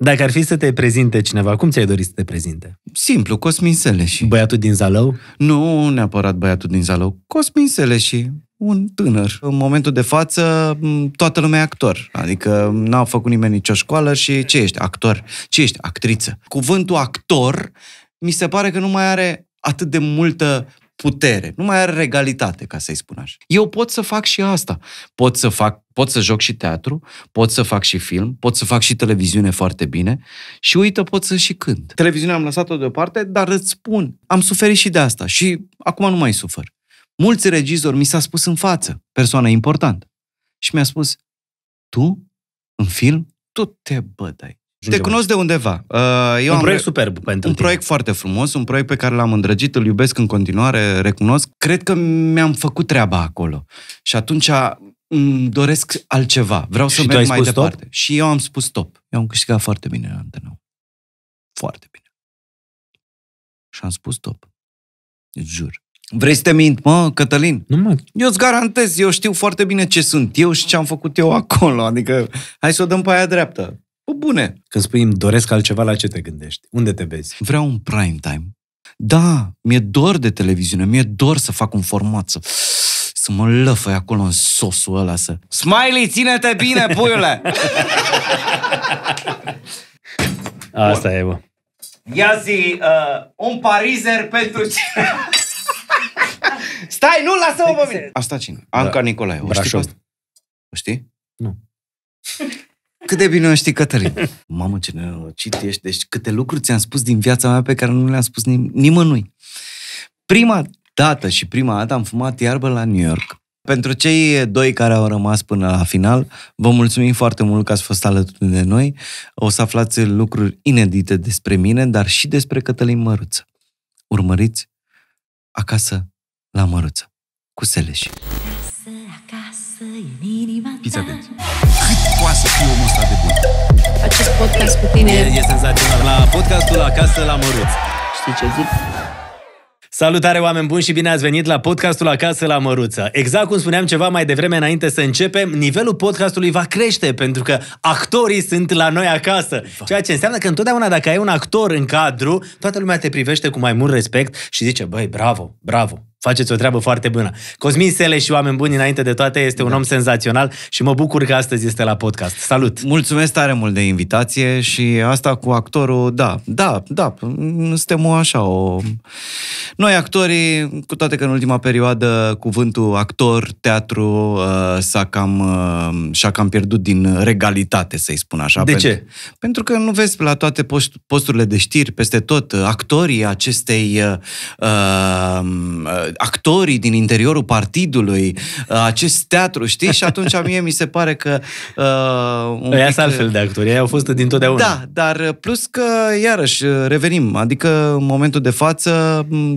Dacă ar fi să te prezinte cineva, cum ți-ai dorit să te prezinte? Simplu, Cosmin Seleși. Băiatul din Zalău? Nu neapărat băiatul din Zalău. Cosmin Seleși, un tânăr. În momentul de față, toată lumea e actor. Adică n-a făcut nimeni nicio școală și ce ești? Actor. Ce ești? Actriță. Cuvântul actor mi se pare că nu mai are atât de multă putere, nu mai are regalitate, ca să-i spun așa. Eu pot să fac și asta. Pot să fac, pot să joc și teatru, pot să fac și film, pot să fac și televiziune foarte bine și uite, pot să și cânt. Televiziunea am lăsat-o deoparte, dar îți spun, am suferit și de asta și acum nu mai sufer. Mulți regizori mi s-a spus în față, persoană importantă, și mi-a spus, tu, în film, tu te bădai. Te cunosc de undeva. Uh, eu un am proiect superb pentru Un tine. proiect foarte frumos, un proiect pe care l-am îndrăgit, îl iubesc în continuare, recunosc. Cred că mi-am făcut treaba acolo. Și atunci îmi mm, doresc altceva. Vreau să și merg mai departe. Top? Și eu am spus stop. Eu am câștigat foarte bine la antenă. Foarte bine. Și am spus stop. Îți jur. Vrei să te mint, mă, Cătălin? Nu mă. Eu îți garantez, eu știu foarte bine ce sunt eu și ce am făcut eu acolo. Adică, hai să o dăm pe aia dreaptă. Pe bune! Când spui îmi doresc altceva, la ce te gândești? Unde te vezi? Vreau un prime time. Da, mi-e dor de televiziune, mi-e dor să fac un format, să, să mă lăfăi acolo în sosul ăla, să... Smiley, ține-te bine, puiule! Asta Bun. e, bă. Ia zi, uh, un parizer pentru cine? Stai, nu, lasă-mă pe mine! Asta cine? Anca da. Nicolae. O știi? Nu. Cât de bine o știi, Cătălin. Mamă, ce nenorocit ești. Deci câte lucruri ți-am spus din viața mea pe care nu le-am spus nim- nimănui. Prima dată și prima dată am fumat iarbă la New York. Pentru cei doi care au rămas până la final, vă mulțumim foarte mult că ați fost alături de noi. O să aflați lucruri inedite despre mine, dar și despre Cătălin Măruță. Urmăriți Acasă la Măruță cu Seleș. Acasă, acasă, Pizza Dance poate să fie omul ăsta de bun. Acest podcast cu tine... E, e senzațional. La podcastul la la Măruț. Știi ce zic? Salutare oameni buni și bine ați venit la podcastul Acasă la Măruță. Exact cum spuneam ceva mai devreme înainte să începem, nivelul podcastului va crește pentru că actorii sunt la noi acasă. Ceea ce înseamnă că întotdeauna dacă ai un actor în cadru, toată lumea te privește cu mai mult respect și zice, băi, bravo, bravo, faceți o treabă foarte bună. Cosmin Sele și oameni buni, înainte de toate, este un da. om senzațional și mă bucur că astăzi este la podcast. Salut! Mulțumesc tare mult de invitație și asta cu actorul, da, da, da, suntem așa o... Noi actorii, cu toate că în ultima perioadă cuvântul actor, teatru uh, s-a cam, uh, și-a cam pierdut din regalitate, să-i spun așa. De pentru, ce? Pentru că nu vezi la toate post, posturile de știri, peste tot, actorii acestei uh, uh actorii din interiorul partidului, uh, acest teatru, știi? Și atunci mie mi se pare că... Uh, un pic... altfel de actori, ei au fost din Da, dar uh, plus că, iarăși, uh, revenim, adică în momentul de față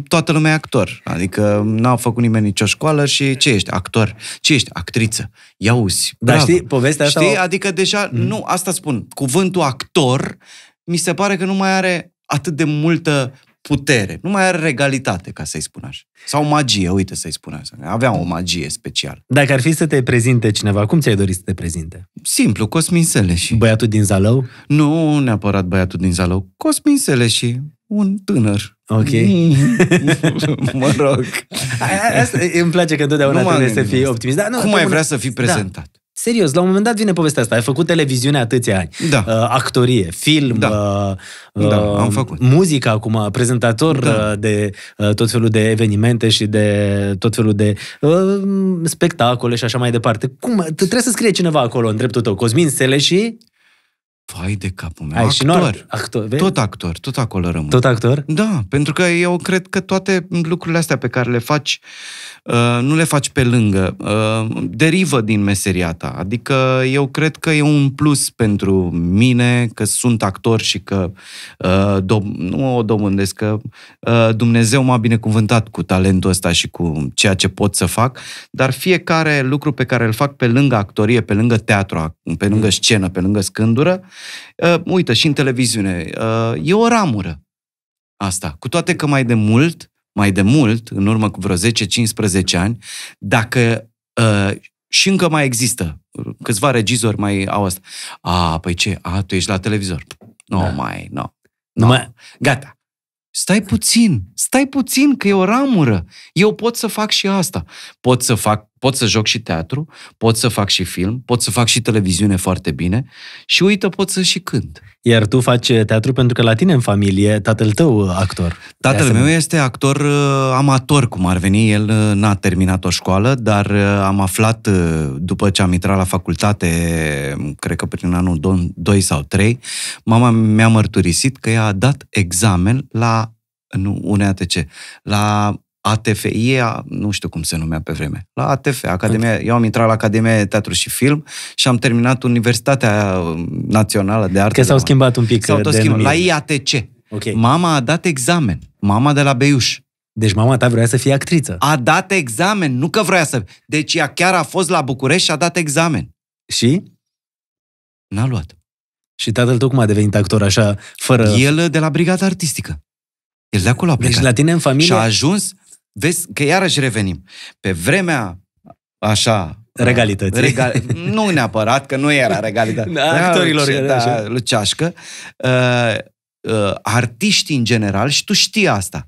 toată lumea e actor, adică n-a făcut nimeni nicio școală și ce ești? Actor. Ce ești? Actriță. Ia uzi. Dar știi, povestea asta... Știi? O... Adică deja, mm. nu, asta spun, cuvântul actor mi se pare că nu mai are atât de multă putere, nu mai are regalitate, ca să-i spun așa. Sau magie, uite să-i spun așa. Avea o magie specială. Dacă ar fi să te prezinte cineva, cum ți-ai dorit să te prezinte? Simplu, Cosmin Seleși. Băiatul din Zalău? Nu neapărat băiatul din Zalău, Cosmin Seleși, un tânăr. Ok. mă rog. Asta, îmi place că întotdeauna trebuie să fii optimist. Da, nu, cum ai vrea să fii prezentat? Serios, la un moment dat vine povestea asta. Ai făcut televiziune atâția ani. Da. Uh, actorie, film, da. Uh, da, uh, am făcut. muzică acum, prezentator da. Uh, de uh, tot felul de evenimente și de tot felul de uh, spectacole și așa mai departe. Cum? Trebuie să scrie cineva acolo în dreptul tău. Cosmin Seleși? Vai de capul meu, Ai, actor. Și nu ar, actor vezi? tot actor, tot acolo rămân. Tot actor? Da, pentru că eu cred că toate lucrurile astea pe care le faci, uh, nu le faci pe lângă, uh, derivă din meseria ta. Adică eu cred că e un plus pentru mine că sunt actor și că uh, dom- nu o domândesc, că uh, Dumnezeu m-a binecuvântat cu talentul ăsta și cu ceea ce pot să fac, dar fiecare lucru pe care îl fac pe lângă actorie, pe lângă teatru, pe lângă mm. scenă, pe lângă scândură, Uh, uite, și în televiziune, uh, e o ramură asta. Cu toate că mai de mult, mai de mult, în urmă cu vreo 10-15 ani, dacă uh, și încă mai există, câțiva regizori mai au asta. A, păi ce? A, tu ești la televizor. Nu no, da. mai, nu. No, no. Numai... Gata. Stai puțin, stai puțin, că e o ramură. Eu pot să fac și asta. Pot să fac Pot să joc și teatru, pot să fac și film, pot să fac și televiziune foarte bine și uită, pot să și cânt. Iar tu faci uh, teatru pentru că la tine în familie tatăl tău uh, actor. Tatăl meu este actor uh, amator, cum ar veni. El uh, n-a terminat o școală, dar uh, am aflat uh, după ce am intrat la facultate, mm, cred că prin anul 2 sau 3, mama mi-a mărturisit că ea a dat examen la nu ATC, la ATFI, nu știu cum se numea pe vreme, la ATF, Academia, okay. eu am intrat la Academia de Teatru și Film și am terminat Universitatea uh, Națională de Arte. Că s-au schimbat un pic. S-au uh, tot schimbat, la IATC. Okay. Mama a dat examen, mama de la Beiuș. Deci mama ta vrea să fie actriță. A dat examen, nu că vrea să... Deci ea chiar a fost la București și a dat examen. Și? N-a luat. Și tatăl tău cum a devenit actor așa, fără... El de la brigada artistică. El de acolo a deci plecat. Deci la tine în familie... Și a ajuns Vezi că iarăși revenim. Pe vremea așa... Regalității. Rega... Nu neapărat, că nu era regalitate. Da, actorilor. Da, era așa. Da, Luceașcă. Uh, uh, artiștii în general, și tu știi asta,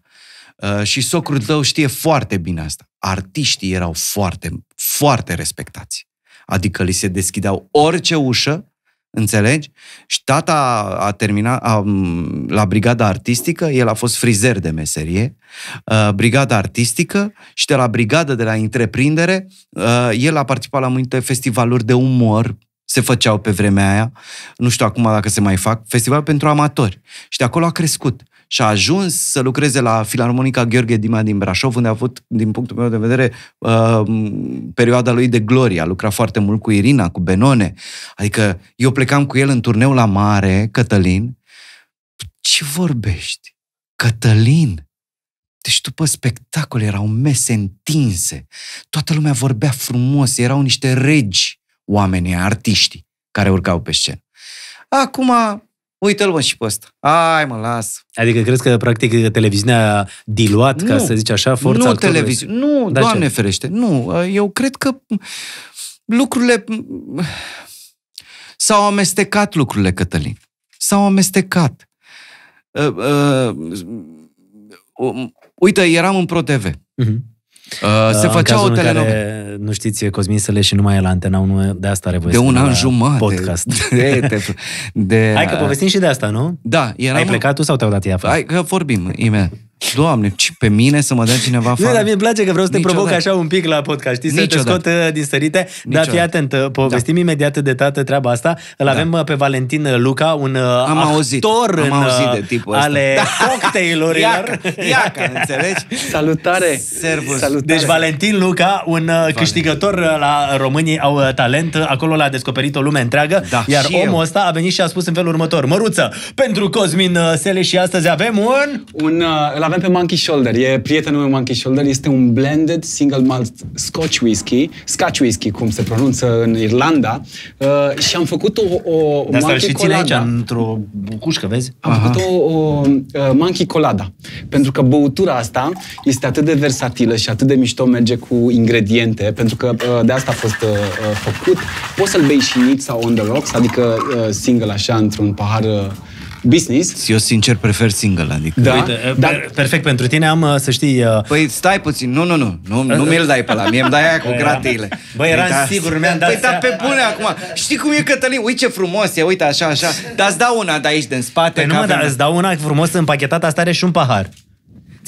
uh, și socrul tău știe foarte bine asta, artiștii erau foarte, foarte respectați. Adică li se deschideau orice ușă Înțelegi? Și tata a terminat a, la brigada artistică, el a fost frizer de meserie, a, ă, brigada artistică și de la brigada de la întreprindere, a, ă, el a participat la multe festivaluri de umor, se făceau pe vremea aia, nu știu acum dacă se mai fac, festival pentru amatori. Și de acolo a crescut și a ajuns să lucreze la Filarmonica Gheorghe Dima din Brașov, unde a avut, din punctul meu de vedere, uh, perioada lui de glorie. A lucrat foarte mult cu Irina, cu Benone. Adică eu plecam cu el în turneu la mare, Cătălin. Ce vorbești? Cătălin! Deci după spectacol erau mese întinse, toată lumea vorbea frumos, erau niște regi oamenii, artiștii, care urcau pe scenă. Acum uite-l mă și pe ăsta. Ai mă, las. Adică crezi că practic televiziunea a diluat, nu, ca să zici așa, forța Nu, televiziune. Nu, da, doamne ce? ferește. Nu, eu cred că lucrurile... S-au amestecat lucrurile, Cătălin. S-au amestecat. Uh, uh, um, uite, eram în ProTV. Uh-huh. Mhm. Uh, se făcea o telenovelă. Care, nu știți, Cosmin și nu mai e la Antena nu de asta are voie De un an jumătate. Podcast. De, de, de, Hai că povestim și de asta, nu? Da. Eram... Ai plecat tu sau te-au dat ea? Hai că vorbim, imediat. Doamne, ci pe mine să mă dea cineva afară? Nu, dar mi-e place că vreau să te Niciodată. provoc așa un pic la podcast, știi, să Niciodată. te scot uh, din sărite. Dar fii atent, uh, povestim da. imediat de tată treaba asta. Îl da. avem da. pe Valentin Luca, un am actor am în, auzit de tipul ăsta. ale da. cocktailurilor. Iaca, iaca, înțelegi? Salutare! Servus! Salutare. Deci Valentin Luca, un Valentin. câștigător la Românii au talent, acolo l-a descoperit o lume întreagă, da. iar și omul eu. ăsta a venit și a spus în felul următor, Măruță, pentru Cosmin Sele și astăzi avem un... un uh, avem pe Monkey Shoulder. E prietenul meu Monkey Shoulder. Este un blended single malt Scotch whisky, Scotch whisky, cum se pronunță în Irlanda. Uh, și am făcut o, o monkey și colada. aici, într-o bucușcă, vezi? Am Aha. făcut o, o uh, Monkey Colada. Pentru că băutura asta este atât de versatilă și atât de mișto merge cu ingrediente, pentru că uh, de asta a fost uh, uh făcut. Poți să-l bei și nit sau on the rocks, adică uh, single așa, într-un pahar uh, business. Eu sincer prefer single, adică. Da, Uite, dar... perfect pentru tine, am uh, să știi... Uh... Păi stai puțin, nu, nu, nu, nu, nu mi-l dai pe la mie, îmi dai aia cu grateile. Băi, eram da, sigur, mi-am dat Păi da, pe bune acum, știi cum e Cătălin, uite ce frumos e, uite așa, așa, dar îți dau una de aici, din spate. Păi nu dar îți dau una frumos împachetată, asta are și un pahar.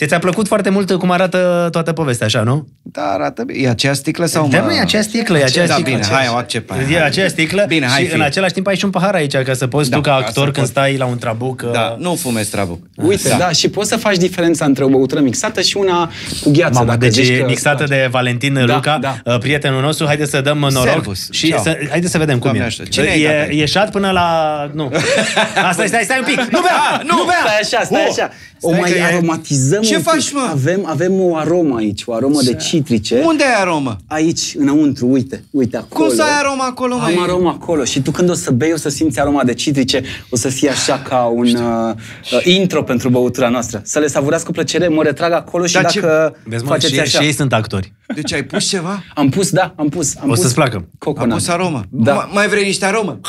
Ți-a plăcut foarte mult cum arată toată povestea, așa, nu? Da, arată bine. E aceeași sticlă sau Dar mă... nu e aceeași sticlă, e da, aceeași da, sticlă. bine, hai, o accept. E aceeași sticlă bine, hai, și fi. în același timp ai și un pahar aici, ca să poți da, tu ca actor când stai la un trabuc... Da, uh, nu fumezi trabuc. Da. Uite, da. da. și poți să faci diferența între o băutură mixată și una cu gheață. Mama, deci că... mixată de Valentin da, Luca, da. Uh, prietenul nostru, haide să dăm noroc Servus. și să, haide să vedem cum e. e, ieșat până la... Nu. Asta stai, stai un pic. Nu bea! Ah, nu bea! Stai așa, stai oh. așa. O mai aromatizăm ce faci, deci mă? Avem, avem o aromă aici, o aromă Ce? de citrice. Unde e aromă? Aici, înăuntru, uite, uite acolo. Cum să ai aroma acolo, mă? Am aroma acolo și tu când o să bei, o să simți aroma de citrice, o să fie așa ca un uh, uh, intro pentru băutura noastră. Să le savurească cu plăcere, mă retrag acolo și Dar dacă ce... Vezi, mă, faceți și, așa. și ei sunt actori. Deci ai pus ceva? Am pus, da, am pus. Am o să-ți placă. Coconut. Am pus aromă. Da. Mai vrei niște aromă?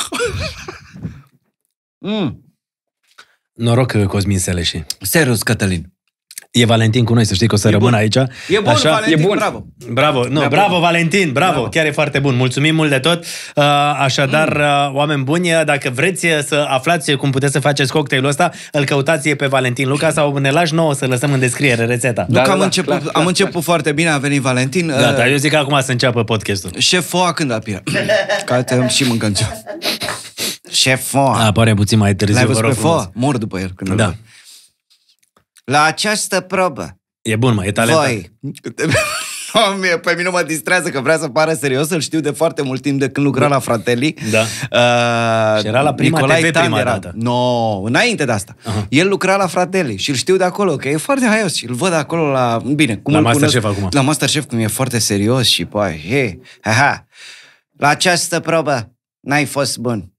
mm. Noroc că Cosmin se Serios, Cătălin. E Valentin cu noi, să știi că o să e rămân bun. aici. E bun, Așa? Valentin, e bun. bravo. Bravo, nu, bravo, bravo Valentin, bravo. bravo, chiar e foarte bun. Mulțumim mult de tot. Uh, așadar, mm. Uh, oameni buni, uh, dacă vreți să aflați cum puteți să faceți cocktailul ăsta, îl căutați pe Valentin Luca sau ne lași nouă să lăsăm în descriere rețeta. Da, Luca, da, am, da, da, început, clar, am clar, început clar. foarte bine, a venit Valentin. Da, dar eu zic că acum să înceapă podcastul. Șefoa când Că Ca și mâncăm ceva. Șefoa. Apare puțin mai târziu, vă rog. pe foa? Mor după el. Când da. La această probă. E bun, mă, e talentat. Voi. Doamne, pe mine mă distrează că vrea să pară serios, îl știu de foarte mult timp de când lucra da. la Fratelli. Da. Uh, și era la prima Nicolae TV Tan prima era. dată. No, înainte de asta. Uh-huh. El lucra la Fratelli și îl știu de acolo, că e foarte haios și îl văd acolo la... Bine, cum La Masterchef acum. La Masterchef, cum e foarte serios și, păi, he, aha. La această probă n-ai fost bun.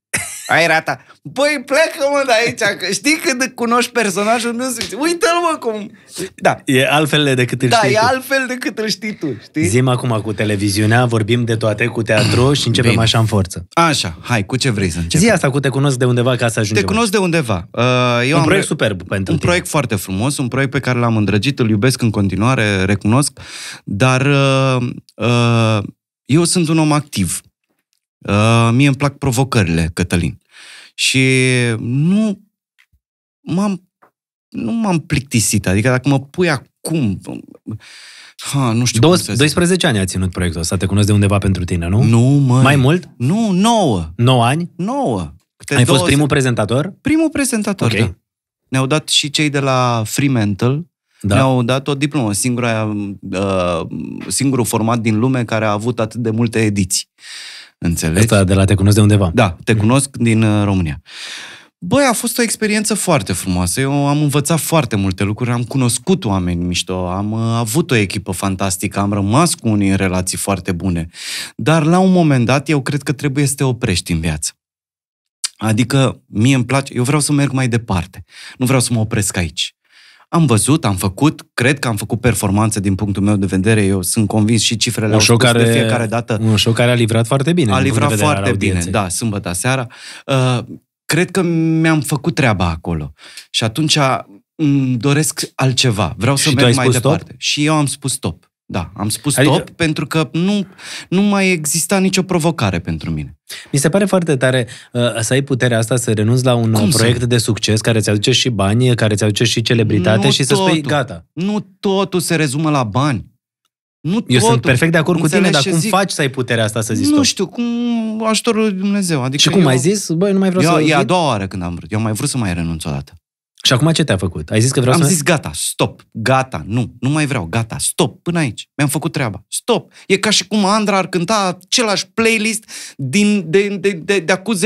Ai rata. Băi, pleacă mă de aici, că știi când cunoști personajul, nu zici, uite-l mă cum... Da. E altfel decât îl da, știi Da, e tu. altfel decât îl știi tu, știi? Zim acum cu televiziunea, vorbim de toate, cu teatru și începem Bine. așa în forță. Așa, hai, cu ce vrei să începem? Zi asta cu Te cunosc de undeva ca să ajungem. Te cunosc de undeva. Uh, eu un am proiect re... superb pentru Un tine. proiect foarte frumos, un proiect pe care l-am îndrăgit, îl iubesc în continuare, recunosc, dar uh, uh, eu sunt un om activ. Uh, mie îmi plac provocările, Cătălin. Și nu m-am, nu m-am plictisit. Adică dacă mă pui acum... Ha, nu știu 12, cum 12 ani a ținut proiectul ăsta, te cunosc de undeva pentru tine, nu? Nu, mă. Mai mult? Nu, 9. 9 ani? 9. Câte Ai 20... fost primul prezentator? Primul prezentator, okay. da. Ne-au dat și cei de la Fremantle, da. ne-au dat o diplomă, singura, uh, singurul format din lume care a avut atât de multe ediții. Uh, Înțelegi? Asta de la Te cunosc de undeva. Da, Te cunosc din uh, România. Băi, a fost o experiență foarte frumoasă. Eu am învățat foarte multe lucruri, am cunoscut oameni mișto, am uh, avut o echipă fantastică, am rămas cu unii în relații foarte bune. Dar la un moment dat, eu cred că trebuie să te oprești în viață. Adică, mie îmi place, eu vreau să merg mai departe. Nu vreau să mă opresc aici am văzut, am făcut, cred că am făcut performanță din punctul meu de vedere, eu sunt convins și cifrele un au spus care, de fiecare dată. Un show care a livrat foarte bine. A livrat foarte bine, da, sâmbătă seara. Uh, cred că mi-am făcut treaba acolo. Și atunci îmi mm, doresc altceva. Vreau să și merg mai stop? departe. Și eu am spus stop. Da, am spus adică... top pentru că nu, nu mai exista nicio provocare pentru mine. Mi se pare foarte tare uh, să ai puterea asta să renunți la un Cum proiect să? de succes care ți aduce și bani, care ți aduce și celebritate nu și totul, să spui gata. Nu totul se rezumă la bani. Nu Eu totul. sunt perfect de acord cu tine, dar cum zic, faci să ai puterea asta să zici Nu tot? știu, cum ajutorul lui Dumnezeu. Adică și cum eu, ai zis? Băi, nu mai vreau eu, să... E a doua oară când am vrut. Eu am mai vrut să mai renunț o dată. Și acum ce te-a făcut? Ai zis că vreau Am să... zis gata, stop, gata, nu, nu mai vreau, gata, stop, până aici. Mi-am făcut treaba, stop. E ca și cum Andra ar cânta același playlist din, de, de, de, de acum 10-15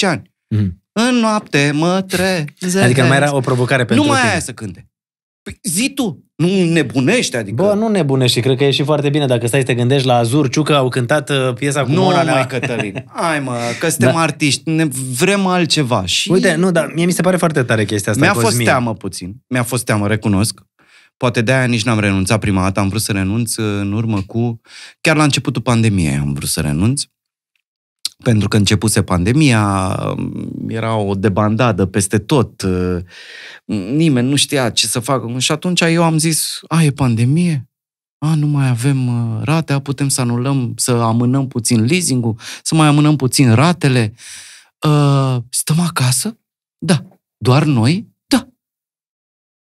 ani. Mm. În noapte mă trezesc. Adică nu mai era o provocare pentru Nu mai aia să cânte. Păi zi tu, nu nebunești, adică... Bă, nu nebunești cred că e și foarte bine dacă stai să te gândești la Azur, Ciucă au cântat uh, piesa cu Nu, Mona mai, Cătălin, hai mă, că suntem da. artiști, ne vrem altceva și... Uite, nu, dar mie mi se pare foarte tare chestia asta. Mi-a fost mie. teamă puțin, mi-a fost teamă, recunosc. Poate de-aia nici n-am renunțat prima dată, am vrut să renunț uh, în urmă cu... Chiar la începutul pandemiei am vrut să renunț pentru că începuse pandemia, era o debandadă peste tot, nimeni nu știa ce să facă. Și atunci eu am zis, a, e pandemie? A, nu mai avem uh, rate, a, putem să anulăm, să amânăm puțin leasing-ul, să mai amânăm puțin ratele. A, uh, stăm acasă? Da. Doar noi? Da.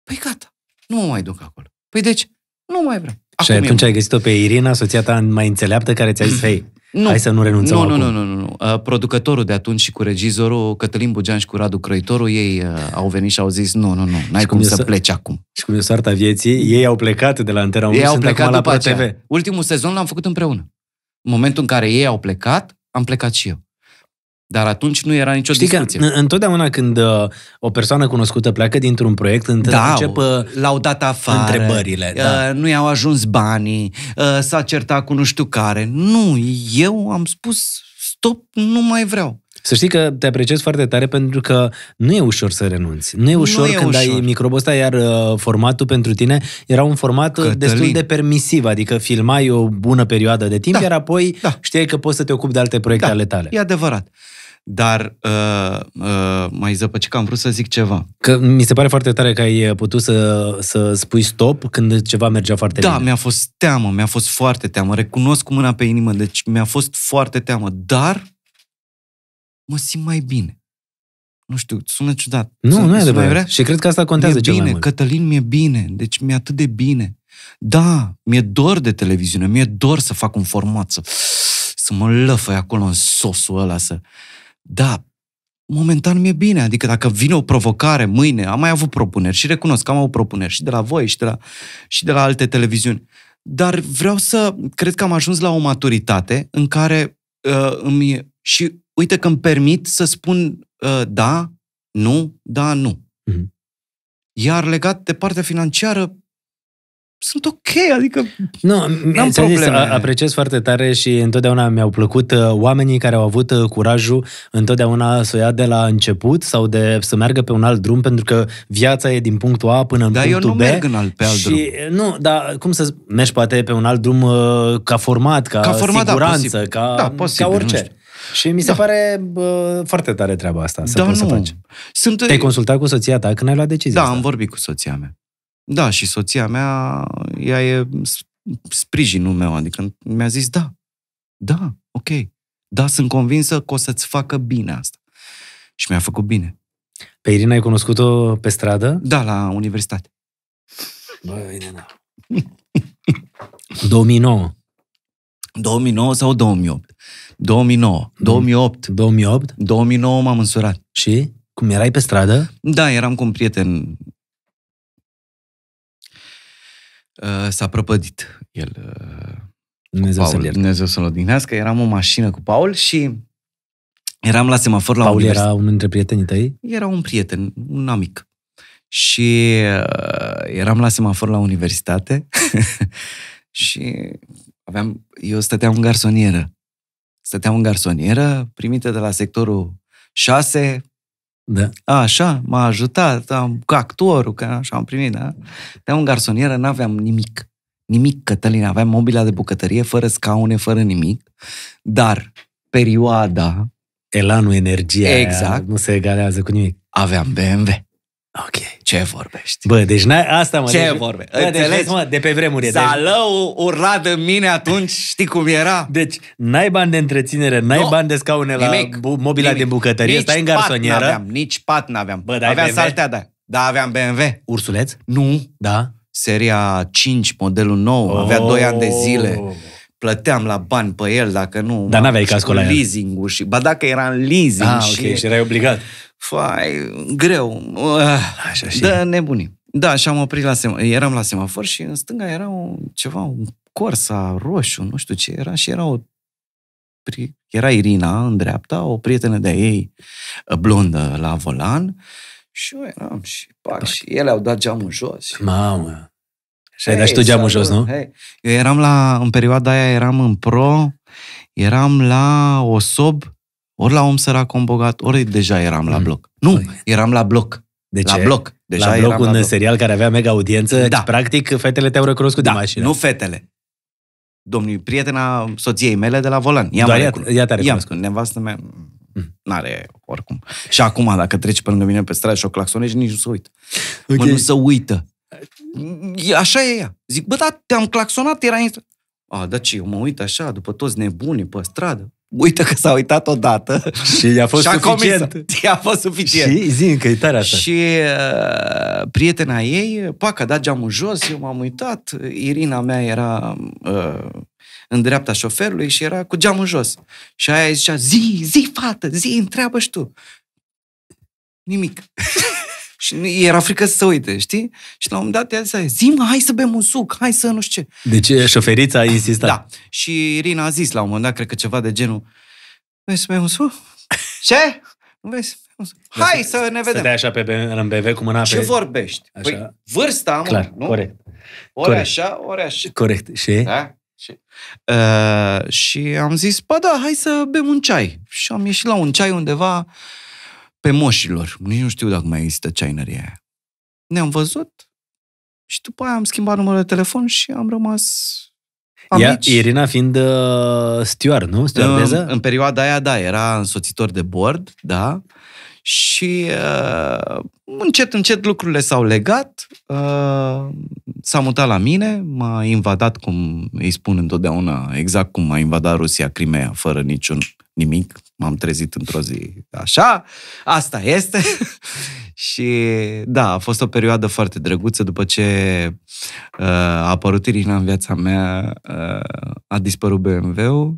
Păi gata, nu mă mai duc acolo. Păi deci, nu mai vreau. Acum și atunci eu... ai găsit-o pe Irina, soția ta mai înțeleaptă, care ți-a zis, hei, nu. Hai să nu renunțăm nu, acum. Nu, nu, nu. nu. Uh, producătorul de atunci și cu regizorul, Cătălin Bugean și cu Radu Crăitorul, ei uh, au venit și au zis, nu, nu, nu, n-ai cum, cum să pleci acum. Și cum e soarta vieții, ei au plecat de la Antena 1 ei au plecat la TV. Ultimul sezon l-am făcut împreună. În momentul în care ei au plecat, am plecat și eu. Dar atunci nu era nicio Știi discuție. Că, întotdeauna când uh, o persoană cunoscută pleacă dintr-un proiect, da, începe l-au dat afară, întrebările. Da. Uh, nu i-au ajuns banii, uh, s-a certat cu nu știu care. Nu, eu am spus stop, nu mai vreau. Să știi că te apreciez foarte tare pentru că nu e ușor să renunți. Nu e ușor nu e când ușor. ai microbul ăsta, iar uh, formatul pentru tine era un format uh, Cătălin. destul de permisiv, adică filmai o bună perioadă de timp, da. iar apoi da. știai că poți să te ocupi de alte proiecte da. ale tale. E adevărat dar uh, uh, mai zăpăci că am vrut să zic ceva. Că mi se pare foarte tare că ai putut să, să spui stop când ceva mergea foarte da, bine. Da, mi-a fost teamă, mi-a fost foarte teamă. Recunosc cu mâna pe inimă, deci mi-a fost foarte teamă. Dar mă simt mai bine. Nu știu, sună ciudat. Nu, sună, nu e adevărat. Vrea? Și cred că asta contează mi-e cel bine, mai mult. Cătălin, mi-e bine. Deci mi-e atât de bine. Da, mi-e dor de televiziune, mi-e dor să fac un format, să, să mă lăfăi acolo în sosul ăla, să... Da, momentan mi-e bine. Adică dacă vine o provocare mâine, am mai avut propuneri și recunosc că am avut propuneri și de la voi și de la, și de la alte televiziuni. Dar vreau să... Cred că am ajuns la o maturitate în care uh, îmi... Și uite că îmi permit să spun uh, da, nu, da, nu. Mm-hmm. Iar legat de partea financiară, sunt ok, adică nu, am probleme. Zis, apreciez foarte tare și întotdeauna mi-au plăcut ă, oamenii care au avut ă, curajul întotdeauna să o ia de la început sau de să meargă pe un alt drum, pentru că viața e din punctul A până în dar punctul B. Dar eu nu B merg în alt, pe alt și, drum. Nu, dar cum să mergi poate pe un alt drum ca format, ca, ca format, da, siguranță, da, posibil. ca, da, posibil, ca orice. Nu știu. Și mi se da. pare bă, foarte tare treaba asta, să da, nu. să faci. Sunt... Te-ai consultat cu soția ta când ai luat decizia Da, asta. am vorbit cu soția mea. Da, și soția mea, ea e sprijinul meu, adică mi-a zis da, da, ok, da, sunt convinsă că o să-ți facă bine asta. Și mi-a făcut bine. Pe Irina ai cunoscut-o pe stradă? Da, la universitate. Băi, Irina. 2009. 2009 sau 2008? 2009, 2008. 2008? 2009 m-am însurat. Și? Cum erai pe stradă? Da, eram cu un prieten. Uh, s-a prăpădit el. Uh, Dumnezeu Paul, să-l Dumnezeu să-l odihnească. Eram o mașină cu Paul și eram la semafor la Paul univers... era unul dintre prietenii tăi? Era un prieten, un amic. Și uh, eram la semafor la universitate și aveam, eu stăteam în garsonieră stăteam în garsonieră, primite de la sectorul 6, da. A, așa, m-a ajutat, am, cu actorul, că așa am primit, da? De în garsonieră n-aveam nimic. Nimic, Cătălin, aveam mobila de bucătărie, fără scaune, fără nimic, dar perioada... Elanul, energia exact, aia, nu se egalează cu nimic. Aveam BMW. Ok, ce vorbești? Bă, deci n-ai, asta mă... Ce deci, vorbe? Bă, deci Înțelegi? Deci, mă, de pe vremuri. Zalău deci... urla de mine atunci, știi cum era? Deci, n-ai bani de întreținere, n-ai no, bani de scaune la nimic, bu- mobila nimic. din bucătărie, nici stai în garsonieră. N-aveam, nici pat n-aveam. Bă, dar aveam BMW? saltea, da. Da, aveam BMW. Ursuleț? Nu. Da. Seria 5, modelul nou, oh. avea 2 ani de zile plăteam la bani pe el dacă nu... Dar n-aveai casco la leasing și Ba dacă era în leasing ah, și... ok, și erai obligat fai, greu, ah, Așa și da, nebunii. Da, și am oprit la semafor, eram la semafor și în stânga era un, ceva, un Corsa roșu, nu știu ce era, și era o era Irina în dreapta, o prietenă de ei uh, blondă la volan și eu eram și pac, pac. și ele au dat geamul jos. Și... Mamă! Și ai dat și tu geamul jos, nu? Hey. Eu eram la, în perioada aia eram în pro, eram la o uh, ori la om sărac, om bogat, ori deja eram la mm. bloc. Mm. Nu, păi. eram la bloc. De ce? La bloc. Deja la bloc, un la bloc. serial care avea mega audiență. Da. Practic, fetele te-au recunoscut da, din mașină. nu fetele. Domnul, prietena soției mele de la volan. i mă Doar ea, te-a recunoscut. Nevastă mea mm. n-are oricum. Și acum, dacă treci pe lângă mine pe stradă și o claxonești, nici nu se uită. Okay. Mă, nu se uită. Așa e ea. Zic, bă, da, te-am claxonat, era... A, da ce, eu mă uit așa, după toți nebunii pe stradă uită că s-a uitat odată. Și i-a fost și suficient. i-a fost suficient. Și zi că e tare asta. Și uh, prietena ei, pac, a dat geamul jos, eu m-am uitat, Irina mea era uh, în dreapta șoferului și era cu geamul jos. Și aia zicea, zi, zi, fată, zi, întreabă și tu. Nimic. Și era frică să se uite, știi? Și la un moment dat ea zis, zi hai să bem un suc, hai să nu știu ce. Deci șoferița a da, insistat. Da. Și Irina a zis la un moment dat, cred că ceva de genul, vrei să bem un suc? Ce? Nu vrei să bem un suc? Hai să, să ne vedem. Stătea așa pe BMW cu mâna ce pe... Ce vorbești? Păi, așa. Păi vârsta, mă, Clar, nu? corect. Ori corect. așa, ori așa. Corect. Și? Da? Și, uh, și am zis, pa da, hai să bem un ceai. Și am ieșit la un ceai undeva pe moșilor. Nici nu știu dacă mai există ceainăria aia. Ne-am văzut și după aia am schimbat numărul de telefon și am rămas amici. Ea, Irina fiind uh, steward, nu? Stewardeză? În, în perioada aia, da, era însoțitor de bord, da. Și uh, încet, încet lucrurile s-au legat, uh, s-a mutat la mine, m-a invadat, cum îi spun întotdeauna, exact cum a invadat Rusia Crimea, fără niciun nimic, m-am trezit într-o zi așa, asta este. și da, a fost o perioadă foarte drăguță după ce uh, a apărut Irina în viața mea, uh, a dispărut BMW-ul.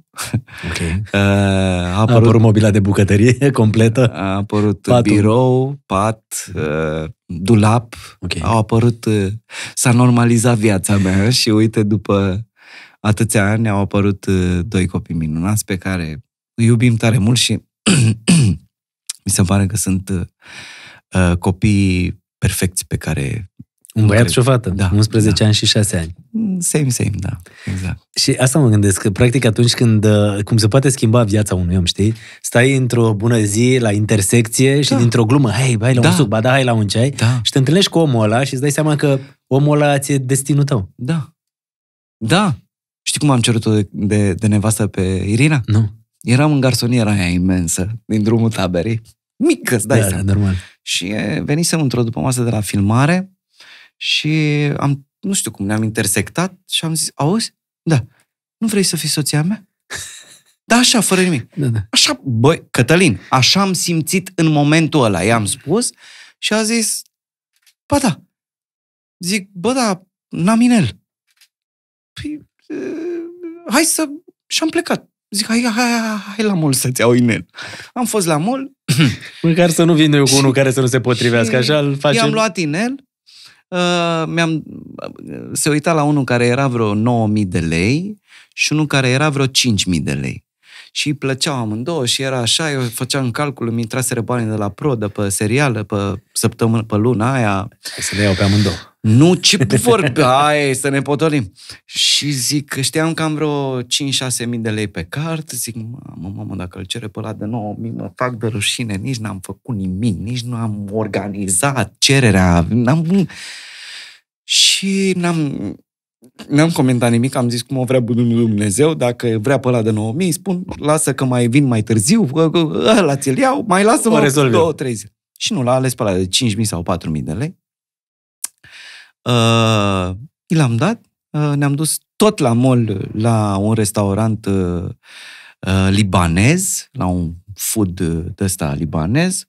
Okay. Uh, a, apărut, a apărut mobila de bucătărie completă. A apărut Patul. birou, pat, uh, dulap. Okay. Au apărut, uh, s-a normalizat viața mea și uite după atâția ani au apărut uh, doi copii minunați pe care iubim tare mult și mi se pare că sunt uh, uh, copii perfecți pe care... Un băiat și o fată, da, 11 da. ani și 6 ani. Same, same, da, exact. Și asta mă gândesc, că practic atunci când, uh, cum se poate schimba viața unui om, știi? Stai într-o bună zi la intersecție și da. dintr-o glumă, hei, hai la da. un suc, ba da, hai la un ceai, da. și te întâlnești cu omul ăla și îți dai seama că omul ăla ți-e destinul tău. Da. Da. Știi cum am cerut-o de, de, de nevastă pe Irina? Nu. Eram în garsoniera aia imensă, din drumul taberii, Mică, îți dai da, da seama. normal. Și venisem într-o după masă de la filmare și am, nu știu cum, ne-am intersectat și am zis, auzi? Da. Nu vrei să fii soția mea? Da, așa, fără nimic. Da, da. Așa, băi, Cătălin, așa am simțit în momentul ăla, i-am spus și a zis, ba da. Zic, bă, da, n-am inel. Păi, e, hai să... Și-am plecat. Zic, hai, hai, hai, hai la mol să-ți iau inel. Am fost la mol. Măcar să nu vin eu cu unul care să nu se potrivească, așa îl face. I-am luat inel, uh, mi-am, uh, se uita la unul care era vreo 9000 de lei și unul care era vreo 5000 de lei. Și îi plăceau amândouă și era așa, eu făceam calculul, mi intraseră banii de la Pro, de pe serială, pe săptămână, pe luna aia. Să le iau pe amândouă. Nu, ce vorbe, hai să ne potolim. Și zic, știam că am vreo 5-6 mii de lei pe card, zic, mamă, mamă, dacă îl cere pe ăla de 9 mii, mă fac de rușine, nici n-am făcut nimic, nici nu am organizat cererea, n-am... Și n-am, n-am comentat nimic, am zis cum o vrea bunul Dumnezeu, dacă vrea pe ăla de 9000, spun, lasă că mai vin mai târziu, ăla ți-l iau, mai lasă-mă două, trei zile. Și nu l-a ales pe ăla de 5.000 sau 4.000 de lei Uh, l-am dat, uh, ne-am dus tot la mall, la un restaurant uh, uh libanez, la un food uh, de ăsta libanez.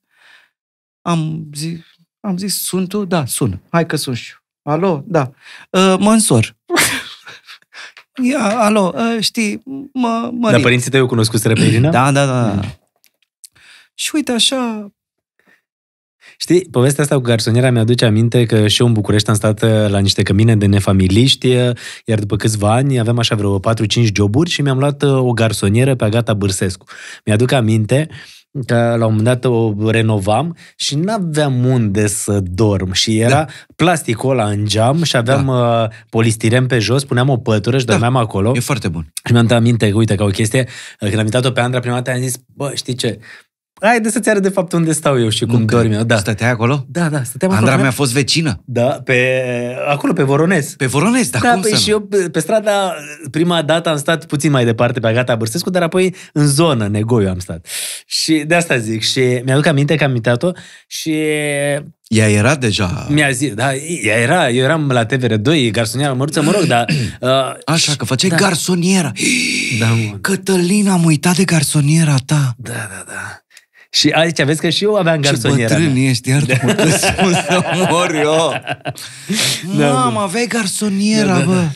Am zis, am zis, sunt tu? Da, sună. Hai că sunt și eu. Alo? Da. Uh, Mansor. Ia, alo, uh, știi, mă, mă Dar părinții tăi o cunoscuseră pe Irina? Da, da, da, da. Mm. Și uite așa, Știi, povestea asta cu garsoniera mi-aduce aminte că și eu în București am stat uh, la niște cămine de nefamiliști, uh, iar după câțiva ani aveam așa vreo 4-5 joburi și mi-am luat uh, o garsonieră pe Agata Bârsescu. Mi-aduc aminte că la un moment dat o renovam și n-aveam unde să dorm și era da. plasticul ăla în geam și aveam da. polistiren pe jos, puneam o pătură și da. dormeam acolo. E foarte bun. Și mi-am dat aminte, uite, ca o chestie, când am invitat-o pe Andra prima dată, am zis, bă, știi ce, Haide să-ți arăt de fapt unde stau eu și cum Încă dorm eu. Da. Stăteai acolo? Da, da, stăteam Andra acolo. mea a fost vecină. Da, pe, acolo, pe Voronez. Pe Voronez, da, da cum pe, păi să și nu? eu pe, pe strada, prima dată am stat puțin mai departe pe Agata Bărsescu, dar apoi în zonă, Negoiu am stat. Și de asta zic. Și mi-aduc aminte că am mitat-o și... Ea era deja... Mi-a zis, da, ea era, eu eram la TVR2, garsoniera, măruță, mă rog, dar... Uh, Așa, că făceai da. garsoniera. Da, mă. Cătălin, am uitat de garsoniera ta. Da, da, da. Și aici, vezi că și eu aveam garsonieră. Ce bătrân ești, iar da. să mor eu. Da, Mamă, aveai garsoniera, da, da, da. bă.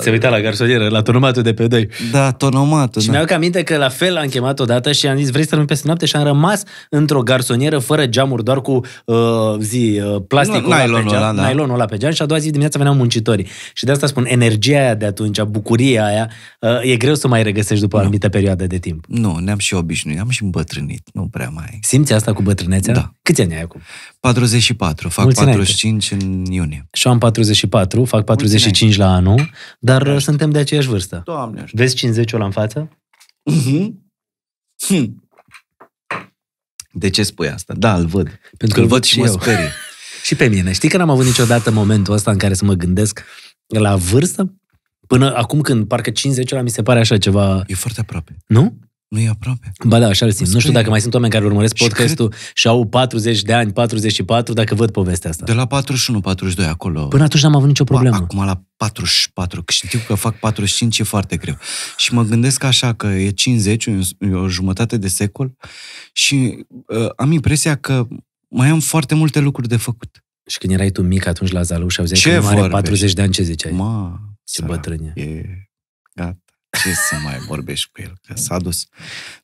Se uita la garsonieră, la tonomatul de pe doi. Da, tonomatul. Și da. mi-au aminte că la fel am chemat odată și am zis, vrei să rămâi peste noapte? Și am rămas într-o garsonieră fără geamuri, doar cu uh, zi, uh, plasticul ăla pe geam, ăla, da. nylonul ăla pe geam și a doua zi dimineața veneau muncitori. Și de asta spun, energia aia de atunci, bucuria aia, uh, e greu să mai regăsești după o anumită perioadă de timp. Nu, ne-am și obișnuit, am și îmbătrânit, nu prea mai. Simți asta cu bătrânețea? Da. Câți ani ai acum? 44, fac Mulțumesc. 45 în iunie. Și eu am 44, fac 45 Mulțumesc. la anul, dar Mulțumesc. suntem de aceeași vârstă. Doamne așa. Vezi 50 la în față? Uh-huh. Hm. De ce spui asta? Da, îl văd. Pentru că îl văd și mă sperie. și pe mine. Știi că n-am avut niciodată momentul ăsta în care să mă gândesc la vârstă? Până acum când parcă 50 la mi se pare așa ceva... E foarte aproape. Nu? Nu e aproape. Ba da, așa îl simt. Nu știu dacă mai sunt oameni care urmăresc podcastul și, cred... și au 40 de ani, 44, dacă văd povestea asta. De la 41, 42 acolo. Până atunci n-am avut nicio problemă. Ba, acum la 44, că știu că fac 45, e foarte greu. Și mă gândesc așa că e 50, e o jumătate de secol și uh, am impresia că mai am foarte multe lucruri de făcut. Și când erai tu mic atunci la și auzeai ce că nu are 40 de ani, ce ziceai? Ma, ce bătrânie. E... Gata ce să mai vorbești cu el, că s-a dus.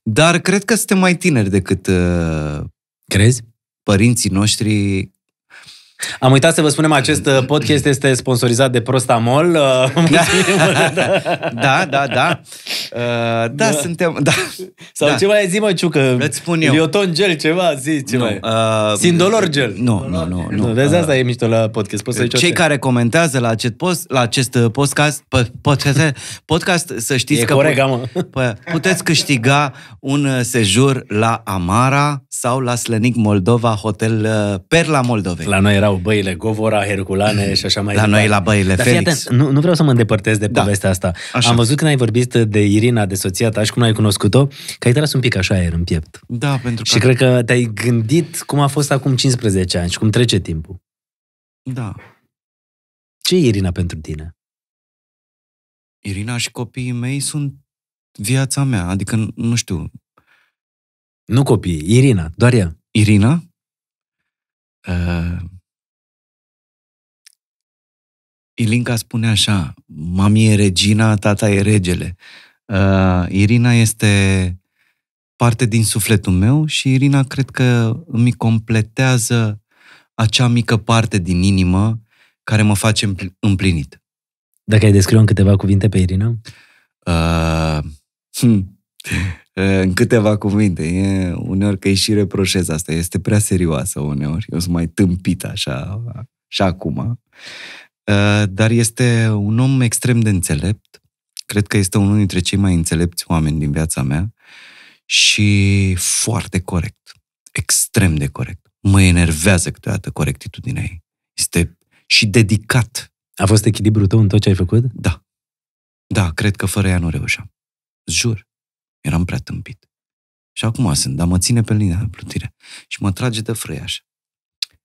Dar cred că suntem mai tineri decât uh, Crezi? părinții noștri am uitat să vă spunem, acest uh, podcast este sponsorizat de Prostamol. Uh, da, da, da. da. Uh, da, da, suntem... Da. Sau da. ce mai zi, mă, Ciucă? Îți spun eu. Lioton gel, ceva, zi, ce nu. mai... Uh, Sindolor gel. Nu, nu, nu. nu. Vezi, asta uh, e mișto la podcast. Poți să cei care comentează la acest, post, la acest uh, podcast, podcast, podcast să știți e că corect, put, mă. puteți câștiga un uh, sejur la Amara sau la Slănic Moldova, hotel Perla Moldovei. La noi erau băile Govora, Herculane și așa mai departe. La noi la băile Dar Felix. Atent, nu, nu vreau să mă îndepărtez de da. povestea asta. Așa. Am văzut când ai vorbit de Irina, de soția ta și cum n-ai cunoscut-o, că ai tras un pic așa aer în piept. Da, pentru și că... Și cred că te-ai gândit cum a fost acum 15 ani și cum trece timpul. Da. Ce e Irina pentru tine? Irina și copiii mei sunt viața mea, adică, nu știu... Nu copiii, Irina, doar ea. Irina? Uh... Ilinca spune așa, mami e regina, tata e regele. Uh, Irina este parte din sufletul meu și Irina cred că îmi completează acea mică parte din inimă care mă face împlinit. Dacă ai descriu în câteva cuvinte pe Irina? Uh, hmm, uh, în câteva cuvinte. E, uneori că îi și reproșez asta. Este prea serioasă uneori. Eu sunt mai tâmpit așa și acum. Uh, dar este un om extrem de înțelept Cred că este unul dintre cei mai înțelepți oameni din viața mea și foarte corect. Extrem de corect. Mă enervează câteodată corectitudinea ei. Este și dedicat. A fost echilibrul tău în tot ce ai făcut? Da. Da, cred că fără ea nu reușeam. Jur. Eram prea tâmpit. Și acum sunt, dar mă ține pe linia de plutire. Și mă trage de frâiaș.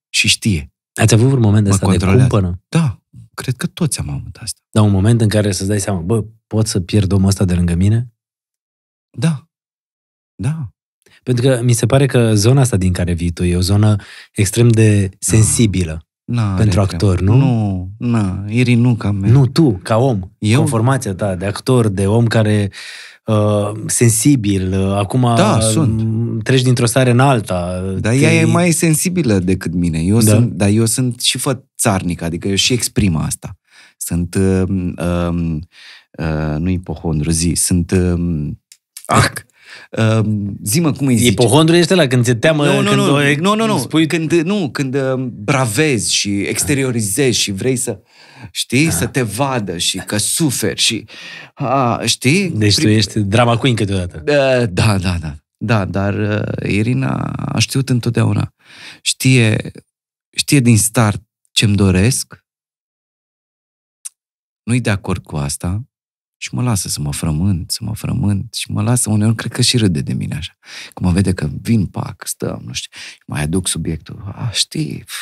Și știe. Ați avut un moment de asta de cumpănă? Da, cred că toți am avut asta. Dar un moment în care să-ți dai seama, bă, pot să pierd omul ăsta de lângă mine? Da. Da. Pentru că mi se pare că zona asta din care vii tu e o zonă extrem de sensibilă. Na, pentru actor, nu? Nu, na, Iri nu ca mea. Nu, tu, ca om. Eu? Conformația ta de actor, de om care Uh, sensibil, uh, acum da, uh, sunt. treci dintr-o stare în alta. Dar te... ea e mai sensibilă decât mine. Eu da. sunt, dar eu sunt și fățarnic, adică eu și exprim asta. Sunt, um, um, uh, uh, uh, nu ipohondru, zi, sunt... Uh, um, ah, ac, Uh, ehm, zimă, cum îi zice. Ipohondru ești la când ți teamă, nu, nu, când nu, o, nu, nu, nu. Spui... Când, nu, când ehm, bravezi și exteriorizezi și vrei să, știi, a. să ah. te vadă și că suferi și, a, știi? Deci Prim... tu ești drama queen câteodată. Uh, da, da, da. Da, dar uh, Irina a știut întotdeauna. Știe, știe din start ce-mi doresc, nu-i de acord cu asta, și mă lasă să mă frământ, să mă frământ și mă lasă uneori, cred că și râde de mine așa. Când mă vede că vin, pac, stăm, nu știu, mai aduc subiectul. A, știi, pf,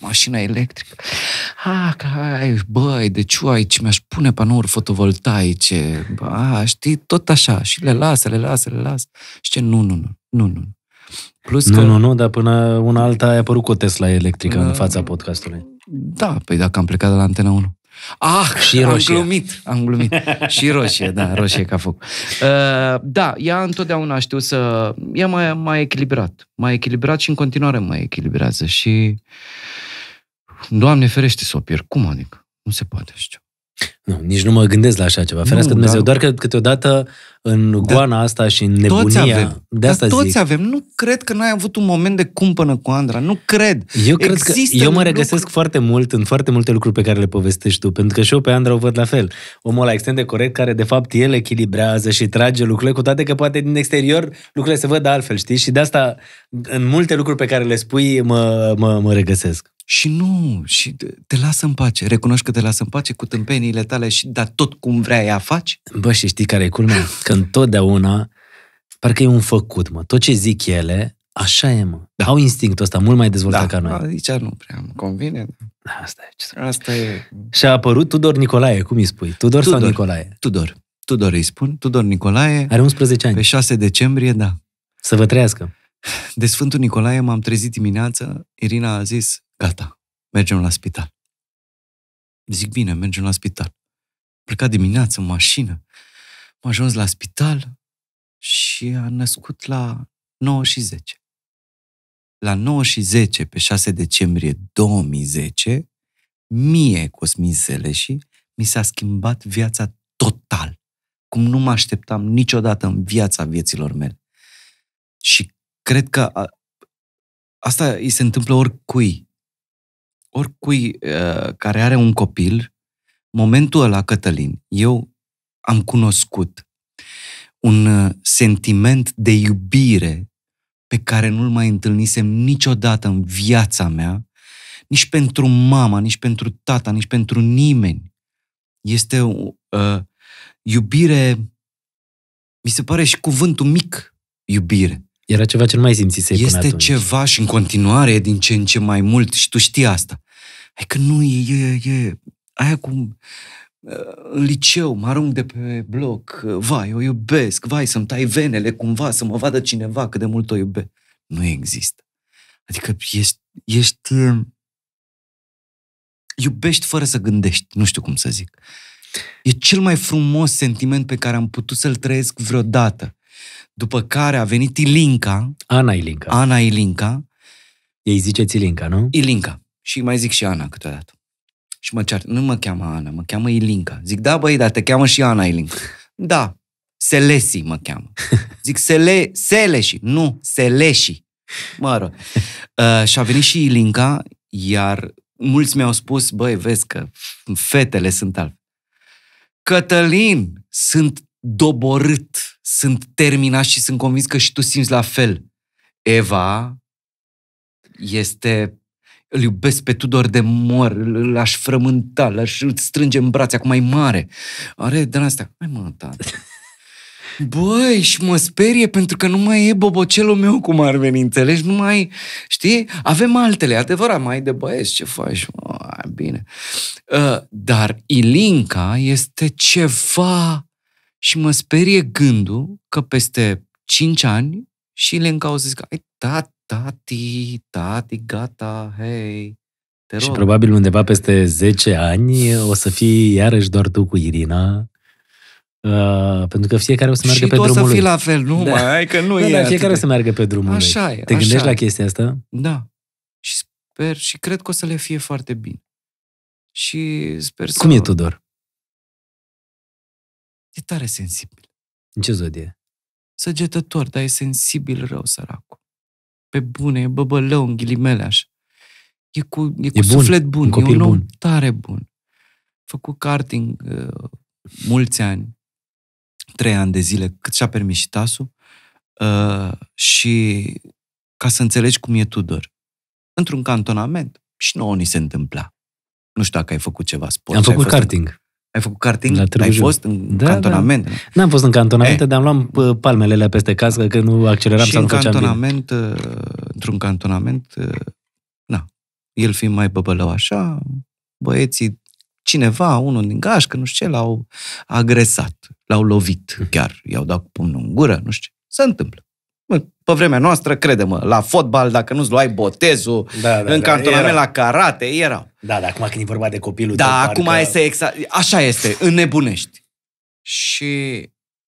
mașina electrică. A, că ai, băi, de ce ai, ce mi-aș pune panouri fotovoltaice. A, știi, tot așa. Și le lasă, le lasă, le lasă. Și ce, nu, nu, nu, nu, nu. Plus că... nu, nu, nu, dar până una alta a apărut cu o Tesla electrică uh, în fața podcastului. Da, păi dacă am plecat de la Antena 1. Ah, și roșie. am glumit. Am glumit. și roșie, da, roșie ca foc. Uh, da, ea întotdeauna știu să... Ea mai, mai echilibrat. Mai echilibrat și în continuare mai echilibrează. Și... Doamne ferește să o pierd. Cum adică? Nu se poate așa nu, nici nu mă gândesc la așa ceva. Ferească Dumnezeu, da. doar că câteodată în da. goana asta și în nebunia... Toți avem. De da, asta da, toți zic. avem. Nu cred că n-ai avut un moment de cumpănă cu Andra. Nu cred. Eu cred Există că eu mă regăsesc lucruri... foarte mult în foarte multe lucruri pe care le povestești tu, pentru că și eu pe Andra o văd la fel. Omul la extrem de corect care de fapt el echilibrează și trage lucrurile, cu toate că poate din exterior lucrurile se văd altfel, știi? Și de asta în multe lucruri pe care le spui mă, mă, mă regăsesc. Și nu, și te lasă în pace. Recunoști că te lasă în pace cu tâmpeniile tale, și dar tot cum vrea ea faci? Bă, și știi care e culmea? Că întotdeauna, parcă e un făcut, mă. Tot ce zic ele, așa e, mă. Da. Au instinctul ăsta mult mai dezvoltat da, ca noi. Aici nu prea mă convine. Da. Asta e. Ce... Asta e. Și a apărut Tudor Nicolae, cum îi spui? Tudor, Tudor sau Nicolae? Tudor. Tudor îi spun. Tudor Nicolae. Are 11 ani. Pe 6 decembrie, da. Să vă trăiască. De Sfântul Nicolae m-am trezit dimineața, Irina a zis, Gata, mergem la spital. Zic, bine, mergem la spital. Plecat dimineață în mașină, am ajuns la spital și a născut la 9 și 10. La 9 și 10, pe 6 decembrie 2010, mie, Cosmin Seleși, mi s-a schimbat viața total, cum nu mă așteptam niciodată în viața vieților mele. Și cred că a, asta îi se întâmplă oricui oricui uh, care are un copil, momentul ăla, Cătălin, eu am cunoscut un uh, sentiment de iubire pe care nu-l mai întâlnisem niciodată în viața mea, nici pentru mama, nici pentru tata, nici pentru nimeni. Este o uh, iubire, mi se pare și cuvântul mic, iubire. Era ceva ce nu mai să este până ceva și în continuare din ce în ce mai mult și tu știi asta. Hai că nu, e, e, e aia cum uh, în liceu, mă arunc de pe bloc, uh, vai, o iubesc, vai, să-mi tai venele cumva, să mă vadă cineva cât de mult o iubesc. Nu există. Adică ești, ești uh, iubești fără să gândești, nu știu cum să zic. E cel mai frumos sentiment pe care am putut să-l trăiesc vreodată. După care a venit Ilinca. Ana Ilinca. Ana Ilinca. Ei ziceți Ilinca, nu? Ilinca. Și mai zic și Ana câteodată. Și mă ceartă. Nu mă cheamă Ana, mă cheamă Ilinca. Zic, da băi, dar te cheamă și Ana Ilinca. Da, Selesi mă cheamă. Zic, Sele, Seleși, nu, Seleși. Mă rog. Uh, și a venit și Ilinca, iar mulți mi-au spus, băi, vezi că fetele sunt al. Cătălin, sunt doborât sunt terminat și sunt convins că și tu simți la fel. Eva este... Îl iubesc pe Tudor de mor, îl aș frământa, l-aș strânge în brațe, acum mai mare. Are de asta. Hai mă, tata. Băi, și mă sperie pentru că nu mai e bobocelul meu cum ar veni, înțelegi? Nu mai, știi? Avem altele, adevărat, mai de băieți, ce faci? Oh, bine. Ă, dar Ilinca este ceva și mă sperie gândul că peste 5 ani și le încau zic, da, tati, tati, gata, hei, te rog. Și probabil undeva peste 10 ani o să fii iarăși doar tu cu Irina, Uh, pentru că fiecare o să meargă și pe drumul lui. Și o să fii la fel, nu da. mai, că nu da, e da, Fiecare o să meargă pe drumul lui. așa E, Te așa gândești e. la chestia asta? Da. Și sper și cred că o să le fie foarte bine. Și sper Cum e Tudor? E tare sensibil. În ce zodie? Săgetător, dar e sensibil rău, săracul. Pe bune, e băbălău în ghilimele așa. E cu, e cu e suflet bun, bun. e un om bun. tare bun. Făcut karting uh, mulți ani, trei ani de zile, cât și-a permis și tasul. Uh, și ca să înțelegi cum e Tudor. Într-un cantonament. Și nouă ni se întâmpla. Nu știu dacă ai făcut ceva sport. Am făcut făcut karting. Ai făcut karting? La Ai Jiu. fost în da, da. cantonament? Da. N-am fost în cantonament, eh? dar am luat palmele alea peste cască că nu acceleram să sau în nu cantonament, bine. Uh, într-un cantonament, uh, na, el fiind mai băbălău așa, băieții, cineva, unul din gașcă, nu știu ce, l-au agresat, l-au lovit mhm. chiar, i-au dat cu pumnul în gură, nu știu ce. Se întâmplă. Pe vremea noastră, crede-mă, la fotbal, dacă nu-ți luai botezul, da, da, în da, cantonament la karate, erau. Da, dar acum când e vorba de copilul Da, tău, acum parcă... este exact, așa este, înnebunești. Și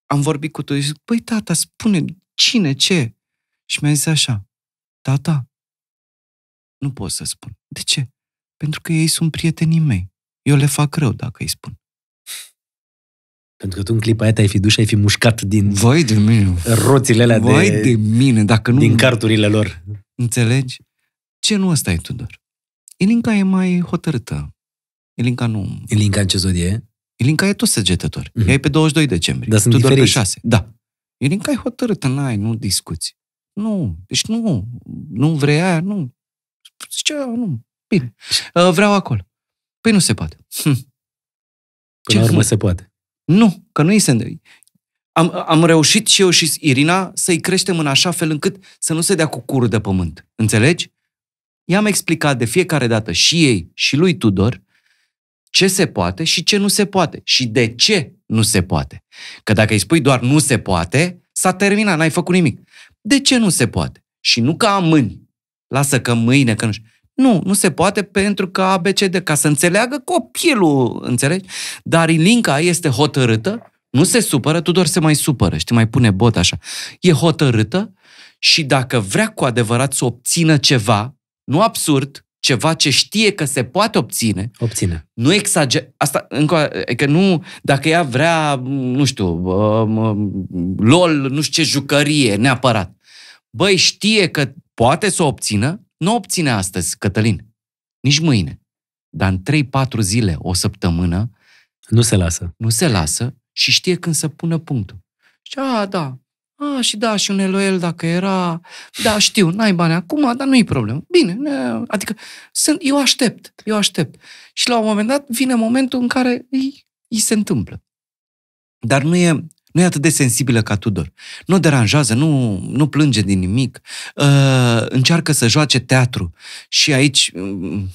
am vorbit cu tu, zic, păi tata, spune cine, ce? Și mi-a zis așa, tata, nu pot să spun. De ce? Pentru că ei sunt prietenii mei. Eu le fac rău dacă îi spun. Pentru că tu în clipa aia te-ai fi dus și ai fi mușcat din Voi de mine. roțile alea Voi de, de mine, dacă nu... din carturile lor. Înțelegi? Ce nu ăsta e Tudor? Ilinca e mai hotărâtă. Ilinca nu... Ilinca în ce zodie? Ilinca e tot săgetător. Mm-hmm. Ea e pe 22 decembrie. Dar sunt Tudor pe 6. Da. Ilinca e hotărâtă, n-ai, nu discuți. Nu, deci nu, nu vrei aia, nu. Zice, nu, bine, vreau acolo. Păi nu se poate. Hm. Până la urmă se poate. Nu, că nu e sandwich. Am, am reușit și eu și Irina să-i creștem în așa fel încât să nu se dea cu curul de pământ. Înțelegi? I-am explicat de fiecare dată și ei și lui Tudor ce se poate și ce nu se poate și de ce nu se poate. Că dacă îi spui doar nu se poate, s-a terminat, n-ai făcut nimic. De ce nu se poate? Și nu ca amâni. Lasă că mâine, că nu știu. Nu, nu se poate pentru că ABCD, ca să înțeleagă copilul, înțelegi? Dar Ilinca este hotărâtă, nu se supără, Tudor se mai supără, știi, mai pune bot așa. E hotărâtă și dacă vrea cu adevărat să obțină ceva, nu absurd, ceva ce știe că se poate obține. Obține. Nu exager... Asta, încă, că nu... Dacă ea vrea, nu știu, um, um, LOL, nu știu ce jucărie, neapărat. Băi, știe că poate să o obțină, nu obține astăzi, Cătălin, nici mâine. Dar în 3-4 zile, o săptămână... Nu se lasă. Nu se lasă și știe când să pună punctul. Și, a, da, a, și da, și un Eloel dacă era... Da, știu, n-ai bani acum, dar nu-i problemă. Bine, ne, adică sunt, eu aștept, eu aștept. Și la un moment dat vine momentul în care îi, îi se întâmplă. Dar nu e nu e atât de sensibilă ca Tudor. Nu deranjează, nu, nu plânge din nimic. Uh, încearcă să joace teatru. Și aici... Uh, mm,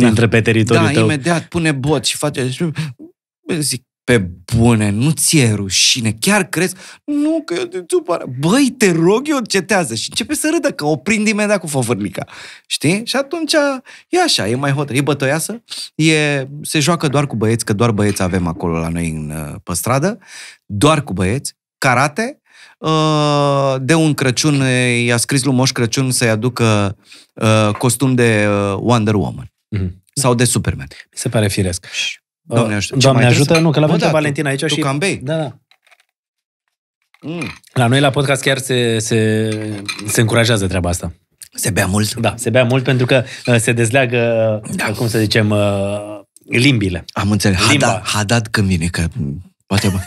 Intră mm, pe teritoriul da, tău. imediat pune bot și face... Zic, pe bune, nu ți-e rușine, chiar crezi? Nu, că eu te supăr. Băi, te rog eu, cetează. Și începe să râdă, că o prind imediat cu fovârlica. Știi? Și atunci e așa, e mai hotărât. E bătoiasă, e, se joacă doar cu băieți, că doar băieți avem acolo la noi în, uh, pe stradă, doar cu băieți, karate, uh, de un Crăciun, i-a scris lui Moș Crăciun să-i aducă uh, costum de Wonder Woman. Mm-hmm. Sau de Superman. Mi se pare firesc. Doamne ajută. Doamne mai ajută, nu, că l-avem da, Valentin aici tu și... bei. Da, da. Mm. La noi, la podcast, chiar se, se, se încurajează treaba asta. Se bea mult. Da, se bea mult pentru că uh, se dezleagă, da. cum să zicem, uh, limbile. Am înțeles. Limba. Hadad, când vine, că Poate mă.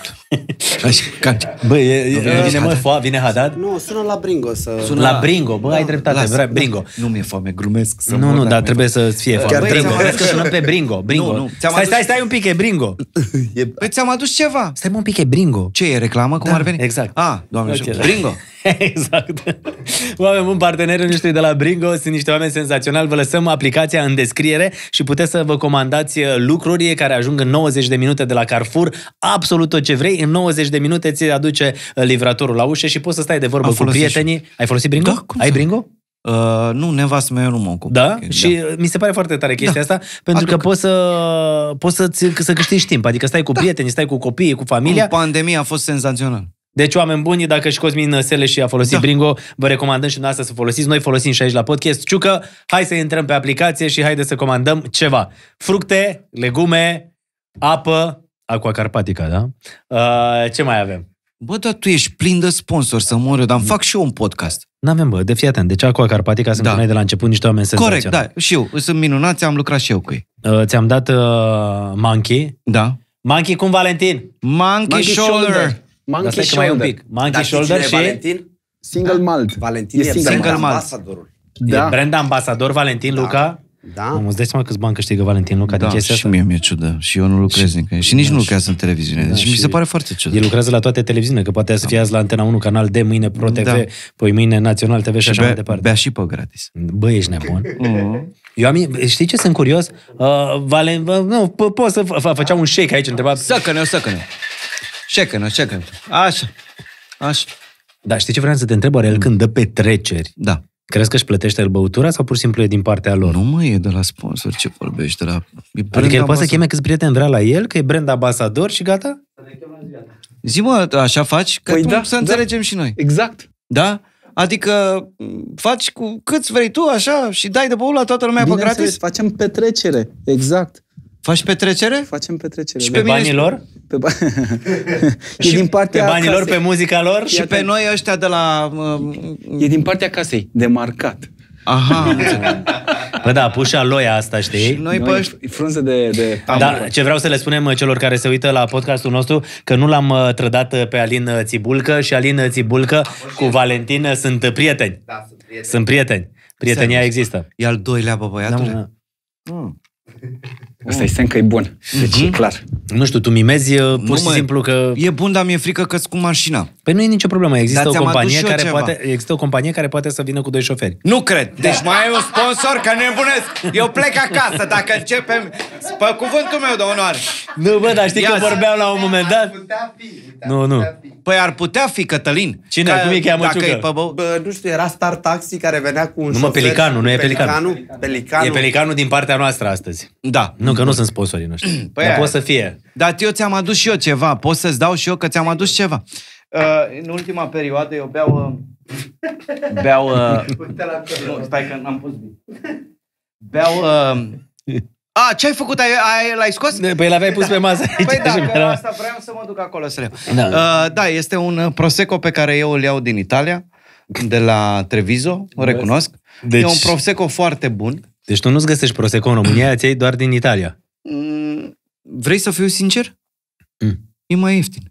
Așa, ca... Bă, e, e, vine, mă, foa, vine Haddad? Nu, sună la Bringo să... Sună la da. Bringo, bă, da, ai dreptate, las, vreau, da. Bringo. Nu mi-e foame, grumesc. Să nu, nu, dar trebuie să fie foame. Chiar Bringo, crezi că sună pe Bringo, Bringo. Nu, nu. Stai, adus... stai, stai un pic, e Bringo. e... Păi ți-am adus ceva. Stai un pic, e Bringo. Ce e, reclamă? Cum da, ar veni? Exact. Ah, doamne, okay, Bringo. exact. Oameni buni, partenerii noștri de la Bringo sunt niște oameni senzaționali. Vă lăsăm aplicația în descriere și puteți să vă comandați uh, lucruri care ajung în 90 de minute de la Carrefour. Absolut tot ce vrei. În 90 de minute ți aduce uh, livratorul la ușă și poți să stai de vorbă Am cu prietenii. Și... Ai folosit Bringo? Da, Ai Bringo? Uh, nu, nevastă mea nu mă ocup. Da? și da. mi se pare foarte tare chestia da. asta, pentru Aduc. că poți să poți să, să câștigi timp. Adică stai cu da. prietenii, stai cu copiii, cu familia. În pandemia a fost senzațional. Deci, oameni buni, dacă și Cosmin Sele și a folosit da. Bringo, vă recomandăm și dumneavoastră să folosiți. Noi folosim și aici la podcast. Ciucă, hai să intrăm pe aplicație și haide să comandăm ceva. Fructe, legume, apă, aqua carpatica, da? Uh, ce mai avem? Bă, dar tu ești plin de sponsor să mor eu, dar mm. fac și eu un podcast. N-avem, bă, de fii atent. Deci Aqua Carpatica sunt da. noi de la început niște oameni senzaționali. Corect, da, și eu. Sunt minunați, am lucrat și eu cu ei. Uh, ți-am dat uh, Monkey. Da. Monkey cum Valentin. Monkey, monkey shoulder. shoulder. Monkey Dar Shoulder. Mai un pic. Monkey Dar Shoulder și... Valentin? Single da. Malt. Valentin e single, single malt. ambasadorul. Da. E brand ambasador Valentin da. Luca. Da. Mă, îți dai seama câți bani câștigă Valentin Luca da, din chestia și asta? mie mi-e ciudă. Și eu nu lucrez și, nicăieri. Și nici da, nu lucrează și, în televiziune. Da, deci și mi se pare foarte ciudă. El lucrează la toate televiziunile, că poate da. să fie azi la Antena 1, Canal D, mâine Pro TV, da. poi mâine Național TV și, și așa bea, mai departe. Bea și pe gratis. Bă, ești nebun. Mm-hmm. eu am, știi ce sunt curios? Uh, Valen, uh, nu, poți să fă, făceam un shake aici, întrebat. săcă-ne. Șecană, șecană. Așa, așa. Da, știi ce vreau să te întreb? Oare el mm. când dă petreceri, da. crezi că își plătește el băutura sau pur și simplu e din partea lor? Nu mă e de la sponsor ce vorbești, de la... E adică el poate să cheme câți prieteni vrea la el, că e brand ambasador și gata? Zi mă, așa faci, că păi da, să da. înțelegem da. și noi. Exact. Da? Adică mm, faci cu cât vrei tu, așa, și dai de băut la toată lumea Bine pe gratis? Înțeles, facem petrecere, exact. Faci petrecere? Facem petrecere. Și da. pe, pe mine banii lor? Pe ba... e din partea pe banii lor, pe muzica lor? Și pe noi ăștia de la... Uh, e din partea casei, demarcat. Aha. Bă, da, pușa aloia asta, știi? Și noi, noi frunze de... de... Da, ce vreau să le spunem celor care se uită la podcastul nostru, că nu l-am uh, trădat uh, pe Alin Țibulcă și Alin Țibulcă cu Valentin sunt prieteni. Da, sunt prieteni. Sunt prieteni. Prietenia există. E al doilea, bă, băiatule. Da, mă, da. Mm. Asta e semn că e bun. Deci e mhm. clar. Nu știu, tu mimezi uh, pur nu, și mă, simplu că... E bun, dar mi-e frică că cu mașina. Păi nu e nicio problemă. Există o, companie care ceva. poate, există o companie care poate să vină cu doi șoferi. Nu cred. Deci mai e un sponsor, că nebunesc. Eu plec acasă dacă începem... Pe cuvântul meu de onoare. Nu, bă, dar știi Ia că vorbeam la un moment dat? putea fi. nu, nu. Fi. Păi ar putea fi Cătălin. Cine? Că, cum îi cheamă dacă e pe, bă, Nu știu, era Star Taxi care venea cu un Nu mă, Pelicanul, nu e Pelicanul. Pelicanul. Pelicanul. E Pelicanul din partea noastră astăzi. Da. Nu, că nu sunt sponsorii noștri. Păi dar poți să fie. Dar eu ți-am adus și eu ceva. Poți să-ți dau și eu că ți-am adus ceva. Uh, în ultima perioadă eu beau... Uh, beau... Uh, la nu, stai că n-am pus bine. Beau... Uh, A, ce ai făcut? Ai, ai, l-ai scos? De, păi l-aveai pus pe masă păi aici. Păi da, era... asta vreau să mă duc acolo să le Da. Uh, da, este un uh, Prosecco pe care eu îl iau din Italia, de la Treviso, o recunosc. Deci... E un Prosecco foarte bun. Deci tu nu-ți găsești Prosecco în România, ți doar din Italia. Mm, vrei să fiu sincer? Mm. E mai ieftin.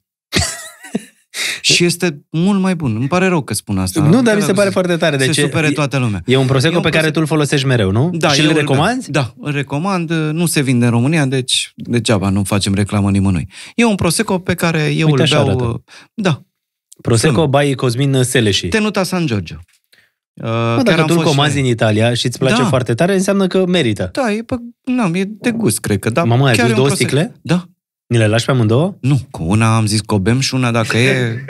Și este mult mai bun. Îmi pare rău că spun asta. Nu, dar mi se pare foarte tare. Deci se supere toată lumea. E un prosecco pe care tu îl folosești mereu, nu? Da, și îl recomanzi? Da, îl recomand. Nu se vinde în România, deci degeaba nu facem reclamă nimănui. E un prosecco pe care eu Uite, îl beau... Arată. Da. Prosecco by Cosmin Seleși. Tenuta San Giorgio. Mă, uh, dacă tu comanzi în Italia și îți place da. foarte tare, înseamnă că merită. Da, e, pe, na, e de gust, cred că. Da, Mama ai adus două sticle? Da, Ni le lași pe amândouă? Nu, cu una am zis că o bem și una dacă e...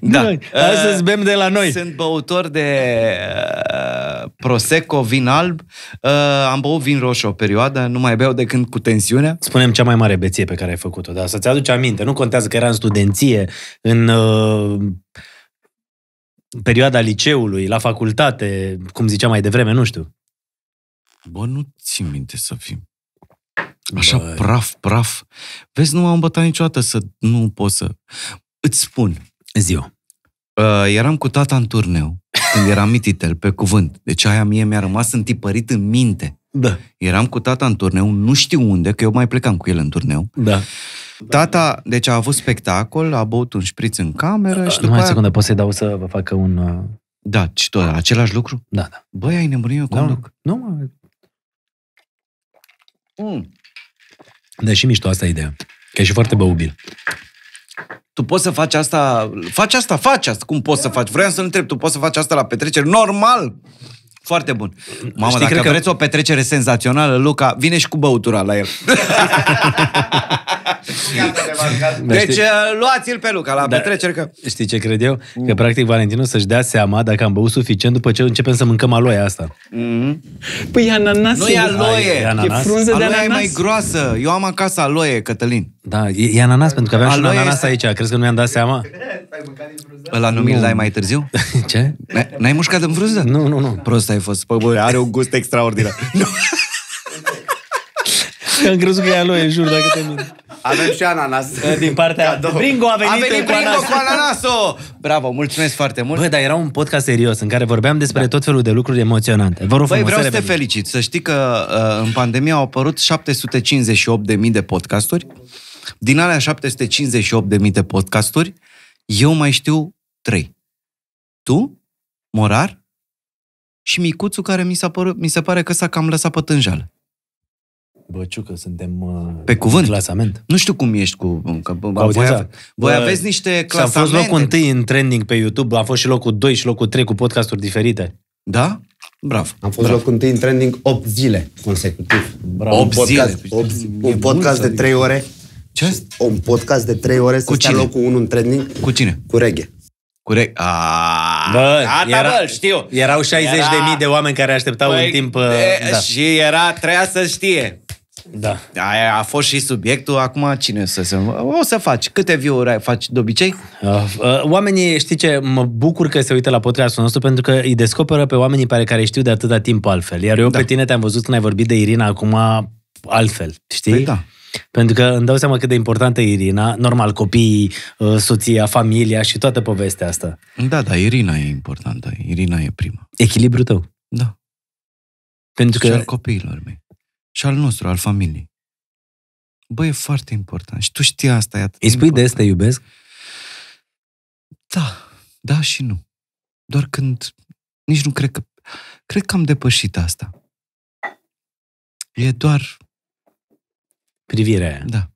da. Noi, astăzi ă, bem de la noi. Sunt băutor de uh, Prosecco, vin alb. Uh, am băut vin roșu o perioadă, nu mai beau decât cu tensiunea. Spunem cea mai mare beție pe care ai făcut-o, dar să-ți aduci aminte. Nu contează că era în studenție, în... Uh, perioada liceului, la facultate, cum ziceam mai devreme, nu știu. Bă, nu țin minte să fim. Așa Bă. praf, praf. Vezi, nu m-am bătat niciodată să nu pot să... Îți spun. Ziua. Uh, eram cu tata în turneu, când eram mititel, pe cuvânt. Deci aia mie mi-a rămas întipărit în minte. Da. Eram cu tata în turneu, nu știu unde, că eu mai plecam cu el în turneu. Da. Tata, deci a avut spectacol, a băut un șpriț în cameră da, da. și după Numai aia... secundă, pot să-i dau să vă facă un... Uh, da, și tot, același lucru? Da, da. Băi, ai nebunit, eu conduc. Da, nu, mă, Mm. Deși mișto, asta e ideea. Că e și foarte băubil. Tu poți să faci asta, faci asta, faci asta. Cum poți să faci? Vreau să întreb, tu poți să faci asta la petreceri? Normal! Foarte bun. Mamă, Știi, dacă cred vreți o petrecere senzațională, Luca, vine și cu băutura la el. Da, deci uh, luați-l pe Luca la da, petrecere. Că... Știi ce cred eu? Mm. Că practic Valentinu să-și dea seama dacă am băut suficient după ce începem să mâncăm aloia asta. Mm. Păi e ananas. Nu e aloie. E, ananas. e frunză aloia de ananas. e mai groasă. Eu am acasă aloie, Cătălin. Da, e, e ananas, pentru că aveam Al și un ananas este... aici. Crezi că nu mi-am dat seama? Ăla nu mi-l dai mai târziu? Ce? N-ai mușcat în frunză? Nu, nu, nu. Prost ai fost. Păi, bă, are un gust extraordinar. Am crezut că e aloe, jur, dacă te mint. Avem și ananas. Da, din partea... Cadou. Bringo a venit, a venit cu, ananas. cu ananasul! Bravo, mulțumesc foarte mult. Băi, dar era un podcast serios în care vorbeam despre da. tot felul de lucruri emoționante. Vă rog Băi, vreau să te felicit. Să știi că uh, în pandemie au apărut 758.000 de podcasturi. Din alea 758.000 de podcasturi, eu mai știu trei. Tu, Morar și Micuțu, care mi, s-a părut, mi se pare că s-a cam lăsat pe tânjală. că suntem uh, pe cuvânt. clasament. Nu știu cum ești cu... Că, cu voi, da. ave- voi aveți niște clasamente. S-a fost locul întâi în trending pe YouTube, a fost și locul 2 și locul 3 cu podcasturi diferite. Da? Bravo. Am fost Bravo. locul întâi în trending 8 zile consecutiv. Bravo. 8 un podcast, zile. 8, un podcast de 3 adică- ore ce? Un podcast de 3 ore să cine? stea cine? locul 1 în trending. Cu cine? Cu reghe. A... Bă, Gata, era, bă, știu. Erau 60 era, de, mii de oameni care așteptau un păi, timp... De, uh, da. Și era, treia să știe. Da. Aia a fost și subiectul, acum cine să se... O să faci. Câte view-uri faci de obicei? Uh, uh, oamenii, știi ce, mă bucur că se uită la podcastul nostru pentru că îi descoperă pe oamenii pe care știu de atâta timp altfel. Iar eu da. pe tine te-am văzut când ai vorbit de Irina acum altfel, știi? Păi da. Pentru că îmi dau seama cât de importantă e Irina, normal, copiii, uh, soția, familia și toată povestea asta. Da, da, Irina e importantă. Irina e prima. Echilibru tău. Da. Pentru și că... al copiilor mei. Și al nostru, al familiei. Băi, e foarte important. Și tu știi asta. E atât Îi spui important. de asta, iubesc? Da. Da și nu. Doar când nici nu cred că... Cred că am depășit asta. E doar privirea aia. Da.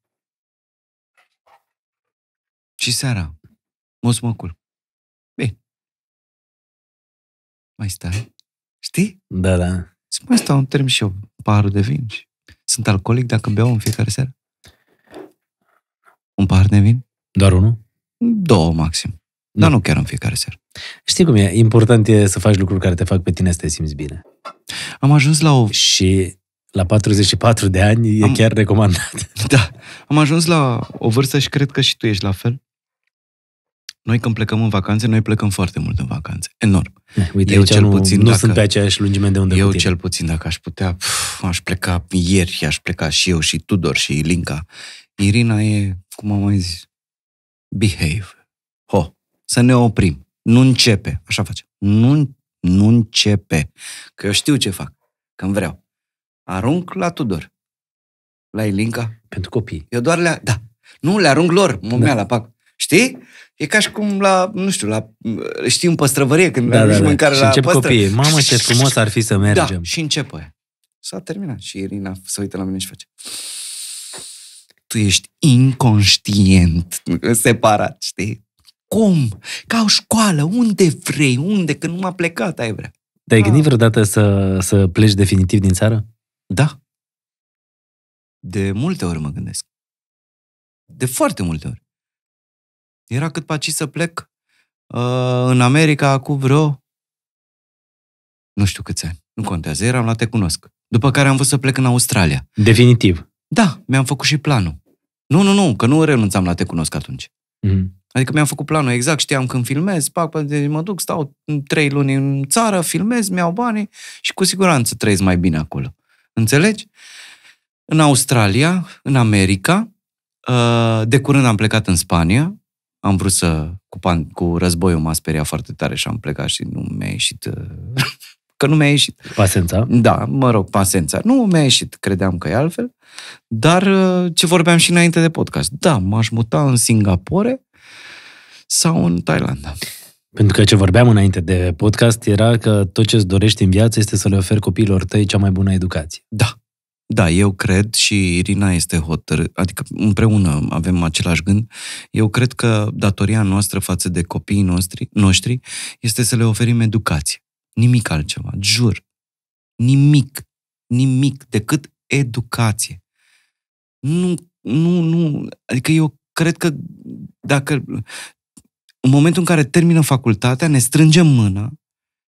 Și seara, smocul. Bine. Mai stai. Știi? Da, da. Să mai stau, îmi termen și eu parul de vin. Sunt alcoolic dacă beau în fiecare seară? Un pahar de vin? Doar unul? Două maxim. Da. Dar nu chiar în fiecare seară. Știi cum e? Important e să faci lucruri care te fac pe tine să te simți bine. Am ajuns la o... Și la 44 de ani am, e chiar recomandat. Da. Am ajuns la o vârstă și cred că și tu ești la fel. Noi când plecăm în vacanțe, noi plecăm foarte mult în vacanțe. Enorm. Eh, uite, eu cel nu, puțin nu dacă, sunt pe aceeași lungime de unde Eu putin. cel puțin, dacă aș putea, pf, aș pleca ieri, aș pleca și eu, și Tudor, și Ilinca. Irina e, cum am mai zis, behave. Ho, să ne oprim. Nu începe. Așa face. Nu, nu începe. Că eu știu ce fac. Când vreau arunc la Tudor, la Ilinca. Pentru copii. Eu doar le... Da. Nu, le arunc lor, mă da. la pac. Știi? E ca și cum la, nu știu, la, știi, în păstrăvărie, când da, da, da. mâncare și la încep păstră. copiii. Mamă, ce frumos ar fi să da, mergem. Da, și încep aia. S-a terminat. Și Irina se uită la mine și face tu ești inconștient, separat, știi? Cum? Ca o școală, unde vrei, unde, când nu m-a plecat, ai vrea. Te-ai gândit ah. vreodată să, să pleci definitiv din țară? Da. De multe ori mă gândesc. De foarte multe ori. Era cât paci să plec uh, în America acum vreo nu știu câți ani. Nu contează, eram la Te Cunosc. După care am vrut să plec în Australia. Definitiv. Da, mi-am făcut și planul. Nu, nu, nu, că nu renunțam la Te Cunosc atunci. Mm. Adică mi-am făcut planul exact, știam când filmez, pac, deci mă duc, stau trei luni în țară, filmez, mi-au banii și cu siguranță trăiesc mai bine acolo. Înțelegi? În Australia, în America, ă, de curând am plecat în Spania, am vrut să, cu, pan, cu războiul m-a speriat foarte tare și am plecat și nu mi-a ieșit, ă, că nu mi-a ieșit. Pasența? Da, mă rog, pasența. Nu mi-a ieșit, credeam că e altfel, dar ă, ce vorbeam și înainte de podcast, da, m-aș muta în Singapore sau în Thailanda. Pentru că ce vorbeam înainte de podcast era că tot ce îți dorești în viață este să le oferi copiilor tăi cea mai bună educație. Da. Da, eu cred și Irina este hotăr. adică împreună avem același gând. Eu cred că datoria noastră față de copiii noștri, noștri este să le oferim educație. Nimic altceva, jur. Nimic, nimic decât educație. Nu, nu, nu, adică eu cred că dacă în momentul în care termină facultatea, ne strângem mână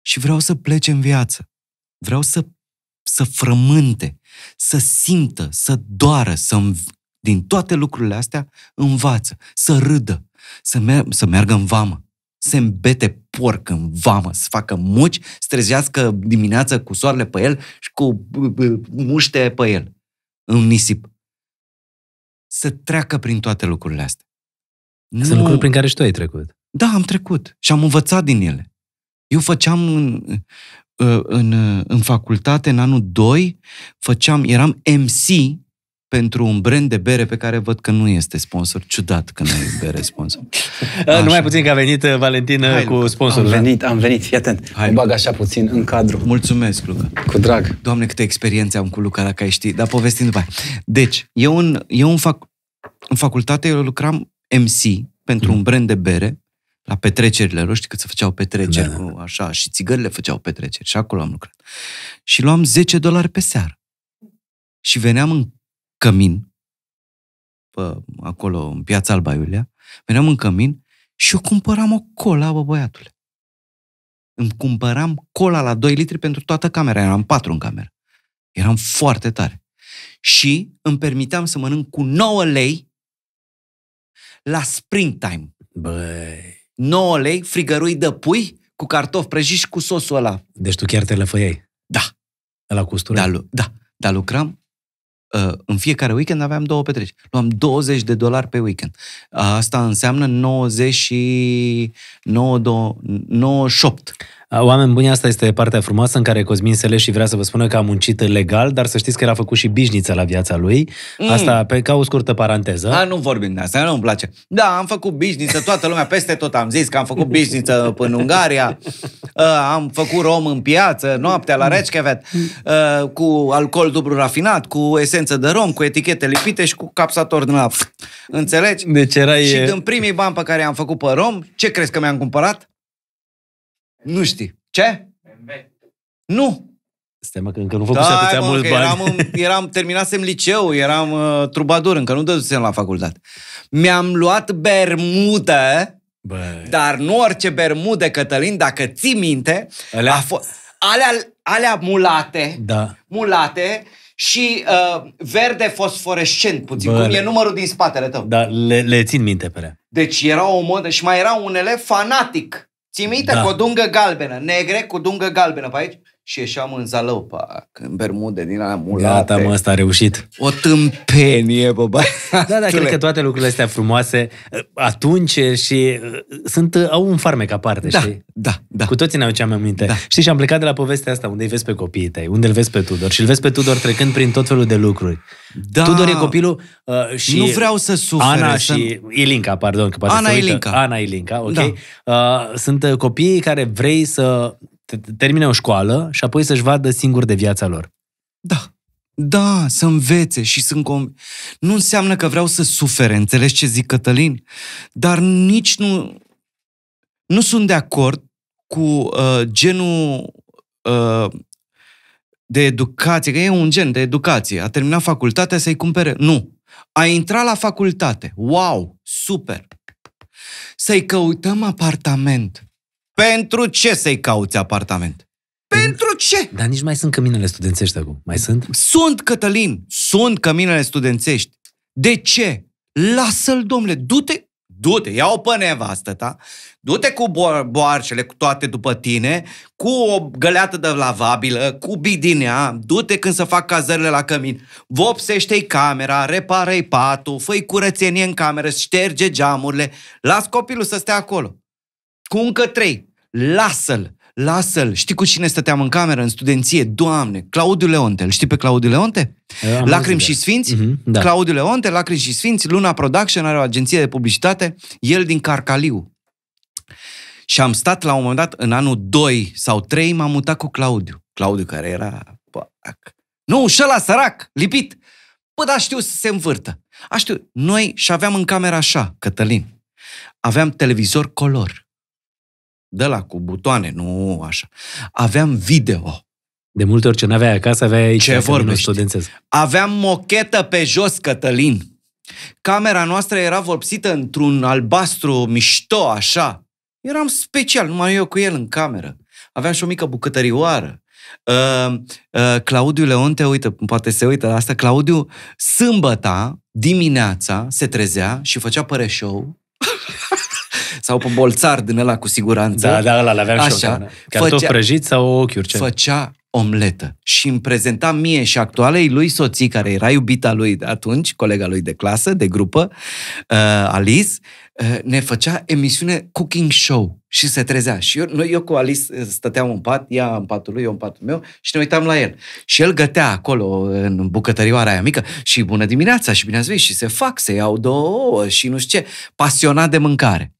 și vreau să plece în viață. Vreau să, să frământe, să simtă, să doară, să din toate lucrurile astea învață, să râdă, să, mer- să meargă în vamă, să îmbete porc în vamă, să facă muci, să trezească dimineața cu soarele pe el și cu muște pe el, în nisip. Să treacă prin toate lucrurile astea. Sunt nu... lucruri prin care și tu ai trecut. Da, am trecut și am învățat din ele. Eu făceam în, în, în facultate, în anul 2, făceam, eram MC pentru un brand de bere pe care văd că nu este sponsor. Ciudat că nu e bere sponsor. Nu mai puțin că a venit uh, Valentin uh, Hai, cu sponsorul. Am venit, am venit. Fii atent. Hai, bag așa puțin în cadru. Mulțumesc, Luca. Cu drag. Doamne, câte experiențe am cu Luca, dacă ai ști. Dar povestind după aia. Deci, eu în, eu în, fac, în facultate eu lucram MC pentru mm. un brand de bere la petrecerile lor, știi că se făceau petreceri, da. așa, și țigările făceau petreceri și acolo am lucrat. Și luam 10 dolari pe seară. Și veneam în cămin, pe, acolo, în piața Alba Iulia, veneam în cămin și eu cumpăram o cola, bă, băiatule. Îmi cumpăram cola la 2 litri pentru toată camera, eram patru în cameră. Eram foarte tare. Și îmi permiteam să mănânc cu 9 lei la springtime. Băi. 9 lei frigărui de pui cu cartofi și cu sosul ăla. Deci tu chiar te lăfăiei? Da. La costură? Da, lu- da. Dar lucram uh, în fiecare weekend aveam două petreci. Luam 20 de dolari pe weekend. Asta înseamnă 99, 98. Uh, oameni buni, asta este partea frumoasă în care Cosmin și vrea să vă spună că a muncit legal, dar să știți că el a făcut și bișniță la viața lui. Mm. Asta pe ca o scurtă paranteză. A, nu vorbim de asta, nu-mi place. Da, am făcut bișniță, toată lumea peste tot am zis că am făcut bișniță în Ungaria, uh, am făcut rom în piață, noaptea la Reșchevet, uh, cu alcool dublu rafinat, cu esență de rom, cu etichete lipite și cu capsator din la... Înțelegi? Deci erai... Și din primii bani pe care i-am făcut pe rom, ce crezi că mi-am cumpărat? Nu știi. Ce? BMW. Nu. Stai mă, că încă nu făcusem da, atâtea mulți bani. Eram, eram, terminasem liceu, eram uh, trubadur, încă nu dădusem la facultate. Mi-am luat bermude, Bă. dar nu orice bermude, Cătălin, dacă ții minte, alea, a fost, alea, alea mulate, da. mulate, și uh, verde fosforescent puțin, Bă, cum e numărul din spatele tău. Da, le, le țin minte pe alea. Deci era o modă și mai era un elev fanatic Ții minte? Da. Cu o dungă galbenă, negre cu dungă galbenă pe aici și ieșeam în Zalăupa, în Bermude, din alea mulate. Gata, mă, asta a reușit. O tâmpenie, bă, bă. Da, da, cred că toate lucrurile astea frumoase, ă, atunci și ă, sunt, ă, au un farmec aparte, da, știi? Da, da. Cu toții ne aduceam aminte. Da. Știi, și am plecat de la povestea asta, unde îi vezi pe copiii tăi, unde îl vezi pe Tudor și îl vezi pe Tudor trecând prin tot felul de lucruri. Da. Tudor e copilul uh, și... Nu vreau să sufere. Ana să... Ilinca, pardon, că poate Ana Ilinca. Ana Ilinca, ok? Da. Uh, sunt copiii care vrei să termine o școală și apoi să-și vadă singur de viața lor. Da. Da, să învețe și sunt com- Nu înseamnă că vreau să sufere, înțelegi ce zic, Cătălin? Dar nici nu... Nu sunt de acord cu uh, genul uh, de educație, că e un gen de educație. A terminat facultatea să-i cumpere... Nu. A intrat la facultate. Wow! Super! Să-i căutăm apartament pentru ce să-i cauți apartament? Pentru ce? Dar nici mai sunt căminele studențești acum. Mai sunt? Sunt, Cătălin! Sunt căminele studențești. De ce? Lasă-l, domnule, du-te, du-te, ia-o pe nevastă ta, du-te cu boarcele, cu toate după tine, cu o găleată de lavabilă, cu bidinea, du-te când să fac cazările la cămin, vopsește-i camera, repară-i patul, fă curățenie în cameră, șterge geamurile, las copilul să stea acolo. Cu încă trei. Lasă-l! Lasă-l! Știi cu cine stăteam în cameră, în studenție? Doamne, Claudiu Leonte. Îl știi pe Claudiu Leonte? Am Lacrimi da. și Sfinți? Mm-hmm, da. Claudiu Leonte, Lacrimi și Sfinți, Luna Production are o agenție de publicitate, el din Carcaliu. Și am stat la un moment dat, în anul 2 sau 3, m-am mutat cu Claudiu. Claudiu care era... Bac. Nu, și la sărac, lipit. Bă, dar știu să se învârtă. A, știu, noi și aveam în camera așa, Cătălin. Aveam televizor color de la cu butoane, nu așa. Aveam video. De multe ori ce n-aveai acasă, aveai aici. Ce vorbești? Aveam mochetă pe jos, Cătălin. Camera noastră era vopsită într-un albastru mișto, așa. Eram special, numai eu cu el în cameră. Aveam și o mică bucătărioară. Uh, uh, Claudiu Leonte, uite, poate se uită la asta, Claudiu sâmbăta dimineața se trezea și făcea păreșou sau pe bolțar din ăla cu siguranță. Da, da, ăla l-aveam Așa, și eu. Da, da. Chiar făcea, prăjit sau ochiuri. Ce? Făcea omletă și îmi prezenta mie și actualei lui soții, care era iubita lui atunci, colega lui de clasă, de grupă, uh, Alice, uh, ne făcea emisiune cooking show și se trezea. Și eu, noi, eu cu Alice uh, stăteam în pat, ea în patul lui, eu în patul meu și ne uitam la el. Și el gătea acolo în bucătărioara aia mică și bună dimineața și bine ați venit și se fac, se iau două ouă și nu știu ce, pasionat de mâncare.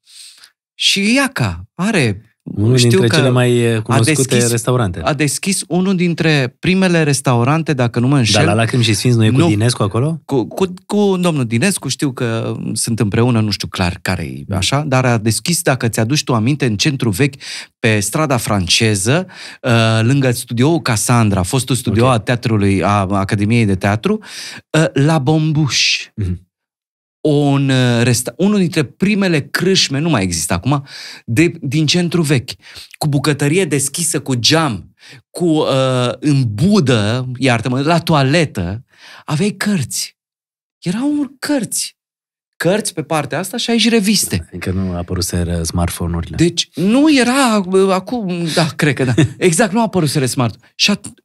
Și Iaca are unul știu dintre că cele mai eh, cunoscute a deschis, restaurante. A deschis unul dintre primele restaurante, dacă nu mă înșel. Dar la Lacrimi și Sfinți nu e cu nu, Dinescu acolo? Cu, cu, cu domnul Dinescu știu că sunt împreună, nu știu clar care e așa, dar a deschis, dacă ți-aduci tu aminte, în centru vechi, pe strada franceză, eh, lângă studioul Cassandra, fostul studio okay. a teatrului, a Academiei de Teatru, eh, la Bombuș. Mm-hmm un uh, resta- unul dintre primele crâșme, nu mai există acum, de, din centru vechi, cu bucătărie deschisă, cu geam, cu uh, în budă, iartă-mă, la toaletă, aveai cărți. Erau cărți. Cărți pe partea asta și aici reviste. Încă nu apăruseră smartphone-urile. Deci nu era uh, acum, da, cred că da. Exact, nu apăruseră smart. Și at-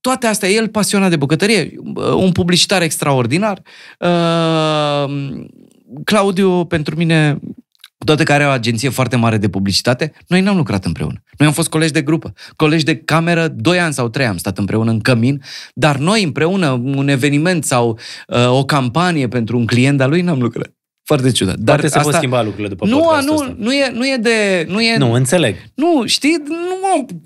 toate astea, el pasionat de bucătărie, un publicitar extraordinar. Uh, Claudiu, pentru mine, cu toate care are o agenție foarte mare de publicitate, noi n-am lucrat împreună. Noi am fost colegi de grupă, colegi de cameră, doi ani sau trei am stat împreună în cămin, dar noi împreună, un eveniment sau uh, o campanie pentru un client al lui, n-am lucrat. Foarte ciudat. Dar Poate se asta... pot schimba lucrurile după nu, podcastul nu, ăsta. Nu, e, nu e de... Nu, e... nu, înțeleg. Nu, știi, nu am...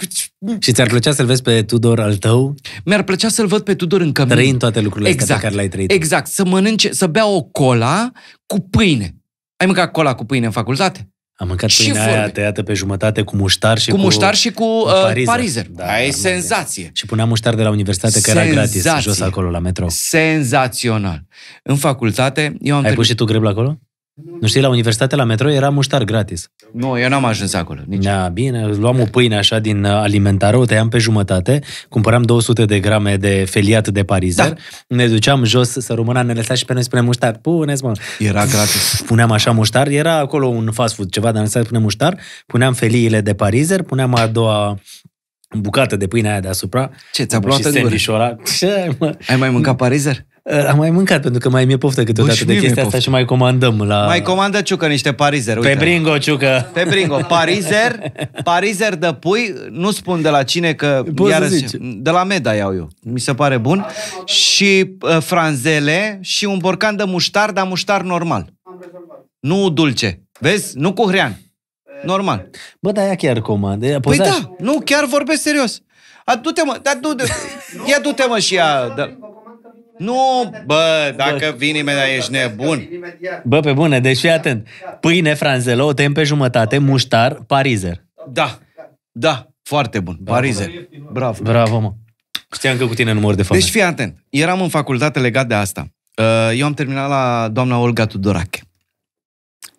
Și ți-ar plăcea să-l vezi pe Tudor al tău? Mi-ar plăcea să-l văd pe Tudor în cămin. Trăind toate lucrurile exact. astea pe exact. care le-ai trăit. Exact, să mănânce, să bea o cola cu pâine. Ai mâncat cola cu pâine în facultate? Am mâncat și pâinea aia tăiată pe jumătate cu muștar și cu... Cu muștar și cu uh, parizer. parizer. Da, aia e senzație. Și puneam muștar de la universitate, senzație. care era gratis, jos acolo, la metro. Senzațional. În facultate, eu am... Ai pus și tu greb la acolo? Nu știi, la universitate, la metro, era muștar gratis. Nu, eu n-am ajuns acolo. Nici. Da, bine, luam o pâine așa din uh, alimentară, o tăiam pe jumătate, cumpăram 200 de grame de feliat de parizer, da. ne duceam jos să rămână, ne lăsa și pe noi spune muștar, puneți mă. Era gratis. Puneam așa muștar, era acolo un fast food, ceva, dar ne pune muștar, puneam feliile de parizer, puneam a doua bucată de pâine aia deasupra. Ce, ți-a plouat în gură? Ce, mă? Ai mai mâncat parizer? Am mai mâncat, pentru că mai mi-e poftă câteodată Bă, de chestia asta și mai comandăm la... Mai comandă Ciucă niște parizer, uite. Pe bringo, Ciucă. Pe bringo. Parizer, parizer de pui, nu spun de la cine, că Poți iarăși, de la Meda iau eu. Mi se pare bun. Și uh, franzele și un borcan de muștar, dar muștar normal. Nu dulce. Vezi? Nu cu hrean. Normal. Bă, dar ea chiar comandă. Păi da, nu, chiar vorbesc serios. A, du-te mă, da, du-te. ia du-te mă și ea. Da. Nu, bă, dacă bă. vin imediat, ești da, da, nebun. Bă, pe bune, deci fii atent. Da, Pâine franzelă, o tem pe jumătate, muștar, parizer. Da, da, foarte bun, parizer. Bravo. Bravo, mă. Știam că cu tine nu mor de fapt. Deci fii atent. Eram în facultate legat de asta. Uh, eu am terminat la doamna Olga Tudorache.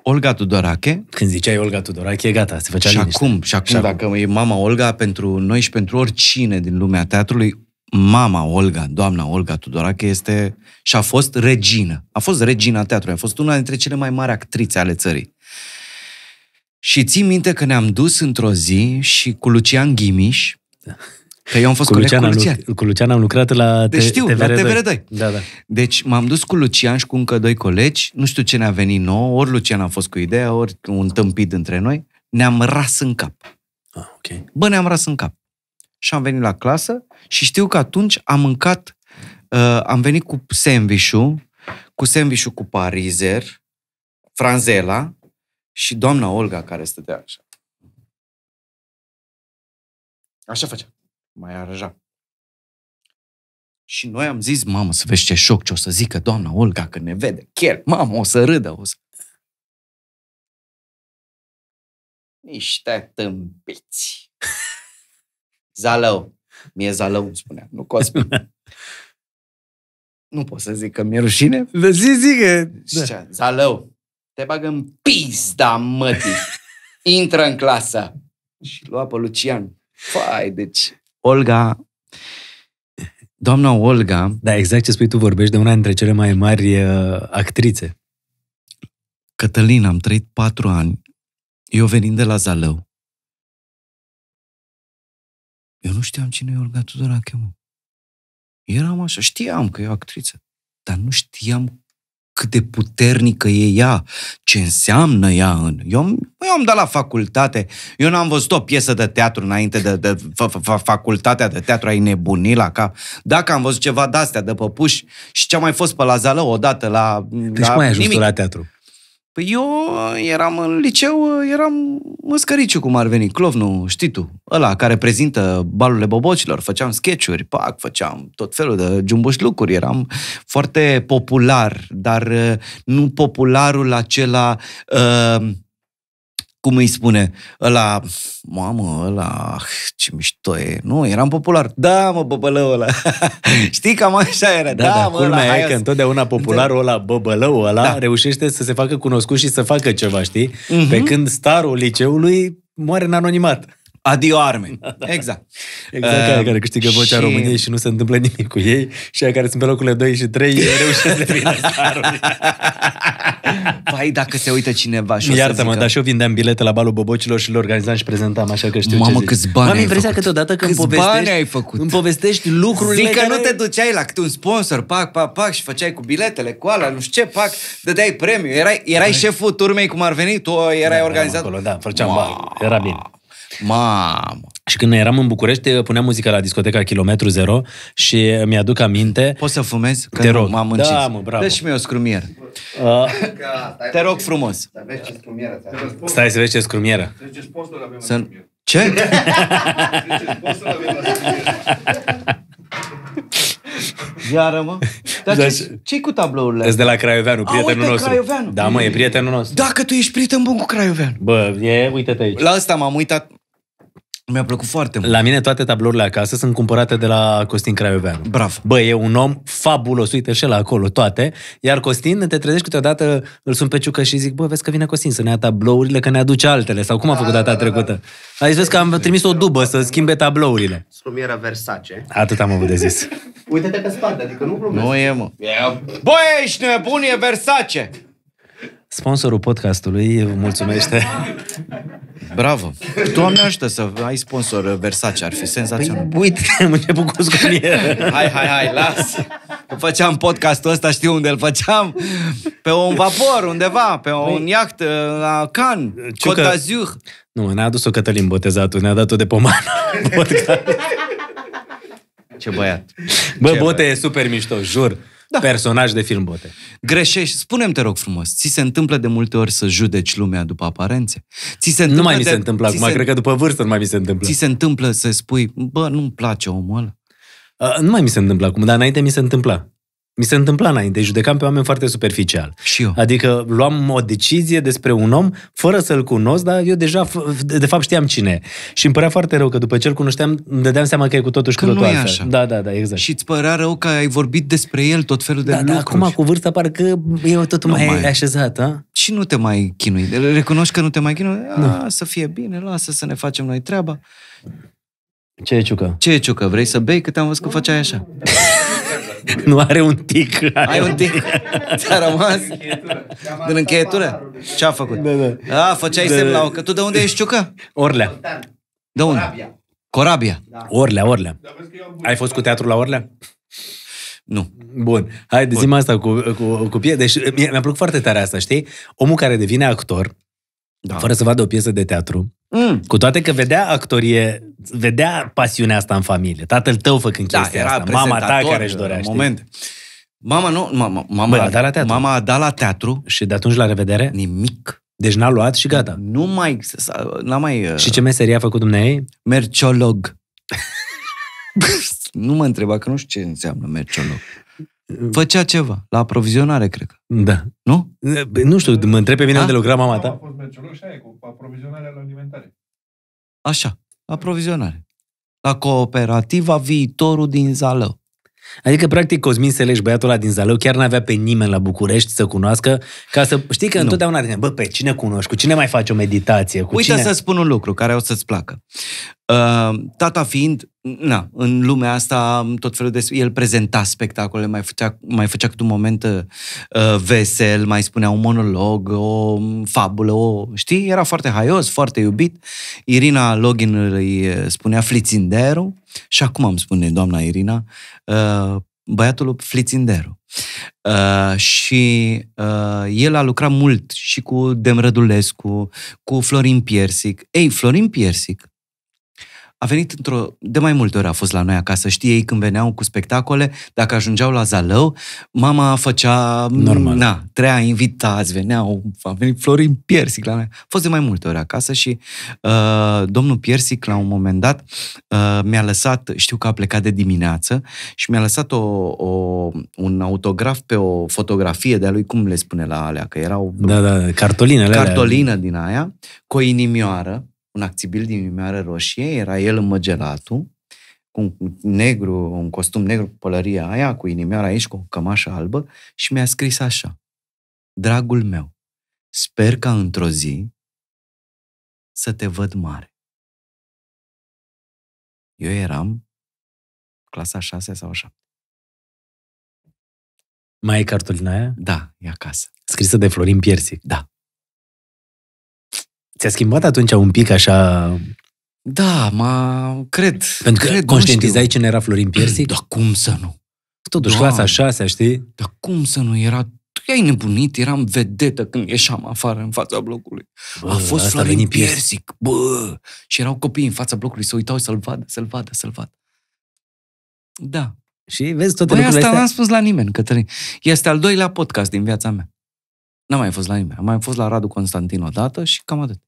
Olga Tudorache. Când ziceai Olga Tudorache, e gata, se făcea și liniște. Acum, și acum, și acum, dacă e mama Olga, pentru noi și pentru oricine din lumea teatrului, mama Olga, doamna Olga Tudorache, este și a fost regină. A fost regina teatrului, a fost una dintre cele mai mari actrițe ale țării. Și țin minte că ne-am dus într-o zi și cu Lucian Ghimiș, da. că eu am fost cu Lucian, cu Lucian. Am, cu Lucian am lucrat la deci, știu, TVR2. La TVR2. Da, da. Deci m-am dus cu Lucian și cu încă doi colegi, nu știu ce ne-a venit nou. ori Lucian a fost cu ideea, ori un tâmpit între noi, ne-am ras în cap. Ah, okay. Bă, ne-am ras în cap și am venit la clasă și știu că atunci am mâncat, uh, am venit cu sandwich cu sandwich cu parizer, franzela și doamna Olga care stătea așa. Așa făcea. Mai arăja. Și noi am zis, mamă, să vezi ce șoc ce o să zică doamna Olga când ne vede. Chiar, mamă, o să râdă. O să... Niște tâmpiți. Zalău. Mie Zalău îmi spunea, nu Cosmin. nu pot să zic că mi-e rușine. Da, zi, zi că... Da. Zalău, te bag în pizda mătii. Intră în clasă. Și lua pe Lucian. Fai, deci... Olga Doamna Olga... Da, exact ce spui tu, vorbești de una dintre cele mai mari uh, actrițe. Cătălin, am trăit patru ani, eu venind de la Zalău. Eu nu știam cine e Olga Tudorache, mă. Eram așa, știam că e o actriță, dar nu știam cât de puternică e ea, ce înseamnă ea în... Eu, eu am dat la facultate, eu n-am văzut o piesă de teatru înainte de, de f- f- facultatea de teatru, ai nebunit la cap. Dacă am văzut ceva de-astea, de păpuși, și ce-a mai fost pe la Zală odată, la... Deci la mai ajuns nimic. la teatru. Păi eu eram în liceu, eram măscăriciu, cum ar veni, clovnu, știi tu, ăla care prezintă balurile bobocilor, făceam sketch-uri, pac, făceam tot felul de jumboș lucruri, eram foarte popular, dar uh, nu popularul acela... Uh, cum îi spune, ăla, mamă, ăla, ce mișto e. Nu, eram popular. Da, mă, băbălău ăla. Știi, cam așa era. Da, da, da mă, ăla, e că întotdeauna popularul ăla, băbălău ăla, da. reușește să se facă cunoscut și să facă ceva, știi? Uh-huh. Pe mhm. când starul liceului moare în anonimat. Adio arme. Da, da. Exact. Exact uh, care câștigă vocea și... României și nu se întâmplă nimic cu ei și aia care sunt pe locurile 2 și 3 reușesc să devină staruri. Vai, dacă se uită cineva și Iartă-mă, dar și eu vindeam bilete la balul bobocilor și le organizam și prezentam, așa că știu Mamă, ce câți bani Am impresia făcut. câteodată când câți povestești, ai făcut? Îmi povestești lucrurile Zic că care... nu te duceai la câte un sponsor, pac, pac, pac, și făceai cu biletele, cu ala, nu știu ce, pac, dădeai premiu, erai, erai șeful turmei cum ar veni, tu erai da, da organizat. Acolo, da, făceam wow. bani, era bine. Mamă! Și când eram în București, puneam muzica la discoteca Kilometru Zero și mi-aduc aminte... Poți să fumezi? Că te rog. m-am muncit. Da, mă, bravo. Dă și mie o scrumier. Uh, te rog frumos. Să vezi ce scrumieră. Stai să vezi ce scrumieră. Să... Ce? Iară, mă. Dar deci, da, ce, ce cu tablourile? Ești de la Craioveanu, prietenul A, uite, nostru. Craioveanu. Da, mă, e prietenul nostru. Da, că tu ești prieten bun cu Craioveanu. Bă, e, uite-te aici. La asta, m-am uitat. Mi-a plăcut foarte mult. La mine toate tablourile acasă sunt cumpărate de la Costin Craioveanu. Bravo. Bă, e un om fabulos, uite și la acolo toate. Iar Costin, te trezești câteodată, îl sun pe ciucă și zic, bă, vezi că vine Costin să ne ia tablourile, că ne aduce altele. Sau cum a făcut da, data da, trecută? Da, da. Ai zis că am trimis o dubă să schimbe tablourile. Slumieră Versace. Atât am avut de zis. Uite-te pe spate, adică nu glumesc. Nu e, mă. Băi, ești nebun, e Versace. Sponsorul podcastului mulțumește. Bravo! Doamne ajută să ai sponsor Versace, ar fi senzațional. Păi, uite, am început cu scunier. Hai, hai, hai, las! Făceam podcastul ăsta, știu unde îl făceam. Pe un vapor, undeva, pe păi, un iaht, la Cannes, Côte d'Azur. Nu, ne-a adus-o Cătălin botezatul, ne-a dat-o de pomană. Ce băiat! Bă, Ce bote băiat. e super mișto, jur da. personaj de film bote. Greșești, spune-mi te rog frumos, ți se întâmplă de multe ori să judeci lumea după aparențe? Ți se nu mai mi se de... întâmplă acum, se... cred că după vârstă nu mai mi se întâmplă. Ți se întâmplă să spui, bă, nu-mi place omul ăla? Uh, nu mai mi se întâmplă acum, dar înainte mi se întâmpla. Mi se întâmpla înainte, judecam pe oameni foarte superficial. Și eu. Adică luam o decizie despre un om fără să-l cunosc, dar eu deja, de fapt, știam cine. Și îmi părea foarte rău că după ce l cunoșteam, îmi dădeam seama că e cu totul și că cu totul nu e așa. Da, da, da, exact. Și îți părea rău că ai vorbit despre el tot felul de da, da lucruri. Da, acum cu vârsta parcă e tot mai, mai așezat, a? Și nu te mai chinui. Recunoști că nu te mai chinui? Nu. să fie bine, lasă să ne facem noi treaba. Ce e ciucă? Ce e ciucă? Vrei să bei? Că te-am văzut că făceai așa. Nu are un tic. Are Ai un tic? Ți-a rămas? Din încheietură? Ce a făcut? Da, da. A, făceai da, semn la da. ocă. Tu de unde ești, Ciucă? Orlea. De unde? Corabia. Corabia. Da. Orlea, Orlea. Ai fost cu teatru la Orlea? Nu. Bun. Hai, de zim asta cu, cu, cu pie. Deci mi-a plăcut foarte tare asta, știi? Omul care devine actor, da. fără să vadă o piesă de teatru, Mm. Cu toate că vedea actorie, vedea pasiunea asta în familie. Tatăl tău făcând da, chestia era asta, mama ta care își dorea. moment. Mama nu, mama, mama, Bă, a dat la teatru. mama a dat la teatru. Și de atunci la revedere? Nimic. Deci n-a luat și gata. Nu mai, n-a mai... Uh, și ce meserie a făcut dumneai? Merciolog. nu mă întreba, că nu știu ce înseamnă merciolog făcea ceva, la aprovizionare, cred că. Da. Nu? Nu știu, mă întreb pe mine da? unde lucra mama ta. A fost aia, cu aprovizionarea la alimentare. Așa, aprovizionare. La cooperativa Viitorul din Zalău. Adică, practic, Cosmin Seleș, băiatul ăla din Zalău, chiar n-avea pe nimeni la București să cunoască, ca să știi că nu. întotdeauna, bă, pe cine cunoști, cu cine mai faci o meditație? Cu Uite cine... să spun un lucru care o să-ți placă. Ehm, tata fiind, na, în lumea asta, tot felul de... El prezenta spectacole, mai făcea, mai făcea câte un moment uh, vesel, mai spunea un monolog, o fabulă, o... Știi? Era foarte haios, foarte iubit. Irina Login îi eh, spunea fliținderu și acum îmi spune doamna Irina, uh, băiatul Fliținderu. Uh, și uh, el a lucrat mult și cu Demrădulescu, cu Florin Piersic. Ei, Florin Piersic a venit într-o... De mai multe ori a fost la noi acasă. Știi, ei când veneau cu spectacole, dacă ajungeau la Zalău, mama făcea... Mm, Normal. Na, treia invitați, veneau, a venit Florin Piersic la noi. A fost de mai multe ori acasă și uh, domnul Piersic, la un moment dat, uh, mi-a lăsat, știu că a plecat de dimineață, și mi-a lăsat o, o, un autograf pe o fotografie de-a lui, cum le spune la alea, că erau... Da, da, cartolinele Cartolină alea. din aia, cu o inimioară, un acțibil din Iumeară Roșie, era el în măgelatul, cu un negru, un costum negru cu pălăria aia, cu inimioara aici, cu o cămașă albă și mi-a scris așa. Dragul meu, sper ca într-o zi să te văd mare. Eu eram clasa 6 sau 7. Mai e cartolina aia? Da, e acasă. Scrisă de Florin Piersic. Da. Ți-a schimbat atunci un pic așa... Da, mă, cred. Pentru că cred, conștientizai cine era Florin Piersic? Da, cum să nu? Totuși, da. clasa șasea, știi? Da cum să nu? Era tu ai nebunit, eram vedetă când ieșeam afară în fața blocului. Bă, a fost Florin Piersic. Piersic, bă! Și erau copii în fața blocului, se uitau să-l vadă, să-l vadă, să-l vadă. Da. Și vezi toate Băi, asta astea? n-am spus la nimeni, Cătălin. Este al doilea podcast din viața mea. N-am mai fost la nimeni. Am mai fost la Radu Constantin odată și cam atât.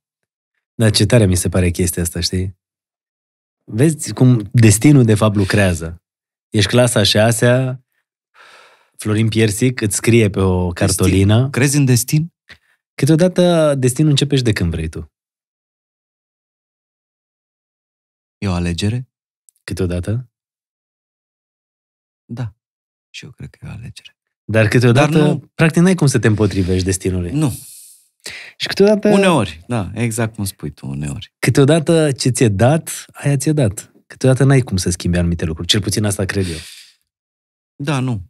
Da, ce tare mi se pare chestia asta, știi? Vezi cum destinul de fapt lucrează. Ești clasa șasea, Florin Piersic îți scrie pe o destin. Crezi în destin? Câteodată destinul începești de când vrei tu. E o alegere? Câteodată? Da. Și eu cred că e o alegere. Dar câteodată, Dar nu... practic, n-ai cum să te împotrivești destinului. Nu, și câteodată... Uneori, da, exact cum spui tu, uneori. Câteodată ce ți-e dat, aia ți-e dat. Câteodată n-ai cum să schimbi anumite lucruri. Cel puțin asta cred eu. Da, nu.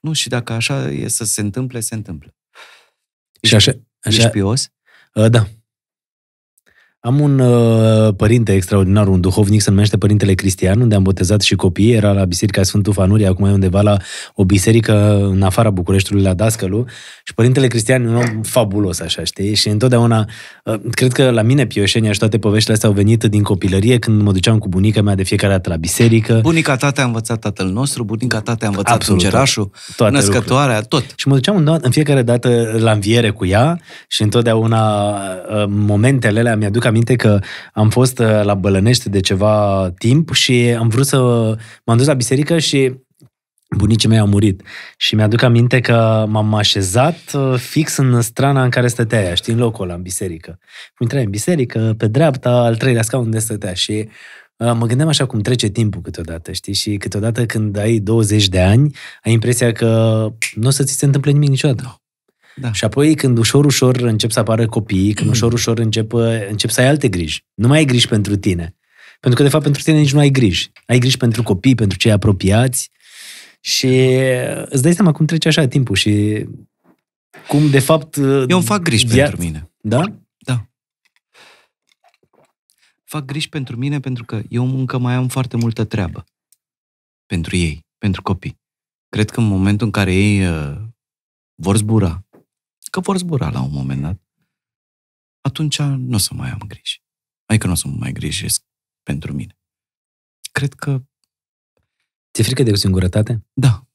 Nu, și dacă așa e să se întâmple, se întâmplă. și așa, așa... Ești pios? Uh, da. Am un uh, părinte extraordinar, un duhovnic, se numește Părintele Cristian, unde am botezat și copiii, era la Biserica Sfântul Fanuri, acum e undeva la o biserică în afara Bucureștiului, la Dascălu, și Părintele Cristian e un om fabulos, așa, știi? Și întotdeauna, uh, cred că la mine pioșenia și toate poveștile astea au venit din copilărie, când mă duceam cu bunica mea de fiecare dată la biserică. Bunica ta a învățat tatăl nostru, bunica ta a învățat Absolut, îngerașul, toate născătoarea, lucrurile. tot. Și mă duceam în, în fiecare dată la înviere cu ea și întotdeauna uh, momentele alea mi-aduc aminte că am fost uh, la Bălănești de ceva timp și am vrut să... M-am dus la biserică și bunicii mei au murit. Și mi-aduc aminte că m-am așezat uh, fix în strana în care stătea ea, știi, în locul ăla, în biserică. Intrai în biserică, pe dreapta, al treilea scaun unde stătea și uh, mă gândeam așa cum trece timpul câteodată, știi? Și câteodată când ai 20 de ani, ai impresia că nu o să ți se întâmple nimic niciodată. Da. Și apoi când ușor, ușor încep să apară copiii, când mm. ușor, ușor încep, uh, încep să ai alte griji. Nu mai ai griji pentru tine. Pentru că, de fapt, pentru tine nici nu ai griji. Ai griji pentru copii, pentru cei apropiați și uh, îți dai seama cum trece așa timpul și cum, de fapt... Uh, eu îmi fac griji pentru mine. Da? Da. Fac griji pentru mine pentru că eu încă mai am foarte multă treabă pentru ei, pentru copii. Cred că în momentul în care ei uh, vor zbura, că vor zbura la un moment dat, atunci nu o să mai am griji. Adică nu o să mă mai grijesc pentru mine. Cred că... Ți-e frică de singurătate? Da.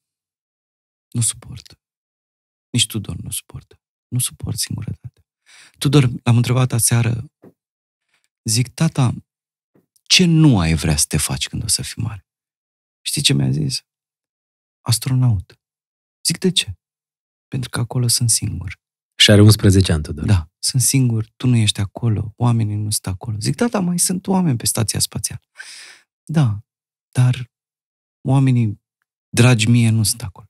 Nu suport. Nici Tudor nu suport. Nu suport singurătate. Tudor, l-am întrebat aseară, zic, tata, ce nu ai vrea să te faci când o să fii mare? Știi ce mi-a zis? Astronaut. Zic, de ce? Pentru că acolo sunt singur. Și are 11 ani, Tudor. Da. Sunt singur, tu nu ești acolo, oamenii nu sunt acolo. Zic, da, da, mai sunt oameni pe stația spațială. Da, dar oamenii dragi mie nu sunt acolo.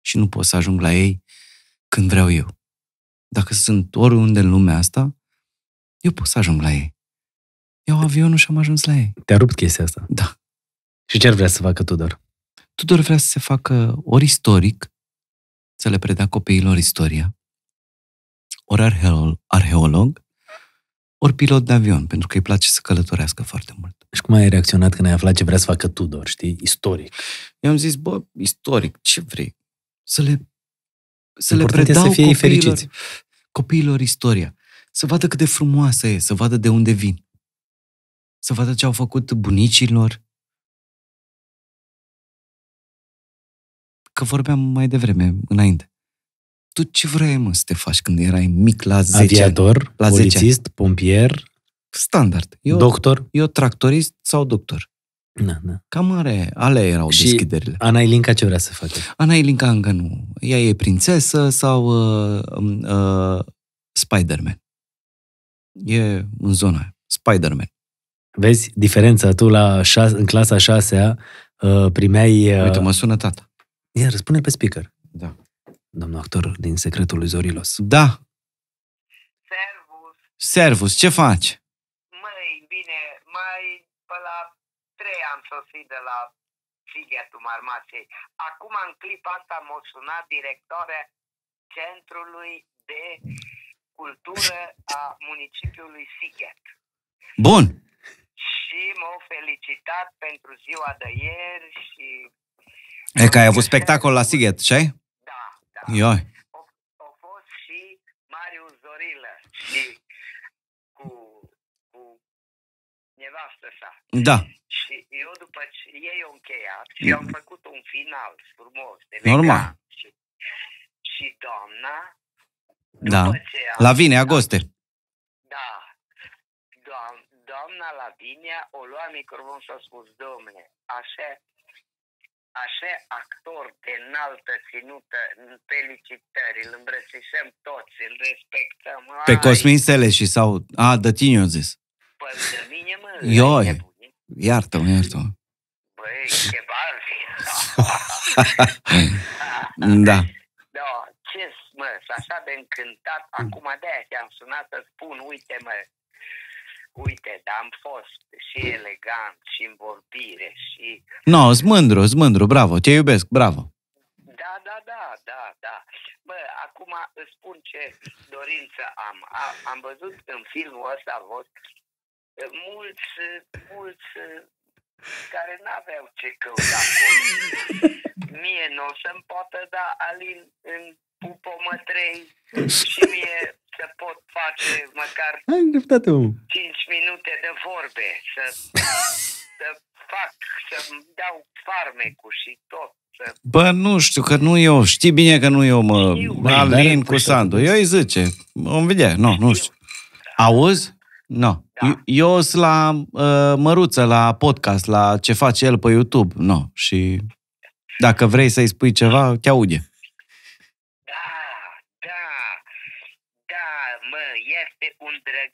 Și nu pot să ajung la ei când vreau eu. Dacă sunt oriunde în lumea asta, eu pot să ajung la ei. Eu avionul și am ajuns la ei. Te-a rupt chestia asta. Da. Și ce ar vrea să facă Tudor? Tudor vrea să se facă ori istoric, să le predea copiilor istoria, ori arheolog, ori pilot de avion, pentru că îi place să călătorească foarte mult. Și cum ai reacționat când ai aflat ce vrea să facă Tudor, știi? Istoric. Eu am zis, bă, istoric, ce vrei? Să le, să le predau să fie copiilor, fericiți. copiilor istoria. Să vadă cât de frumoasă e, să vadă de unde vin. Să vadă ce au făcut bunicilor. Că vorbeam mai devreme, înainte tu ce vrei, mă, să te faci când erai mic la 10 Aviator, ani, la polițist, ani? pompier, standard. Eu, doctor? Eu tractorist sau doctor. Na, na. Cam are, alea erau și deschiderile. Ana Ilinca ce vrea să facă? Ana Ilinca încă nu. Ea e prințesă sau uh, um, uh, Spider-Man. E în zona Spider-Man. Vezi diferența? Tu la șas, în clasa șasea uh, primeai... Uh... Uite, mă sună tata. Ia, răspune pe speaker. Da domnul actor din Secretul lui Zorilos. Da. Servus. Servus, ce faci? Măi, bine, mai pe la trei am sosit de la Sighetul Marmației. Acum, în clipa asta, m-a sunat directoarea Centrului de Cultură a municipiului Sighet. Bun! Și m-au felicitat pentru ziua de ieri și... E că ai avut spectacol la Sighet, ce ai? Ioi. Au, au fost și Marius Zorilă și cu, cu nevastă sa. Da. Și eu după ce ei au încheiat și am făcut un final frumos. De Normal. Și, și doamna da. Am, la vine, agoste. Da. Doam, doamna la vine, o lua microfon și a spus, domne, așa așa actor de înaltă ținută, felicitări, îl îmbrățișăm toți, îl respectăm. Pe Ai. Cosmin Sele și sau... A, de tine eu zis. Păi, de mine, mă. Ioi, iartă-mă, iartă-mă. Băi, ce barbi. da. Da, ce mă, așa de încântat, acum de-aia te-am sunat să spun, uite mă, uite, dar am fost și elegant și în vorbire și... No, sunt mândru, sunt mândru, bravo, te iubesc, bravo. Da, da, da, da, da. Bă, acum îți spun ce dorință am. A, am văzut în filmul ăsta văzut mulți, mulți care n-aveau ce căuta acolo. Mie nu o să-mi poată da Alin în cu pomă 3 și mie să pot face măcar Ai 5 minute de vorbe, să, să fac, să-mi dau farmecul și tot. Bă, nu știu, că nu eu, știi bine că nu eu mă știu, alin cu păi Sandu. Eu îi zice, vom vedea, Nu, nu știu. Auzi? Nu. Da. Eu, eu sunt la uh, Măruță, la podcast, la ce face el pe YouTube. nu. Și dacă vrei să-i spui ceva, te aude.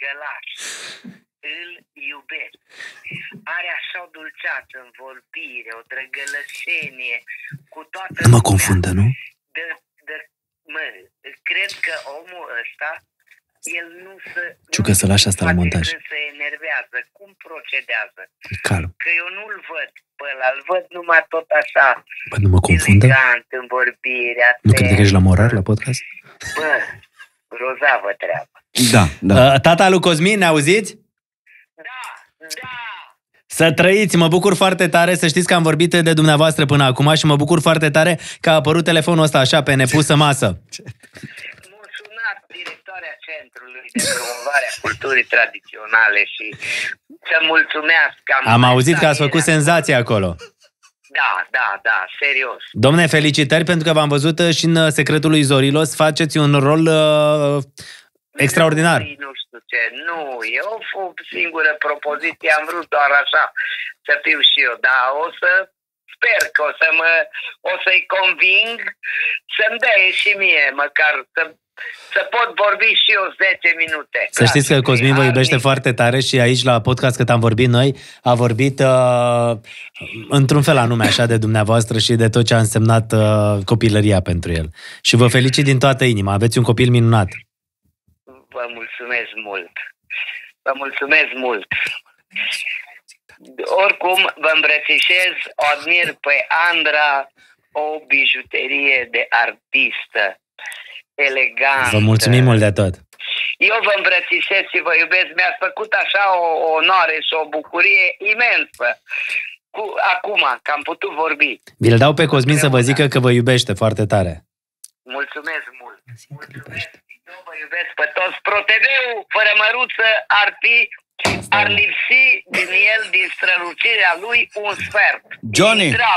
gălăgălaș. Îl iubesc. Are așa o dulceață în vorbire, o drăgălășenie cu toată... Nu mă confundă, nu? De, de, mă, cred că omul ăsta el nu se... că să lași asta la montaj. se enervează, cum procedează. Calm. Că eu nu-l văd pe ăla, îl văd numai tot așa. Bă, nu mă confundă? în vorbirea. Nu cred că ești la morar la podcast? Bă, grozavă treabă. Da, da. Uh, tata lui Cosmin, ne auziți? Da, da. Să trăiți, mă bucur foarte tare, să știți că am vorbit de dumneavoastră până acum și mă bucur foarte tare că a apărut telefonul ăsta așa pe nepusă masă. Centrului de Promovare a Culturii Tradiționale și să mulțumesc. Am, am auzit că ați făcut senzație acolo. Da, da, da, serios. Domne, felicitări pentru că v-am văzut uh, și în uh, Secretul lui Zorilos faceți un rol uh, extraordinar. Nu, păi, nu știu ce, nu, eu o singură propoziție, am vrut doar așa să fiu și eu, dar o să sper că o, să mă, o să-i conving să-mi dea și mie măcar să să pot vorbi și eu 10 minute. Să știți că Cosmin vă iubește Armin. foarte tare și aici la podcast cât am vorbit noi, a vorbit uh, într-un fel anume așa de dumneavoastră și de tot ce a însemnat uh, copilăria pentru el. Și vă felicit din toată inima, aveți un copil minunat. Vă mulțumesc mult. Vă mulțumesc mult. Oricum, vă îmbrățișez, o admir pe Andra, o bijuterie de artistă elegant. Vă mulțumim mult de tot! Eu vă îmbrățișez și vă iubesc. Mi-ați făcut așa o, onoare și o bucurie imensă. Cu, acum, că am putut vorbi. Vi-l dau pe Cosmin Vreau să vă zică că vă iubește foarte tare. Mulțumesc mult! Mulțumesc! Eu vă iubesc pe toți. Proteveu, fără măruță, ar fi ar lipsi din el, din strălucirea lui, un sfert. Johnny! Intra,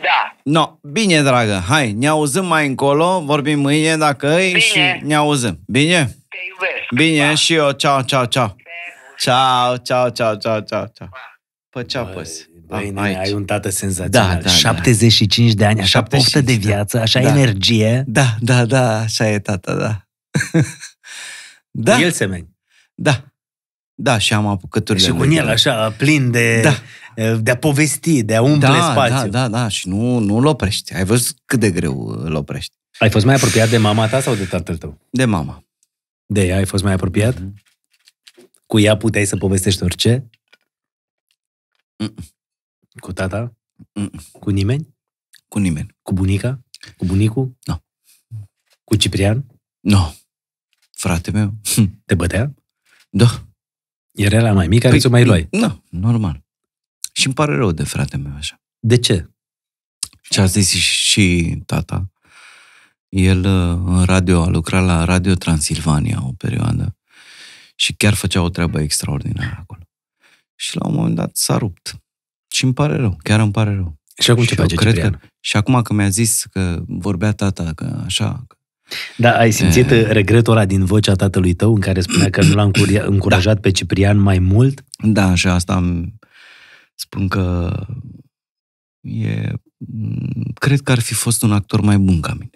da. No, bine, dragă, hai, ne auzim mai încolo, vorbim mâine dacă e și ne auzim. Bine? Te iubesc. Bine, pa. și eu, ceau, ceau, ceau. Ceau, ceau, ceau, ceau, ceau, ceau. Pă ce apăs? Băi, ai un tată senzațional. Da, da, 75 da. de ani, așa 75, poftă de da. viață, așa da. energie. Da, da, da, așa e tata, da. da. El semeni. Da. Da, și am apucăturile. Și cu el, da. așa, plin de... Da de a povesti, de a umple da, spațiu. Da, da, da, și nu, nu îl oprești. Ai văzut cât de greu îl oprești. Ai fost mai apropiat de mama ta sau de tatăl tău? De mama. De ea ai fost mai apropiat? Mm-hmm. Cu ea puteai să povestești orice? Mm-mm. Cu tata? Mm-mm. Cu nimeni? Cu nimeni. Cu bunica? Cu bunicul? Nu. No. Cu Ciprian? Nu. No. Frate meu. Te bătea? Da. Era la mai mică, păi, mai luai? Nu, no, normal. Și îmi pare rău de frate meu așa. De ce? Ce a zis și tata. El uh, în radio, a lucrat la Radio Transilvania o perioadă și chiar făcea o treabă extraordinară acolo. Și la un moment dat s-a rupt. Și îmi pare rău, chiar îmi pare rău. Și acum ce face cred Că, și acum că mi-a zis că vorbea tata, că așa... Că... Da, ai eh. simțit e... Uh, regretul ăla din vocea tatălui tău în care spunea că nu l-a da. încurajat da. pe Ciprian mai mult? Da, și asta spun că e, cred că ar fi fost un actor mai bun ca mine.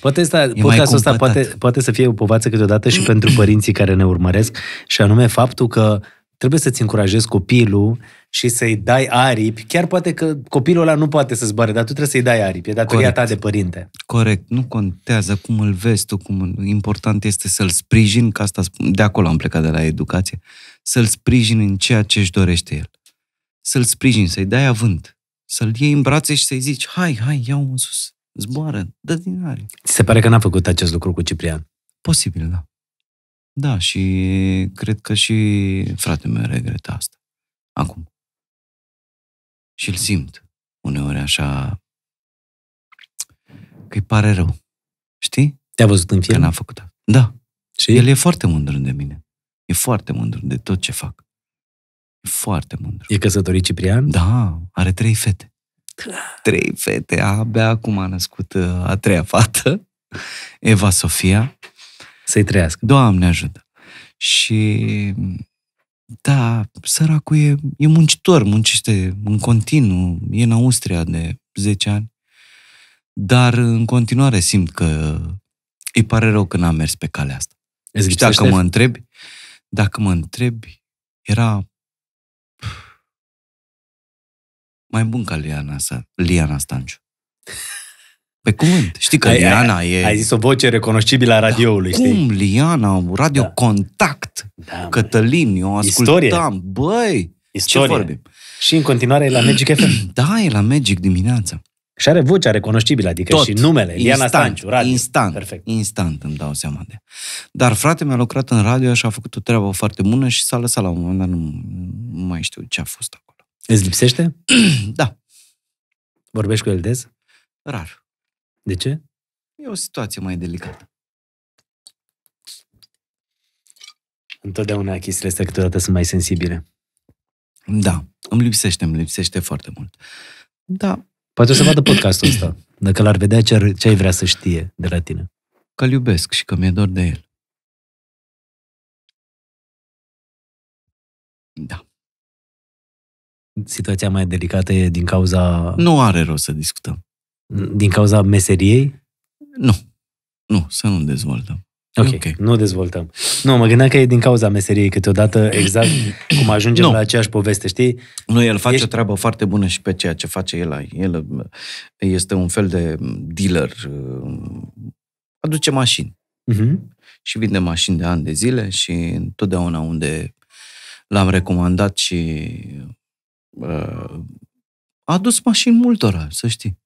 Poate asta, podcastul ăsta poate, poate să fie o povață câteodată și pentru părinții care ne urmăresc, și anume faptul că trebuie să-ți încurajezi copilul și să-i dai aripi, chiar poate că copilul ăla nu poate să zboare, dar tu trebuie să-i dai aripi, e datoria Corect. ta de părinte. Corect, nu contează cum îl vezi tu, cum important este să-l sprijin, că asta spun, de acolo am plecat de la educație, să-l sprijin în ceea ce își dorește el. Să-l sprijin, să-i dai avânt, să-l iei în brațe și să-i zici, hai, hai, iau în sus, zboară, dă din are. Ți se pare că n-a făcut acest lucru cu Ciprian? Posibil, da. Da, și cred că și fratele meu regretă asta. Acum. Și îl simt uneori așa că îi pare rău. Știi? Te-a văzut în film? Că n-a făcut asta. Da. Și? El e foarte mândru de mine. E foarte mândru de tot ce fac. E foarte mândru. E căsătorit Ciprian? Da, are trei fete. Trei fete. Abia acum a născut uh, a treia fată, Eva Sofia. Să-i trăiască. Doamne ajută. Și da, săracul e, e muncitor, muncește în continuu, e în Austria de 10 ani, dar în continuare simt că îi pare rău că n-am mers pe calea asta. și dacă mă întrebi, dacă mă întrebi, era mai bun ca Liana, sa, Liana Stanciu. Pe cuvânt. Știi că ai, Liana ai, e... Ai zis o voce recunoscibilă a da, radioului, da, știi? Cum Liana, Radio da. Contact, da, Cătălin, eu ascultam. Istorie. Băi, Istorie. ce vorbim? Și în continuare e la Magic FM. da, e la Magic dimineața. Și are vocea recunoștibilă, adică Tot. și numele, Eliana instant, Stanciu, radio. Instant, Perfect. instant îmi dau seama de. Dar frate mi-a lucrat în radio și a făcut o treabă foarte bună și s-a lăsat la un moment dat, nu, nu mai știu ce a fost acolo. Îți lipsește? da. Vorbești cu el des? Rar. De ce? E o situație mai delicată. Întotdeauna chestiile astea câteodată sunt mai sensibile. Da, îmi lipsește, îmi lipsește foarte mult. Da, Poate o să vadă podcastul ăsta. Dacă l-ar vedea, ce, ar, ce ai vrea să știe de la tine? Că-l iubesc și că mi-e dor de el. Da. Situația mai delicată e din cauza... Nu are rost să discutăm. Din cauza meseriei? Nu. Nu, să nu dezvoltăm. Okay. ok, nu dezvoltăm. Nu, mă gândeam că e din cauza meseriei câteodată, exact cum ajungem nu. la aceeași poveste, știi? Nu, el face Ești... o treabă foarte bună și pe ceea ce face el. El este un fel de dealer, uh, aduce mașini uh-huh. și vinde mașini de ani de zile și întotdeauna unde l-am recomandat și uh, a adus mașini multora, să știi.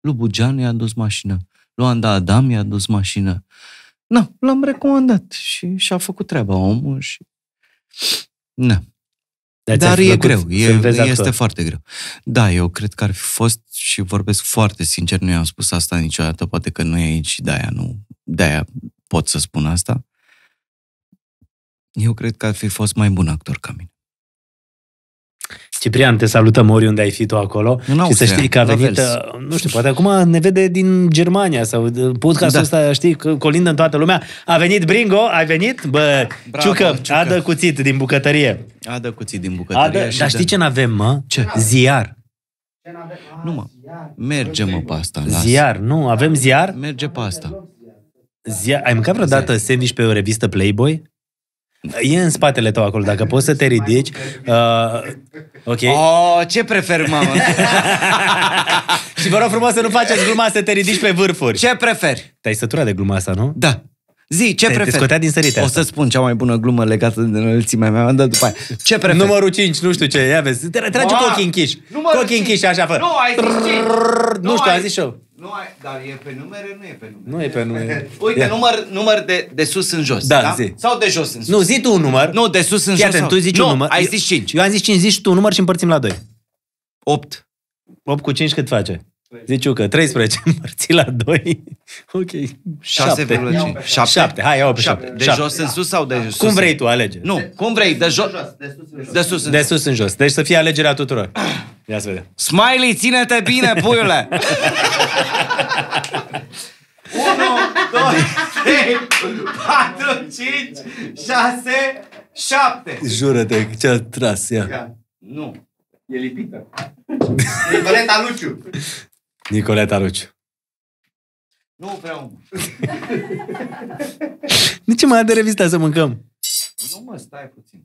Lu Bugean i-a adus mașină, Luanda Adam i-a adus mașină, uh, nu l-am recomandat și și-a făcut treaba omul și... Na. Dar, Dar e greu, e, este actor. foarte greu. Da, eu cred că ar fi fost și vorbesc foarte sincer, nu i-am spus asta niciodată, poate că nu e aici și de-aia nu, de-aia pot să spun asta. Eu cred că ar fi fost mai bun actor ca mine. Ciprian, te salutăm oriunde ai fi tu acolo. În și să știi că a venit, uh, nu știu, poate acum ne vede din Germania sau uh, podcastul da. ăsta, știi, colindă în toată lumea. A venit Bringo, ai venit? Bă, Bravo, ciucă, ciucă, adă cuțit din bucătărie. Adă cuțit din bucătărie. Adă, dar știi ce n-avem, mă? Ce? Ziar. nu, mă. Merge, mă, pe asta. Las. Ziar, nu, avem ziar? Merge pe asta. Ziar. Ai mâncat vreodată sandwich pe o revistă Playboy? E în spatele tău acolo, dacă poți să te ridici. Uh, ok. Oh, ce prefer, mamă? și vă rog frumos să nu faceți gluma să te ridici pe vârfuri. Ce preferi? Te-ai de gluma asta, nu? Da. Zi, ce preferi? Scotea din sărite O să spun cea mai bună glumă legată de înălțimea mea, dar după aia. Ce preferi? Numărul 5, nu știu ce, ia vezi. Te trage cu ochii închiși. Cu ochii închiși, așa, fără. Nu, ai zis Nu știu, ai zis și eu. Nu, dar e pe numere, nu e pe numere. Nu e pe numere. Uite, număr, număr de, de sus în jos. Da, da? Zi. Sau de jos în sus. Nu, zi tu un număr. Nu, de sus în jos. Atent, tu zici nu, un număr. ai zis 5. Eu am zis 5, zici tu un număr și împărțim la 2. 8. 8 cu 5 cât face? Zici că 13 împărțit la 2, ok, 7. 6,5. 7? 7, hai, iau pe 7. De șapte. jos în sus sau de sus? Cum vrei tu, alege. Nu, de, cum vrei, de, jos, de sus în jos. De sus în jos. Deci să fie alegerea tuturor. Ia să vedem. Smiley, ține-te bine, puiule! 1, 2, 3, 4, 5, 6, 7. Jură-te, ce-a tras, ia. Nu. E lipită. E Violeta Luciu. Nicoleta Ruciu. Nu vreau. De ce mai de revista să mâncăm? Nu mă, stai puțin.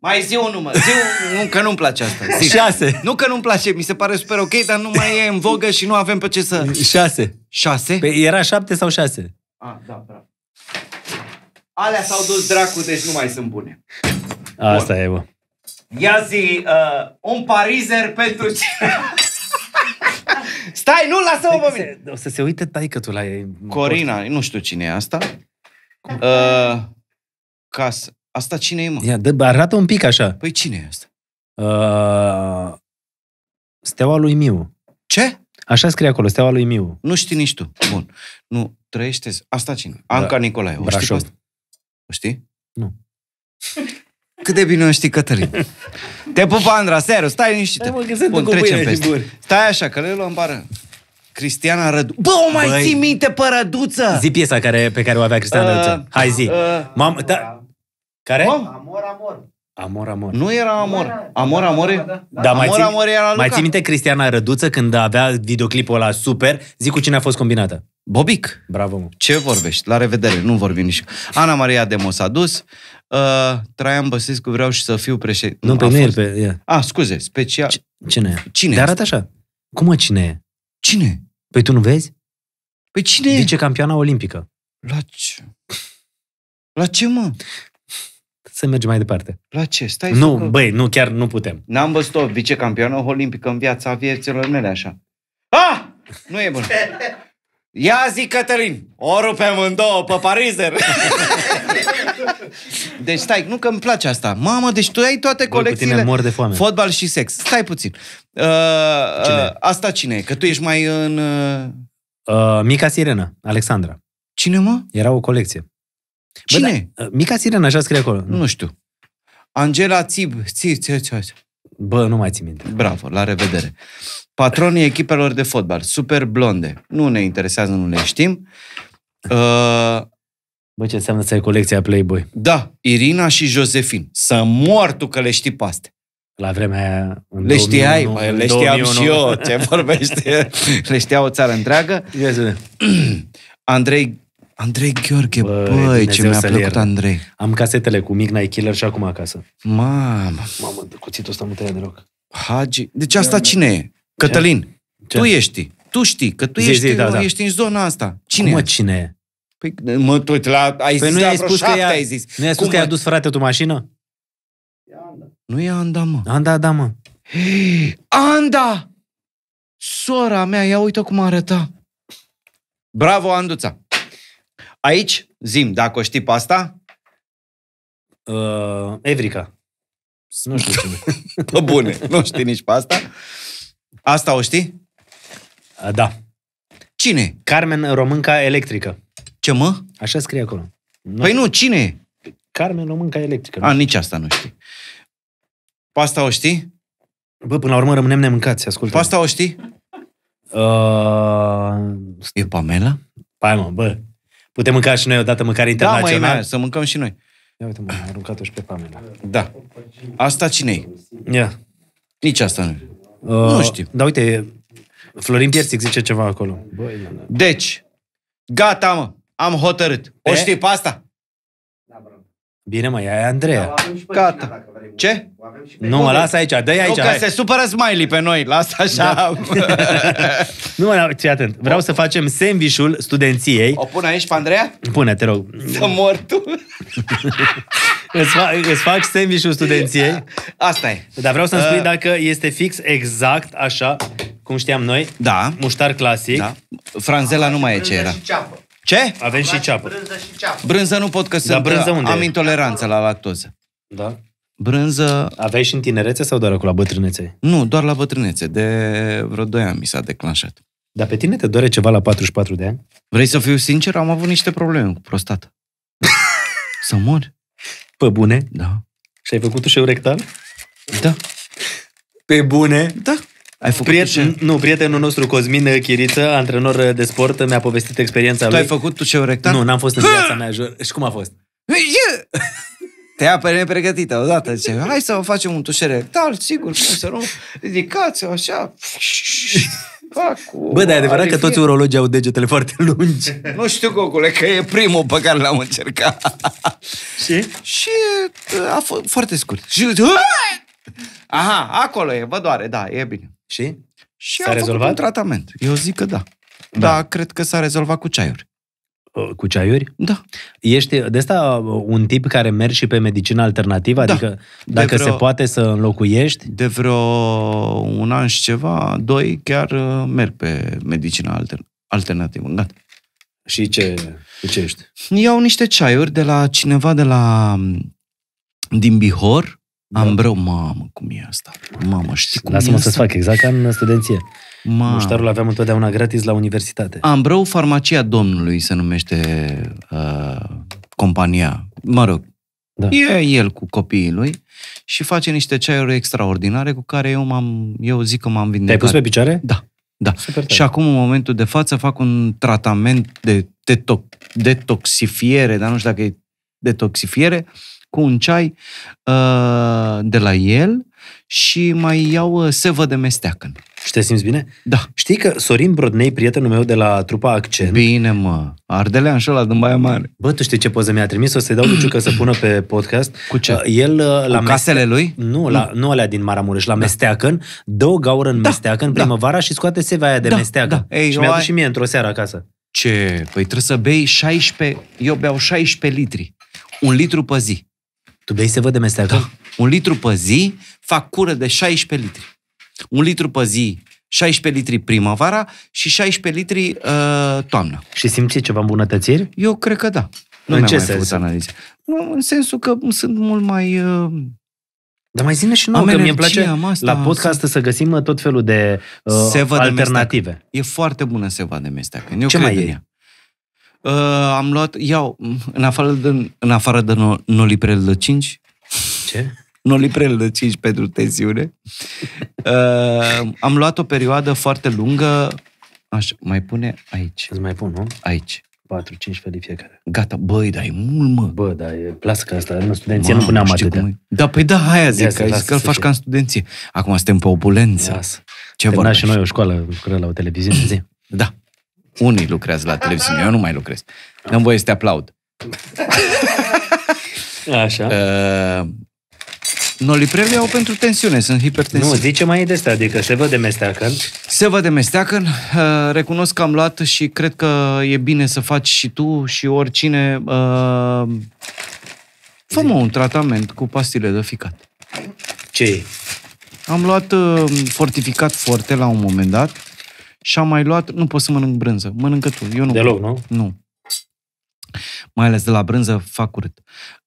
Mai zi un număr. Zi un, nu, că nu-mi place asta. Zi. Șase. Nu că nu-mi place, mi se pare super ok, dar nu mai e în vogă și nu avem pe ce să... Șase. Șase? Pe era șapte sau șase. Ah, da, bravo. Alea s-au dus dracu, deci nu mai sunt bune. Asta Bun. e, bă. Ia zi, uh, un parizer pentru cine... Stai, nu, lasă-mă pe mine! O să se uite taică tu la ei. Corina, nu știu cine e asta. Uh, casă. Asta cine e, mă? Ia, dă, arată un pic așa. Păi cine e asta? Uh, steaua lui Miu. Ce? Așa scrie acolo, steaua lui Miu. Nu știi nici tu. Bun. Nu, trăiește Asta cine? Da. Anca da. Nicolae. O știi? O știi? Nu. Cât de bine o știi, Cătălin. Te pup, Andra, seru, stai liniștită. Mă, că Bun, trecem peste. Stai așa, că le luăm bară. Cristiana Rădu. Bă, o mai Băi. ții minte pe Răduță? Zi piesa care, pe care o avea Cristiana uh, Răduță. Hai, zi. Uh, Mam, da, care? Amor, amor. Amor, amor. Nu era amor. Amor, amor. Da, da, da. da, da. mai amor, ții, amor era Luca. Mai ții minte Cristiana Răduță când avea videoclipul ăla super? Zic cu cine a fost combinată. Bobic. Bravo, mă. Ce vorbești? La revedere, nu vorbim nici. Ana Maria Demos a dus. Uh, Traian Băsescu vreau și să fiu președinte. Nu, pe mine, pe... ea. Ah, scuze, special. C- cine e? Cine Dar arată așa. Cum mă, cine e? Cine? Păi tu nu vezi? Păi cine e? Vice campioana olimpică. La ce? La ce, mă? să mergem mai departe. La ce? Stai Nu, să... băi, nu, chiar nu putem. N-am văzut o vicecampioană olimpică în viața vieților mele așa. Ah! Nu e bun. Ia zi, Cătălin, o rupem în două pe parizer. deci stai, nu că îmi place asta. Mamă, deci tu ai toate Voi colecțiile. Cu mor de foame. Fotbal și sex. Stai puțin. Uh, uh, Asta cine e? Că tu ești mai în... Uh... Uh, Mica Sirena, Alexandra. Cine, mă? Era o colecție. Cine? Bă, da, uh, Mica Sirena, așa scrie acolo. Nu, nu știu. Angela Țib. ți, ți, ți. Bă, nu mai țin minte. Bravo, la revedere. Patronii echipelor de fotbal, super blonde. Nu ne interesează, nu le știm. Uh, Bă, ce înseamnă să ai colecția Playboy? Da, Irina și Josefin. Să mor tu că le știi pe astea. La vremea aia, în Le știai, 2009, bă, le știam și eu ce vorbește. le știa o țară întreagă. Andrei Andrei Gheorghe, băi, băi ce mi-a plăcut iernă. Andrei. Am casetele cu Midnight Killer și acum acasă. Mamă. Mamă, cuțitul ăsta nu te de loc. Hagi. Deci asta ce cine e? Cătălin. Ce? Tu ești. Tu știi că tu zi, ești, zi, da, da. ești în zona asta. Cine Cum, mă, cine e? Păi, mă, tu, la, ai păi zis nu ai spus că i-a, ai zis. Nu i-a spus Cum, că i-a dus frate tu mașină? Nu e Anda, mă. Anda, da, mă. Hei, Anda! Sora mea, ia uite cum arăta. Bravo, Anduța! Aici, zim, dacă o știi pe asta? Uh, Evrica. Nu știu cine. pe bune, nu știi nici pe asta. Asta o știi? Uh, da. Cine? Carmen Românca Electrică. Ce mă? Așa scrie acolo. Nu. Păi nu, cine Carmen Românca Electrică. Nu? A, nici asta nu știi. Pe asta o știi? Bă, până la urmă rămânem nemâncați, ascultă. Pe asta o știi? Uh... E Pamela? Pai mă, bă, Putem mânca și noi odată mâncare da, internațională? Da, mă, să mâncăm și noi. Ia uite, am aruncat-o și pe Pamela. Da. Asta cine Ia. Nici asta nu. Uh, nu știu. Da, uite, Florin Piersic zice ceva acolo. deci, gata, mă, am hotărât. Pe? O știi pe asta? Bine, mă, ea e Andreea. Da, gata. Ce? Nu, mă, lasă aici, dă aici. Nu, că hai. se supără Smiley pe noi, lasă așa. Da. nu, mă, ții atent. Vreau o, să facem sandvișul studenției. O pun aici pe Andreea? Pune, te rog. Să mor tu. îți, fac, îți fac sandvișul studenției. Asta e. Dar vreau să-mi spui uh, dacă este fix exact așa cum știam noi. Da. Muștar clasic. Da. Franzela nu mai e ce era. Ce? Avem și ceapă. Brânză și ceapă. Brânză nu pot că da, sunt... Da, brânză uh, unde Am e? intoleranță la lactoză. Da brânză... Aveai și în tinerețe sau doar la bătrânețe? Nu, doar la bătrânețe. De vreo 2 ani mi s-a declanșat. Dar pe tine te doare ceva la 44 de ani? Vrei să fiu sincer? Am avut niște probleme cu prostată. să mor. Pe bune? Da. Și ai făcut ușeu rectal? Da. Pe bune? Da. Ai făcut Prieten, nu, prietenul nostru Cosmin Chiriță, antrenor de sport, mi-a povestit experiența tu lui. Tu ai făcut tu ce rectal? Nu, n-am fost în viața mea. Jur. Și cum a fost? te apere pregătită odată, zice, hai să facem un tușere. Da, sigur, să nu, ridicați-o așa, Facu, Bă, dar e adevărat că toți urologii au degetele foarte lungi. Nu știu, Gogule, că e primul pe care l-am încercat. Și? Și uh, a fost foarte scurt. Și Aha, acolo e, vă doare, da, e bine. Și? Și s-a a rezolvat? făcut un tratament. Eu zic că da. da. Da, cred că s-a rezolvat cu ceaiuri. Uh, cu ceaiuri? Da. Ești de asta uh, un tip care mergi și pe medicina alternativă? Da. Adică dacă vreo, se poate să înlocuiești? De vreo un an și ceva, doi, chiar uh, merg pe medicina alter, alternativă. Gata. Da. Și ce, ce ești? Iau niște ceaiuri de la cineva de la um, din Bihor, da. vreo, mamă, cum e asta? Mamă, știi cum Lasă-mă e să-ți asta? fac, exact ca în studenție. Ma. Muștarul aveam întotdeauna gratis la universitate. Ambrou Farmacia Domnului se numește uh, compania. Mă rog, da. e el cu copiii lui și face niște ceaiuri extraordinare cu care eu m-am, eu zic că m-am vindecat. Te-ai pus pe picioare? Da. Da. Super și acum, în momentul de față, fac un tratament de detox- detoxifiere, dar nu știu dacă e detoxifiere, cu un ceai uh, de la el și mai iau uh, sevă de mesteacăn. Și te simți bine? Da. Știi că Sorin Brodnei, prietenul meu de la trupa Accent... Bine, mă. Ardele așa la Dâmbaia Mare. Bă, tu știi ce poză mi-a trimis? O să-i dau Luciu că să pună pe podcast. Cu ce? Uh, el, uh, Cu la casele meste... lui? Nu, la, nu alea din Maramureș, la da. Mesteacăn. Dă o gaură în da. Mesteacăn da. primăvara și scoate seva aia de da. Mesteacăn. Da. Ei, și mi-a ai... și mie într-o seară acasă. Ce? Păi trebuie să bei 16... Eu beau 16 litri. Un litru pe zi. Tu bei sevă de Mesteacăn? Da. Un litru pe zi, fac cură de 16 litri un litru pe zi 16 litri primăvara și 16 litri uh, toamna. Și simți ceva îmbunătățiri? Eu cred că da. Nu în ce mai sens? Făcut Nu, în sensul că sunt mult mai... Uh, dar mai zine și nouă, că mi-e place asta, la podcast să... găsim uh, tot felul de uh, seva alternative. De e foarte bună seva de mestec. Eu ce mai e? Ea. Uh, am luat, iau, în afară de, în afară de no, noliprel 5. Ce? un oliprel de 5 pentru tensiune. Uh, am luat o perioadă foarte lungă. Așa, mai pune aici. Îți mai pun, nu? Aici. 4-5 felii fiecare. Gata, băi, dar e mult, mă. Bă, dar e plasca asta, în studenție nu puneam atâtea. Da, păi da, hai zic, că, că îl faci ca în studenție. Acum suntem pe opulență. Las. Ce Termina și noi o școală, lucrăm la o televiziune, zi. Da. Unii lucrează la televiziune, eu nu mai lucrez. Dăm voie să te aplaud. Așa. Uh, Noliprevii au pentru tensiune, sunt hipertensiv. Nu, zice mai de asta, adică se văd de Se văd de uh, Recunosc că am luat și cred că e bine să faci și tu și oricine. Uh, fă un tratament cu pastile de ficat. Ce e? Am luat uh, fortificat foarte la un moment dat și am mai luat, nu pot să mănânc brânză, mănâncă tu, eu nu. Deloc, nu? Nu. Mai ales de la brânză fac urât.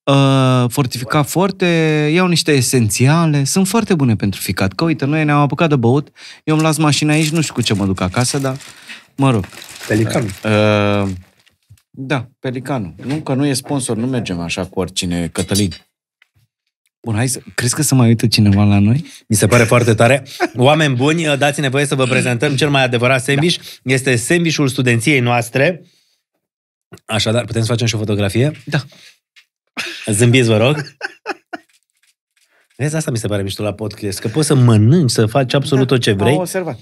Uh, fortifica foarte, iau niște esențiale, sunt foarte bune pentru ficat. Că uite, noi ne-am apucat de băut, eu îmi las mașina aici, nu știu cu ce mă duc acasă, dar mă rog. Pelicanul. Uh, da, Pelicanul. Nu că nu e sponsor, nu mergem așa cu oricine, Cătălin. Bun, hai să... Crezi că să mai uită cineva la noi? Mi se pare foarte tare. Oameni buni, uh, dați-ne voie să vă prezentăm cel mai adevărat sandwich. Da. Este sandvișul studenției noastre. Așadar, putem să facem și o fotografie? Da. Zâmbiți, vă rog. Vezi, asta mi se pare mișto la podcast, că poți să mănânci, să faci absolut da, tot ce da, vrei. Am observat.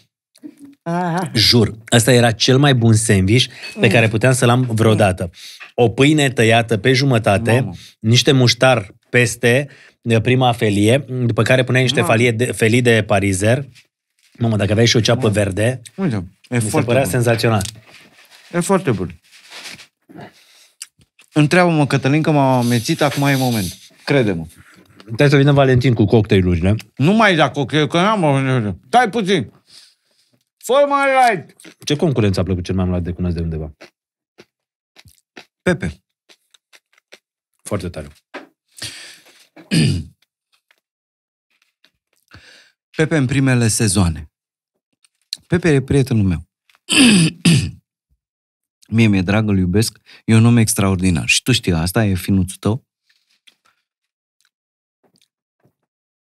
Aha. Jur, ăsta era cel mai bun sandwich pe mm. care puteam să-l am vreodată. O pâine tăiată pe jumătate, Mama. niște muștar peste prima felie, după care puneai niște Mamă. de, felii de parizer. Mamă, dacă aveai și o ceapă Mama. verde, Uite, e mi se părea bun. senzațional. E foarte bun. Întreabă-mă, Cătălin, că m-am amețit, acum e moment. Crede-mă. Trebuie să vină Valentin cu cocktailurile. Nu mai da cocktail, că n-am Stai puțin. Fă mai light. Ce concurență a plăcut cel mai mult de cunosc de undeva? Pepe. Foarte tare. Pepe în primele sezoane. Pepe e prietenul meu mie mi-e drag, îl iubesc, e un om extraordinar. Și tu știi asta, e finuțul tău.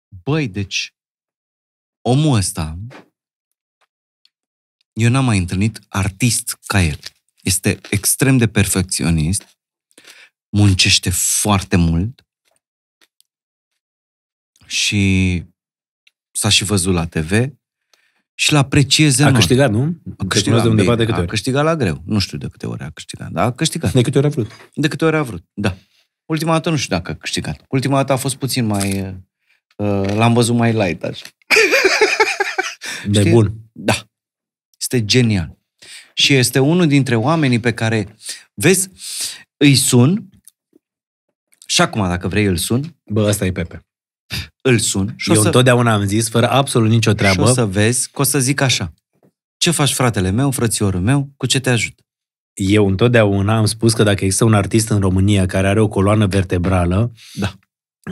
Băi, deci, omul ăsta, eu n-am mai întâlnit artist ca el. Este extrem de perfecționist, muncește foarte mult și s-a și văzut la TV, și-l apreciez enorm. A câștigat, nu? A câștigat, de undeva de câte ori. A câștigat la greu. Nu știu de câte ori a câștigat, dar a câștigat. De câte ori a vrut. De câte ori a vrut, da. Ultima dată nu știu dacă a câștigat. Ultima dată a fost puțin mai... Uh, l-am văzut mai light, așa. De bun. Da. Este genial. Și este unul dintre oamenii pe care, vezi, îi sun, și acum, dacă vrei, îl sun. Bă, ăsta e Pepe. Îl sun și Eu să... întotdeauna am zis, fără absolut nicio treabă... Și o să vezi că o să zic așa. Ce faci, fratele meu, frățiorul meu, cu ce te ajut? Eu întotdeauna am spus că dacă există un artist în România care are o coloană vertebrală, da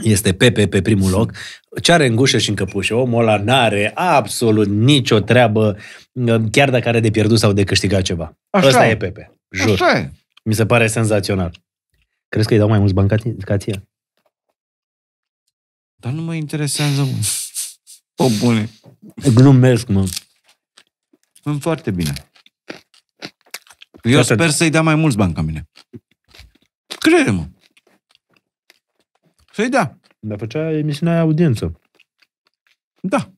este Pepe pe primul loc, ce are în gușă și în căpușă. Omul ăla n-are absolut nicio treabă, chiar dacă are de pierdut sau de câștigat ceva. Așa Ăsta e Pepe, jur. Așa e. Mi se pare senzațional. Crezi că îi dau mai mulți bani ca ție? Dar nu mă interesează, mă. O bune. Glumesc, mă. Sunt foarte bine. Eu Toate... sper să-i dea mai mulți bani ca mine. Crede, mă. Să-i dea. Dar făcea emisiunea aia audiență. Da.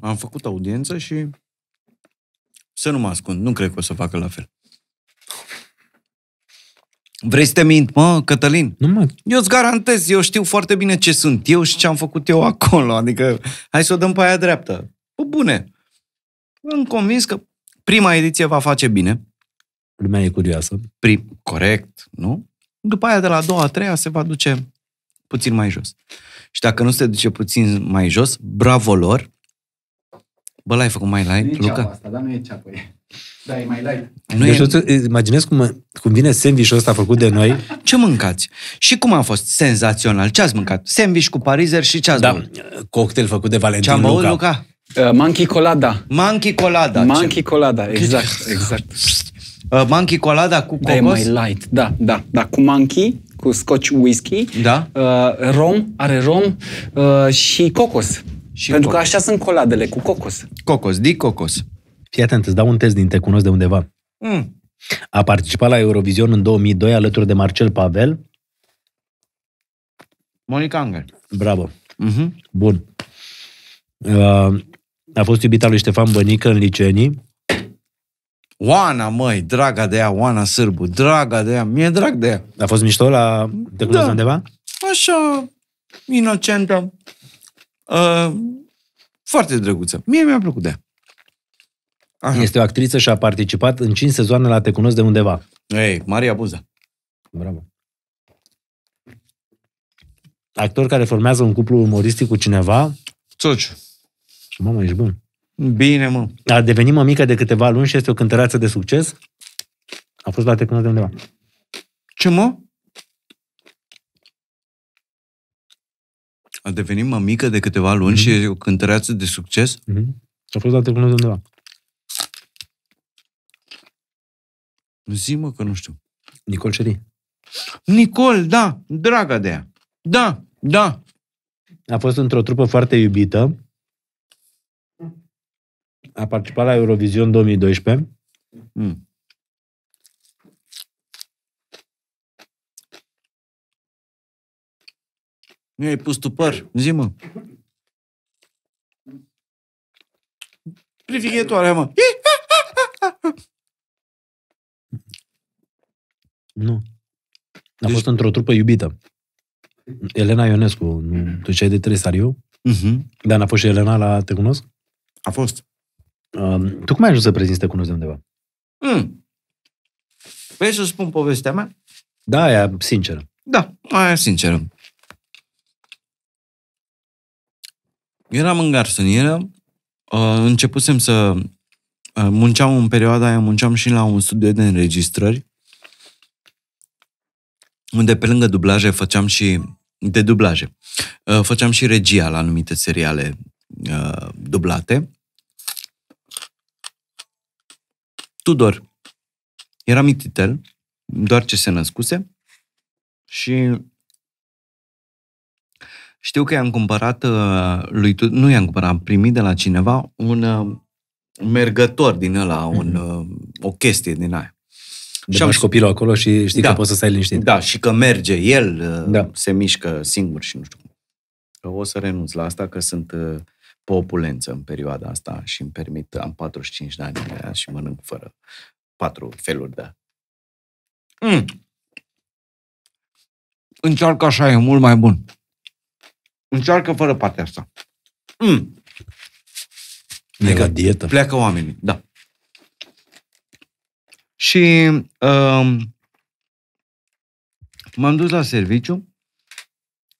Am făcut audiență și să nu mă ascund. Nu cred că o să facă la fel. Vrei să te mint, mă, Cătălin? Nu, mă. eu îți garantez, eu știu foarte bine ce sunt eu și ce am făcut eu acolo. Adică, hai să o dăm pe aia dreaptă. Bă, bune. Sunt convins că prima ediție va face bine. Lumea e curioasă. Prim, corect, nu? După aia, de la a doua, a treia, se va duce puțin mai jos. Și dacă nu se duce puțin mai jos, bravo lor. Bă, l-ai făcut mai light, Luca? Asta, dar nu e ceapă, e. Da, e mai light. deci, e... imaginez cum, cum vine sandvișul ăsta făcut de noi. Ce mâncați? Și cum a fost? Senzațional. Ce ați mâncat? Sandwich cu parizer și ce ați da, cocktail făcut de Valentin Ce-am băut, Luca? Luca? Uh, monkey colada. Monkey colada. Monkey ce... colada, exact, exact. Uh, monkey colada cu cocos? Da, e mai light, da, da, da, cu monkey, cu scotch whisky, da. uh, rom, are rom uh, și cocos. Și Pentru cocos. că așa sunt coladele, cu cocos. Cocos, di cocos. Fii atent, îți dau un test din Te cunosc de undeva. Mm. A participat la Eurovision în 2002 alături de Marcel Pavel. Monica Angel. Bravo. Mm-hmm. Bun. Uh, a fost iubita lui Ștefan Bănică în licenii. Oana, măi, draga de ea, Oana Sârbu, draga de ea, mie drag de ea. A fost mișto la Te cunosc da. undeva? Așa, inocentă. Uh, foarte drăguță. Mie mi-a plăcut de ea. Aha. Este o actriță și a participat în 5 sezoane la Te Cunosc de Undeva. Ei, Maria Buza. Bravo. Actor care formează un cuplu umoristic cu cineva. Țoci. Mamă, ești bun. Bine, mă. A devenit mămică de câteva luni și este o cântăreață de succes. A fost la Te Cunosc de Undeva. Ce, mă? A devenit mămică de câteva luni mm-hmm. și e o cântăreață de succes? Mm-hmm. A fost la Te Cunosc de Undeva. Zi, mă, că nu știu. Nicol Ceri. Nicol, da, draga de ea. Da, da. A fost într-o trupă foarte iubită. A participat la Eurovision 2012. Mm. Nu ai pus tu păr? Zi, mă. Privighetoare, mă. Nu. A deci... fost într-o trupă iubită. Elena Ionescu, nu, mhm. tu ce ai de trei sariu? Uh-huh. Mhm. Dar n-a fost și Elena la Te Cunosc? A fost. Uh, tu cum ai ajuns să prezinți Te Cunosc de undeva? Mm. Vrei să spun povestea mea? Da, aia sinceră. Da, aia sinceră. Eram în garsonieră, uh, începusem să uh, munceam în perioada aia, munceam și la un studio de înregistrări unde pe lângă dublaje făceam și de dublaje. Uh, făceam și regia la anumite seriale uh, dublate. Tudor era mititel, doar ce se născuse și știu că i-am cumpărat uh, lui Tudor, nu i-am cumpărat, am primit de la cineva un mergător din ăla, mm-hmm. un, mhm. o chestie din aia și am copilul acolo și știi da, că poți să stai liniștit. Da, și că merge el, uh, da. se mișcă singur și nu știu cum. O să renunț la asta, că sunt uh, opulență în perioada asta și îmi permit, am 45 de ani și mănânc fără patru feluri de... Mm. Încearcă așa, e mult mai bun. Încearcă fără partea asta. Mm. Mega dietă. Pleacă oamenii, da. Și uh, m-am dus la serviciu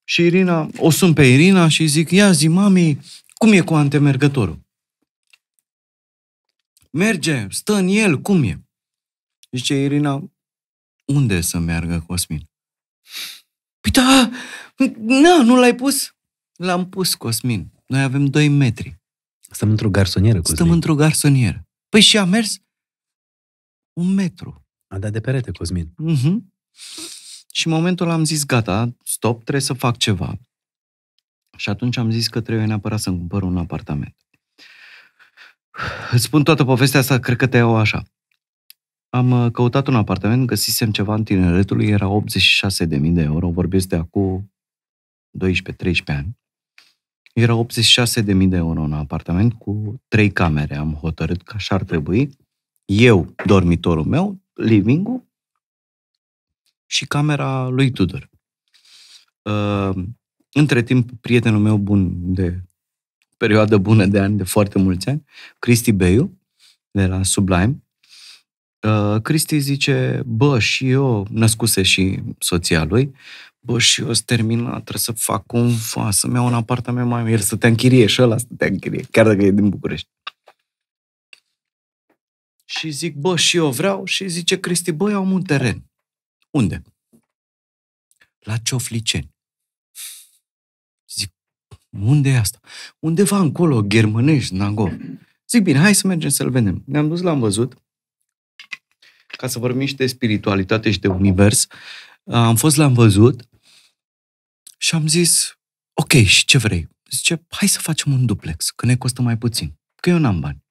și Irina, o sun pe Irina și zic, ia zi, mami, cum e cu antemergătorul? Merge, stă în el, cum e? Zice Irina, unde să meargă Cosmin? Păi da, na, nu l-ai pus? L-am pus, Cosmin. Noi avem 2 metri. Stăm într-o garsonieră, Cosmin. Stăm într-o garsonieră. Păi și a mers? Un metru. A dat de perete, Cosmin. Uh-huh. Și în momentul am zis, gata, stop, trebuie să fac ceva. Și atunci am zis că trebuie neapărat să-mi cumpăr un apartament. Îți spun toată povestea asta, cred că te iau așa. Am uh, căutat un apartament, găsisem ceva în tineretul, era 86.000 de euro, vorbesc de acum 12-13 ani. Era 86.000 de euro un apartament cu trei camere, am hotărât că așa ar trebui eu, dormitorul meu, living și camera lui Tudor. Uh, între timp, prietenul meu bun de perioadă bună de ani, de foarte mulți ani, Cristi Beiu, de la Sublime, uh, Cristi zice, bă, și eu, născuse și soția lui, bă, și eu sunt terminat, trebuie să fac cumva, să-mi iau un apartament mai mare, să te închirie și ăla să te închirie, chiar dacă e din București și zic, bă, și eu vreau și zice Cristi, bă, eu am un teren. Unde? La Ciofliceni. Zic, unde e asta? Undeva încolo, Germănești, Nangov. Zic, bine, hai să mergem să-l vedem. Ne-am dus, l-am văzut. Ca să vorbim și de spiritualitate și de univers, uh, am fost, l-am văzut și am zis, ok, și ce vrei? Zice, hai să facem un duplex, că ne costă mai puțin, că eu n-am bani.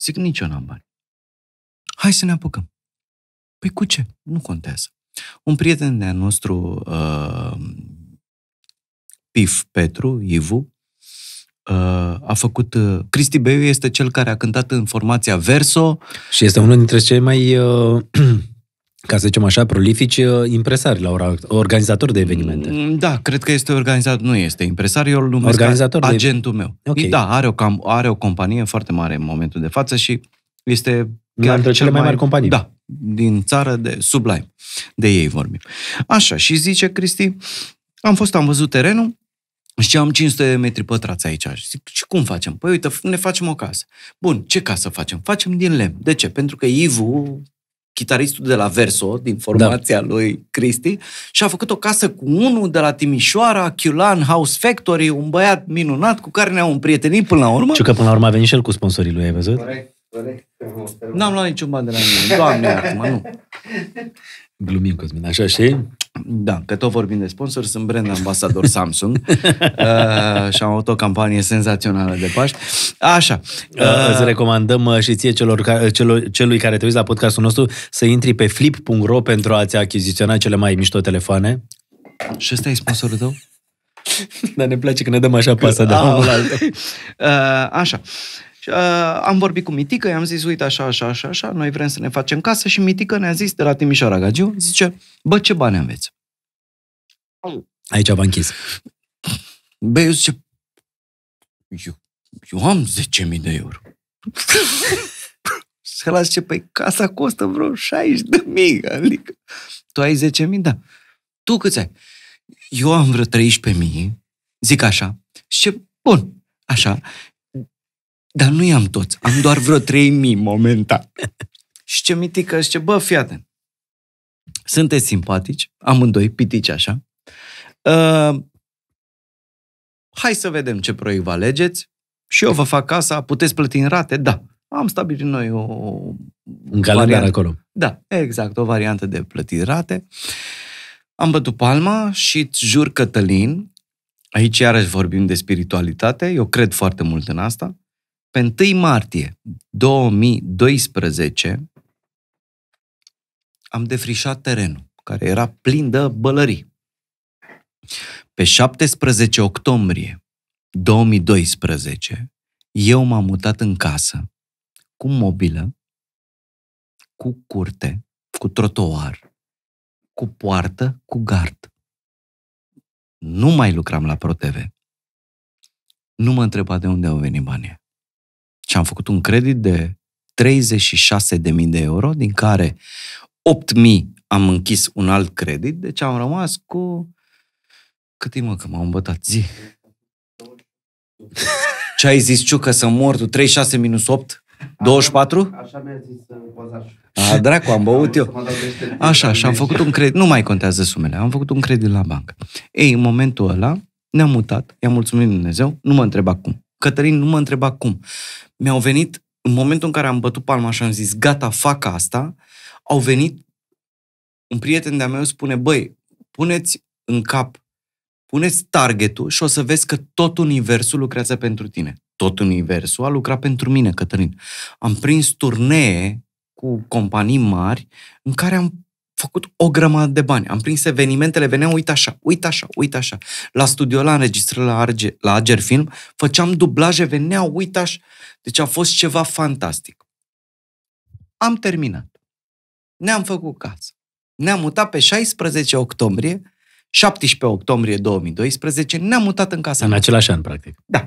Zic, nici eu n-am bani. Hai să ne apucăm. Păi cu ce? Nu contează. Un prieten de-a nostru, uh, Pif Petru, Ivu, uh, a făcut... Uh, Cristi Beiu este cel care a cântat în formația Verso. Și este unul dintre cei mai... Uh, ca să zicem așa, prolifici uh, impresari la ora, organizator de evenimente. Mm, da, cred că este organizat, nu este impresar, eu îl numesc organizator agentul de... meu. Okay. Da, are o, cam, are o companie foarte mare în momentul de față și este chiar dintre cele mai mari companii. Da, din țară de Sublime. De ei vorbim. Așa, și zice Cristi, am fost, am văzut terenul, și am 500 de metri pătrați aici. Zic, și cum facem? Păi uite, ne facem o casă. Bun, ce casă facem? Facem din lemn. De ce? Pentru că Ivu, chitaristul de la Verso, din formația da. lui Cristi, și-a făcut o casă cu unul de la Timișoara, Chiulan House Factory, un băiat minunat cu care ne-am împrietenit până la urmă. Și că până la urmă a venit și el cu sponsorii lui, ai văzut? Corect. N-am luat niciun bani de la mine. Doamne, acum nu. Glumim, Cosmin, așa și, Da, că tot vorbim de sponsor, sunt brand ambasador Samsung uh, și am avut o campanie senzațională de Paști. Așa. Uh, uh, îți recomandăm uh, și ție celor, ca, uh, celor, celui care te uiți la podcastul nostru să intri pe flip.ro pentru a-ți achiziționa cele mai mișto telefoane. Și ăsta e sponsorul tău? Dar ne place că ne dăm așa pasă de ah, la uh, Așa uh, am vorbit cu Mitică, i-am zis, uite, așa, așa, așa, așa, noi vrem să ne facem casă și Mitică ne-a zis de la Timișoara Gagiu, zice, bă, ce bani aveți? Aici v-am închis. Bă, eu zice, eu, eu am 10.000 de euro. și ăla zice, păi casa costă vreo 60.000, adică tu ai 10.000, da. Tu câți ai? Eu am vreo 13.000, zic așa. Și bun, așa. Dar nu i-am toți, am doar vreo 3000 momentan. și ce mitică, și ce, bă, fiate, Sunteți simpatici, amândoi, pitici așa. Uh, hai să vedem ce proiect vă alegeți și eu vă fac casa, puteți plăti în rate? Da. Am stabilit noi o... Un calendar variantă. acolo. Da, exact, o variantă de plătit rate. Am bătut palma și îți jur, Cătălin, aici iarăși vorbim de spiritualitate, eu cred foarte mult în asta, pe 1 martie 2012 am defrișat terenul, care era plin de bălării. Pe 17 octombrie 2012 eu m-am mutat în casă cu mobilă, cu curte, cu trotuar, cu poartă, cu gard. Nu mai lucram la ProTV. Nu mă întreba de unde au venit banii și am făcut un credit de 36.000 de euro, din care 8.000 am închis un alt credit, deci am rămas cu... Cât e, mă, că m-am îmbătat? Zi. Ce ai zis, Ciucă, să mor tu? 36 minus 8? 24? Așa mi-a zis uh, bozașul. A, dracu, am băut eu. Așa, și am făcut un credit. Nu mai contează sumele. Am făcut un credit la bancă. Ei, în momentul ăla, ne-am mutat. I-am mulțumit Dumnezeu. Nu mă întreba cum. Cătălin nu mă întreba cum mi-au venit, în momentul în care am bătut palma și am zis, gata, fac asta, au venit, un prieten de-a meu spune, băi, puneți în cap, puneți targetul și o să vezi că tot universul lucrează pentru tine. Tot universul a lucrat pentru mine, Cătălin. Am prins turnee cu companii mari în care am făcut o grămadă de bani. Am prins evenimentele, veneau, uite așa, uite așa, uite așa. La studio, la înregistrări, la, Arge, la Ager Film, făceam dublaje, veneau, uite așa. Deci a fost ceva fantastic. Am terminat. Ne-am făcut casă. Ne-am mutat pe 16 octombrie, 17 octombrie 2012, ne-am mutat în casa. În același an, practic. Da.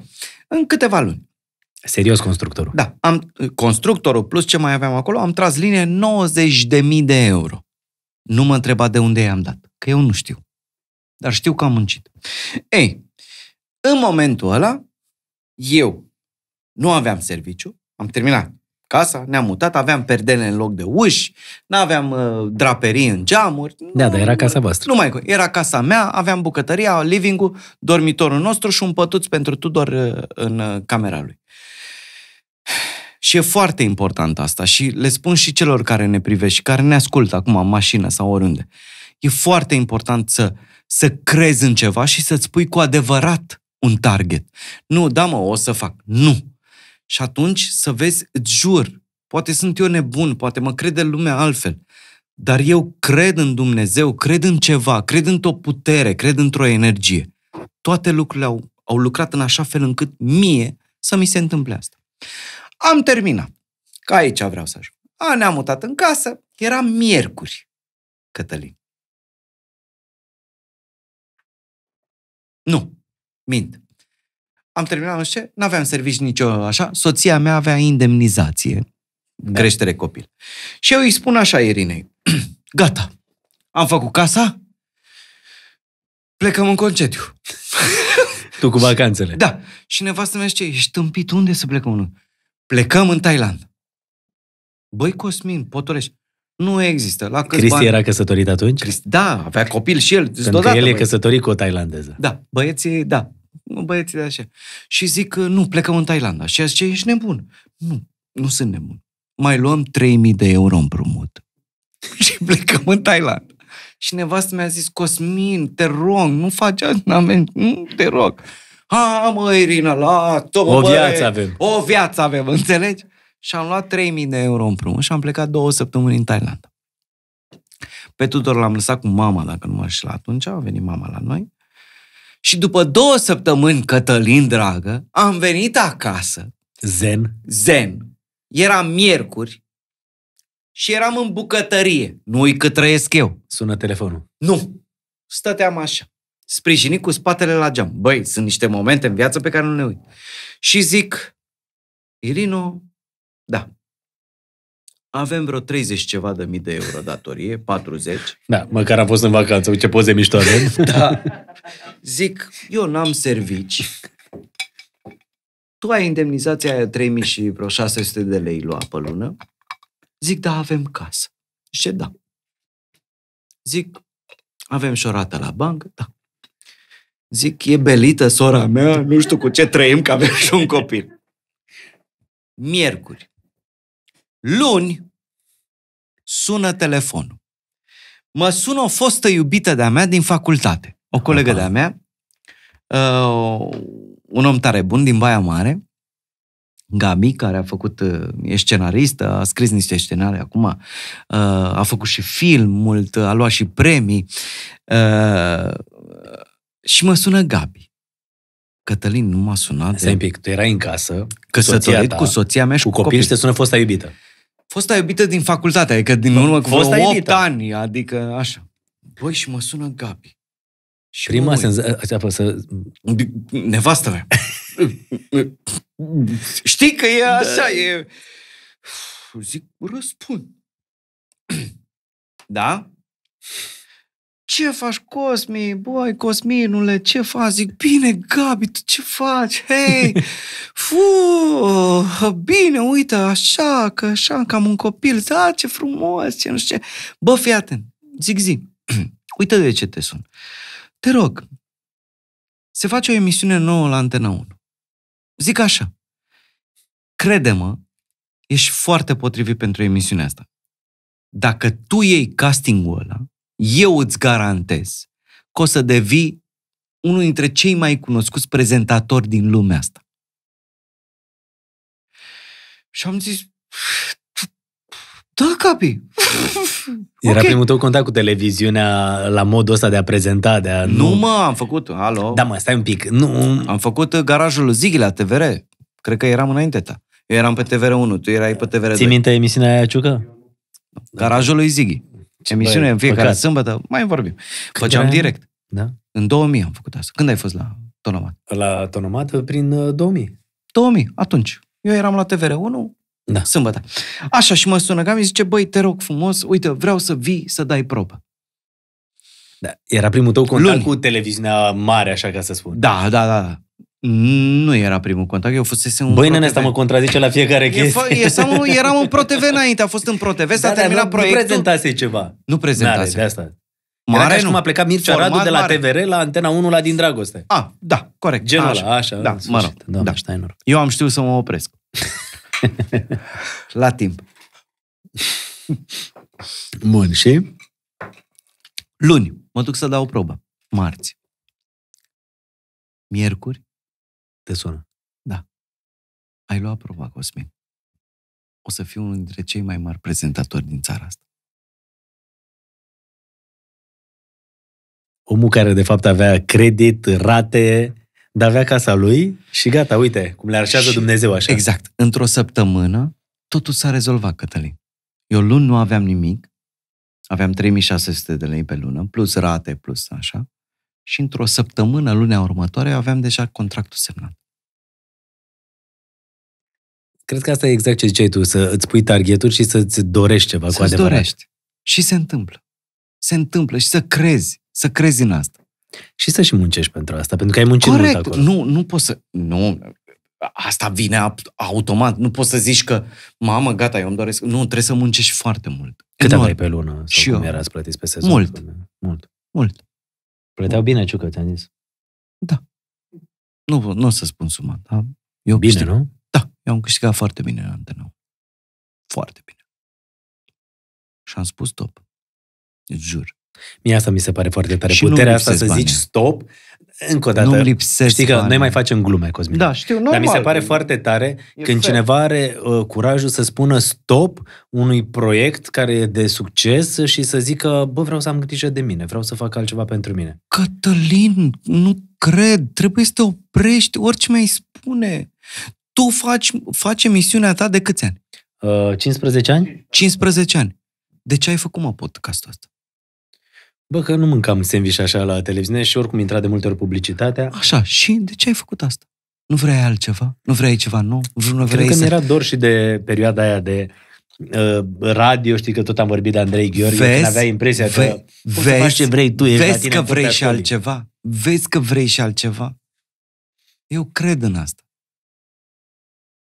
În câteva luni. Serios constructorul. Da. Am, constructorul plus ce mai aveam acolo, am tras linie 90.000 de euro. Nu mă întreba de unde i-am dat, că eu nu știu. Dar știu că am muncit. Ei, în momentul ăla, eu nu aveam serviciu, am terminat casa, ne-am mutat, aveam perdele în loc de uși, nu aveam uh, draperii în geamuri. Da, dar era casa voastră. Nu mai era casa mea, aveam bucătăria, living-ul, dormitorul nostru și un pătuț pentru Tudor uh, în uh, camera lui. Și e foarte important asta și le spun și celor care ne privești și care ne ascultă acum în mașină sau oriunde. E foarte important să, să crezi în ceva și să-ți pui cu adevărat un target. Nu, da mă, o să fac. Nu, și atunci să vezi, îți jur, poate sunt eu nebun, poate mă crede lumea altfel, dar eu cred în Dumnezeu, cred în ceva, cred într-o putere, cred într-o energie. Toate lucrurile au, au lucrat în așa fel încât mie să mi se întâmple asta. Am terminat. Ca aici vreau să ajung. A, ne-am mutat în casă, era miercuri, Cătălin. Nu, mint am terminat, nu știu ce, n-aveam servici nicio așa, soția mea avea indemnizație, da. creștere copil. Și eu îi spun așa Irinei, gata, am făcut casa, plecăm în concediu. tu cu vacanțele. Da. Și nevastă mea zice, ești tâmpit, unde să plecăm? Nu? Plecăm în Thailand. Băi, Cosmin, Potoleș, nu există. La Cristi bani... era căsătorit atunci? Cristi, da, avea copil și el. Pentru că el e căsătorit cu o thailandeză. Da, băieții, da, băieții de așa. Și zic că nu, plecăm în Thailanda. Și ea zice, ești nebun. Nu, nu sunt nebun. Mai luăm 3000 de euro împrumut și plecăm în Thailanda. Și nevastă mi-a zis, Cosmin, te rog, nu faci asta, nu, te rog. Ha, mă, Irina, la O bă, viață avem. O viață avem, înțelegi? Și am luat 3000 de euro împrumut și am plecat două săptămâni în Thailanda. Pe Tudor l-am lăsat cu mama, dacă nu mă și la atunci, a venit mama la noi. Și după două săptămâni, Cătălin, dragă, am venit acasă. Zen? Zen. Era miercuri și eram în bucătărie. Nu-i că trăiesc eu. Sună telefonul. Nu. Stăteam așa sprijinit cu spatele la geam. Băi, sunt niște momente în viață pe care nu le uit. Și zic, Irino, da, avem vreo 30 ceva de mii de euro datorie, 40. Da, măcar a fost în vacanță, uite poze miștoare. da. Zic, eu n-am servici. Tu ai indemnizația aia 3000 și vreo 600 de lei lua pe lună. Zic, da, avem casă. și da. Zic, avem și o rată la bancă, da. Zic, e belită sora mea, nu știu cu ce trăim, că avem și un copil. Miercuri. Luni, sună telefonul. Mă sună o fostă iubită de-a mea din facultate. O colegă Aha. de-a mea, uh, un om tare bun din Baia Mare, Gabi, care a făcut, uh, e scenaristă, a scris niște scenarii acum, uh, a făcut și film mult, a luat și premii. Uh, și mă sună Gabi. Cătălin nu m-a sunat. Să pic, tu erai în casă, căsătorit cu soția mea și cu, cu copii, și te sună fosta iubită. Fosta iubită din facultate, adică din urmă cu fosta 8 iubită. ani, adică așa. Băi, și mă sună Gabi. Și Prima senzație, să... Nevastă mea. Știi că e așa, da. e... Zic, răspund. da? Ce faci, Cosmi? Băi, Cosminule, ce faci? Zic, bine, Gabi, tu ce faci? Hei! Fu! Bine, uite, așa, că așa, că am un copil. Da, ce frumos, ce nu știu ce. Bă, fii atent. Zic, zi. uite de ce te sun. Uh, te rog, se face o emisiune nouă la Antena 1. Zic așa, crede-mă, ești foarte potrivit pentru emisiunea asta. Dacă tu iei castingul ăla, eu îți garantez că o să devii unul dintre cei mai cunoscuți prezentatori din lumea asta. Și am zis, da, capi! Era okay. primul tău contact cu televiziunea la modul ăsta de a prezenta, de a... Nu, nu mă, am făcut, alo. Da, mă, stai un pic. Nu... Am făcut uh, garajul lui Zighi la TVR. Cred că eram înainte ta. Eu eram pe TVR1, tu erai pe TVR2. Ții minte emisiunea aia, Ciucă? Da. Garajul lui Zighi. Emisiune în fiecare păcat. sâmbătă, mai vorbim. Când Făceam era... direct. Da? În 2000 am făcut asta. Când ai fost la Tonomat? La Tonomat prin 2000. Uh, 2000, atunci. Eu eram la TVR1, da. Sâmbătă. Așa, și mă sună Gami, zice, băi, te rog frumos, uite, vreau să vii să dai probă. Da. Era primul tău contact Luni. cu televiziunea mare, așa ca să spun. Da, da, da. da. Nu era primul contact, eu fusese un Băi, nene, asta mă contrazice la fiecare chestie. E, e, eram în ProTV înainte, a fost în ProTV, s-a da, da terminat da, nu, proiectul. Nu prezentase ceva. Nu prezentase. de asta. Mare Era ca și cum a plecat Mircea Radu de la mare. TVR la Antena 1 la Din Dragoste. Ah, da, corect. Genul așa, așa. Da, mă rog. Da, da. Eu am știut să mă opresc. La timp. Bun, și? Luni, mă duc să dau o probă. Marți. Miercuri. Te sună. Da. Ai luat proba, Cosmin. O să fiu unul dintre cei mai mari prezentatori din țara asta. Omul care, de fapt, avea credit, rate, dar avea casa lui și gata, uite, cum le arșează și, Dumnezeu așa. Exact. Într-o săptămână, totul s-a rezolvat, Cătălin. Eu luni nu aveam nimic, aveam 3600 de lei pe lună, plus rate, plus așa, și într-o săptămână, lunea următoare, eu aveam deja contractul semnat. Cred că asta e exact ce ziceai tu, să îți pui targeturi și să-ți dorești ceva să cu adevărat. dorești. Și se întâmplă. Se întâmplă și să crezi, să crezi în asta. Și să și muncești pentru asta, pentru că ai muncit Corect. mult acolo. Nu, nu poți să... Nu, asta vine automat. Nu poți să zici că, mamă, gata, eu îmi doresc... Nu, trebuie să muncești foarte mult. Cât Enorm. aveai pe lună? Sau și cum eu. erați plătiți pe sezon? Mult. Mult. Mult. Plăteau mult. bine, Ciucă, ți-am zis. Da. Nu, nu o să spun suma, dar... Eu bine, câștig... nu? Da, eu am câștigat foarte bine în antenă. Foarte bine. Și am spus top. Îți jur. Mie asta mi se pare foarte tare. Și Puterea asta să banii. zici stop, încă o dată. Nu lipsesc Știi că banii. noi mai facem glume, Cosmin. Da, știu, normal. Dar mi se pare foarte tare e când fair. cineva are uh, curajul să spună stop unui proiect care e de succes și să zică, bă, vreau să am grijă de mine, vreau să fac altceva pentru mine. Cătălin, nu cred, trebuie să te oprești orice mi-ai spune. Tu faci, faci emisiunea ta de câți ani? Uh, 15 ani? 15 ani. De ce ai făcut, mă, podcastul ăsta? bă, că nu mâncam sandwich așa la televiziune și oricum intra de multe ori publicitatea. Așa, și de ce ai făcut asta? Nu vrei altceva? Nu vrei ceva nou? Nu vrei Cred că să... mi-era dor și de perioada aia de uh, radio, știi că tot am vorbit de Andrei Gheorghe, vezi, când avea impresia ve- că vezi, ce vrei tu, vezi că vrei și altceva. Vezi că vrei și altceva. Eu cred în asta.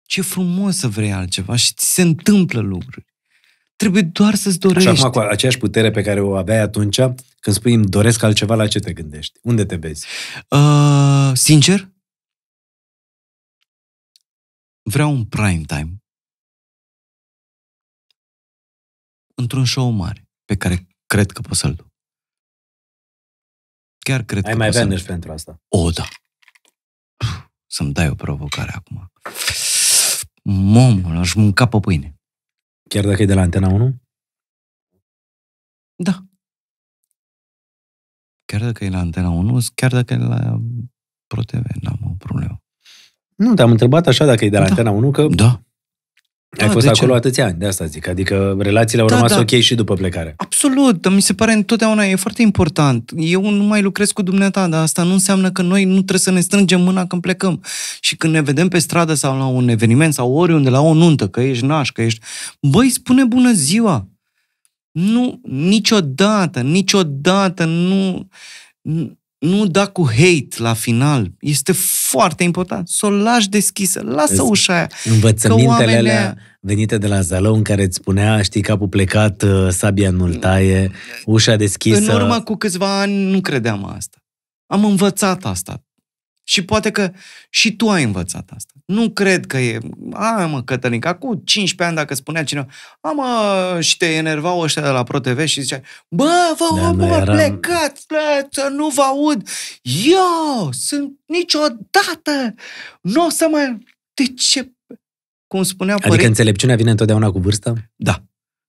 Ce frumos să vrei altceva și ți se întâmplă lucruri. Trebuie doar să-ți dorești. Și acum, cu aceeași putere pe care o aveai atunci, când spui îmi doresc altceva, la ce te gândești? Unde te vezi? Uh, sincer, vreau un prime time într-un show mare pe care cred că pot să-l duc. Chiar cred Ai că mai avea să-l... pentru asta. O, da. Să-mi dai o provocare acum. Momul, aș mânca pe pâine. Chiar dacă e de la Antena 1? Da. Chiar dacă e la Antena 1, chiar dacă e la ProTV, n-am o problemă. Nu, te-am întrebat așa dacă e de la da. Antena 1, că da. Ai da, fost acolo ce? atâția ani, de asta zic. Adică relațiile au da, rămas da. ok și după plecare. Absolut, mi se pare întotdeauna, e foarte important. Eu nu mai lucrez cu dumneata, dar asta nu înseamnă că noi nu trebuie să ne strângem mâna când plecăm. Și când ne vedem pe stradă sau la un eveniment sau oriunde, la o nuntă, că ești naș, că ești... Băi, spune bună ziua! Nu, niciodată, niciodată nu, nu da cu hate la final. Este foarte important. Să o lași deschisă, lasă ușa aia. Învățămintele alea aia... venite de la Zalău în care îți spunea, știi, capul plecat, uh, sabia nu taie, ușa deschisă. În urmă cu câțiva ani nu credeam asta. Am învățat asta. Și poate că și tu ai învățat asta. Nu cred că e... A, mă, Cătălin, acum 15 ani dacă spunea cineva, a, mă, și te enervau ăștia de la ProTV și zicea, bă, vă, da, mă, eram... plecați, plecați, nu vă aud. Eu sunt niciodată, nu o să mai... De ce? Cum spunea părinte... Adică înțelepciunea vine întotdeauna cu vârsta? Da.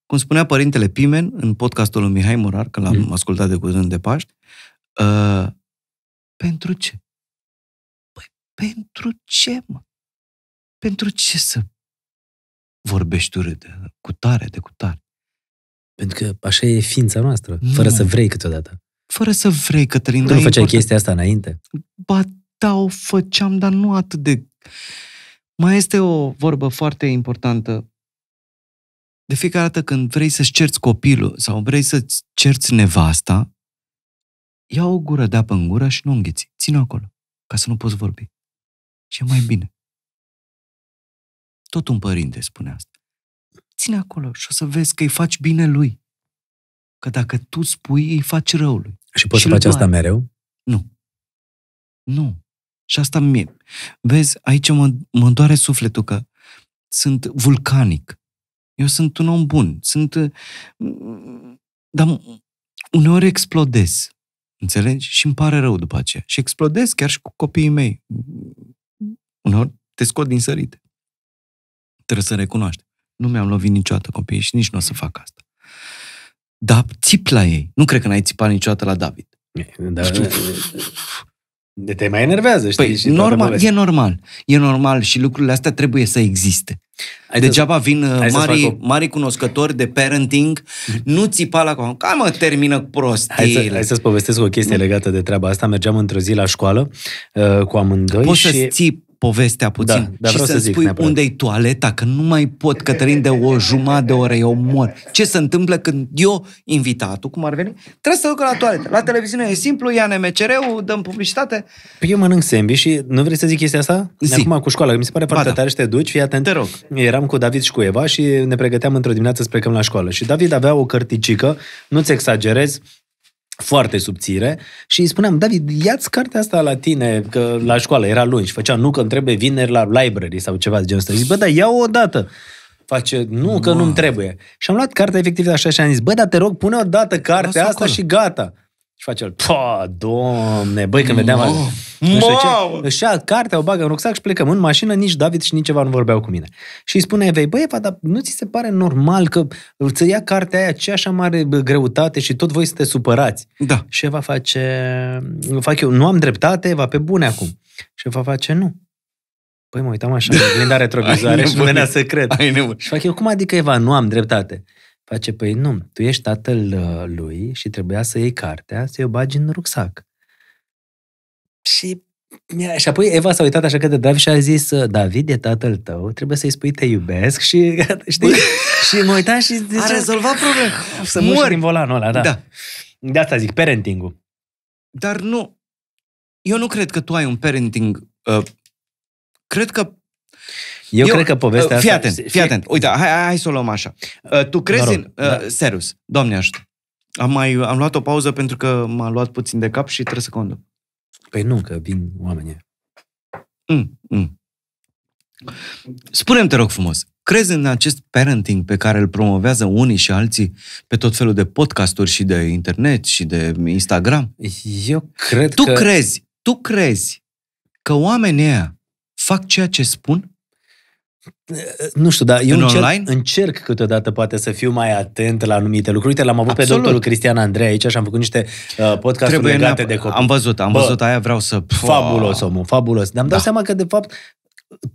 Cum spunea părintele Pimen în podcastul lui Mihai Morar, că l-am mm. ascultat de curând de Paști, uh, pentru ce? Pentru ce, mă? Pentru ce să vorbești urât de cu tare, de cu tare? Pentru că așa e ființa noastră, nu. fără să vrei câteodată. Fără să vrei, Cătălin. Nu făceai important. chestia asta înainte? Ba da, o făceam, dar nu atât de... Mai este o vorbă foarte importantă. De fiecare dată când vrei să-ți cerți copilul sau vrei să-ți cerți nevasta, ia o gură de apă în gură și nu înghiți. Ține-o acolo, ca să nu poți vorbi ce mai bine. Tot un părinte spune asta. Ține acolo și o să vezi că îi faci bine lui. Că dacă tu spui, îi faci rău lui. Și poți și să faci asta mereu? Nu. Nu. Și asta mie. Vezi, aici mă, mă doare sufletul că sunt vulcanic. Eu sunt un om bun. Sunt... Mm, dar uneori explodez. Înțelegi? Și îmi pare rău după aceea. Și explodez chiar și cu copiii mei. Uneori te scot din sărit. Trebuie să recunoaști. Nu mi-am lovit niciodată copiii și nici nu o să fac asta. Dar țip la ei. Nu cred că n-ai țipat niciodată la David. Da, de te mai enervează, știi? Păi, și normal, e normal. E normal și lucrurile astea trebuie să existe. Hai Degeaba să, vin mari, o... mari cunoscători de parenting, nu țipa la cam, mă, termină prost. Hai, să, hai să-ți povestesc o chestie legată de treaba asta. Mergeam într-o zi la școală uh, cu amândoi Poți și... să țip povestea da, puțin da, dar și să-mi să spui neapărat. unde-i toaleta, că nu mai pot, Cătălin, de o jumătate de oră, eu mor. Ce se întâmplă când eu, invitatul, cum ar veni, trebuie să ducă la toaletă. La televiziune e simplu, ia NMCR-ul, dăm publicitate. Păi eu mănânc sembi și nu vrei să zic chestia asta? Zi. Acum cu școala, mi se pare foarte ba, da. tare și te duci, fii atent. Te rog. Eram cu David și cu Eva și ne pregăteam într-o dimineață să plecăm la școală. Și David avea o cărticică, nu-ți exagerez, foarte subțire și îi spuneam, David, ia-ți cartea asta la tine, că la școală era luni și făcea, nu că îmi trebuie vineri la library sau ceva de genul ăsta. Zic, bă, dar ia-o odată. Face, nu, că nu-mi trebuie. Și am luat cartea efectiv așa și am zis, bă, dar te rog, pune o dată cartea asta acolo. și gata. Și face el, pa, domne, băi, când vedeam... Wow. Nu știu ce, își ia cartea, o bagă în rucsac și plecăm în mașină, nici David și nici ceva nu vorbeau cu mine. Și îi spune Evei, băi, Eva, dar nu ți se pare normal că îți ia cartea aia ce așa mare greutate și tot voi te supărați? Da. Și Eva face, fac eu, nu am dreptate, Eva, pe bune acum. Și Eva face, nu, Păi mă uitam așa, în glinda retrovizoare și nu secret. Ai nevoie. Și fac eu, cum adică Eva, nu am dreptate? Face, păi nu, tu ești tatăl uh, lui și trebuia să iei cartea, să-i o bagi în rucsac. Și, și apoi Eva s-a uitat așa că de David și a zis, uh, David e tatăl tău, trebuie să-i spui te iubesc și știi? și mă uitam și zice, A rezolvat problema. Ah, să mor din volanul ăla, da. da. De asta zic, parenting-ul. Dar nu, eu nu cred că tu ai un parenting. Uh, cred că eu, eu cred că povestea fii asta... Atent, fii, fii atent, uite, hai, hai, hai să o luăm așa. Uh, tu crezi mă rog, uh, Da. Serios, doamne ajută. Am, mai, am luat o pauză pentru că m-a luat puțin de cap și trebuie să conduc. Păi nu, că vin oamenii. Mm, mm. Spune-mi, te rog frumos, crezi în acest parenting pe care îl promovează unii și alții pe tot felul de podcasturi și de internet și de Instagram? Eu cred tu că... Tu crezi, tu crezi că oamenii fac ceea ce spun? nu știu, dar eu în încerc, online? încerc câteodată poate să fiu mai atent la anumite lucruri. Uite, l-am avut Absolut. pe doctorul Cristian Andrei aici și am făcut niște uh, podcasturi Trebuie legate de copii. Am văzut, am Bă, văzut, aia vreau să... Fabulos, omul, fabulos. Dar îmi dau da. seama că, de fapt,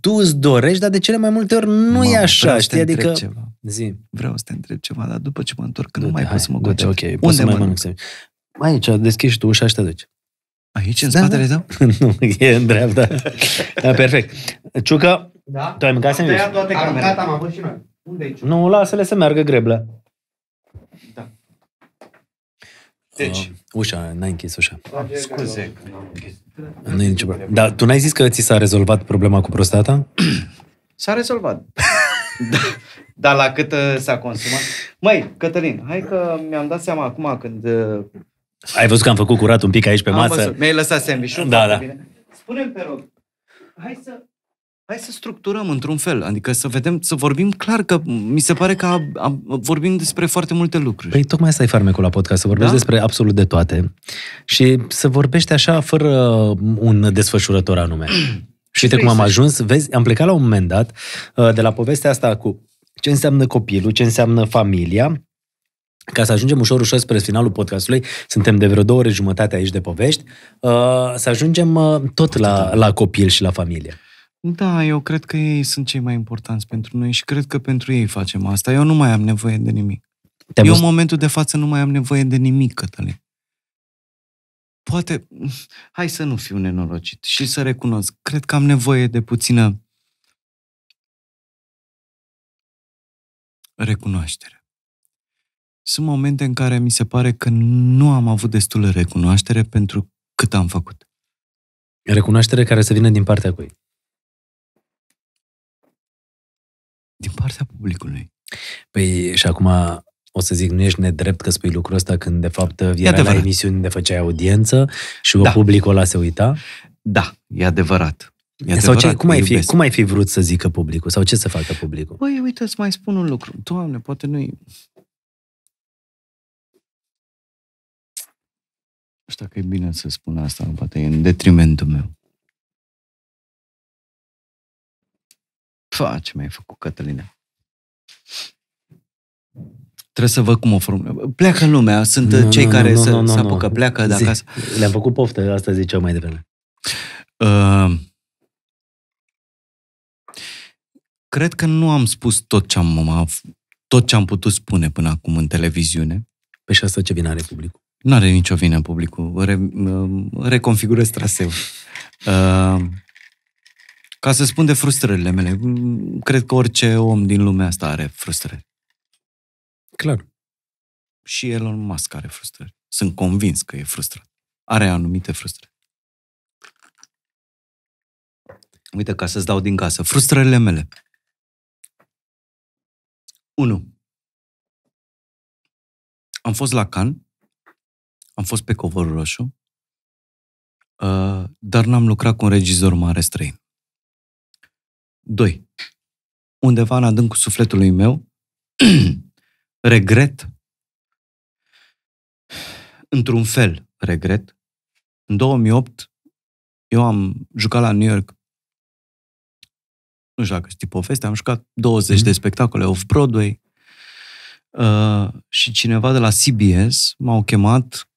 tu îți dorești, dar de cele mai multe ori nu mă, e așa, știi? Adică... Ceva. Zi. Vreau să te întreb ceva, dar după ce mă întorc, nu mai pot să mă gândesc. Ok, Unde poți să mai mănânc? Aici, deschizi tu ușa și te duci. Aici, în da, spatele da. tău? nu, e în dreapta. da, perfect. Ciucă, da? Tu ai mâncat sandwich? Am toate camerele. Am, am avut și noi. Unde aici? Nu, lasă-le să meargă greblă. Da. Deci. Uh, ușa, n-ai închis ușa. Scuze. Nu e nicio problemă. Dar tu n-ai zis că ți s-a rezolvat problema cu prostata? S-a rezolvat. da. Dar la cât uh, s-a consumat? Măi, Cătălin, hai că mi-am dat seama acum când... Uh... Ai văzut că am făcut curat un pic aici pe am masă? Văzut. Mi-ai lăsat sandwich Da, da. Spune-mi, te rog, hai să Hai să structurăm într-un fel, adică să vedem, să vorbim clar, că mi se pare că a, a, vorbim despre foarte multe lucruri. Păi tocmai asta e farmecul la podcast, să vorbești da? despre absolut de toate și să vorbești așa fără un desfășurător anume. și uite cum am ajuns, vezi, am plecat la un moment dat uh, de la povestea asta cu ce înseamnă copilul, ce înseamnă familia, ca să ajungem ușor, ușor spre finalul podcastului, suntem de vreo două ore jumătate aici de povești, uh, să ajungem uh, tot la, la copil și la familie. Da, eu cred că ei sunt cei mai importanți pentru noi și cred că pentru ei facem asta. Eu nu mai am nevoie de nimic. te eu în momentul de față nu mai am nevoie de nimic, Cătălin. Poate, hai să nu fiu nenorocit și să recunosc, cred că am nevoie de puțină recunoaștere. Sunt momente în care mi se pare că nu am avut destulă recunoaștere pentru cât am făcut. Recunoaștere care să vină din partea cui? Din partea publicului. Păi și acum o să zic, nu ești nedrept că spui lucrul ăsta când de fapt era la emisiuni de făceai audiență și da. publicul ăla se uita? Da, e adevărat. E sau ce, cum, ai fi, cum ai fi vrut să zică publicul? Sau ce să facă publicul? Păi uite, îți mai spun un lucru. Doamne, poate nu-i... Nu știu că e bine să spun asta, poate e în detrimentul meu. Fa, ce mi-ai făcut, Cătăline? Trebuie să văd cum o formulăm. Pleacă lumea, sunt no, uh, cei no, care no, se, no, se apucă, no. pleacă de acasă. Le-am făcut poftă, asta ziceau mai devreme. Uh, cred că nu am spus tot ce am, tot ce am putut spune până acum în televiziune. Pe și asta ce vine are publicul? Nu are nicio vină publicul. Re, uh, reconfigurez traseul. Uh, ca să spun de frustrările mele, mm, cred că orice om din lumea asta are frustrări. Clar. Și Elon Musk are frustrări. Sunt convins că e frustrat. Are anumite frustrări. Uite, ca să-ți dau din casă, frustrările mele. 1. Am fost la Cannes, am fost pe covorul roșu, uh, dar n-am lucrat cu un regizor mare străin. Doi, undeva în adâncul sufletului meu, regret, într-un fel regret. În 2008, eu am jucat la New York, nu știu dacă știi povestea, am jucat 20 mm-hmm. de spectacole off-Broadway uh, și cineva de la CBS m-au chemat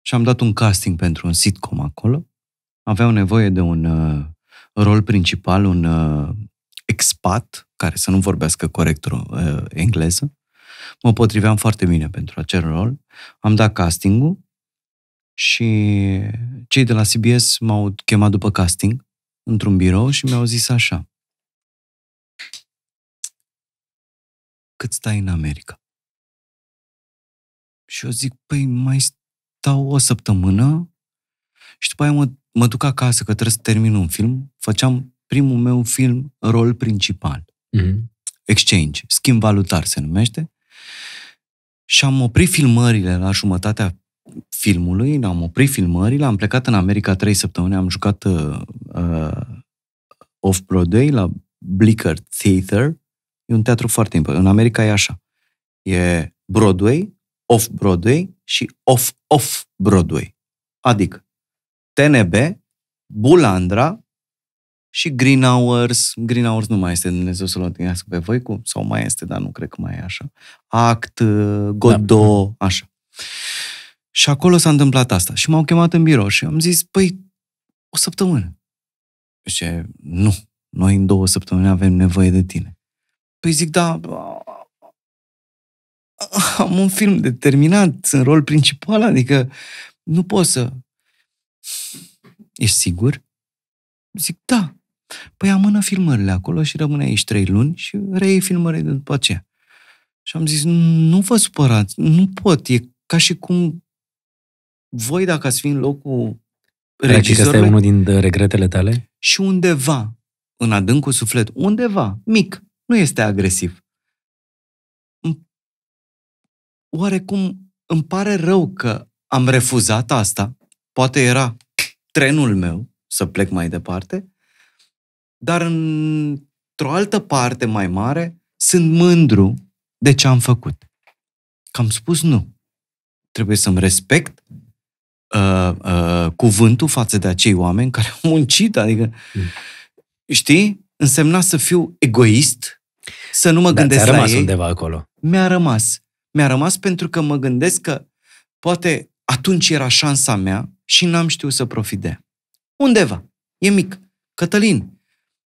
și am dat un casting pentru un sitcom acolo. Aveau nevoie de un uh, rol principal un uh, expat care să nu vorbească corect uh, engleză. Mă potriveam foarte bine pentru acel rol. Am dat castingul și cei de la CBS m-au chemat după casting într-un birou și mi-au zis așa. Cât stai în America? Și eu zic, păi mai stau o săptămână și după aia mă mă duc acasă că trebuie să termin un film, făceam primul meu film rol principal. Mm-hmm. Exchange, schimb valutar se numește. Și am oprit filmările la jumătatea filmului, am oprit filmările, am plecat în America trei săptămâni, am jucat uh, uh off-Broadway la Blicker Theater. E un teatru foarte important. În America e așa. E Broadway, off-Broadway și off-off-Broadway. Adică TNB, Bulandra și Green Hours, Green Hours nu mai este Dumnezeu să-l odihnească pe voi cu, sau mai este, dar nu cred că mai e așa. Act, uh, Godot, da. așa. Și acolo s-a întâmplat asta. Și m-au chemat în birou și am zis, păi, o săptămână. Zice, nu, noi în două săptămâni avem nevoie de tine. Păi zic, da, am un film de terminat în rol principal, adică nu pot să... Ești sigur? Zic, da. Păi amână filmările acolo și rămâne aici trei luni și reiei filmările după aceea. Și am zis, nu vă supărați, nu pot, e ca și cum voi dacă ați fi în locul Practic, ăsta e unul din uh, regretele tale? Și undeva, în adâncul suflet, undeva, mic, nu este agresiv. Oarecum îmi pare rău că am refuzat asta, Poate era trenul meu să plec mai departe, dar într-o altă parte mai mare sunt mândru de ce am făcut. Că am spus nu. Trebuie să-mi respect uh, uh, cuvântul față de acei oameni care au muncit, adică, mm. știi, însemna să fiu egoist, să nu mă da, gândesc rămas la ei. undeva acolo. Mi-a rămas. Mi-a rămas pentru că mă gândesc că poate atunci era șansa mea și n-am știut să profit de Undeva. E mic. Cătălin.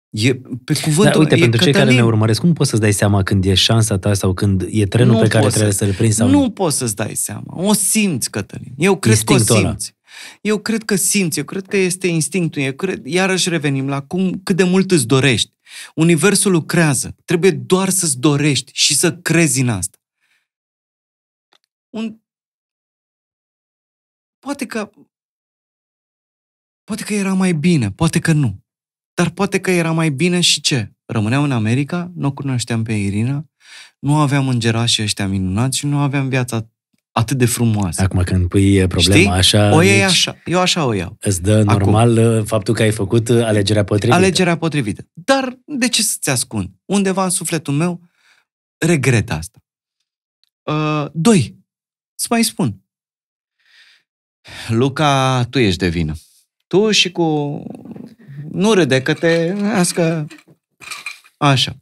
E pe da, cuvântul da, uite, e pentru Cătălin. cei care ne urmăresc, cum poți să-ți dai seama când e șansa ta sau când e trenul nu pe care să, trebuie să-l prinzi? Sau nu, poți să-ți dai seama. O simți, Cătălin. Eu cred Instinctul că o simți. Eu cred că simți, eu cred că este instinctul. Eu cred, iarăși revenim la cum, cât de mult îți dorești. Universul lucrează. Trebuie doar să-ți dorești și să crezi în asta. Un... Poate că Poate că era mai bine, poate că nu. Dar poate că era mai bine și ce? Rămâneam în America, nu o cunoșteam pe Irina, nu aveam îngerașii ăștia minunați și nu aveam viața atât de frumoasă. Acum când pui problema Știi? așa... O iei deci așa, eu așa o iau. Îți dă normal Acum. Uh, faptul că ai făcut uh, alegerea potrivită. Alegerea potrivită. Dar de ce să-ți ascund? Undeva în sufletul meu regret asta. Uh, doi, Să mai spun. Luca, tu ești de vină. Tu și cu... Nu râde, că te... Ască... Așa.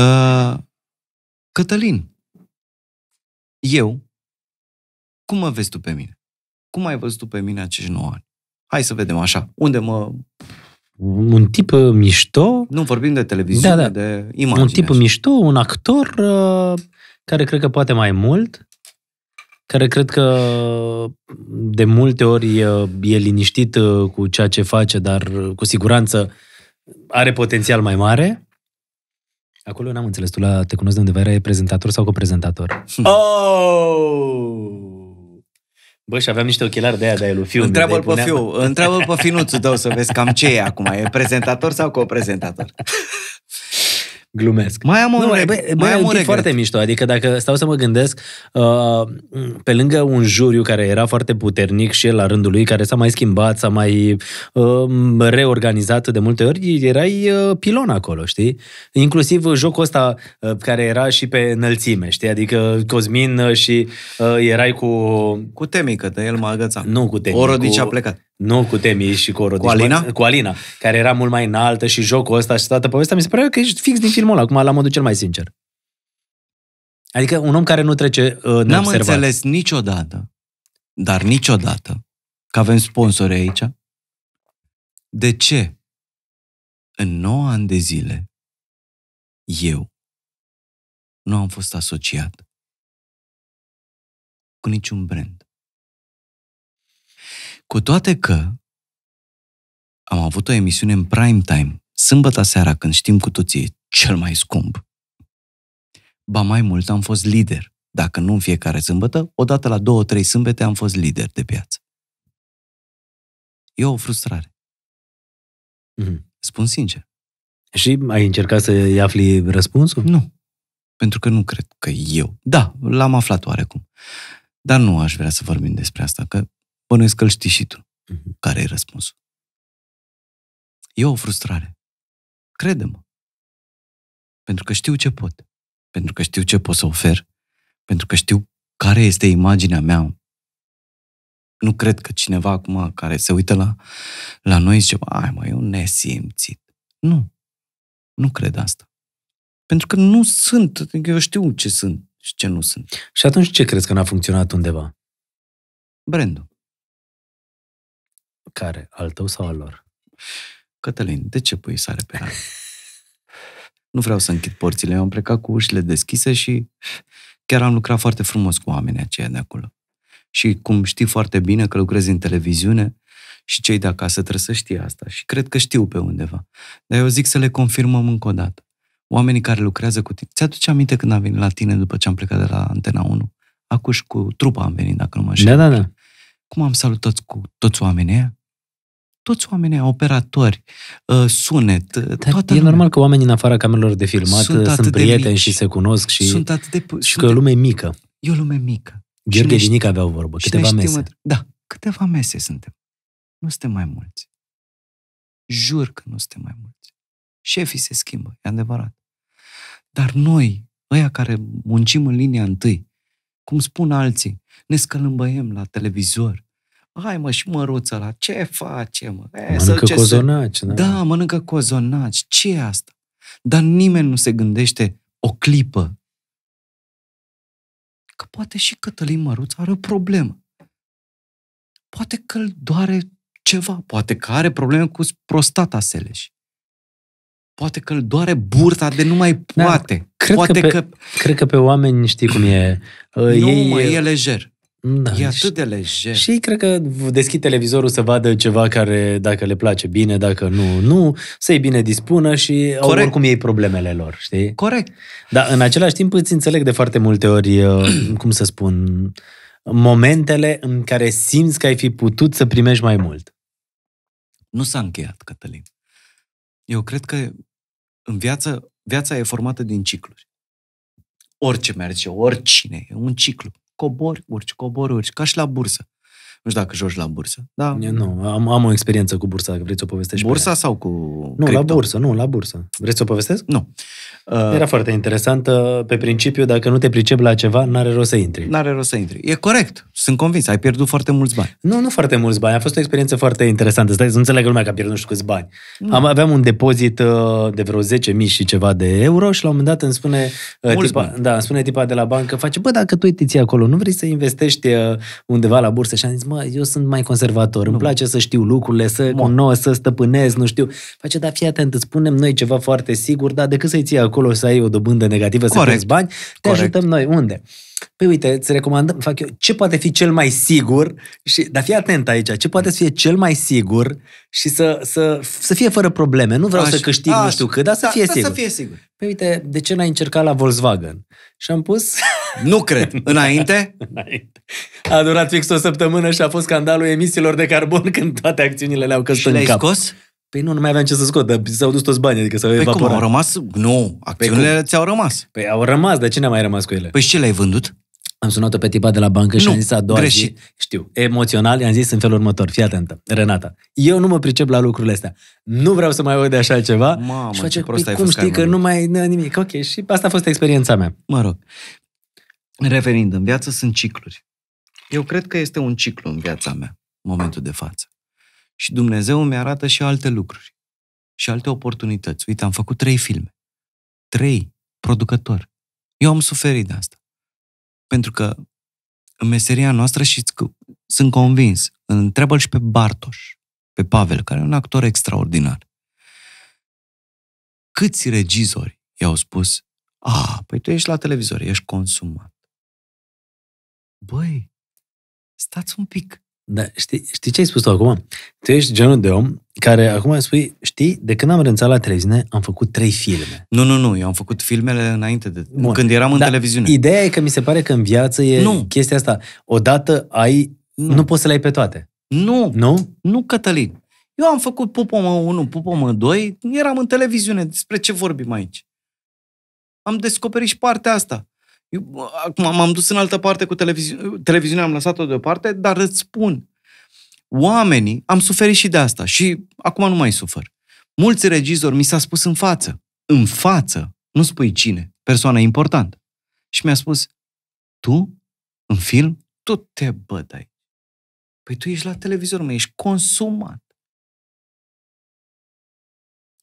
Uh, Cătălin, eu, cum mă vezi tu pe mine? Cum ai văzut tu pe mine acești 9 ani? Hai să vedem așa, unde mă... Un tip uh, mișto... Nu vorbim de televiziune, da, da. de imagine. Un tip așa. mișto, un actor uh, care cred că poate mai mult care cred că de multe ori e liniștit cu ceea ce face, dar cu siguranță are potențial mai mare. Acolo n-am înțeles, tu la Te cunosc de undeva erai prezentator sau coprezentator? Hmm. Oh! Bă, și aveam niște ochelari de aia de lui Fiu. Întreabă-l pe Fiu, întreabă-l pe Finuțul tău să vezi cam ce e acum. E prezentator sau coprezentator? Glumesc. Mai am o, nu, bă, bă, mai am regret. foarte mișto. Adică dacă stau să mă gândesc, uh, pe lângă un juriu care era foarte puternic și el la rândul lui, care s-a mai schimbat, s-a mai uh, reorganizat de multe ori, erai uh, pilon acolo, știi? Inclusiv jocul ăsta uh, care era și pe înălțime, știi? Adică Cosmin uh, și uh, erai cu... Cu temică, de el mă agăța. Nu cu temică. Orodici cu... a plecat. Nu cu Temi și cu Oro. Cu Alina? Deci, cu Alina, care era mult mai înaltă și jocul ăsta și toată povestea, mi se pare că ești fix din filmul ăla, acum la modul cel mai sincer. Adică un om care nu trece uh, N-am observat. înțeles niciodată, dar niciodată, că avem sponsori aici, de ce în 9 ani de zile eu nu am fost asociat cu niciun brand. Cu toate că am avut o emisiune în prime time, sâmbătă seara, când știm cu toții cel mai scump. Ba mai mult, am fost lider. Dacă nu în fiecare sâmbătă, odată la două, trei sâmbete am fost lider de piață. E o frustrare. Mm-hmm. Spun sincer. Și ai încercat să-i afli răspunsul? Nu. Pentru că nu cred că eu. Da, l-am aflat oarecum. Dar nu aș vrea să vorbim despre asta, că Bănuiesc că îl știi și tu. Mhm. Care e răspunsul? E o frustrare. Credem. Pentru că știu ce pot. Pentru că știu ce pot să ofer. Pentru că știu care este imaginea mea. Nu cred că cineva acum care se uită la, la noi zice, ai mă, eu nesimțit. Nu. Nu cred asta. Pentru că nu sunt. Eu știu ce sunt și ce nu sunt. Și atunci ce crezi că n-a funcționat undeva? Brandul. Care? Al tău sau al lor? Cătălin, de ce pui sare pe rană? nu vreau să închid porțile, am plecat cu ușile deschise și chiar am lucrat foarte frumos cu oamenii aceia de acolo. Și cum știi foarte bine că lucrezi în televiziune și cei de acasă trebuie să știe asta și cred că știu pe undeva. Dar eu zic să le confirmăm încă o dată. Oamenii care lucrează cu tine. Ți-aduce aminte când am venit la tine după ce am plecat de la Antena 1? Acuși cu trupa am venit, dacă nu mă știu. Da, da, da cum am salutat cu toți oamenii aia? toți oamenii, operatori, uh, sunet, uh, Dar toată E lumea. normal că oamenii în afara camerelor de filmat sunt, uh, sunt prieteni mici, și se cunosc și, sunt atât de, și sunt că e o lume mică. E o lume mică. Gheorghe și Dinic avea o vorbă, câteva știm, mese. Da, câteva mese suntem. Nu suntem mai mulți. Jur că nu suntem mai mulți. Șefii se schimbă, e adevărat. Dar noi, ăia care muncim în linia întâi, cum spun alții, ne scălâmbăiem la televizor, hai mă și măruță la, ce face mă? E, mănâncă să, cozonaci. Să... Da. da, mănâncă cozonaci, ce e asta? Dar nimeni nu se gândește o clipă că poate și Cătălin Măruț are o problemă. Poate că îl doare ceva, poate că are probleme cu prostata Seleș. Poate că îl doare burta de nu mai da, poate. Da, cred, poate că pe, că... cred că pe oameni știi cum e. nu, ei, mă, e lejer. Da, e atât de lejer. Și cred că deschid televizorul să vadă ceva care, dacă le place bine, dacă nu, nu, să-i bine dispună și Corect. oricum ei problemele lor, știi? Corect. Dar în același timp îți înțeleg de foarte multe ori, uh, cum să spun, momentele în care simți că ai fi putut să primești mai mult. Nu s-a încheiat, Cătălin. Eu cred că în viață, viața e formată din cicluri. Orice merge, oricine, e un ciclu cobori, urci, cobori, urci, ca și la bursă. Nu știu dacă joci la bursă. Da. nu, am, am o experiență cu bursa, dacă vreți să o povestești. Bursa sau cu Nu, crypto? la bursă, nu, la bursă. Vreți să o povestesc? Nu. Uh, Era foarte interesantă. Pe principiu, dacă nu te pricepi la ceva, n-are rost să intri. N-are rost să intri. E corect. Sunt convins. Ai pierdut foarte mulți bani. Nu, nu foarte mulți bani. A fost o experiență foarte interesantă. Stai, nu înțeleg lumea că a pierdut nu știu câți bani. Nu. Am, aveam un depozit uh, de vreo 10.000 și ceva de euro și la un moment dat îmi spune, uh, tipa, da, îmi spune tipa de la bancă, face, bă, dacă tu te ții acolo, nu vrei să investești uh, undeva la bursă? Și am zis, mă, mă, eu sunt mai conservator, nu. îmi place să știu lucrurile, să mă. cunosc, să stăpânez, nu știu. Face, dar fii atent, îți spunem noi ceva foarte sigur, dar decât să-i ții acolo să ai o dobândă negativă, Corect. să pierzi bani, te Corect. ajutăm noi. Unde? păi uite, îți recomandăm, fac eu, ce poate fi cel mai sigur, și, dar fii atent aici, ce poate să fie cel mai sigur și să, să, să fie fără probleme. Nu vreau aș, să câștig aș, nu știu cât, dar să, da, fie da, sigur. să fie sigur. Păi uite, de ce n-ai încercat la Volkswagen? Și am pus... Nu cred. Înainte? Înainte. A durat fix o săptămână și a fost scandalul emisiilor de carbon când toate acțiunile le-au căzut și în le-ai cap. scos? Păi nu, nu mai aveam ce să scot, dar s-au dus toți banii, adică s-au păi evaporat. Cum, au rămas? Nu, acțiunile păi ți-au rămas. Păi au rămas, dar cine a mai rămas cu ele? Păi ce le-ai vândut? Am sunat-o pe tipa de la bancă nu, și am zis a doua greșit. zi, știu, emoțional, i-am zis în felul următor, fii atentă, Renata, eu nu mă pricep la lucrurile astea, nu vreau să mai aud de așa ceva. Mamă, și face, ce prost păi ai cum știi că nu mai e nimic, ok, și asta a fost experiența mea. Mă rog, revenind, în viață sunt cicluri. Eu cred că este un ciclu în viața mea, momentul de față. Și Dumnezeu îmi arată și alte lucruri și alte oportunități. Uite, am făcut trei filme. Trei producători. Eu am suferit de asta. Pentru că în meseria noastră și sunt convins, întreabă și pe Bartoș, pe Pavel, care e un actor extraordinar. Câți regizori i-au spus, a, păi tu ești la televizor, ești consumat. Băi, stați un pic. Dar știi, știi ce ai spus tu acum? Tu ești genul de om care acum spui, știi, de când am renunțat la televiziune, am făcut trei filme. Nu, nu, nu, eu am făcut filmele înainte de... Bun. Când eram în Dar televiziune. Ideea e că mi se pare că în viață e nu. chestia asta. Odată ai... Nu. nu poți să le ai pe toate. Nu. Nu? Nu, Cătălin. Eu am făcut Pupomă 1, Pupomă 2, eram în televiziune. Despre ce vorbim aici? Am descoperit și partea asta. Eu, acum m-am dus în altă parte cu televiziune, televiziunea am lăsat-o deoparte, dar îți spun, oamenii, am suferit și de asta și acum nu mai sufer. Mulți regizori mi s-a spus în față, în față, nu spui cine, persoana importantă. Și mi-a spus, tu, în film, tu te bădai. Păi tu ești la televizor, mă, ești consumat.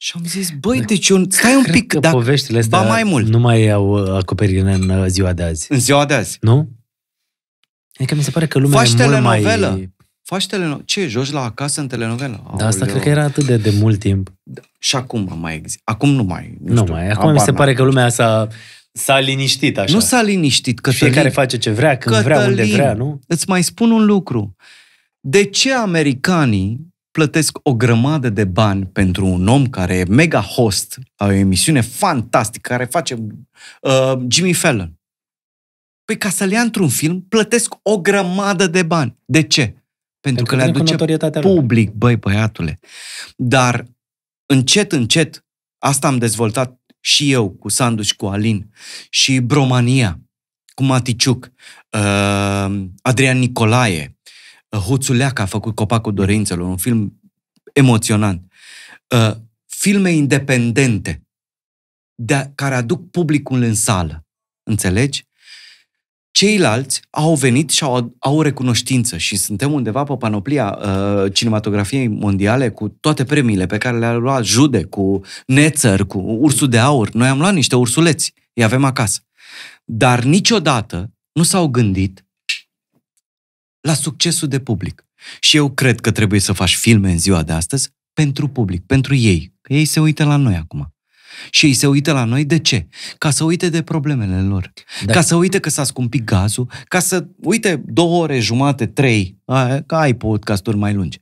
Și am zis, băi, da. deci eu, stai un pic, dacă... poveștile astea ba mai mult. nu mai au acoperire în ziua de azi. În ziua de azi. Nu? Adică mi se pare că lumea Faci e mult mai... Faci telenovelă. Ce, joci la acasă în telenovelă? Da, asta cred că era atât de, de mult timp. Da. Și acum mai există. Acum nu mai. Nu, nu știu, mai. Acum mi se pare că lumea s-a, s-a liniștit așa. Nu s-a liniștit. că Fiecare face ce vrea, când Cătălin, vrea, unde vrea, nu? Îți mai spun un lucru. De ce americanii plătesc o grămadă de bani pentru un om care e mega host a o emisiune fantastică care face uh, Jimmy Fallon. Păi ca să le ia într-un film, plătesc o grămadă de bani. De ce? Pentru, pentru că, că le aduce public, lui. băi băiatule. Dar încet, încet, asta am dezvoltat și eu cu Sandu și cu Alin și Bromania cu Maticiuc, uh, Adrian Nicolae, Huțuleaca uh, a făcut Copacul Dorințelor, un film emoționant. Uh, filme independente de, care aduc publicul în sală. Înțelegi? Ceilalți au venit și au, au recunoștință și suntem undeva pe panoplia uh, cinematografiei mondiale cu toate premiile pe care le-a luat Jude, cu Nețăr, cu Ursul de Aur. Noi am luat niște ursuleți, îi avem acasă. Dar niciodată nu s-au gândit la succesul de public. Și eu cred că trebuie să faci filme în ziua de astăzi pentru public, pentru ei. Că ei se uită la noi acum. Și ei se uită la noi de ce? Ca să uite de problemele lor. Da. Ca să uite că s-a scumpit gazul, ca să uite două ore, jumate, trei, că ai podcasturi mai lungi,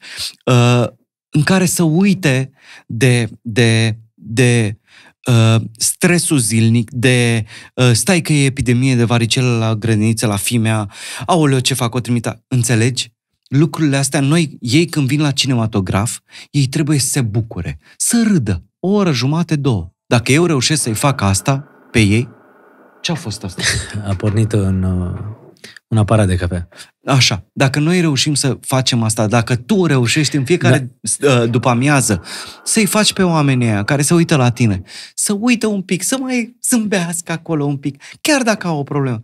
ă, în care să uite de, de, de Uh, stresul zilnic, de uh, stai că e epidemie de varicelă la grădiniță, la fimea, aoleo, ce fac o trimita, înțelegi? Lucrurile astea, noi, ei când vin la cinematograf, ei trebuie să se bucure, să râdă, o oră jumate, două. Dacă eu reușesc să-i fac asta pe ei, ce-a fost asta? A pornit în uh, un aparat de cafea. Așa. Dacă noi reușim să facem asta, dacă tu reușești în fiecare da. Uh, după amiază să-i faci pe oamenii aia care se uită la tine, să uită un pic, să mai zâmbească acolo un pic, chiar dacă au o problemă.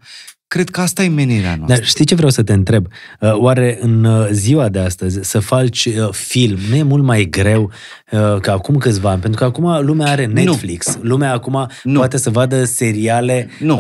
Cred că asta e menirea noastră. Dar știi ce vreau să te întreb? Uh, oare în uh, ziua de astăzi să faci film nu e mult mai greu ca acum câțiva ani? Pentru că acum lumea are Netflix. Nu. Lumea acum nu. poate să vadă seriale nu.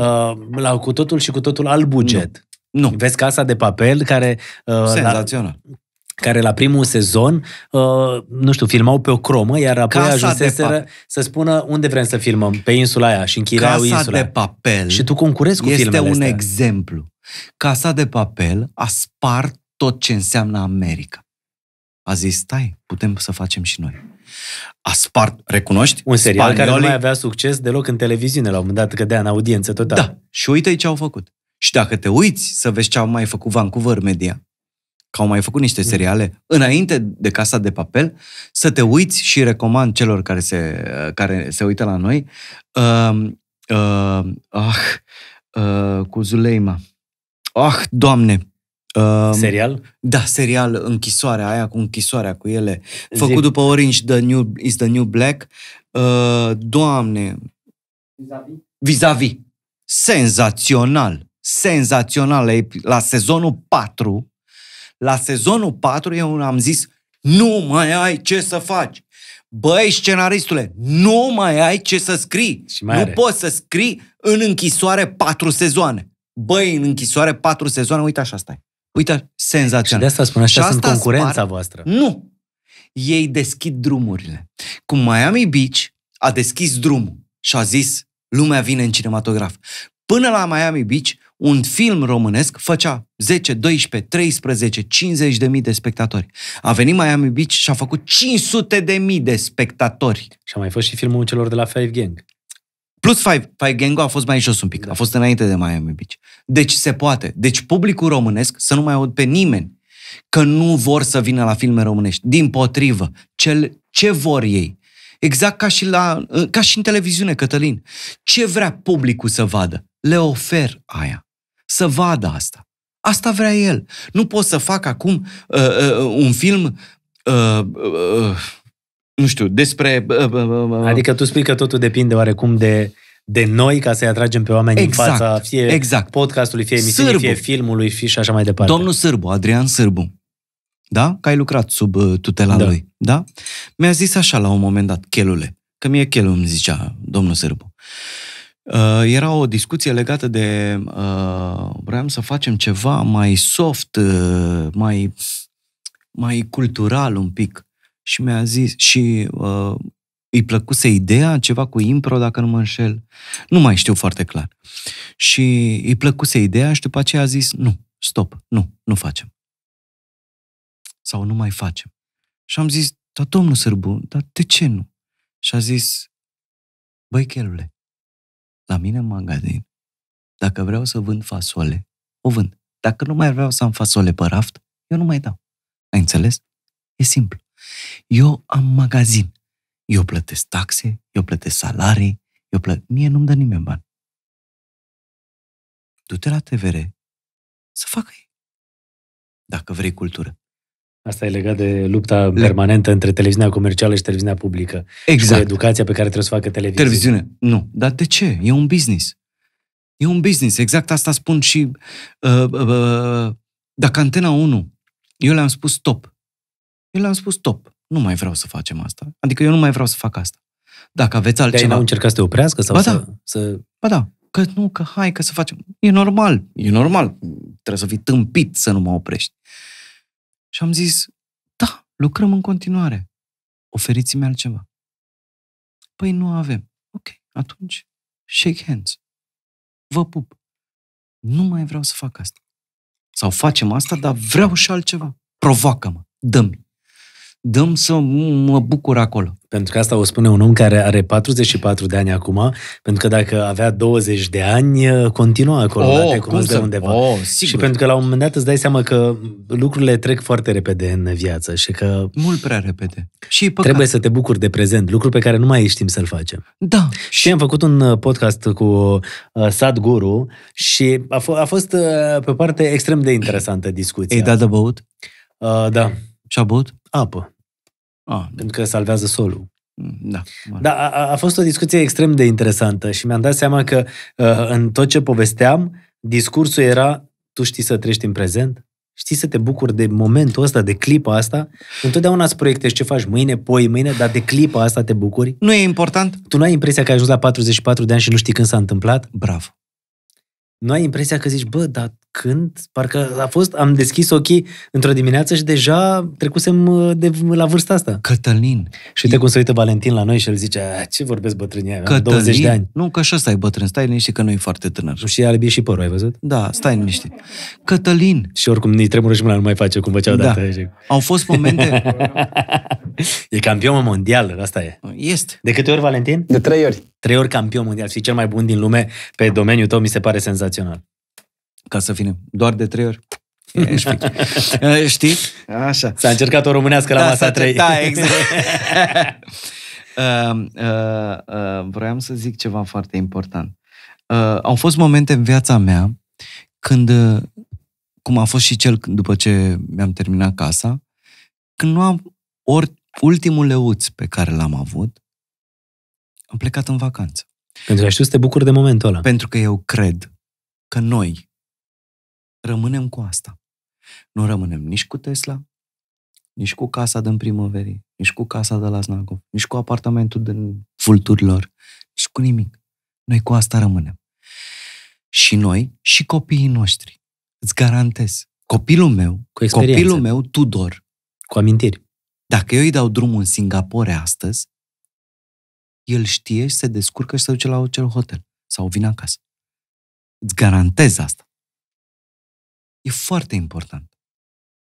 la cu totul și cu totul alt buget. Nu. Nu. Vezi Casa de Papel, care... Uh, Senzațional. La, care la primul sezon, uh, nu știu, filmau pe o cromă, iar apoi Casa ajunseseră să spună unde vrem să filmăm, pe insula aia și închireau Casa insula. de Papel și tu concurezi cu este un astea. exemplu. Casa de Papel a spart tot ce înseamnă America. A zis, stai, putem să facem și noi. A spart, recunoști? Un serial Spanioli... care nu mai avea succes deloc în televiziune la un moment dat, cădea în audiență total. Da, și uite ce au făcut. Și dacă te uiți să vezi ce au mai făcut Vancouver Media, că au mai făcut niște mm. seriale, înainte de Casa de Papel, să te uiți și recomand celor care se, care se uită la noi, uh, uh, ah, uh, cu Zuleima. Ah, doamne, Um, serial? Da, serial, închisoarea aia cu închisoarea cu ele. Zic. Făcut după Orange the New, is the New Black. Uh, doamne! Vis-a-vis? Vis-a-vis. Senzațional! senzațională la sezonul 4. La sezonul 4 eu am zis, nu mai ai ce să faci. Băi, scenaristule, nu mai ai ce să scrii. nu are. poți să scrii în închisoare patru sezoane. Băi, în închisoare patru sezoane, uite așa stai. Uite, senzațional. Și de asta spun așa, sunt concurența spar... voastră. Nu. Ei deschid drumurile. Cum Miami Beach a deschis drumul și a zis, lumea vine în cinematograf. Până la Miami Beach, un film românesc făcea 10, 12, 13, 50 de mii de spectatori. A venit Miami Beach și a făcut 500 de mii de spectatori. Și a mai fost și filmul celor de la Five Gang. Plus Five, Five Gang a fost mai jos un pic, da. a fost înainte de Miami Beach. Deci se poate. Deci publicul românesc, să nu mai aud pe nimeni că nu vor să vină la filme românești. Din potrivă, cel, ce vor ei? Exact ca și, la, ca și în televiziune, Cătălin. Ce vrea publicul să vadă? le ofer aia. Să vadă asta. Asta vrea el. Nu pot să fac acum uh, uh, un film uh, uh, nu știu, despre... Uh, uh, uh, uh adică tu spui că totul depinde oarecum de de noi ca să-i atragem pe oameni exact, în fața fie exact. podcastului, fie emisiunii, Sârbu. fie filmului fie și așa mai departe. Domnul Sârbu, Adrian Sârbu, da? Că ai lucrat sub uh, tutela da. lui, da? Mi-a zis așa la un moment dat, chelule, că mie chelul îmi zicea domnul Sârbu. Uh, Uh, era o discuție legată de uh, vreau să facem ceva mai soft, uh, mai, mai cultural un pic. Și mi-a zis, și uh, îi plăcuse ideea, ceva cu impro, dacă nu mă înșel. Nu mai știu foarte clar. Și îi plăcuse ideea și după aceea a zis, nu, stop, nu, nu facem. Sau nu mai facem. Și am zis, dar domnul Sârbu, dar de ce nu? Și a zis, băi, chelule, la mine în magazin, dacă vreau să vând fasole, o vând. Dacă nu mai vreau să am fasole pe raft, eu nu mai dau. Ai înțeles? E simplu. Eu am magazin. Eu plătesc taxe, eu plătesc salarii, eu plă... Mie nu-mi dă nimeni bani. Du-te la TVR să facă ei. Dacă vrei cultură. Asta e legat de lupta Le... permanentă între televiziunea comercială și televiziunea publică. Exact. Și educația pe care trebuie să facă televiziunea. Televiziune. Nu. Dar de ce? E un business. E un business. Exact asta spun și uh, uh, uh dacă Antena 1, eu le-am spus stop. Eu le-am spus stop. Nu mai vreau să facem asta. Adică eu nu mai vreau să fac asta. Dacă aveți altceva... Dar au încercat să te oprească? Sau ba să, da. Să... Ba da. Că nu, că hai, că să facem. E normal. E normal. Trebuie să fii tâmpit să nu mă oprești. Și am zis, da, lucrăm în continuare. Oferiți-mi altceva. Păi nu avem. Ok, atunci shake hands. Vă pup. Nu mai vreau să fac asta. Sau facem asta, dar vreau și altceva. Provoacă-mă. Dă-mi dăm să mă bucur acolo. Pentru că asta o spune un om care are 44 de ani acum, pentru că dacă avea 20 de ani, ă, continua acolo, oh, da, te cunosc de undeva. Oh, sigur. Și pentru că la un moment dat îți dai seama că lucrurile trec foarte repede în viață și că... Mult prea repede. Și Trebuie să te bucuri de prezent, lucru pe care nu mai știm să-l facem. Da. Și am făcut un ă, podcast cu ă, Sadguru și a, f- a fost pe parte extrem de interesantă discuția. Ei dat de băut? Uh, da. Și a băut? Apă. Ah, da. pentru că salvează solul. Mm, da. Da, a, a fost o discuție extrem de interesantă și mi-am dat seama că uh, în tot ce povesteam, discursul era tu știi să trăiești în prezent? Știi să te bucuri de momentul ăsta, de clipa asta? Întotdeauna îți proiectezi ce faci mâine, poi mâine, dar de clipa asta te bucuri? Nu e important? Tu nu ai impresia că ai ajuns la 44 de ani și nu știi când s-a întâmplat? Bravo. Nu ai impresia că zici, bă, dar când, parcă a fost, am deschis ochii într-o dimineață și deja trecusem uh, de, la vârsta asta. Cătălin. Și te cum se uită Valentin la noi și el zice, ce vorbesc bătrânia, Cătălin? 20 de ani. Nu, că așa stai bătrân, stai liniște că nu e foarte tânăr. Și a și părul, ai văzut? Da, stai liniște. Cătălin. Și oricum nici tremură și mâna nu mai face cum făceau da. dată. Au fost momente... e campion mondial, asta e. Este. De câte ori, Valentin? De trei ori. Trei ori campion mondial. Și cel mai bun din lume pe domeniul tău mi se pare senzațional. Ca să fim doar de trei ori. Eh, știi? Așa. S-a încercat o românească la da, masa trei. Da, exact. Um, uh, uh, uh, vreau să zic ceva foarte important. Uh, au fost momente în viața mea când, uh, cum a fost și cel după ce mi-am terminat casa, când nu am ori ultimul leuț pe care l-am avut, am plecat în vacanță. Pentru că știu să te bucuri de momentul ăla. Pentru că eu cred că noi, rămânem cu asta. Nu rămânem nici cu Tesla, nici cu casa din primăverii, nici cu casa de la Snagov, nici cu apartamentul din vulturilor, nici cu nimic. Noi cu asta rămânem. Și noi, și copiii noștri. Îți garantez. Copilul meu, cu copilul meu, Tudor. Cu amintiri. Dacă eu îi dau drumul în Singapore astăzi, el știe și se descurcă și se duce la acel hotel sau vine acasă. Îți garantez asta. E foarte important.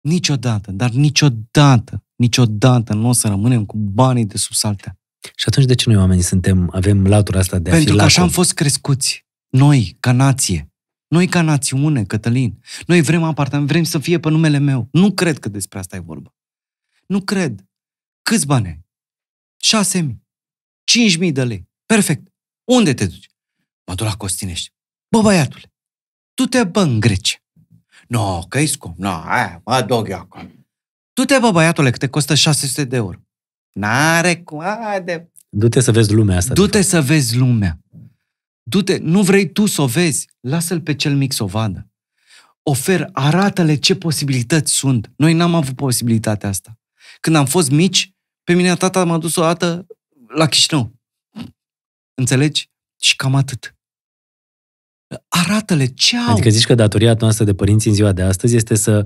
Niciodată, dar niciodată, niciodată nu o să rămânem cu banii de sub saltea. Și atunci de ce noi oamenii suntem, avem latura asta de a Pentru că așa am fost crescuți. Noi, ca nație. Noi, ca națiune, Cătălin. Noi vrem apartament, vrem să fie pe numele meu. Nu cred că despre asta e vorba. Nu cred. Câți bani ai? 6.000. 5.000 de lei. Perfect. Unde te duci? Mă duc la Costinești. Bă, băiatule, tu te bă în Grecia. No, că-i scump. No, aia, mă dog eu acum. Du-te, bă, băiatule, că te costă 600 de euro. N-are cum, de... Du-te să vezi lumea asta. Du-te să vezi lumea. Du-te, nu vrei tu să o vezi, lasă-l pe cel mic să o vadă. Ofer, arată-le ce posibilități sunt. Noi n-am avut posibilitatea asta. Când am fost mici, pe mine tata m-a dus o dată la Chișinău. Înțelegi? Și cam atât arată-le ce au. Adică zici că datoria noastră de părinți în ziua de astăzi este să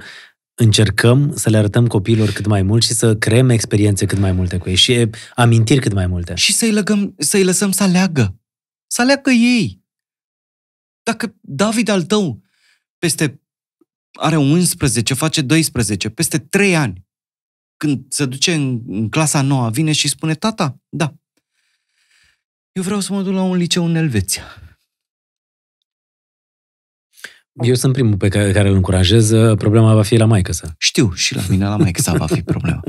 încercăm să le arătăm copiilor cât mai mult și să creăm experiențe cât mai multe cu ei și amintiri cât mai multe. Și să-i, legăm, să-i lăsăm să aleagă. Să aleagă ei. Dacă David al tău peste are 11, face 12, peste 3 ani, când se duce în, în clasa nouă, vine și spune, tata, da, eu vreau să mă duc la un liceu în Elveția eu sunt primul pe care, care îl încurajez, uh, problema va fi la maică sa. Știu, și la mine la maică sa va fi problema.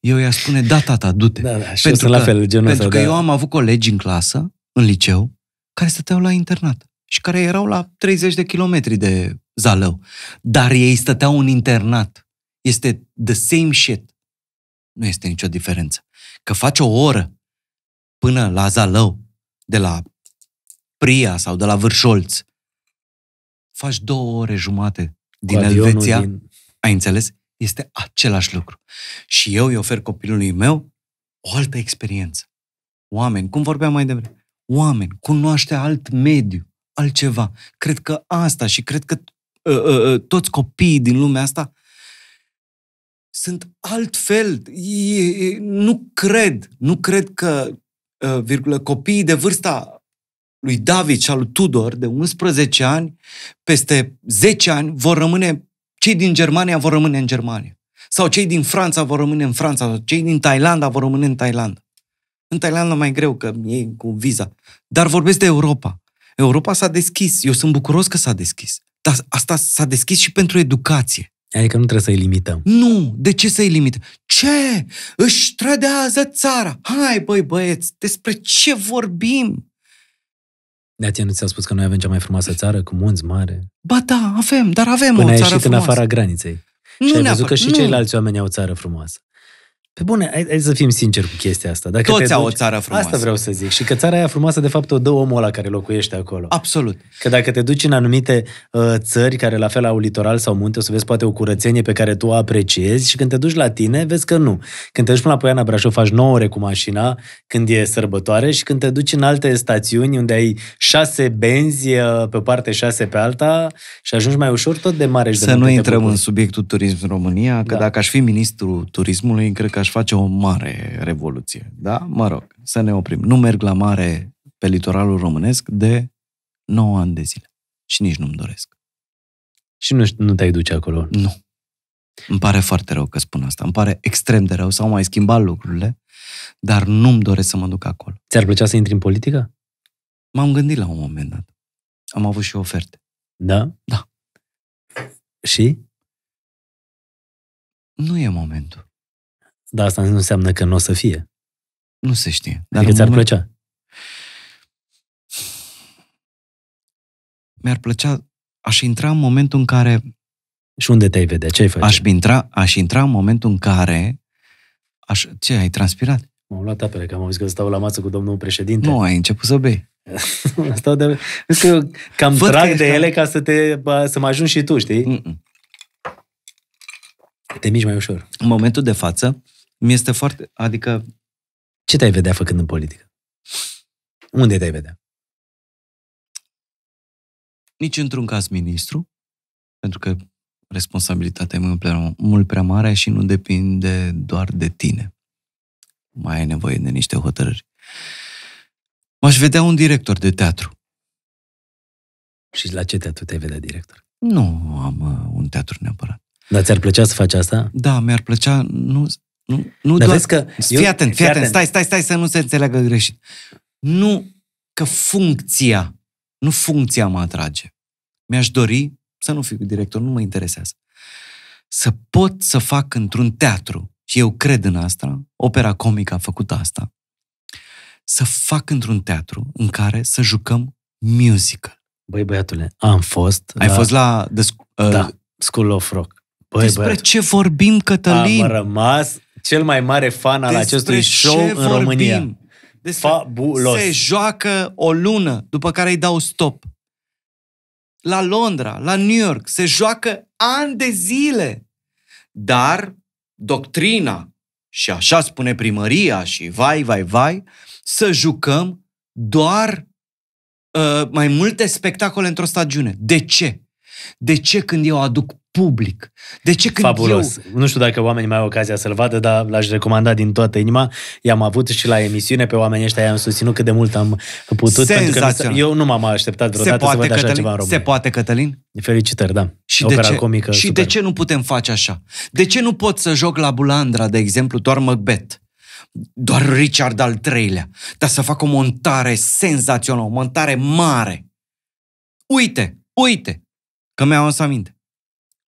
Eu i aș spune, da, tata, du-te. Da, da, și pentru că, la fel, genul Pentru că da. eu am avut colegi în clasă, în liceu, care stăteau la internat și care erau la 30 de kilometri de Zalău. Dar ei stăteau în internat. Este the same shit. Nu este nicio diferență. Că faci o oră până la Zalău, de la Pria sau de la Vârșolți, faci două ore jumate din Elveția, din... ai înțeles? Este același lucru. Și eu îi ofer copilului meu o altă experiență. Oameni, cum vorbeam mai devreme, oameni, cunoaște alt mediu, altceva. Cred că asta și cred că uh, uh, toți copiii din lumea asta sunt altfel. E, nu cred, nu cred că, uh, virgulă, copiii de vârsta lui David și al lui Tudor de 11 ani, peste 10 ani vor rămâne, cei din Germania vor rămâne în Germania. Sau cei din Franța vor rămâne în Franța, sau cei din Thailanda vor rămâne în Thailanda. În Thailanda mai greu că mi-e cu viza. Dar vorbesc de Europa. Europa s-a deschis. Eu sunt bucuros că s-a deschis. Dar asta s-a deschis și pentru educație. Adică nu trebuie să-i limităm. Nu, de ce să-i limităm? Ce? Își trădează țara. Hai, băi băieți, despre ce vorbim? De aceea nu ți au spus că noi avem cea mai frumoasă țară, cu munți mare? Ba da, avem, dar avem Până o țară frumoasă. Până ai ieșit frumoasă. în afara graniței. Nu și ai văzut că și nu. ceilalți oameni au o țară frumoasă. Pe bune, hai, hai să fim sinceri cu chestia asta. Dacă Toți au duci, o țară frumoasă. Asta vreau să zic. Și că țara aia frumoasă, de fapt, o dă omul ăla care locuiește acolo. Absolut. Că dacă te duci în anumite uh, țări care la fel au litoral sau munte, o să vezi poate o curățenie pe care tu o apreciezi și când te duci la tine, vezi că nu. Când te duci până la Poiana Brașov, faci 9 ore cu mașina când e sărbătoare și când te duci în alte stațiuni unde ai șase benzi uh, pe parte, șase pe alta și ajungi mai ușor tot de mare. să de nu intrăm în subiectul turism în România, că da. dacă aș fi ministrul turismului, cred că aș aș face o mare revoluție. Da? Mă rog, să ne oprim. Nu merg la mare pe litoralul românesc de 9 ani de zile. Și nici nu-mi doresc. Și nu, nu te-ai duce acolo? Nu. Îmi pare foarte rău că spun asta. Îmi pare extrem de rău. S-au mai schimbat lucrurile, dar nu-mi doresc să mă duc acolo. Ți-ar plăcea să intri în politică? M-am gândit la un moment dat. Am avut și oferte. Da? Da. Și? Nu e momentul. Dar asta nu înseamnă că nu o să fie. Nu se știe. Dar adică ți-ar moment... plăcea? Mi-ar plăcea... Aș intra în momentul în care... Și unde te-ai vedea? Ce ai face? Aș intra, aș intra în momentul în care... Aș... Ce, ai transpirat? m am luat apele, că am auzit că stau la masă cu domnul președinte. Nu, ai început să bei. stau de... Vezi că eu cam Văd trag de ele ca să, te, să mă ajungi și tu, știi? Mm-mm. Te mici mai ușor. În momentul de față, mi este foarte... Adică... Ce te-ai vedea făcând în politică? Unde te-ai vedea? Nici într-un caz ministru, pentru că responsabilitatea e mult prea, mult prea mare și nu depinde doar de tine. Mai ai nevoie de niște hotărâri. M-aș vedea un director de teatru. Și la ce teatru te-ai vedea director? Nu am uh, un teatru neapărat. Dar ți-ar plăcea să faci asta? Da, mi-ar plăcea. Nu, nu, nu Dar doar... Vezi că fii eu... atent, fii atent, atent, stai, stai, stai să nu se înțeleagă greșit. Nu că funcția, nu funcția mă atrage. Mi-aș dori să nu fiu director, nu mă interesează. Să pot să fac într-un teatru, și eu cred în asta, opera comică a făcut asta, să fac într-un teatru în care să jucăm musical. Băi, băiatule, am fost. Ai la... fost la The... Da, uh... Da, School of Rock. Băi, Despre băiatule. ce vorbim, Cătălin? Am rămas cel mai mare fan al acestui show în vorbim? România. Despre Fabulos. Se joacă o lună, după care îi dau stop. La Londra, la New York, se joacă ani de zile. Dar doctrina, și așa spune primăria și vai, vai, vai, să jucăm doar uh, mai multe spectacole într-o stagiune. De ce? De ce când eu aduc public. De ce când Fabulos. eu... Nu știu dacă oamenii mai au ocazia să-l vadă, dar l-aș recomanda din toată inima. I-am avut și la emisiune pe oamenii ăștia, i-am susținut cât de mult am putut. Pentru că eu nu m-am așteptat vreodată să văd Cătălin? așa ceva în România. Se poate, Cătălin? Felicitări, da. Și, Opera de ce, comică, și de ce nu putem face așa? De ce nu pot să joc la Bulandra, de exemplu, doar Macbeth? Doar Richard al III-lea. Dar să fac o montare senzațională, o montare mare. Uite, uite, că mi-am să aminte.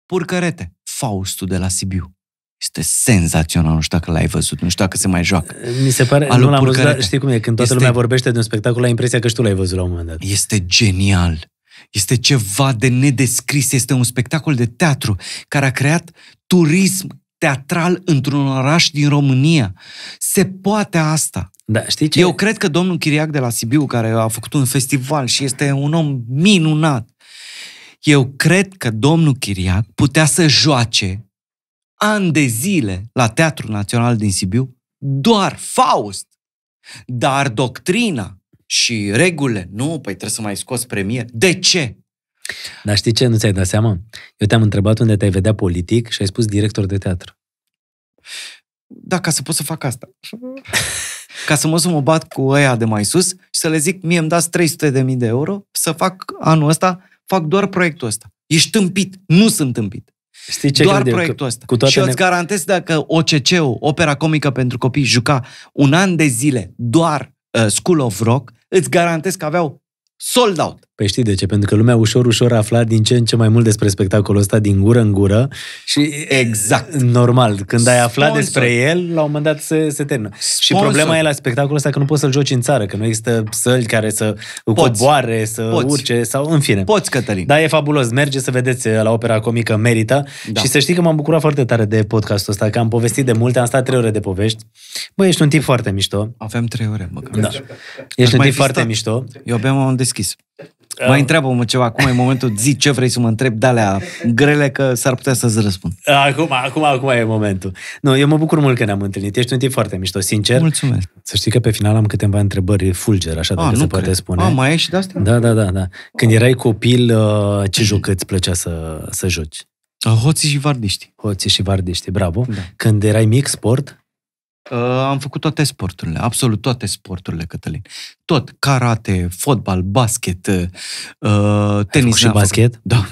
Purcărete, Faustul de la Sibiu. Este senzațional, nu știu dacă l-ai văzut, nu știu dacă se mai joacă. Mi se pare, Alu, nu l-am văzut, dar știi cum e, când toată este, lumea vorbește de un spectacol, ai impresia că și tu l-ai văzut la un moment dat. Este genial. Este ceva de nedescris, este un spectacol de teatru care a creat turism teatral într-un oraș din România. Se poate asta. Da, știi ce? Eu cred că domnul Chiriac de la Sibiu, care a făcut un festival și este un om minunat, eu cred că domnul Chiriac putea să joace ani de zile la Teatrul Național din Sibiu doar Faust. Dar doctrina și regulile, nu, păi trebuie să mai scos premier. De ce? Dar știi ce? Nu ți-ai dat seama? Eu te-am întrebat unde te-ai vedea politic și ai spus director de teatru. Da, ca să pot să fac asta. ca să mă să mă bat cu ăia de mai sus și să le zic, mie îmi dați 300 de mii de euro să fac anul ăsta fac doar proiectul ăsta. Ești tâmpit, nu sunt tâmpit. Știi ce Doar proiectul ăsta. Cu toate și ne... îți garantez dacă OCC-ul, Opera Comică pentru Copii, juca un an de zile doar uh, School of Rock, îți garantez că aveau sold out. Păi știi de ce? Pentru că lumea ușor, ușor afla din ce în ce mai mult despre spectacolul ăsta din gură în gură și exact. normal, când ai aflat despre el, la un moment dat se, se termină. Sponsor. Și problema e la spectacolul ăsta că nu poți să-l joci în țară, că nu există săli care să poți. coboare, să poți. urce sau în fine. Poți, Cătălin. Da, e fabulos. Merge să vedeți uh, la opera comică, merită. Da. Și să știi că m-am bucurat foarte tare de podcastul ăsta, că am povestit de multe, am stat trei ore de povești. Băi, ești un tip foarte mișto. Avem trei ore, măcar. Da. Ești un tip foarte mișto. Eu abia am deschis. Uh, Mai um, întreabă-mă ceva acum, e momentul, zi ce vrei să mă întreb de alea grele, că s-ar putea să-ți răspund. Acum, acum, acum e momentul. Nu, eu mă bucur mult că ne-am întâlnit. Ești un tip foarte mișto, sincer. Mulțumesc. Să știi că pe final am câteva întrebări fulger, așa, ah, dacă se cred. poate spune. A, ah, mai e și de astea? Da, da, da. da. Când erai copil, uh, ce joc îți plăcea să, să joci? Uh, hoții și vardiști. Hoții și vardiști, bravo. Da. Când erai mic, sport? Uh, am făcut toate sporturile, absolut toate sporturile, Cătălin. Tot, karate, fotbal, basket, uh, tenis. Ai făcut și basket? Făcut. Da.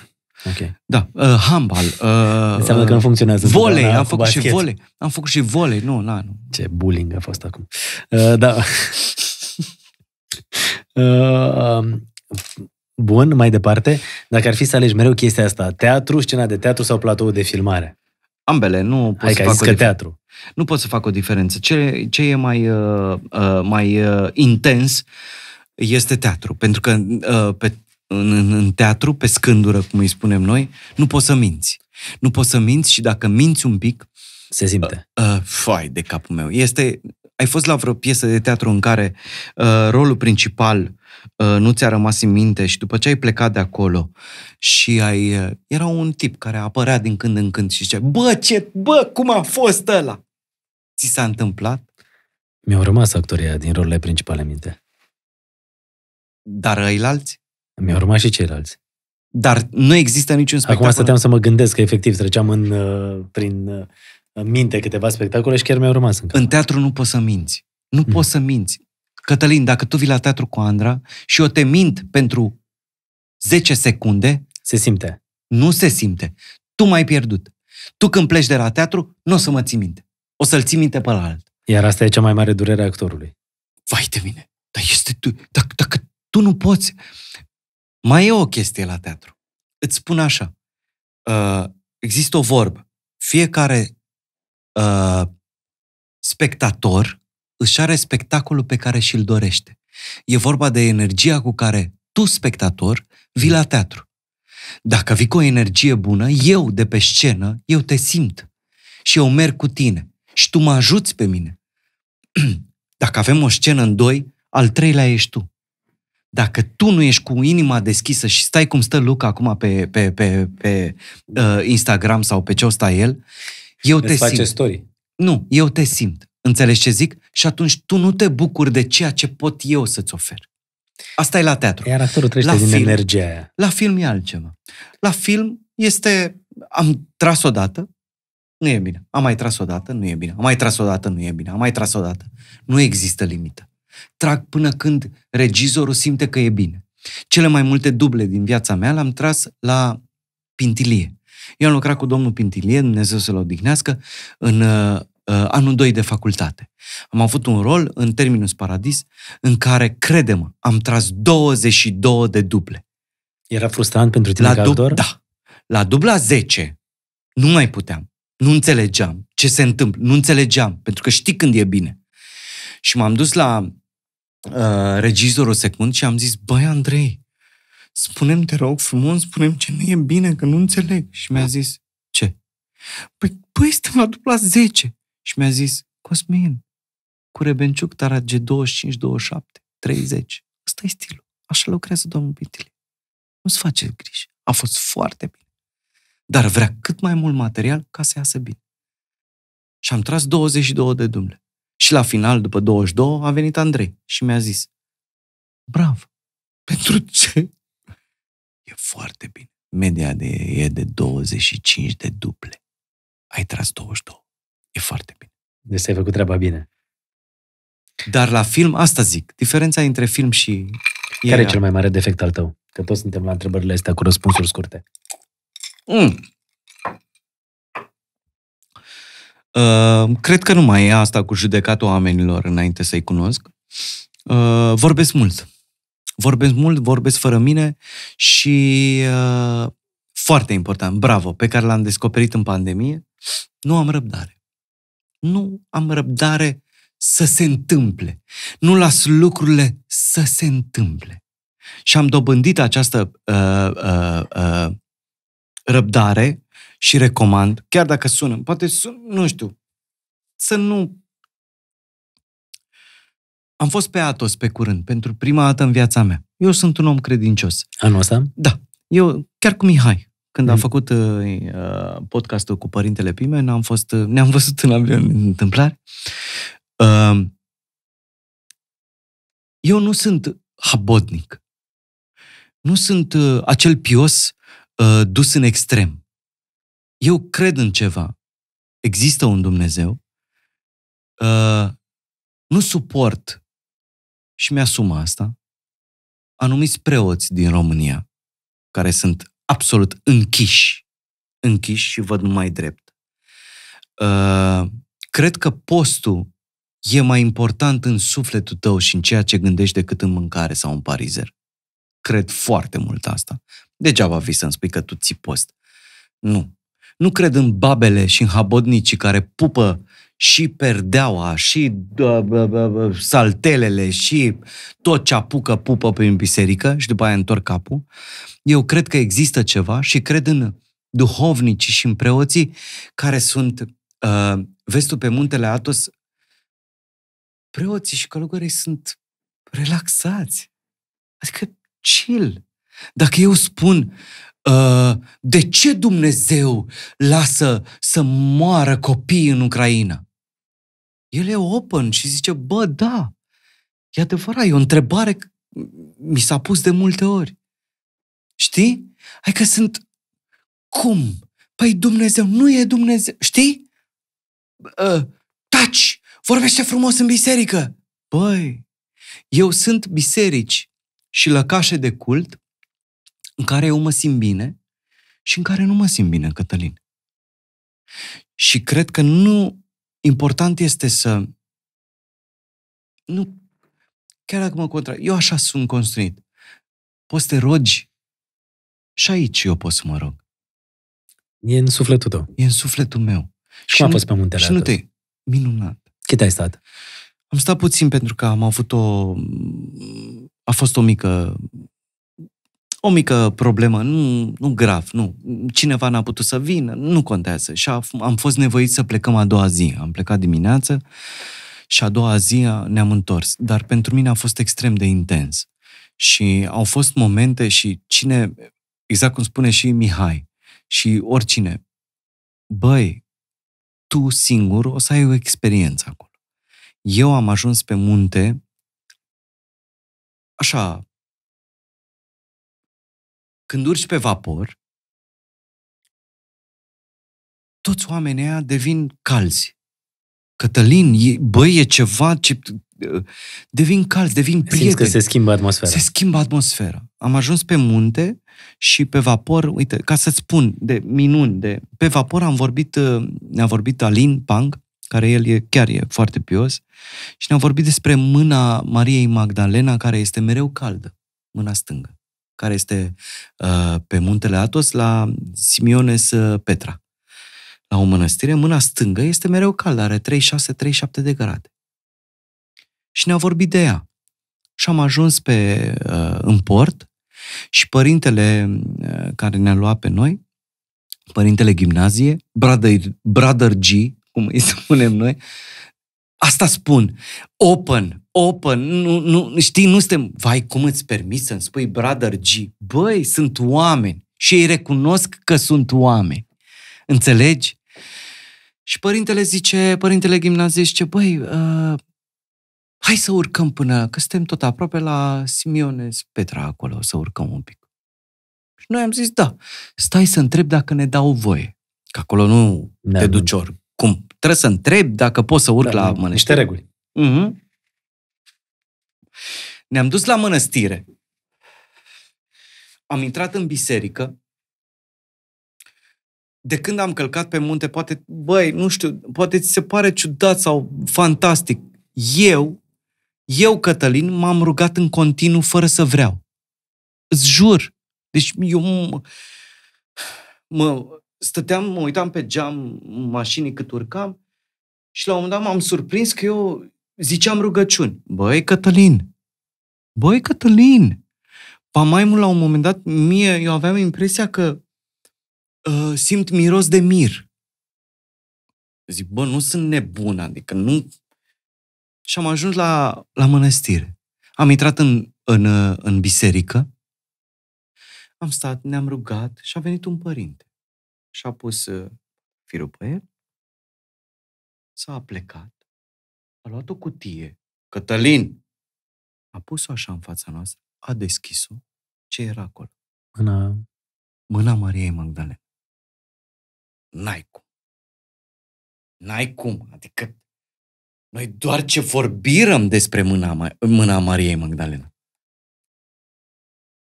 Okay. Da, uh, handball. Uh, Înseamnă că nu funcționează. Volei, da, am făcut basket. și volei. Am făcut și volei, nu, na, nu. Ce bullying a fost acum. Uh, da. uh, bun, mai departe. Dacă ar fi să alegi mereu chestia asta, teatru, scena de teatru sau platou de filmare? Ambele, nu pot Hai să adică fac o teatru. Nu pot să fac o diferență. Ce, ce e mai, uh, uh, mai uh, intens este teatru. Pentru că uh, pe, în, în teatru, pe scândură, cum îi spunem noi, nu poți să minți. Nu poți să minți și dacă minți un pic... Se simte. Uh, uh, fai de capul meu. Este ai fost la vreo piesă de teatru în care uh, rolul principal uh, nu ți-a rămas în minte și după ce ai plecat de acolo și ai... Uh, era un tip care apărea din când în când și zicea Bă, ce... Bă, cum a fost ăla? Ți s-a întâmplat? Mi-au rămas actoria din rolurile principale în minte. Dar alți? Mi-au rămas și ceilalți. Dar nu există niciun spectacol. Acum stăteam să mă gândesc că efectiv treceam în, uh, prin uh, în minte câteva spectacole și chiar mi-au rămas încă. În teatru nu poți să minți. Nu hmm. poți să minți. Cătălin, dacă tu vii la teatru cu Andra și eu te mint pentru 10 secunde... Se simte. Nu se simte. Tu m-ai pierdut. Tu când pleci de la teatru, nu o să mă ții minte. O să-l ții minte pe la alt. Iar asta e cea mai mare durere a actorului. Vai de mine! Dar este tu... Dacă, dacă tu nu poți... Mai e o chestie la teatru. Îți spun așa. Uh, există o vorbă. Fiecare Uh, spectator își are spectacolul pe care și-l dorește. E vorba de energia cu care tu, spectator, vii la teatru. Dacă vii cu o energie bună, eu de pe scenă, eu te simt și eu merg cu tine și tu mă ajuți pe mine. Dacă avem o scenă în doi, al treilea ești tu. Dacă tu nu ești cu inima deschisă și stai cum stă Luca acum pe, pe, pe, pe uh, Instagram sau pe ce o stai el, uh, eu te simt. story. Nu, eu te simt. Înțelegi ce zic? Și atunci tu nu te bucuri de ceea ce pot eu să-ți ofer. Asta e la teatru. Iar actorul trece la din film, energia aia. La film e altceva. La film este... Am tras o dată, nu e bine. Am mai tras o dată, nu e bine. Am mai tras o dată, nu e bine. Am mai tras o dată. Nu există limită. Trag până când regizorul simte că e bine. Cele mai multe duble din viața mea le-am tras la pintilie. Eu am lucrat cu domnul Pintilie, Dumnezeu să-l odihnească, în uh, uh anul 2 de facultate. Am avut un rol în Terminus Paradis în care, credem, am tras 22 de duble. Era frustrant pentru tine la ca Da. La dubla 10 nu mai puteam. Nu înțelegeam ce se întâmplă. Nu înțelegeam, pentru că știi când e bine. Și m-am dus la uh, regizorul secund și am zis, băi, Andrei, Spunem, te rog frumos, spunem ce nu e bine, că nu înțeleg. Și mi-a zis, ce? Păi, păi stăm la dupla 10. Și mi-a zis, Cosmin, cu Rebenciuc tarage 25, 27, 30. Asta e stilul. Așa lucrează domnul Pitile. Nu-ți face griji. A fost foarte bine. Dar vrea cât mai mult material ca să iasă bine. Și am tras 22 de dumne. Și la final, după 22, a venit Andrei și mi-a zis, bravo, pentru ce foarte bine. Media de, e de 25 de duple. Ai tras 22. E foarte bine. Deci ai făcut treaba bine. Dar la film, asta zic, diferența între film și... Care e cel mai mare defect al tău? Că toți suntem la întrebările astea cu răspunsuri scurte. Mm. Uh, cred că nu mai e asta cu judecatul oamenilor înainte să-i cunosc. Uh, vorbesc mult vorbesc mult, vorbesc fără mine și uh, foarte important, bravo, pe care l-am descoperit în pandemie, nu am răbdare. Nu am răbdare să se întâmple. Nu las lucrurile să se întâmple. Și am dobândit această uh, uh, uh, răbdare și recomand, chiar dacă sună, poate sună, nu știu, să nu am fost pe Atos pe curând, pentru prima dată în viața mea. Eu sunt un om credincios. Anul ăsta? Da. Eu, chiar cu Mihai, când mm. am făcut uh, uh, podcastul cu Părintele ne am fost, uh, ne-am văzut în avion în întâmplare. Uh, eu nu sunt habotnic. Nu sunt uh, acel pios uh, dus în extrem. Eu cred în ceva. Există un Dumnezeu. Uh, nu suport și mi-asum asta, anumiți preoți din România, care sunt absolut închiși, închiși și văd numai drept. Uh, cred că postul e mai important în sufletul tău și în ceea ce gândești decât în mâncare sau în parizer. Cred foarte mult asta. Degeaba vii să-mi spui că tu ții post. Nu. Nu cred în babele și în habodnicii care pupă și perdeaua, și uh, uh, uh, saltelele, și tot ce apucă pupă prin biserică și după aia întorc capul. Eu cred că există ceva și cred în duhovnici și în preoții care sunt, uh, vezi tu, pe muntele Atos, preoții și călugării sunt relaxați. Adică chill. Dacă eu spun, uh, de ce Dumnezeu lasă să moară copii în Ucraina? El e open și zice, bă, da, e adevărat, e o întrebare mi s-a pus de multe ori. Știi? Adică sunt... Cum? Păi Dumnezeu nu e Dumnezeu. Știi? Uh, taci! Vorbește frumos în biserică! Băi, eu sunt biserici și lăcașe de cult în care eu mă simt bine și în care nu mă simt bine, Cătălin. Și cred că nu Important este să nu, chiar dacă mă contra, eu așa sunt construit. Poți să te rogi și aici eu pot să mă rog. E în sufletul tău. E în sufletul meu. Cum și a nu, fost pe muntele Și nu te... Minunat. Cât ai stat? Am stat puțin pentru că am avut o... A fost o mică o mică problemă, nu, nu grav, nu. Cineva n-a putut să vină, nu contează. Și am fost nevoit să plecăm a doua zi. Am plecat dimineață și a doua zi ne-am întors. Dar pentru mine a fost extrem de intens. Și au fost momente și cine, exact cum spune și Mihai, și oricine, băi, tu singur o să ai o experiență acolo. Eu am ajuns pe munte, așa, când urci pe vapor, toți oamenii aia devin calzi. Cătălin, e, băi, e ceva ce... Uh, devin calzi, devin prieteni. Simți că se schimbă atmosfera. Se schimbă atmosfera. Am ajuns pe munte și pe vapor, uite, ca să-ți spun, de minuni, de... Pe vapor am vorbit, uh, ne-a vorbit Alin Pang, care el e, chiar e foarte pios, și ne-a vorbit despre mâna Mariei Magdalena, care este mereu caldă, mâna stângă care este uh, pe muntele Atos, la Simiones uh, Petra, la o mănăstire. Mâna stângă este mereu caldă, are 36-37 de grade. Și ne-a vorbit de ea. Și am ajuns pe, uh, în port și părintele uh, care ne-a luat pe noi, părintele gimnazie, brother, brother G, cum îi spunem noi, asta spun, open, open, nu, nu, știi, nu suntem, vai, cum îți permis să-mi spui brother G? Băi, sunt oameni și ei recunosc că sunt oameni. Înțelegi? Și părintele zice, părintele gimnazie zice, băi, uh, hai să urcăm până, că suntem tot aproape la Simeone Petra acolo, să urcăm un pic. Și noi am zis, da, stai să întreb dacă ne dau voie. Că acolo nu ne da, te da. duci ori. Cum? Trebuie să întreb dacă poți să urc da, la da, mănăstire. Niște reguli. Mm-hmm. Ne-am dus la mănăstire. Am intrat în biserică. De când am călcat pe munte, poate, băi, nu știu, poate ți se pare ciudat sau fantastic. Eu, eu, Cătălin, m-am rugat în continuu fără să vreau. Îți jur. Deci eu mă, mă stăteam, mă uitam pe geam mașinii cât urcam și la un moment dat m-am surprins că eu ziceam rugăciuni. Băi, Cătălin! Băi, Cătălin! Pamaimul la un moment dat, mie, eu aveam impresia că uh, simt miros de mir. Zic, bă, nu sunt nebun, adică nu... Și am ajuns la, la mănăstire. Am intrat în, în, uh, în biserică, am stat, ne-am rugat și a venit un părinte. Și a pus uh, firul pe el, s-a plecat a luat o cutie. Cătălin! A pus-o așa în fața noastră, a deschis-o. Ce era acolo? Mâna... Mâna Mariei Magdalena. N-ai cum. N-ai cum. Adică noi doar ce vorbirăm despre mâna, mâna Mariei Magdalena.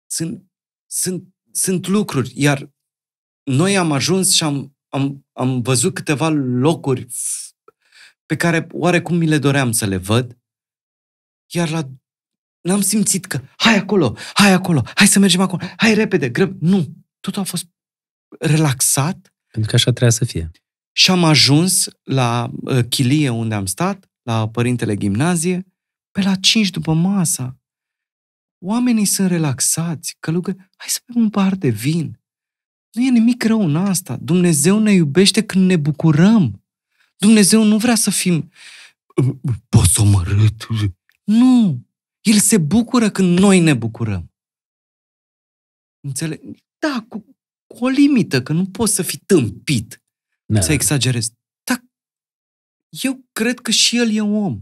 Sunt, sunt, sunt lucruri, iar noi am ajuns și am, am, am văzut câteva locuri pe care oarecum mi le doream să le văd, iar la... n-am simțit că hai acolo, hai acolo, hai să mergem acolo, hai repede, grăb. Nu, totul a fost relaxat. Pentru că așa trebuia să fie. Și am ajuns la uh, chilie unde am stat, la părintele gimnazie, pe la 5 după masa. Oamenii sunt relaxați, călugă, hai să bem un pahar de vin. Nu e nimic rău în asta. Dumnezeu ne iubește când ne bucurăm. Dumnezeu nu vrea să fim posomărât. Nu! El se bucură când noi ne bucurăm. Înțeleg? Da, cu, cu o limită, că nu poți să fii tâmpit, da. să exagerezi. Dar eu cred că și el e un om.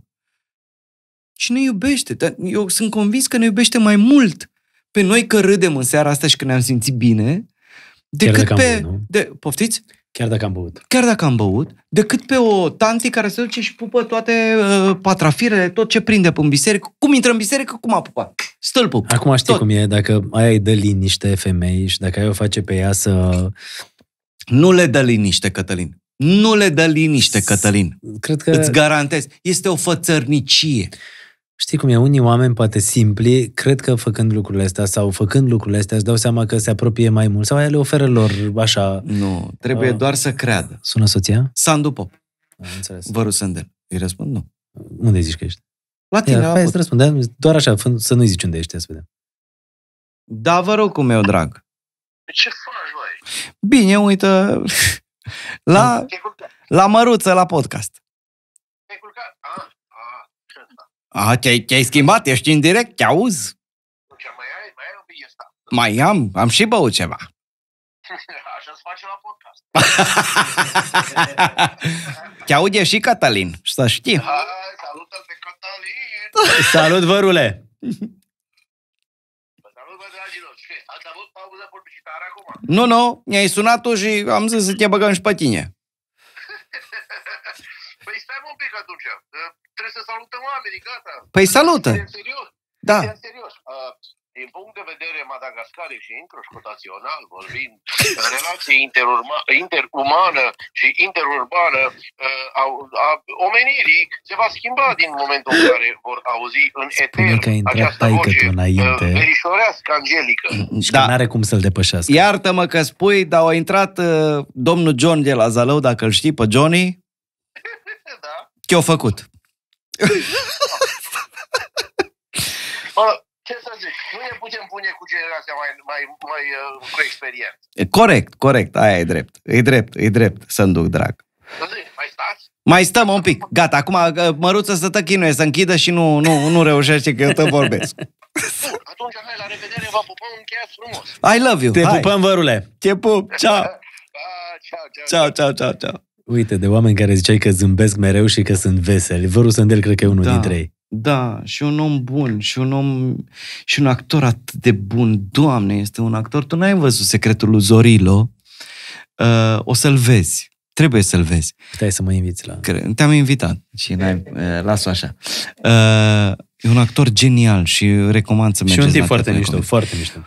Și ne iubește. Dar eu sunt convins că ne iubește mai mult pe noi că râdem în seara asta și că ne-am simțit bine, decât de pe... Bun, nu? de, poftiți? Chiar dacă am băut. Chiar dacă am băut, decât pe o tanti care se duce și pupă toate uh, patrafirele, tot ce prinde în biserică. Cum intră în biserică, cum a pupat. Stâlpul. Acum știi tot. cum e, dacă aia îi dă liniște femei și dacă ai o face pe ea să... Nu le dă liniște, Cătălin. Nu le dă liniște, Cătălin. Cred că... Îți garantez. Este o fățărnicie. Știi cum e, unii oameni, poate simpli, cred că făcând lucrurile astea sau făcând lucrurile astea își dau seama că se apropie mai mult sau aia le oferă lor așa... Nu, trebuie uh, doar să creadă. Sună soția? Sandu Pop. Am înțeles. Vă Îi răspund nu. Unde zici că ești? La tine, Ia, la răspund, doar așa, să nu-i zici unde ești, să vedem. Da, vă rog, cu meu drag. Ce faci, băi? Bine, uită, la, la măruță, la podcast. A, te-ai, te-ai schimbat, ești în direct, te auzi? Ce, mai ai, mai ai un pic asta. Da. Mai am, am și băut ceva. Așa se face la podcast. te aude și Catalin, să știi. Ha, salută pe Catalin! Salut, vărule! Ați avut pauză publicitară acum? Nu, nu, mi-ai sunat tu și am zis să te băgăm și pe tine. păi stai un pic atunci trebuie să salutăm oamenii, gata. Păi salută! În serios. Da. serios. Uh, din punct de vedere madagascar și introscotațional, vorbind, relații interumană și interurbană uh, a, a omenirii se va schimba din momentul în care vor auzi în Spune etern că această voce uh, înainte. Uh, verișorească, angelică. Și da. că are cum să-l depășească. Iartă-mă că spui, dar a intrat uh, domnul John de la Zalău, dacă îl știi pe Johnny, da. ce au făcut? Bă, ce să zic, nu ne putem pune cu generația mai, mai, mai uh, cu experiență. Corect, corect, aia e drept. E drept, e drept să-mi duc drag. mai stați? Mai stăm un pic. Gata, acum uh, măruță să te chinuie, să închidă și nu, nu, nu reușește că eu te vorbesc. atunci hai, la revedere, vă pupăm, un încheiați frumos. I love you. Te hai. pupăm, vărule. Te pup, ceau. Ciao, ciao, ciao, ciao. ciao. Uite, de oameni care ziceai că zâmbesc mereu și că sunt veseli. Văru Sândel cred că e unul da, dintre ei. Da, și un om bun, și un om, și un actor atât de bun. Doamne, este un actor. Tu n-ai văzut Secretul lui Zorilo. Uh, o să-l vezi. Trebuie să-l vezi. Puteai să mă inviți la... Te-am invitat și n-ai, uh, las-o așa. Uh, e un actor genial și recomand să mergeți Și un tip foarte mișto, foarte mișto.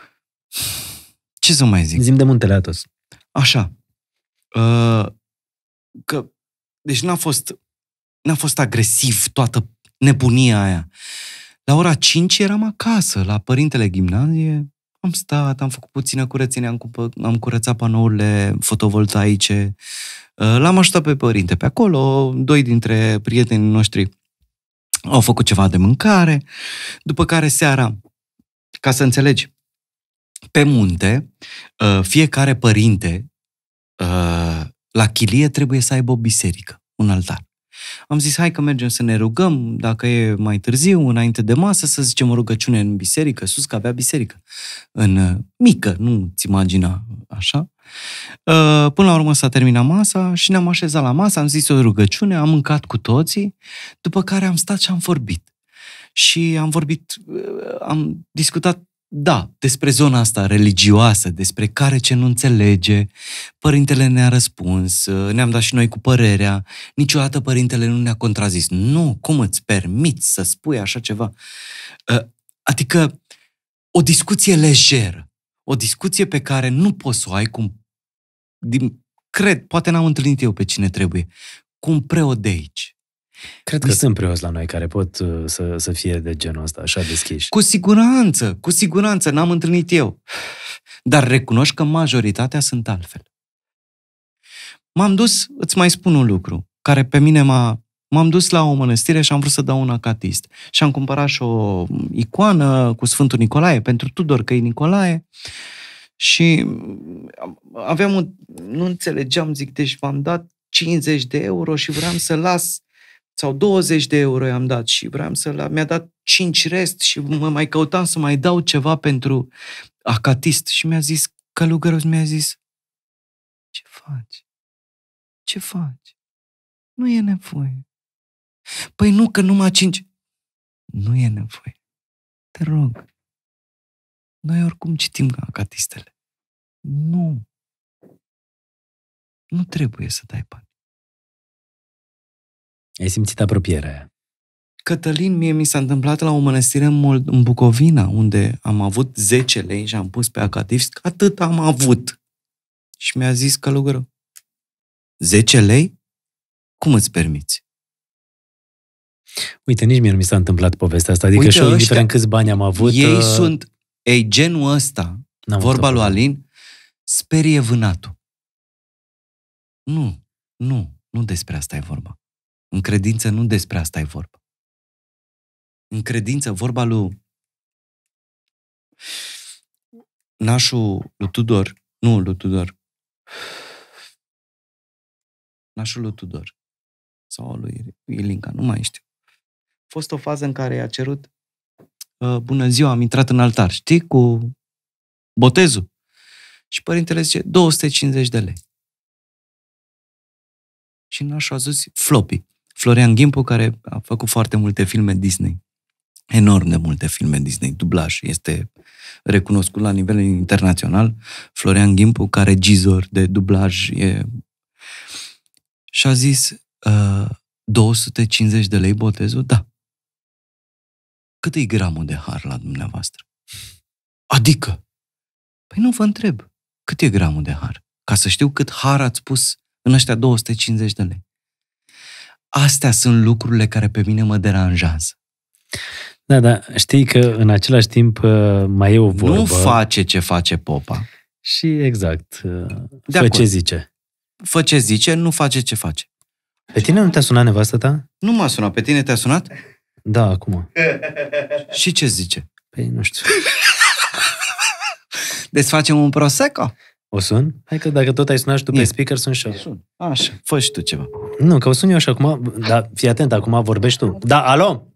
Ce să mai zic? Zim de Muntele Atos. Așa. Uh, că, deci n-a fost, n-a fost agresiv toată nebunia aia. La ora 5 eram acasă, la părintele gimnazie, am stat, am făcut puțină curățenie, am, cupă, am curățat panourile fotovoltaice, uh, l-am ajutat pe părinte pe acolo, doi dintre prietenii noștri au făcut ceva de mâncare, după care seara, ca să înțelegi, pe munte, uh, fiecare părinte uh, la chilie trebuie să aibă o biserică, un altar. Am zis, hai că mergem să ne rugăm, dacă e mai târziu, înainte de masă, să zicem o rugăciune în biserică, sus că avea biserică. În uh, mică, nu-ți imagina așa. Uh, până la urmă s-a terminat masa și ne-am așezat la masă, am zis o rugăciune, am mâncat cu toții, după care am stat și am vorbit. Și am vorbit, uh, am discutat da, despre zona asta religioasă, despre care ce nu înțelege, părintele ne-a răspuns, ne-am dat și noi cu părerea, niciodată părintele nu ne-a contrazis. Nu, cum îți permiți să spui așa ceva? Ă, adică o discuție lejeră, o discuție pe care nu poți să o ai cum, din, cred, poate n-am întâlnit eu pe cine trebuie, cum un preot de aici, Cred că sunt preoți la noi care pot uh, să, să fie de genul ăsta, așa deschiși. Cu siguranță, cu siguranță, n-am întâlnit eu. Dar recunoști că majoritatea sunt altfel. M-am dus, îți mai spun un lucru, care pe mine m-a... M-am dus la o mănăstire și am vrut să dau un acatist. Și am cumpărat și o icoană cu Sfântul Nicolae, pentru Tudor că e Nicolae. Și aveam un... nu înțelegeam, zic, deci v-am dat 50 de euro și vreau să las sau 20 de euro i-am dat și vreau să mi-a dat 5 rest și mă mai căutam să mai dau ceva pentru acatist și mi-a zis, călugărul mi-a zis, ce faci? Ce faci? Nu e nevoie. Păi nu, că numai 5. Nu e nevoie. Te rog. Noi oricum citim acatistele. Nu. Nu trebuie să dai bani. Ai simțit apropiere. Cătălin, mie mi s-a întâmplat la o mănăstire în, Mold- în Bucovina, unde am avut 10 lei și am pus pe acativ, atât am avut. Și mi-a zis călugărul, 10 lei? Cum îți permiți? Uite, nici mie nu mi s-a întâmplat povestea asta, adică Uite, și eu, indiferent câți bani am avut... Ei uh... sunt, ei, genul ăsta, N-am vorba lui Alin, sperie vânatul. Nu, nu, nu despre asta e vorba. În credință nu despre asta e vorba. În credință, vorba lui nașul lui Tudor, nu lui Tudor, nașul lui Tudor sau lui Ilinca, nu mai știu. A fost o fază în care i-a cerut bună ziua, am intrat în altar, știi, cu botezul. Și părintele zice 250 de lei. Și nașul a zis floppy. Florian Ghimpo care a făcut foarte multe filme Disney. Enorm de multe filme Disney, dublaj. Este recunoscut la nivel internațional. Florian Ghimpo care gizor de dublaj, e... și a zis uh, 250 de lei botezul? Da. Cât e gramul de har la dumneavoastră? Adică? Păi nu vă întreb. Cât e gramul de har? Ca să știu cât har ați pus în ăștia 250 de lei. Astea sunt lucrurile care pe mine mă deranjează. Da, da, știi că în același timp uh, mai e o vorbă. Nu face ce face popa. Și exact. Uh, De fă acord. ce zice. Fă ce zice, nu face ce face. Pe tine nu te-a sunat nevastă ta? Nu m-a sunat. Pe tine te-a sunat? Da, acum. Și ce zice? Păi nu știu. Deci facem un prosecco? O sun? Hai că dacă tot ai sunat și tu pe e. speaker, sun și eu. Sun. Așa, fă și tu ceva. Nu, că o sun eu așa acum, dar fii atent, acum vorbești tu. Da, alo?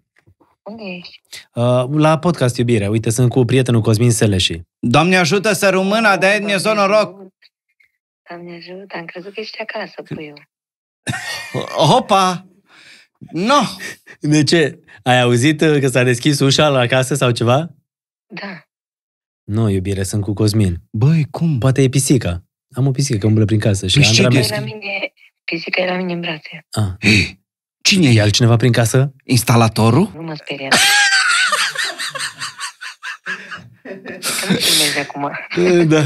Unde ești? Uh, la podcast Iubirea, uite, sunt cu prietenul Cosmin Seleși. Doamne ajută să rămână, de aia mi zonă rock. Doamne ajută, am crezut că ești acasă, puiul. Hopa! No! De ce? Ai auzit uh, că s-a deschis ușa la casă sau ceva? Da. Nu, iubire, sunt cu Cosmin. Băi, cum? Poate e pisica. Am o pisică că umblă prin casă. Și Păi ce Andra Era mine, pisica era mine în brațe. Ah. Hey, Cine e altcineva prin casă? Instalatorul? Nu mă speria. Că nu filmezi acum. Da.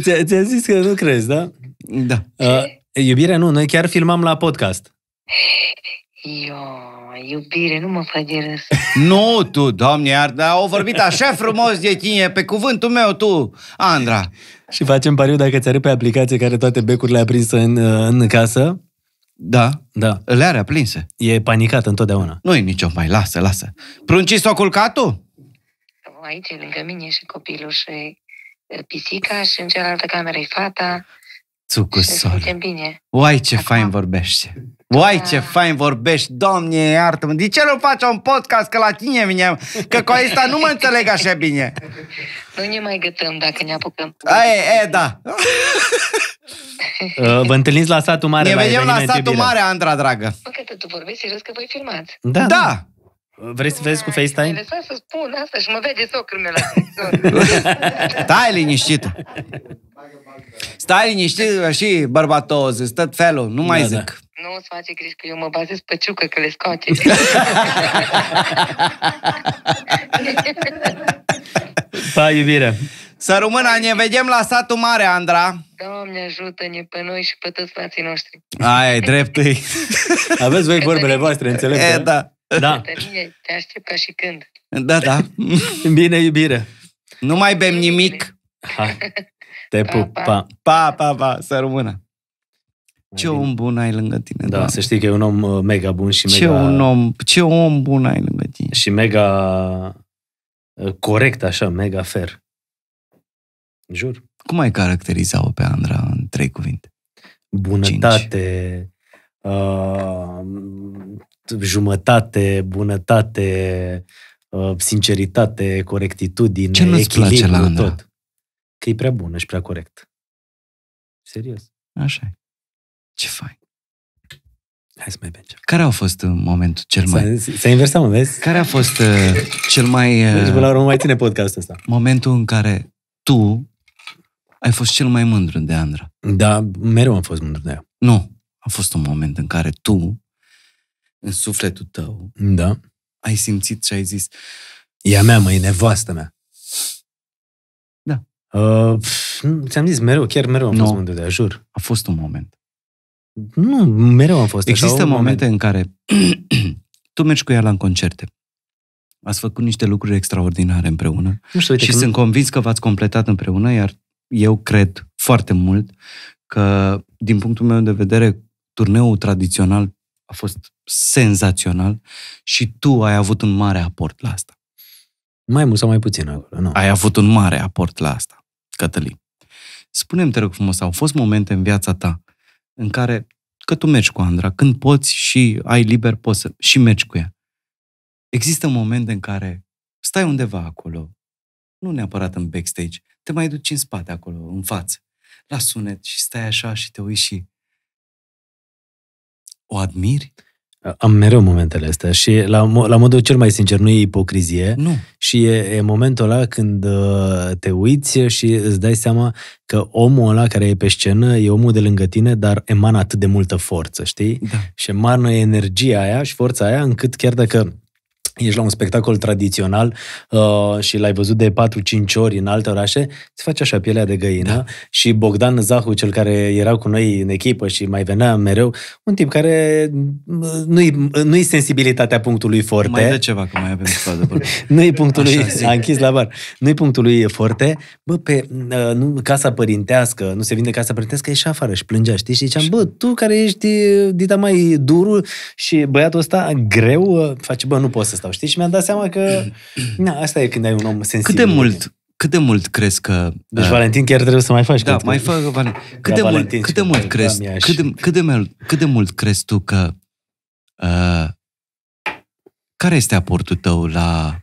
Ți-a- ți zis că nu crezi, da? Da. Uh, iubirea, nu, noi chiar filmam la podcast. Eu iubire, nu mă faci de râs. Nu tu, doamne, iar au vorbit așa frumos de tine, pe cuvântul meu tu, Andra. Și facem pariu dacă ți pe aplicație care toate becurile a prins în, în casă. Da. Da. Le are aprinse. E panicat întotdeauna. nu e nicio mai, lasă, lasă. Prunci s-a culcat tu? Aici, lângă mine și copilul și pisica și în cealaltă cameră e fata. Țucu, bine. Uai, ce Acum... fain vorbește. Uai, da. ce fain vorbești, domne, iartă-mă. De ce nu faci un podcast? Că la tine vine, că cu asta nu mă înțeleg așa bine. Nu ne mai gătăm dacă ne apucăm. Aia e, da. Uh, vă întâlniți la satul mare. Ne la vedem la satul mare, Andra, dragă. Mă, că tu vorbești serios că voi filmați. Da. da. da. Uh, vrei să vezi cu da, FaceTime? Lăsa să spun asta și mă vede socrul meu la Stai liniștit. Stai liniștit și bărbatos, stă felul, nu mai da, zic. Da. Nu îți face griji că eu mă bazez pe ciucă că le scoate. pa, da, iubire! Să rămână, ne vedem la satul mare, Andra! Doamne ajută-ne pe noi și pe toți frații noștri. Aia e dreptul. Aveți voi vorbele voastre, înțeleg? E, da. da. da. te aștept ca și când. Da, da. Bine, iubire. Nu mai bem nimic. Hai. Te pup. Pa, pa, pa, pa. pa. Să rămână. Ce Ai om bun ai lângă tine. Da, doamne. să știi că e un om uh, mega bun și ce mega... Un om, ce om bun ai lângă tine. Și mega uh, corect, așa, mega fair. Jur. Cum ai caracteriza-o pe Andra în trei cuvinte? Bunătate, uh, jumătate, bunătate, uh, sinceritate, corectitudine, Ce nu-ți place la Andra? Tot. Că e prea bună și prea corect. Serios. Așa e. Ce fai? Hai să mai ceva. Care a fost uh, momentul cel mai... Să inversăm, vezi? Care a fost uh, cel mai... Uh, deci, la urmă, mai ține podcastul ăsta. Momentul în care tu ai fost cel mai mândru de Andra. Da, mereu am fost mândru de ea. Nu. A fost un moment în care tu, în sufletul tău, da. ai simțit și ai zis... Ea mea, mă, e nevoastă mea. Da. Uh, ți-am zis mereu, chiar mereu am no. fost mândru de ea, jur. A fost un moment. Nu, mereu am fost Există așa, momente moment. în care tu mergi cu ea la concerte. Ați făcut niște lucruri extraordinare împreună nu știu, uite, și că... sunt convins că v-ați completat împreună, iar eu cred foarte mult că, din punctul meu de vedere, turneul tradițional a fost senzațional și tu ai avut un mare aport la asta. Mai mult sau mai puțin acolo, nu. Ai avut un mare aport la asta, Cătălin. Spune-mi, te rog frumos, au fost momente în viața ta în care că tu mergi cu Andra, când poți și ai liber, poți să, și mergi cu ea. Există momente în care stai undeva acolo, nu neapărat în backstage, te mai duci în spate acolo, în față, la sunet și stai așa și te uiți și o admiri? Am mereu momentele astea și la, la modul cel mai sincer, nu e ipocrizie. Nu. Și e, e momentul ăla când uh, te uiți și îți dai seama că omul ăla care e pe scenă e omul de lângă tine, dar emană atât de multă forță, știi? Da. Și emană energia aia și forța aia încât chiar dacă ești la un spectacol tradițional uh, și l-ai văzut de 4-5 ori în alte orașe, se face așa pielea de găină da. și Bogdan Zahu, cel care era cu noi în echipă și mai venea mereu, un tip care uh, nu-i, uh, nu-i sensibilitatea punctului forte. Mai de ceva, că mai avem ceva de Nu-i punctul lui, a închis la bar, nu-i punctul lui forte, bă, pe uh, nu, casa părintească, nu se vinde casa părintească, ieși afară și plângea, știi? Și ziceam, bă, tu care ești uh, dita mai duru și băiatul ăsta greu, face, bă, nu poți să stau sau știi? Și mi-am dat seama că na, asta e când ai un om sensibil. Cât de mult, cât de mult crezi că... Deci uh, Valentin chiar trebuie să mai faci. Da, mai fac. Da, Valentin. Cât, de, mult, cât de mult crezi, cât de, cât, de, cât de mult crezi tu că... Uh, care este aportul tău la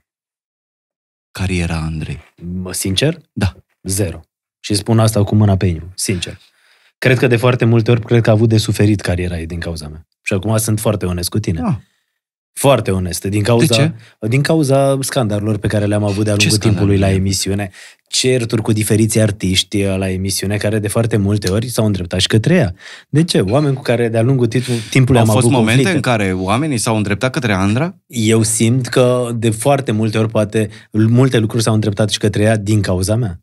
cariera Andrei? Mă, sincer? Da. Zero. Și spun asta cu mâna pe inimă, sincer. Cred că de foarte multe ori, cred că a avut de suferit cariera ei din cauza mea. Și acum sunt foarte onest cu tine. Ah. Foarte oneste, din cauza, de ce? din cauza scandalurilor pe care le-am avut de-a lungul timpului la emisiune, certuri cu diferiți artiști uh, la emisiune, care de foarte multe ori s-au îndreptat și către ea. De ce? Oameni cu care de-a lungul timpului Au am avut Au fost momente conflicte. în care oamenii s-au îndreptat către Andra? Eu simt că de foarte multe ori poate multe lucruri s-au îndreptat și către ea din cauza mea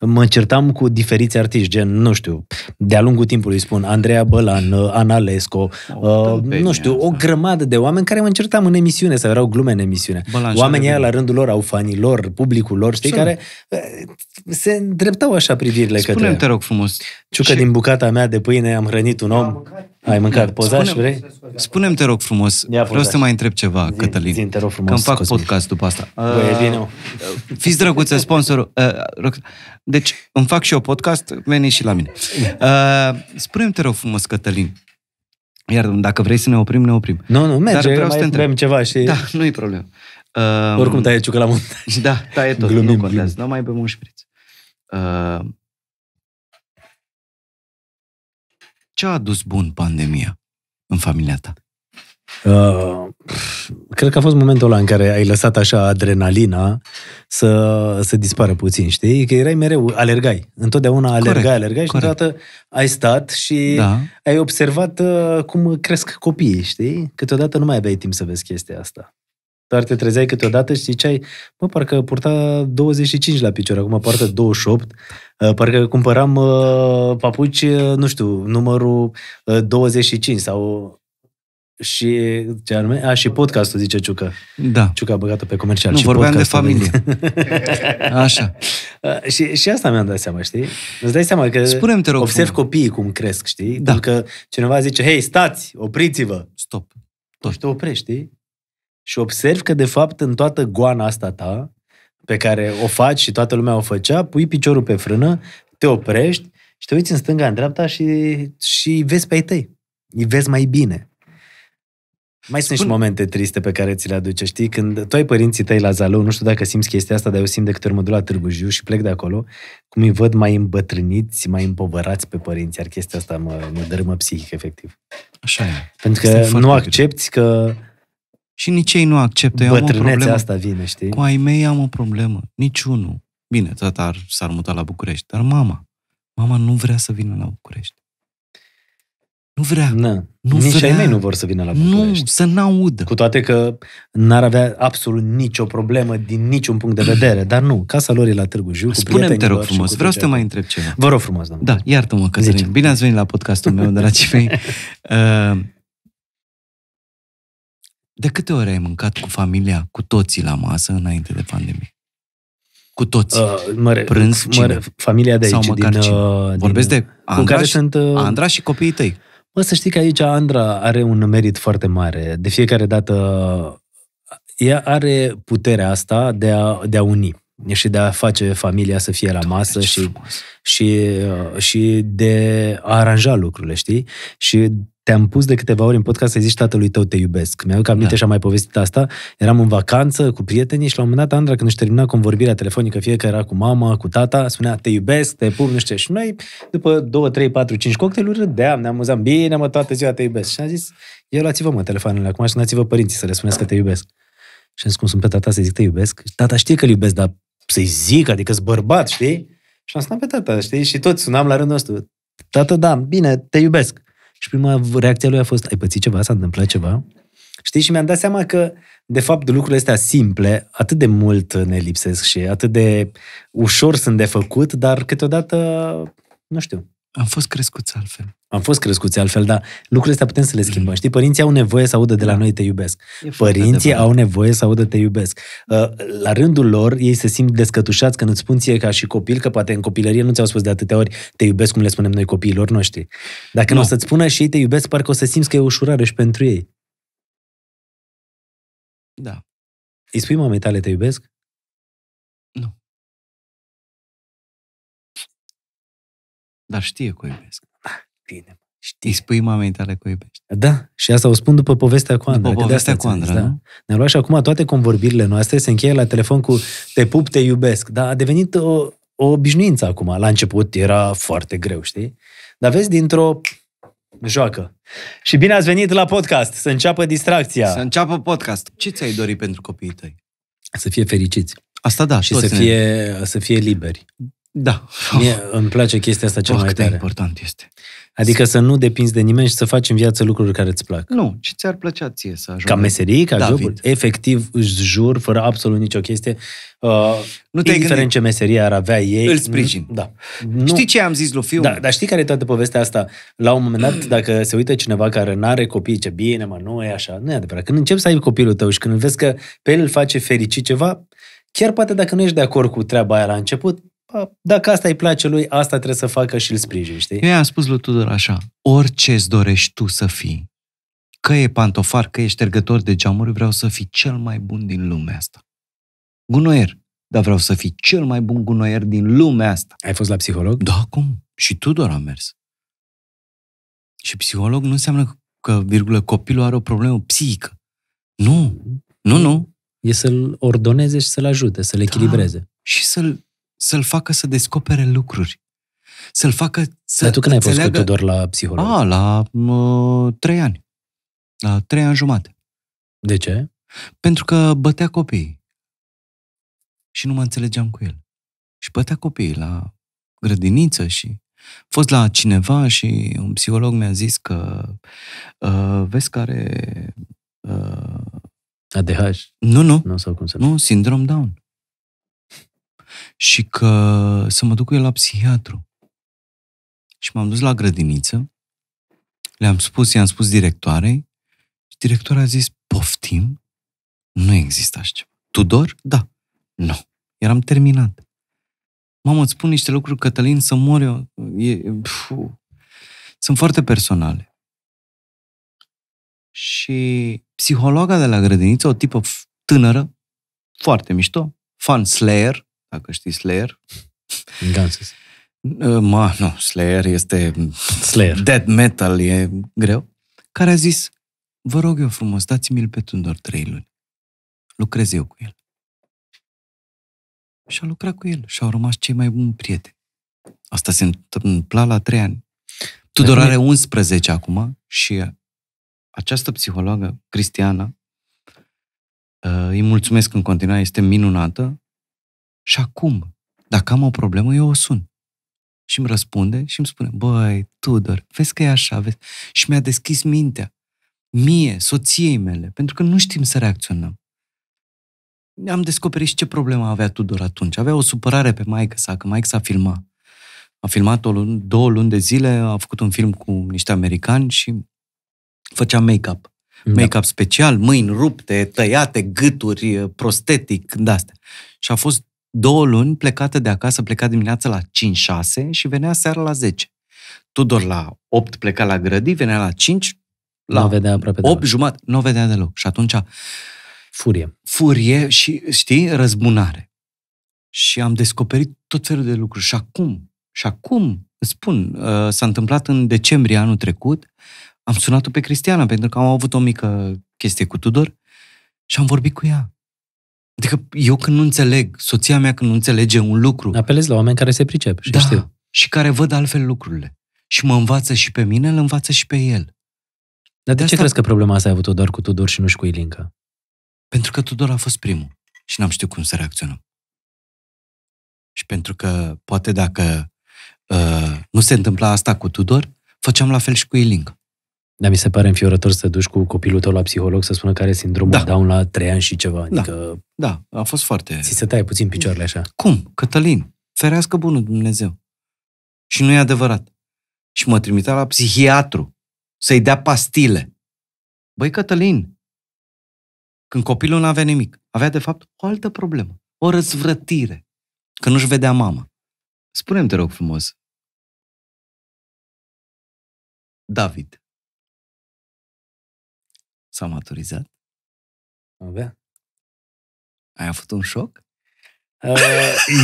mă certam cu diferiți artiști, gen, nu știu, de-a lungul timpului spun, Andreea Bălan, uh, Ana Lesco, uh, nu știu, asta. o grămadă de oameni care mă certam în emisiune sau erau glume în emisiune. Bălan, Oamenii aia la rândul lor au fanii lor, publicul lor, știi, Sunt. care uh, se îndreptau așa privirile Spune-mi, către... Spune-mi, te rog frumos. Ciucă ce... din bucata mea de pâine am hrănit un om. Am mâncat ai mâncat și vrei? Spune-mi, te rog frumos, Ia vreau să să mai întreb ceva, zi, Cătălin. Zi, te rog frumos, Când fac Cosmin. podcast după asta. Bă, e bine. Uh, fiți drăguțe, sponsor. Uh, deci, îmi fac și eu podcast, veni și la mine. Uh, spune-mi, te rog frumos, Cătălin. Iar dacă vrei să ne oprim, ne oprim. Nu, nu, merge, Dar vreau mai să te ceva și... Da, nu e problemă. Uh, Oricum um, taie ciucă la montaj. Da, taie tot, Glumim, nu contează. Nu mai bem un șpriț. Uh, Ce a adus bun pandemia în familia ta? Uh, cred că a fost momentul ăla în care ai lăsat așa adrenalina să, să dispară puțin, știi? Că erai mereu, alergai. Întotdeauna alergai, corect, alergai și corect. întotdeauna ai stat și da. ai observat uh, cum cresc copiii, știi? Câteodată nu mai aveai timp să vezi chestia asta. Dar te trezeai câteodată și ziceai, mă, parcă purta 25 la picior, acum poartă 28, ă, parcă cumpăram ă, papuci, ă, nu știu, numărul 25 sau și ce anume? A, și podcastul, zice Ciucă. Da. Ciucă a băgat pe comercial. Nu, și vorbeam de familie. Așa. și, și asta mi-am dat seama, știi? Îți dai seama că Spune-mi, te rog, observ cum. copiii cum cresc, știi? Da. Dacă că cineva zice, hei, stați, opriți-vă. Stop. Tot. Și te oprești, știi? și observi că, de fapt, în toată goana asta ta, pe care o faci și toată lumea o făcea, pui piciorul pe frână, te oprești și te uiți în stânga, în dreapta și, și vezi pe ai tăi. Îi vezi mai bine. Mai Spun... sunt și momente triste pe care ți le aduce, știi? Când tu ai părinții tăi la Zalău, nu știu dacă simți chestia asta, dar eu simt de câte ori mă duc la Târgu Jiu și plec de acolo, cum îi văd mai îmbătrâniți, mai împovărați pe părinți, iar chestia asta mă, mă dărâmă psihic, efectiv. Așa e. Pentru că nu accepti că și nici ei nu acceptă. Eu am o problemă. asta vine, știi? Cu ai mei am o problemă. Niciunul. Bine, tata ar, s-ar muta la București, dar mama, mama nu vrea să vină la București. Nu vrea. Na, nu nici vrea. ai mei nu vor să vină la București. Nu, să n-audă. Cu toate că n-ar avea absolut nicio problemă din niciun punct de vedere, dar nu, casa lor e la Târgu Jiu, cu spune te rog frumos, vreau să te mai întreb ceva. Vă rog frumos, doamne. Da, iartă-mă, Cătălin. Bine ați venit la podcastul meu, dragii mei. Uh, de câte ori ai mâncat cu familia, cu toții la masă înainte de pandemie? Cu toți. Uh, mă Prânz, mă cine? Familia de aici. Sau măcar din, cine? Uh, Vorbesc din, de Andra, care și, sunt, uh... Andra și copiii tăi. Mă, să știi că aici Andra are un merit foarte mare. De fiecare dată uh, ea are puterea asta de a, de a uni și de a face familia să fie la masă Doamne, și, și, uh, și de a aranja lucrurile, știi? Și te-am pus de câteva ori în podcast să zici tatălui tău te iubesc. Mi-aduc aminte da. și am mai povestit asta. Eram în vacanță cu prietenii și la un moment dat Andra, când își termina convorbirea telefonică, fie că era cu mama, cu tata, spunea te iubesc, te pup, nu știu Și noi, după 2, 3, 4, 5 cocktailuri, râdeam, ne amuzam, bine mă, toată ziua te iubesc. Și am zis, eu luați-vă mă telefonul acum și luați vă părinții să le spuneți că te iubesc. Și am zis, cum sunt pe tata să zic te iubesc? Tata știe că-l iubesc, dar să-i zic, adică sunt bărbat, știi? Și am sunat pe tata, știi? Și toți sunam la rândul nostru. Tată, da, bine, te iubesc. Și prima reacția lui a fost, ai pățit ceva? S-a întâmplat ceva? Știi? Și mi-am dat seama că, de fapt, lucrurile astea simple atât de mult ne lipsesc și atât de ușor sunt de făcut, dar câteodată, nu știu, am fost crescuți altfel. Am fost crescuți altfel, dar lucrurile astea putem să le schimbăm. Mm. Știi, părinții au nevoie să audă de la da. noi te iubesc. E părinții au nevoie să audă te iubesc. Uh, la rândul lor, ei se simt descătușați când îți spun ție ca și copil, că poate în copilărie nu ți-au spus de atâtea ori te iubesc cum le spunem noi copiilor noștri. Dacă nu o să-ți spună și ei te iubesc, parcă o să simți că e ușurare și pentru ei. Da. Îi spui mamei tale te iubesc? Dar știe că o iubesc. Da, bine. Știe. Îi spui mamei tale că o iubești. Da, și asta o spun după povestea cu Andra. După povestea cu Andra, da? Ne-am luat și acum toate convorbirile noastre, se încheie la telefon cu te pup, te iubesc. Dar a devenit o, o obișnuință acum. La început era foarte greu, știi? Dar vezi, dintr-o joacă. Și bine ați venit la podcast, să înceapă distracția. Să înceapă podcast. Ce ți-ai dori pentru copiii tăi? Să fie fericiți. Asta da, și să fie, ne... să fie liberi. Da. Mie îmi place chestia asta cea oh, mai cât tare. De important este. Adică să nu depinzi de nimeni și să faci în viață lucruri care îți plac. Nu, ce ți-ar plăcea ție să ajungi. Ca meserie, ca David. jobul. Efectiv, își jur, fără absolut nicio chestie, uh, nu te indiferent gândit. ce meserie ar avea ei. Îl sprijin. Da. Nu. Știi ce am zis lui fiul? Da, dar știi care e toată povestea asta? La un moment dat, dacă se uită cineva care nu are copii, ce bine, mă, nu e așa. Nu e adevărat. Când începi să ai copilul tău și când vezi că pe el îl face fericit ceva, chiar poate dacă nu ești de acord cu treaba aia la început, dacă asta îi place lui, asta trebuie să facă și îl sprijin, știi? Eu i-am spus lui Tudor așa, orice îți dorești tu să fii, că e pantofar, că e ștergător de geamuri, vreau să fii cel mai bun din lumea asta. Gunoier, dar vreau să fii cel mai bun gunoier din lumea asta. Ai fost la psiholog? Da, cum? Și Tudor a mers. Și psiholog nu înseamnă că, virgulă, copilul are o problemă psihică. Nu, nu, nu. E să-l ordoneze și să-l ajute, să-l da. echilibreze. Da. Și să-l să-l facă să descopere lucruri. Să-l facă să Dar tu când înțeleagă... ai fost cu Tudor la psiholog? A, la uh, trei ani. La trei ani jumate. De ce? Pentru că bătea copiii. Și nu mă înțelegeam cu el. Și bătea copiii la grădiniță și fost la cineva și un psiholog mi-a zis că uh, vezi care... Uh, ă, ADH? Nu, nu. Nu, sau cum să nu sindrom Down și că să mă duc cu el la psihiatru. Și m-am dus la grădiniță, le-am spus, i-am spus directoarei și directoarea a zis, poftim? Nu există așa ceva. Tudor? Da. Nu. No. Eram terminat. Mamă, îți spun niște lucruri, Cătălin, să mor eu. E, Sunt foarte personale. Și psihologa de la grădiniță, o tipă tânără, foarte mișto, fan slayer, dacă știi Slayer. Ganses. Uh, mă, nu, Slayer este... Slayer. Dead metal, e greu. Care a zis, vă rog eu frumos, dați-mi-l pe Tundor trei luni. Lucrez eu cu el. Și a lucrat cu el și au rămas cei mai buni prieteni. Asta se întâmpla la trei ani. Tudor are 11 acum și această psihologă, Cristiana, uh, îi mulțumesc în continuare, este minunată și acum, dacă am o problemă, eu o sun. Și îmi răspunde și îmi spune, băi, Tudor, vezi că e așa, vezi? Și mi-a deschis mintea. Mie, soției mele, pentru că nu știm să reacționăm. Am descoperit și ce problemă avea Tudor atunci. Avea o supărare pe maică sa, că maică s-a filmat. A filmat o lună, două luni de zile, a făcut un film cu niște americani și făcea make-up. Da. Make-up special, mâini rupte, tăiate, gâturi, prostetic, de astea. Și a fost două luni plecată de acasă, pleca dimineața la 5-6 și venea seara la 10. Tudor la 8 pleca la grădi, venea la 5, la n-o vedea aproape 8 deloc. jumătate, nu o vedea deloc. Și atunci... Furie. Furie și, știi, răzbunare. Și am descoperit tot felul de lucruri. Și acum, și acum, îți spun, uh, s-a întâmplat în decembrie anul trecut, am sunat-o pe Cristiana, pentru că am avut o mică chestie cu Tudor și am vorbit cu ea. Adică eu când nu înțeleg, soția mea când nu înțelege un lucru... Apelez la oameni care se pricep și da, știu. și care văd altfel lucrurile. Și mă învață și pe mine, îl învață și pe el. Dar de, de ce asta... crezi că problema asta ai avut-o doar cu Tudor și nu și cu Ilinca? Pentru că Tudor a fost primul și n-am știut cum să reacționăm. Și pentru că poate dacă uh, nu se întâmpla asta cu Tudor, făceam la fel și cu Ilinca. Dar mi se pare înfiorător să te duci cu copilul tău la psiholog să spună care e sindromul da. Down la trei ani și ceva. Da. Adică da. da, a fost foarte... Ți se taie puțin picioarele așa. Cum? Cătălin, ferească bunul Dumnezeu. Și nu e adevărat. Și mă trimitea la psihiatru să-i dea pastile. Băi, Cătălin, când copilul nu avea nimic, avea de fapt o altă problemă, o răzvrătire, că nu-și vedea mama. Spune-mi, te rog frumos, David, S-a maturizat? Avea. Ai avut un șoc?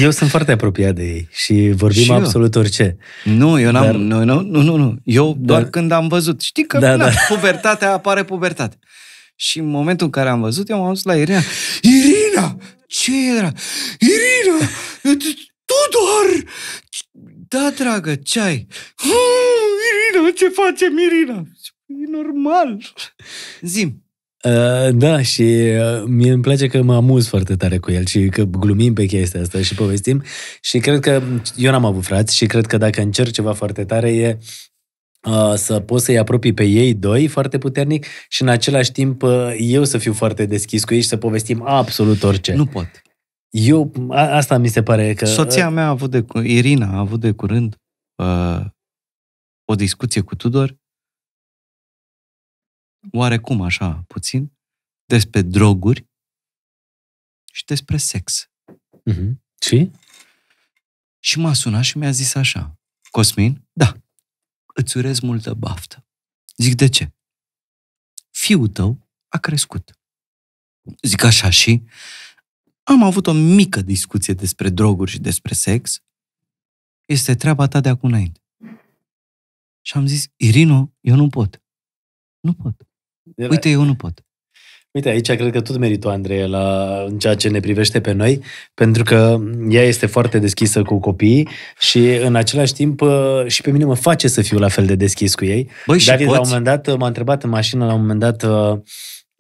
Eu sunt foarte apropiat de ei și vorbim și absolut orice. Nu, eu n-am, dar... nu, nu, nu, nu, nu. Eu doar dar... când am văzut. Știi că da, da. pubertatea apare pubertate. Și în momentul în care am văzut, eu m-am dus la Irina. Irina! Ce era? Irina! doar! Da, dragă, ce ai? Irina, ce facem, Irina? Și e normal. Zim. Uh, da, și uh, mie îmi place că mă amuz foarte tare cu el și că glumim pe chestia asta și povestim și cred că eu n-am avut frați și cred că dacă încerc ceva foarte tare e uh, să poți să-i apropii pe ei doi foarte puternic și în același timp uh, eu să fiu foarte deschis cu ei și să povestim absolut orice. Nu pot. Eu, a, asta mi se pare că... Soția uh, mea a avut de... Irina a avut de curând uh, o discuție cu Tudor oarecum așa puțin, despre droguri și despre sex. Mm-hmm. Și? Și m-a sunat și mi-a zis așa, Cosmin, da, îți urez multă baftă. Zic, de ce? Fiul tău a crescut. Zic așa și am avut o mică discuție despre droguri și despre sex. Este treaba ta de acum înainte. Și am zis, Irino, eu nu pot. Nu pot. Era... Uite, eu nu pot. Uite, aici cred că tot merită Andreea la, în ceea ce ne privește pe noi, pentru că ea este foarte deschisă cu copiii și în același timp uh, și pe mine mă face să fiu la fel de deschis cu ei. Băi, David, și poți? la un moment dat, m-a întrebat în mașină, la un moment dat, uh,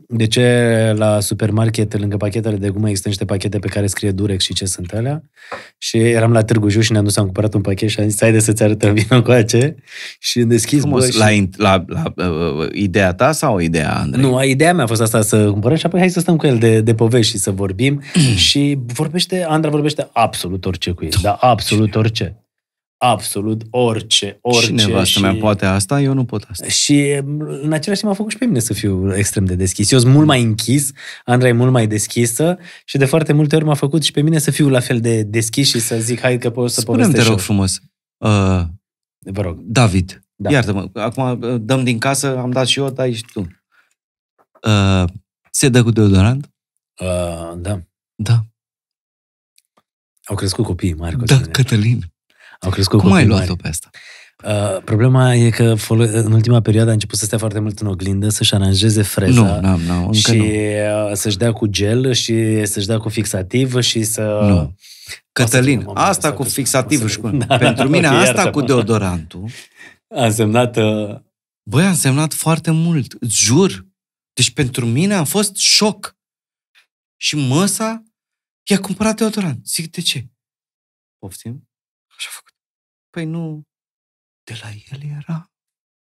de ce la supermarket, lângă pachetele de gumă, există niște pachete pe care scrie Durex și ce sunt alea? Și eram la Târgu Jiu și ne-am dus, am cumpărat un pachet și am zis, haide să-ți arătăm vină cu ace. Și deschis, Frumos, bă, și... la, la, la, uh, ideea ta sau ideea Andrei? Nu, ideea mea a fost asta, să cumpărăm și apoi hai să stăm cu el de, de povești și să vorbim. și vorbește, Andra vorbește absolut orice cu el, dar absolut orice absolut orice, orice. Cineva și... mea poate asta, eu nu pot asta. Și în același timp a făcut și pe mine să fiu extrem de deschis. Eu sunt mult mai închis, Andra e mult mai deschisă și de foarte multe ori m-a făcut și pe mine să fiu la fel de deschis și să zic, hai că poți să povestesc. te rog eu. frumos, uh, Vă rog. David, da. iartă-mă, acum uh, dăm din casă, am dat și eu, dai și tu. Uh, se dă cu deodorant? Uh, da. Da. Au crescut copiii Marco. Da, tine. Cătălin. Au crescut Cum ai luat-o pe asta? Uh, problema e că în ultima perioadă a început să stea foarte mult în oglindă, să-și aranjeze freza nu, nu, nu, și nu. Uh, să-și dea cu gel și să-și dea cu fixativ și să... Nu. Cătălin, asta cu fixativ, și cu... Da, pentru da, mine okay, asta cu deodorantul... A însemnat... Uh... Băi, a însemnat foarte mult, îți jur. Deci pentru mine a fost șoc. Și măsa i-a cumpărat deodorant. Zic, de ce? Poftim? Așa a făcut. Păi nu, de la el era...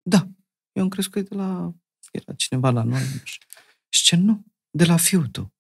Da, eu am crezut că e de la... Era cineva la noi, nu știu. Și ce nu, de la fiul tău.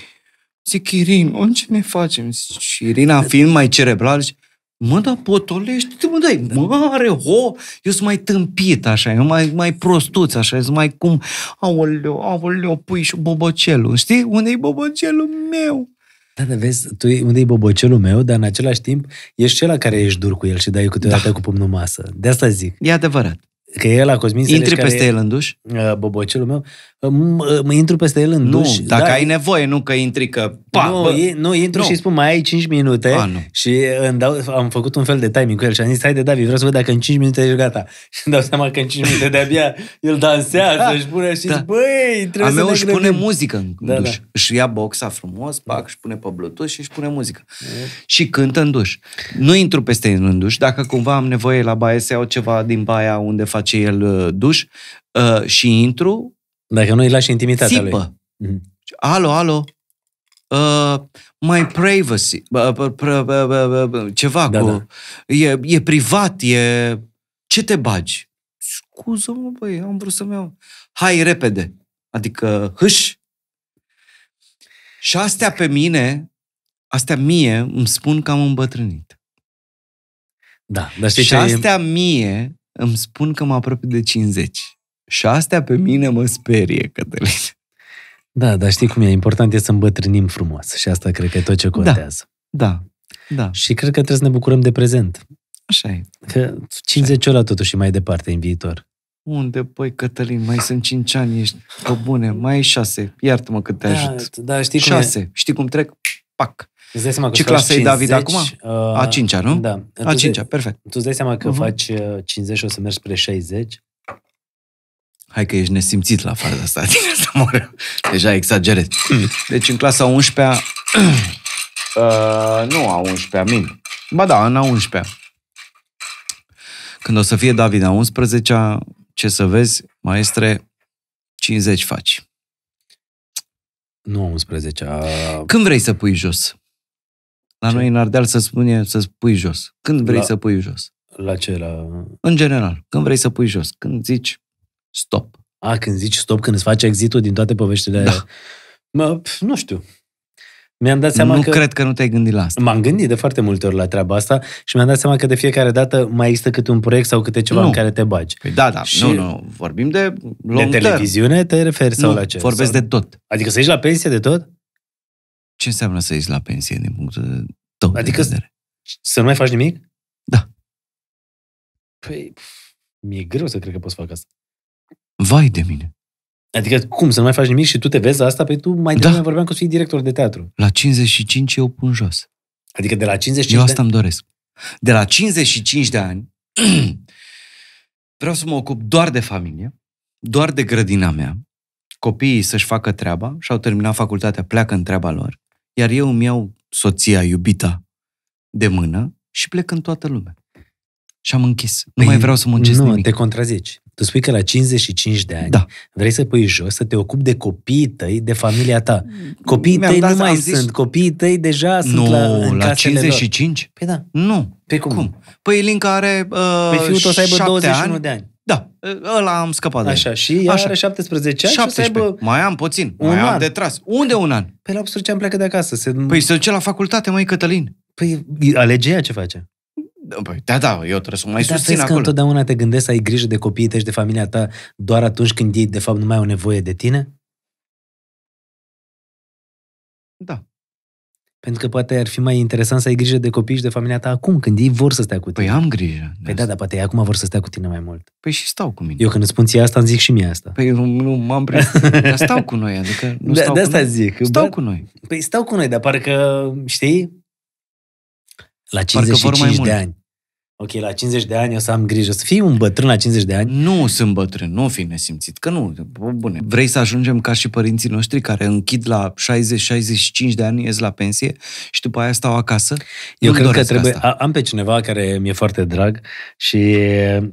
Zic, Irin, ce ne facem? Zic, și Irina, fiind mai cerebral, zice, mă, dar potolești, te mă dai da. mare, ho, eu sunt mai tâmpit așa, eu mai, mai prostuț așa, sunt mai cum, aoleo, aoleo, pui și bobocelul, știi? Unde-i bobocelul meu? Da, dar vezi, tu unde e bobocelul meu, dar în același timp ești cel la care ești dur cu el și dai câteodată da. cu pumnul masă. De asta zic. E adevărat. Că e la Cosmin Intri peste care el în duș? Uh, bobocelul meu mă intru peste el în nu, duș. dacă da, ai nevoie, nu că intri că... Pa, nu, bă, e, nu, intru nu. și spun, mai ai 5 minute A, nu. și îmi dau, am făcut un fel de timing cu el și am zis, haide David, vreau să văd dacă în 5 minute ești gata. Și îmi dau seama că în 5 minute de-abia el dansează, da, și pune și da. zic, băi, trebuie A să meu își pune muzică în da, duș. Da. Își ia boxa frumos, pac, da. își pune pe Bluetooth și își pune muzică. E. Da. Și cântă în duș. Nu intru peste el în duș. Dacă cumva am nevoie la baie să iau ceva din baia unde face el uh, duș uh, și intru, dacă nu îi lași intimitatea Țipă. lui. Mm-hmm. Alo, alo. Uh, my privacy. Uh, ceva da, cu... Da. E, e privat, e... Ce te bagi? Scuză-mă, băi, am vrut să-mi iau. Hai, repede. Adică, hâș. Și astea pe mine, astea mie, îmi spun că am îmbătrânit. Da, dar știi Și ce astea e... mie îmi spun că mă apropii de 50. Și astea pe mine mă sperie, Cătălin. Da, dar știi cum e? Important e să îmbătrânim frumos și asta cred că e tot ce da, contează. Da, da. da. Și cred că trebuie să ne bucurăm de prezent. Așa e. Că 50 ori totuși mai departe în viitor. Unde, păi, Cătălin, mai sunt 5 ani, ești pe bune, mai ai 6, iartă-mă cât te da, ajut. Da, știi 6. cum e? știi cum trec? Pac! Îți dai seama că Ce clasă 50, e David acum? Uh, a 5-a, nu? Da. A 5-a, perfect. Tu îți dai seama că uh-huh. faci 50 uh, și o să mergi spre 60 hai că ești nesimțit la faza asta, tine mă moră. Deja exagerez. Deci în clasa 11-a, uh, nu a 11-a, min. Ba da, în a 11-a. Când o să fie David a 11-a, ce să vezi, maestre, 50 faci. Nu a 11-a... Când vrei să pui jos? La ce? noi în Ardeal să spune să pui jos. Când vrei la... să pui jos? La ce? La... În general. Când vrei să pui jos? Când zici, Stop. A, când zici stop, când îți faci exitul din toate poveștile... Da. Mă, nu știu. Mi-am dat seama nu că... cred că nu te-ai gândit la asta. M-am gândit de foarte multe ori la treaba asta și mi-am dat seama că de fiecare dată mai există câte un proiect sau câte ceva nu. în care te bagi. Păi da, da, și nu, nu, vorbim de long De televiziune term. te referi sau nu, la ce? vorbesc sau... de tot. Adică să ieși la pensie de tot? Ce înseamnă să ieși la pensie din punctul tău adică de vedere? să nu mai faci nimic? Da. Păi, mi-e greu să cred că poți să fac asta. Vai de mine! Adică cum, să nu mai faci nimic și tu te vezi la asta? Păi tu mai da. devreme da. vorbeam că să fii director de teatru. La 55 eu pun jos. Adică de la 55 Eu asta de... îmi doresc. De la 55 de ani vreau să mă ocup doar de familie, doar de grădina mea, copiii să-și facă treaba și-au terminat facultatea, pleacă în treaba lor, iar eu îmi iau soția, iubita, de mână și plec în toată lumea. Și am închis. Nu păi mai vreau să muncesc nu, nimic. te contrazici. Tu spui că la 55 de ani da. vrei să pui jos, să te ocupi de copiii tăi, de familia ta. Mm, copiii Mi-am tăi nu mai zis... sunt, copiii tăi deja sunt nu, la în la 55? Lor. Păi da. Nu. Pe păi cum? cum? Păi Linca are uh, Păi fiul tău să aibă 21 ani. de ani. Da, ăla am scăpat de Așa, și ea Așa. are 17 ani 17. și aibă... Mai am puțin, un mai an. am de tras. Unde un an? Pe păi la 18 ani pleacă de acasă. Se... Păi se duce la facultate, măi, Cătălin. Păi alege ea ce face. Păi, da, da, eu trebuie să mai da, susțin acolo. că întotdeauna te gândești să ai grijă de copiii tăi și de familia ta doar atunci când ei, de fapt, nu mai au nevoie de tine? Da. Pentru că poate ar fi mai interesant să ai grijă de copii și de familia ta acum, când ei vor să stea cu tine. Păi am grijă. Păi da, dar poate ei acum vor să stea cu tine mai mult. Păi și stau cu mine. Eu când îți spun ție asta, îmi zic și mie asta. Păi nu, nu m-am prins. dar stau cu noi, adică nu da, stau de asta noi. zic. Stau bă, cu noi. Păi stau cu noi, dar parcă, știi, la 55 de ani, ok, la 50 de ani o să am grijă. Să fii un bătrân la 50 de ani? Nu sunt bătrân, nu fi nesimțit, că nu, bune. Vrei să ajungem ca și părinții noștri care închid la 60-65 de ani, ies la pensie și după aia stau acasă? Eu cred că trebuie, asta. am pe cineva care mi-e foarte drag și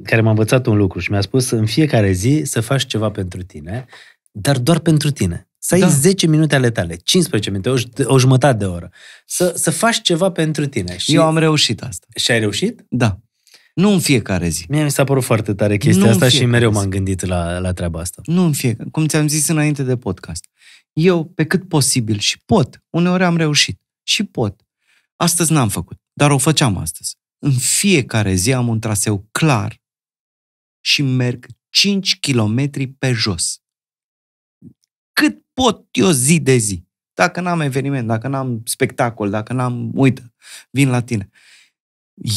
care m-a învățat un lucru și mi-a spus în fiecare zi să faci ceva pentru tine, dar doar pentru tine. Să ai da. 10 minute ale tale, 15 minute, o, o jumătate de oră. Să, să faci ceva pentru tine. Și Eu am reușit asta. Și ai reușit? Da. Nu în fiecare zi. Mie mi s-a părut foarte tare chestia nu asta și mereu m-am gândit la, la treaba asta. Nu în fiecare. Cum ți-am zis înainte de podcast. Eu, pe cât posibil, și pot. Uneori am reușit. Și pot. Astăzi n-am făcut, dar o făceam astăzi. În fiecare zi am un traseu clar și merg 5 km pe jos. Cât pot eu zi de zi. Dacă n-am eveniment, dacă n-am spectacol, dacă n-am, uite, vin la tine.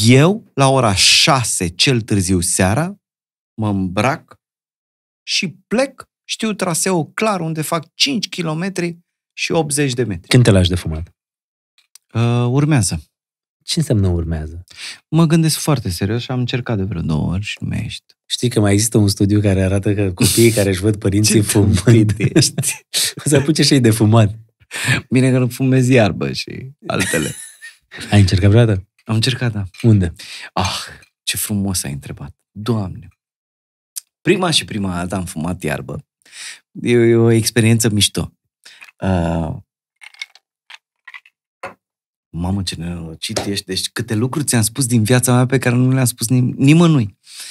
Eu, la ora 6, cel târziu seara, mă îmbrac și plec, știu traseul clar unde fac 5 km și 80 de metri. Când te lași de fumat? Uh, urmează. Ce înseamnă urmează? Mă gândesc foarte serios și am încercat de vreo două ori și nu mi-a ieșit. Știi că mai există un studiu care arată că copiii care își văd părinții fumând, ești? o să apuce și ei de fumat. Bine că nu fumez iarbă și altele. Ai încercat vreodată? Am încercat, da. Unde? Ah, ce frumos ai întrebat. Doamne! Prima și prima dată am fumat iarbă. E, e o experiență mișto. Uh, mamă, ce nenorocit ești. Deci câte lucruri ți-am spus din viața mea pe care nu le-am spus nim- nimănui. Uh,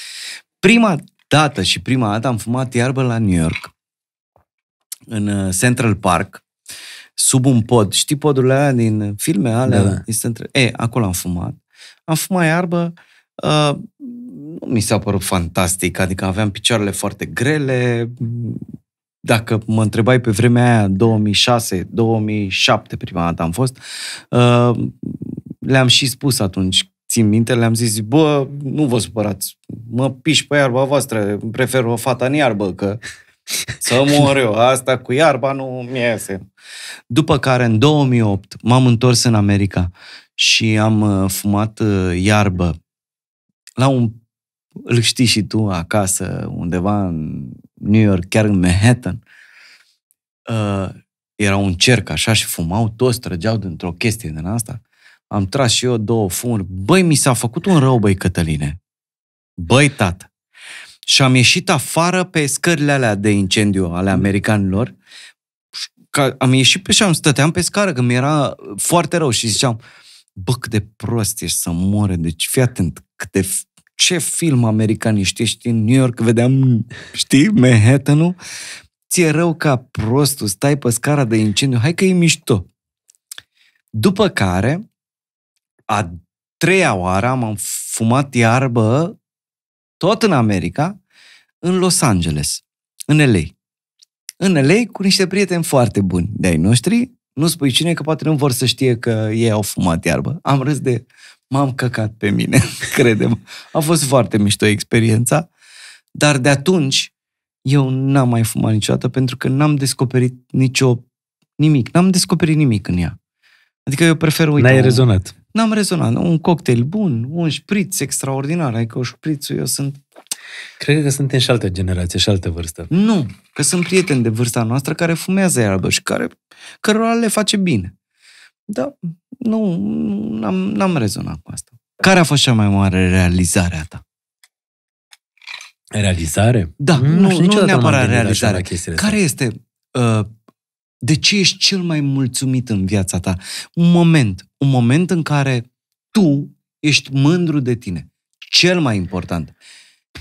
Prima dată și prima dată am fumat iarbă la New York, în uh, Central Park, sub un pod. Știi podurile alea din filme alea? Da, da. Este între... E, acolo am fumat. Am fumat iarbă, uh, nu mi s-a părut fantastic, adică aveam picioarele foarte grele, dacă mă întrebai pe vremea aia, 2006, 2007 prima dată am fost, uh, le-am și spus atunci țin minte, le-am zis, bă, nu vă supărați, mă piși pe iarba voastră, prefer o fata în iarbă, că să mor eu, asta cu iarba nu mi iese. După care, în 2008, m-am întors în America și am uh, fumat uh, iarbă la un îl știi și tu acasă, undeva în New York, chiar în Manhattan, uh, era un cerc așa și fumau, toți trăgeau dintr-o chestie din asta am tras și eu două funuri. Băi, mi s-a făcut un rău, băi, Cătăline. Băi, tată. Și am ieșit afară pe scările alea de incendiu ale mm. americanilor. Că am ieșit pe și am stăteam pe scară, că mi-era foarte rău și ziceam, bă, cât de prost ești să moare, deci fii atent, cât de ce film american știi, ești în New York vedeam, știi, Manhattan-ul, ți-e rău ca prostul, stai pe scara de incendiu, hai că e mișto. După care a treia oară am fumat iarbă tot în America, în Los Angeles, în LA. În LA cu niște prieteni foarte buni de-ai noștri, nu spui cine, că poate nu vor să știe că ei au fumat iarbă. Am râs de... M-am căcat pe mine, credem. A fost foarte mișto experiența, dar de atunci eu n-am mai fumat niciodată pentru că n-am descoperit nicio nimic. N-am descoperit nimic în ea. Adică eu prefer... Uite, N-ai rezonat. N-am rezonat. Un cocktail bun, un șpriț extraordinar. Adică șprițul eu sunt... Cred că suntem și altă generație și altă vârstă. Nu, că sunt prieteni de vârsta noastră care fumează iarbă și care, cărora le face bine. Dar nu, n-am, n-am rezonat cu asta. Care a fost cea mai mare realizare a ta? Realizare? Da, mm, nu, nu, neapărat realizare. Care este uh, de ce ești cel mai mulțumit în viața ta? Un moment, un moment în care tu ești mândru de tine. Cel mai important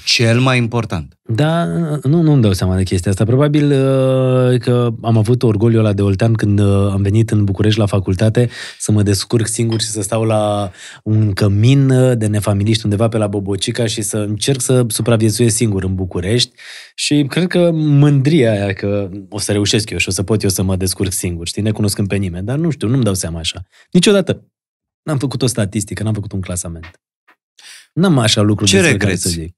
cel mai important. Da, nu, nu-mi dau seama de chestia asta. Probabil uh, că am avut orgoliul la de oltean când uh, am venit în București la facultate să mă descurc singur și să stau la un cămin uh, de nefamiliști undeva pe la Bobocica și să încerc să supraviețuiesc singur în București și cred că mândria aia că o să reușesc eu și o să pot eu să mă descurc singur, știi, necunoscând pe nimeni, dar nu știu, nu-mi dau seama așa. Niciodată. N-am făcut o statistică, n-am făcut un clasament. N-am așa lucruri. Ce regreți? Să zic.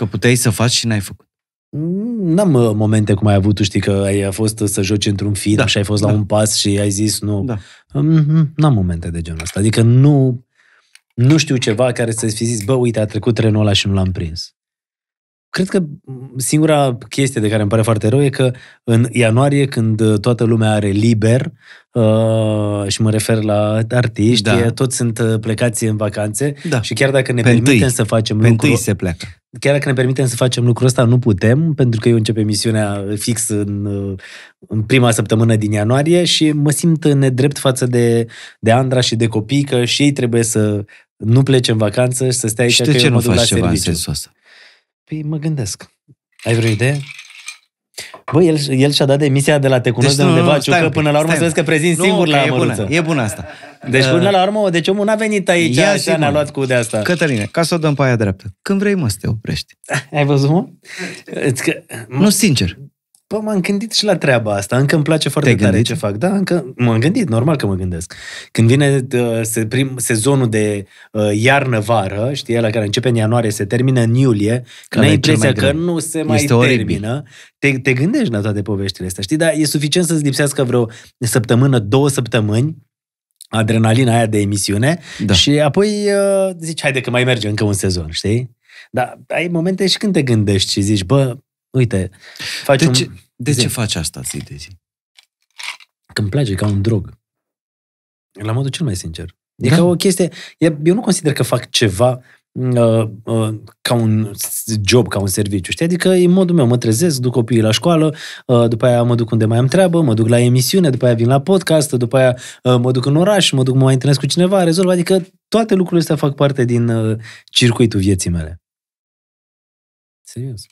Că puteai să faci și n-ai făcut. Mm, n-am uh, momente cum ai avut, tu știi, că ai fost uh, să joci într-un film da. și ai fost da. la un pas și ai zis nu. Da. Mm, mm, n-am momente de genul ăsta. Adică nu, nu știu ceva care să-ți fi zis, bă, uite, a trecut trenul ăla și nu l-am prins. Cred că singura chestie de care îmi pare foarte rău e că în ianuarie, când uh, toată lumea are liber, uh, și mă refer la artiști, da. toți sunt plecați în vacanțe da. și chiar dacă ne pe permitem întâi. să facem pe lucru... se pleacă chiar dacă ne permitem să facem lucrul ăsta, nu putem, pentru că eu încep emisiunea fix în, în prima săptămână din ianuarie și mă simt nedrept față de, de Andra și de copii, că și ei trebuie să nu plece în vacanță și să stea aici. Și de că ce eu nu faci ceva serviciu. în sensul ăsta? Păi mă gândesc. Ai vreo idee? Băi, el, el și-a dat demisia de la Te cunosc deci, de undeva, nu, nu, că până la urmă să vezi că prezint nu, singur că la e bună, e bună asta. Deci uh, până la urmă, deci omul n-a venit aici și a luat cu de asta. Cătăline, ca să o dăm pe aia dreaptă, când vrei mă să te oprești? Ai văzut, mă? Că... Nu, sincer. Bă, m-am gândit și la treaba asta, încă îmi place foarte Te-ai tare gândit? ce fac. Da, încă m-am gândit, normal că mă gândesc. Când vine uh, se prim, sezonul de uh, iarnă-vară, știi, la care începe în ianuarie, se termină în iulie, când ai impresia că nu se mai este termină, te, te gândești la toate poveștile astea, știi? Dar e suficient să-ți lipsească vreo săptămână, două săptămâni, adrenalina aia de emisiune da. și apoi uh, zici, haide că mai merge încă un sezon, știi? Dar ai momente și când te gândești și zici, bă, uite, faci de, un... ce, de zi. ce faci asta zi de zi? Când place, ca un drog. La modul cel mai sincer. E da. ca o chestie... Eu nu consider că fac ceva mm, uh, uh, ca un job, ca un serviciu, știi? Adică e modul meu, mă trezesc, duc copiii la școală, uh, după aia mă duc unde mai am treabă, mă duc la emisiune, după aia vin la podcast, după aia uh, mă duc în oraș, mă duc, mă mai întâlnesc cu cineva, rezolv, adică toate lucrurile astea fac parte din uh, circuitul vieții mele. Serios.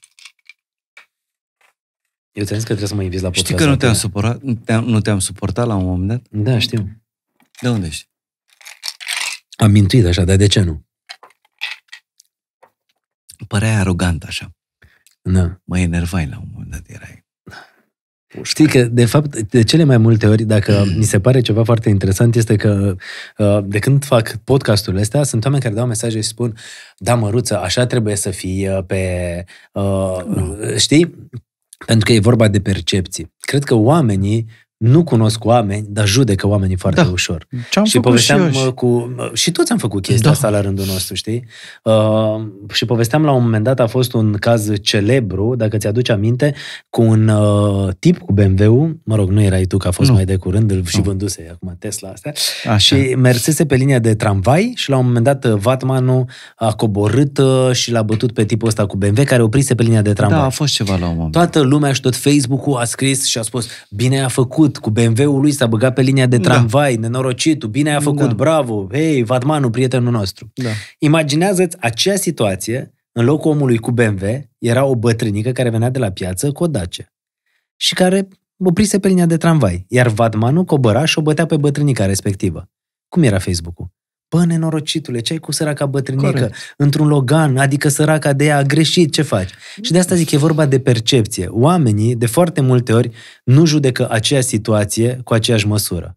Eu ți-am zis că trebuie să mă inviți la podcast. Știi că nu te-am, supărat, nu, te-am, nu te-am suportat la un moment dat? Da, știu. De unde ești? Am mintuit așa, dar de ce nu? Părea arogant așa. Da. Mă enervai la un moment dat, erai... Da. Știi că, de fapt, de cele mai multe ori, dacă mm. mi se pare ceva foarte interesant, este că uh, de când fac podcasturile astea, sunt oameni care dau mesaje și spun da, măruță, așa trebuie să fii pe... Uh, Știi? Pentru că e vorba de percepții. Cred că oamenii nu cunosc oameni, dar judecă oamenii foarte da. ușor. Ce-am și povesteam și cu. Și toți am făcut chestia da. asta la rândul nostru, știi? Uh, și povesteam la un moment dat, a fost un caz celebru, dacă ți-aduci aminte, cu un uh, tip cu BMW-ul, mă rog, nu erai tu, că a fost nu. mai de curând, îl și vânduse acum Tesla astea, Așa. și mersese pe linia de tramvai și la un moment dat uh, Vatmanul a coborât uh, și l-a bătut pe tipul ăsta cu BMW, care oprise pe linia de tramvai. Da, a fost ceva la un moment. Toată lumea și tot Facebook-ul a scris și a spus, bine a făcut făcut, cu BMW-ul lui s-a băgat pe linia de da. tramvai, da. nenorocitul, bine a făcut, da. bravo, hei, Vatmanul, prietenul nostru. Da. Imaginează-ți acea situație, în locul omului cu BMW, era o bătrânică care venea de la piață cu o dace și care oprise pe linia de tramvai, iar Vatmanul cobăra și o bătea pe bătrânica respectivă. Cum era Facebook-ul? Bă, nenorocitule, ce ai cu săraca bătrânică? Corect. Într-un logan, adică săraca de ea a greșit, ce faci? Și de asta zic, e vorba de percepție. Oamenii, de foarte multe ori, nu judecă aceeași situație cu aceeași măsură.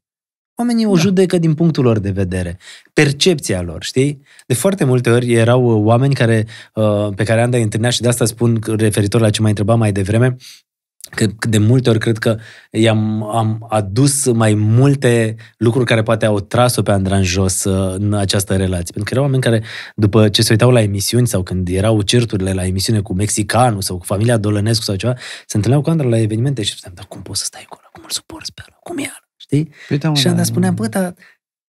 Oamenii o da. judecă din punctul lor de vedere, percepția lor, știi? De foarte multe ori erau uh, oameni care, uh, pe care Anda îi întâlnea și de asta spun referitor la ce m m-ai întrebat mai devreme, că de multe ori cred că i-am am adus mai multe lucruri care poate au tras-o pe Andra în jos uh, în această relație. Pentru că erau oameni care, după ce se uitau la emisiuni sau când erau certurile la emisiune cu mexicanul sau cu familia Dolănescu sau ceva, se întâlneau cu Andra la evenimente și spuneam, dar cum poți să stai acolo? Cum îl suporți pe ăla? Cum e ala? Știi? Păi, da, și Andra da. spunea, bă, dar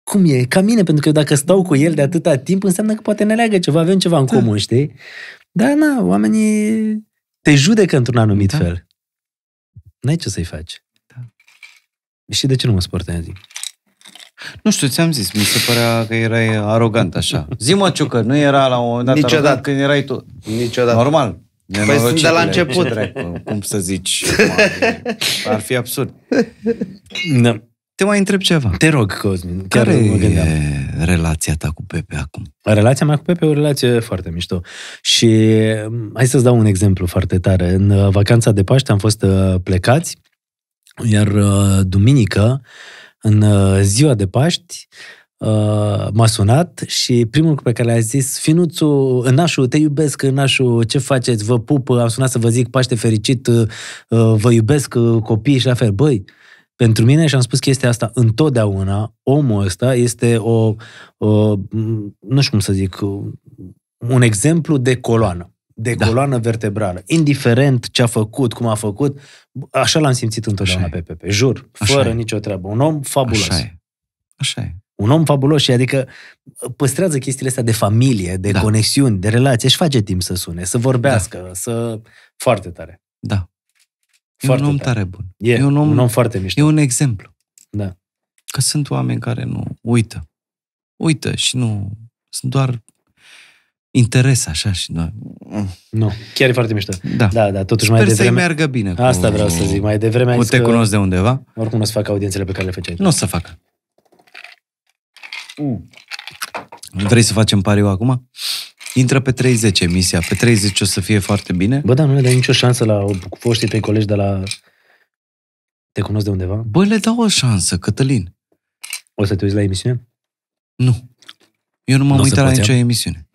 cum e? Ca mine, pentru că eu dacă stau cu el de atâta timp, înseamnă că poate ne leagă ceva, avem ceva în da. comun, știi? Dar, na, oamenii te judecă într-un anumit da. fel. N-ai ce să-i faci. Da. Și de ce nu mă azi? Nu știu, ți-am zis, mi se părea că erai arogant așa. Zi mă, Ciucă, nu era la un moment dat Niciodată. când erai tu. Niciodată. Normal. Păi sunt de la început. cum să zici? Ar fi absurd. Da. Te mai întreb ceva. Te rog, Cosmin. Chiar Care mă e relația ta cu Pepe acum? Relația mea cu Pepe e o relație foarte mișto. Și mm, hai să-ți dau un exemplu foarte tare. În uh, vacanța de Paște am fost uh, plecați, iar uh, duminică, în ziua de Paști, m-a sunat și primul lucru pe care le-a zis, Finuțu, nașu, te iubesc, nașu, ce faceți, vă pup, am sunat să vă zic Paște fericit, vă iubesc copii și la fel. Băi, pentru mine, și am spus chestia asta întotdeauna, omul ăsta este o, o nu știu cum să zic, un exemplu de coloană de da. coloană vertebrală. Indiferent ce a făcut, cum a făcut, așa l-am simțit întotdeauna pe Pepe. Jur, așa fără e. nicio treabă. Un om fabulos. Așa e. Așa e. Un om fabulos și adică păstrează chestiile astea de familie, de da. conexiuni, de relații, își face timp să sune, să vorbească, da. să... Foarte tare. Da. Foarte e un om tare, bun. E, e un, om, un om foarte mișto. E un exemplu. Da. Că sunt oameni care nu uită. Uită și nu... Sunt doar interes așa și nu... Nu, chiar e foarte mișto. Da, da, da totuși Sper mai devreme... să-i meargă bine. Cu... Asta vreau să zic, mai devreme... Nu te că... cunosc de undeva? Oricum nu o să fac audiențele pe care le făceai. Nu o să fac. Mm. Vrei să facem pariu acum? Intră pe 30 emisia, pe 30 o să fie foarte bine. Bă, dar nu le dai nicio șansă la foștii tăi colegi de la... Te cunosc de undeva? Bă, le dau o șansă, Cătălin. O să te uiți la emisiune? Nu. Eu nu m-am n-o uitat la nicio emisiune.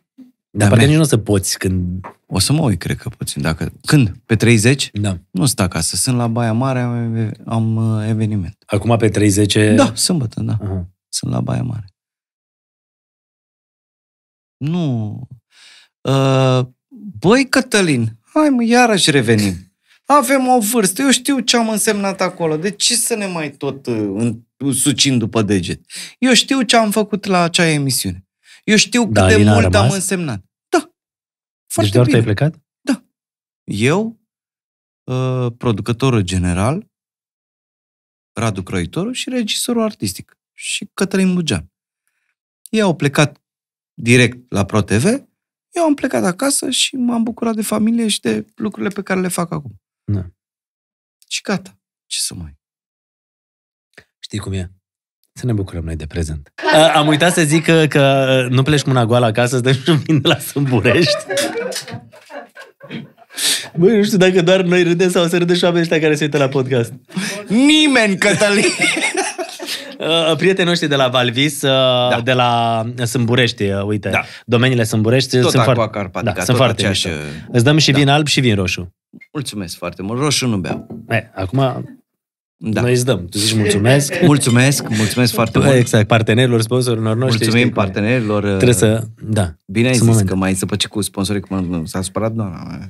Dar parcă nici nu o să poți când... O să mă uit, cred că puțin. Dacă... Când? Pe 30? Da. Nu stă acasă. Sunt la Baia Mare, am, am uh, eveniment. Acum pe 30? Da, sâmbătă, da. Uh-huh. Sunt la Baia Mare. Nu, Uh, băi, Cătălin, hai mă, iarăși revenim. Avem o vârstă, eu știu ce am însemnat acolo, de ce să ne mai tot uh, sucind după deget? Eu știu ce am făcut la acea emisiune. Eu știu da, cât da, de mult am însemnat. Da. Foarte deci doar bine. te-ai plecat? Da. Eu, uh, producătorul general, Radu Croitoru și regisorul artistic și Cătălin Bugean. Ei au plecat direct la ProTV eu am plecat acasă și m-am bucurat de familie și de lucrurile pe care le fac acum. Da. Și gata. Ce să mai... Știi cum e? Să ne bucurăm noi de prezent. A, am uitat să zic că, că uh, nu pleci mâna goală acasă, să și vin de la Sâmburești. Băi, nu știu dacă doar noi râdem sau să râdem și oamenii ăștia care se uită la podcast. Nimeni, Cătălin! Uh, prietenii noștri de la Valvis, uh, da. de la Sâmburești, uh, uite, da. domeniile Sâmburești tot sunt, foarte, carpatica, da, sunt foarte aceeași... Îți dăm și da. vin alb și vin roșu. Mulțumesc foarte mult. Roșu nu beau. E, eh, acum da. Noi îți dăm. Tu zici mulțumesc. Mulțumesc, mulțumesc foarte mult. Exact, partenerilor, sponsorilor noștri. Mulțumim partenerilor. Trebuie să, da. Bine ai zis moment. că mai să păci cu sponsorii, că s-a supărat doamna.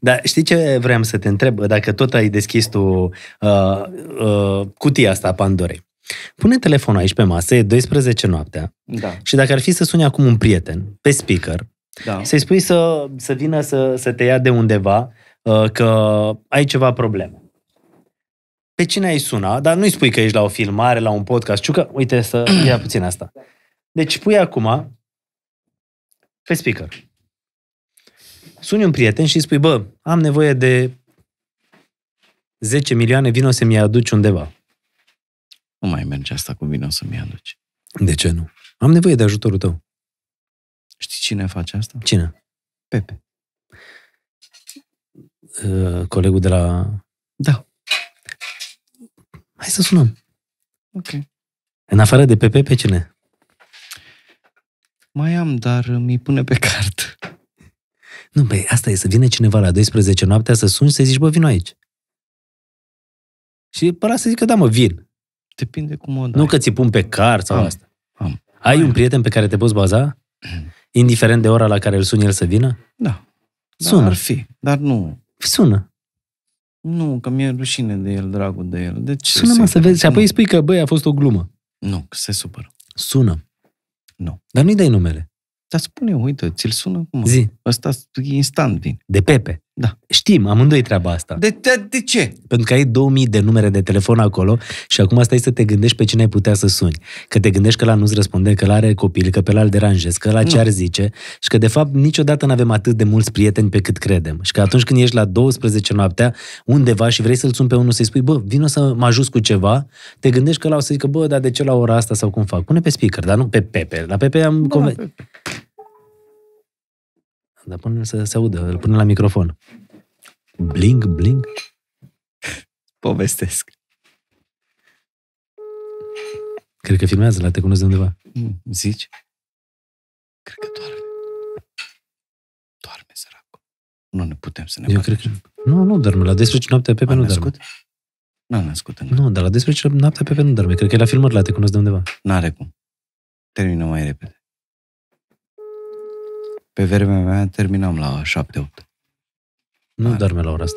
Dar știi ce vreau să te întreb? Dacă tot ai deschis tu uh, uh, cutia asta a Pandorei. Pune telefonul aici pe masă, e 12 noaptea da. și dacă ar fi să suni acum un prieten pe speaker, da. să-i spui să, să vină să, să te ia de undeva uh, că ai ceva probleme. Pe cine ai suna, dar nu-i spui că ești la o filmare, la un podcast, ciu că, uite să ia puțin asta. Deci pui acum pe speaker. Suni un prieten și spui, bă, am nevoie de 10 milioane, vino să mi aduci undeva. Nu mai merge asta cu mine, să-mi aduci. De ce nu? Am nevoie de ajutorul tău. Știi cine face asta? Cine? Pepe. Uh, colegul de la... Da. Hai să sunăm. Ok. În afară de Pepe, pe cine? Mai am, dar mi pune pe card. Nu, băi, asta e, să vine cineva la 12 noaptea să suni să zici, bă, vin aici. Și pe ăla să zică, da, mă, vin. Depinde cum o dai. Nu că ți pun pe car sau am, asta. Am. Ai am. un prieten pe care te poți baza? Indiferent de ora la care îl suni el să vină? Da. Sună. Dar ar fi, dar nu. Sună. Nu, că mi-e rușine de el, dragul de el. Deci Sună, mă, să vezi. Și apoi îi spui că, băi, a fost o glumă. Nu, că se supără. Sună. Nu. Dar nu-i dai numele. Dar spune, uite, ți-l sună cum? Zi. Ăsta instant vin. De Pepe. Da. Știm amândoi treaba asta. De, de, de ce? Pentru că ai 2000 de numere de telefon acolo și acum stai să te gândești pe cine ai putea să suni. Că te gândești că la nu-ți răspunde, că la are copil, că pe la îl deranjezi, că la ce ar zice și că de fapt niciodată nu avem atât de mulți prieteni pe cât credem. Și că atunci când ești la 12 noaptea undeva și vrei să-l suni pe unul să-i spui, bă, vino să mă ajut cu ceva, te gândești că la o să zică, bă, dar de ce la ora asta sau cum fac? Pune pe speaker, dar nu pe Pepe. La Pepe am... Da, conven... la Pepe. Dar până să se audă, îl pune la microfon. Bling, bling. Povestesc. Cred că filmează la Te cunosc de undeva. Mm, zici? Cred că doarme. Doarme, săracul. Nu ne putem să ne Eu cred că... Nu, nu doarme. La 12 noaptea pe nu doarme. Nu am născut încă. Nu, dar la 12 noaptea pe nu doarme. Cred că e la filmări la Te cunosc de undeva. N-are cum. Termină mai repede. Pe vremea mea terminam la 7-8. Nu Dar... dorme la ora asta.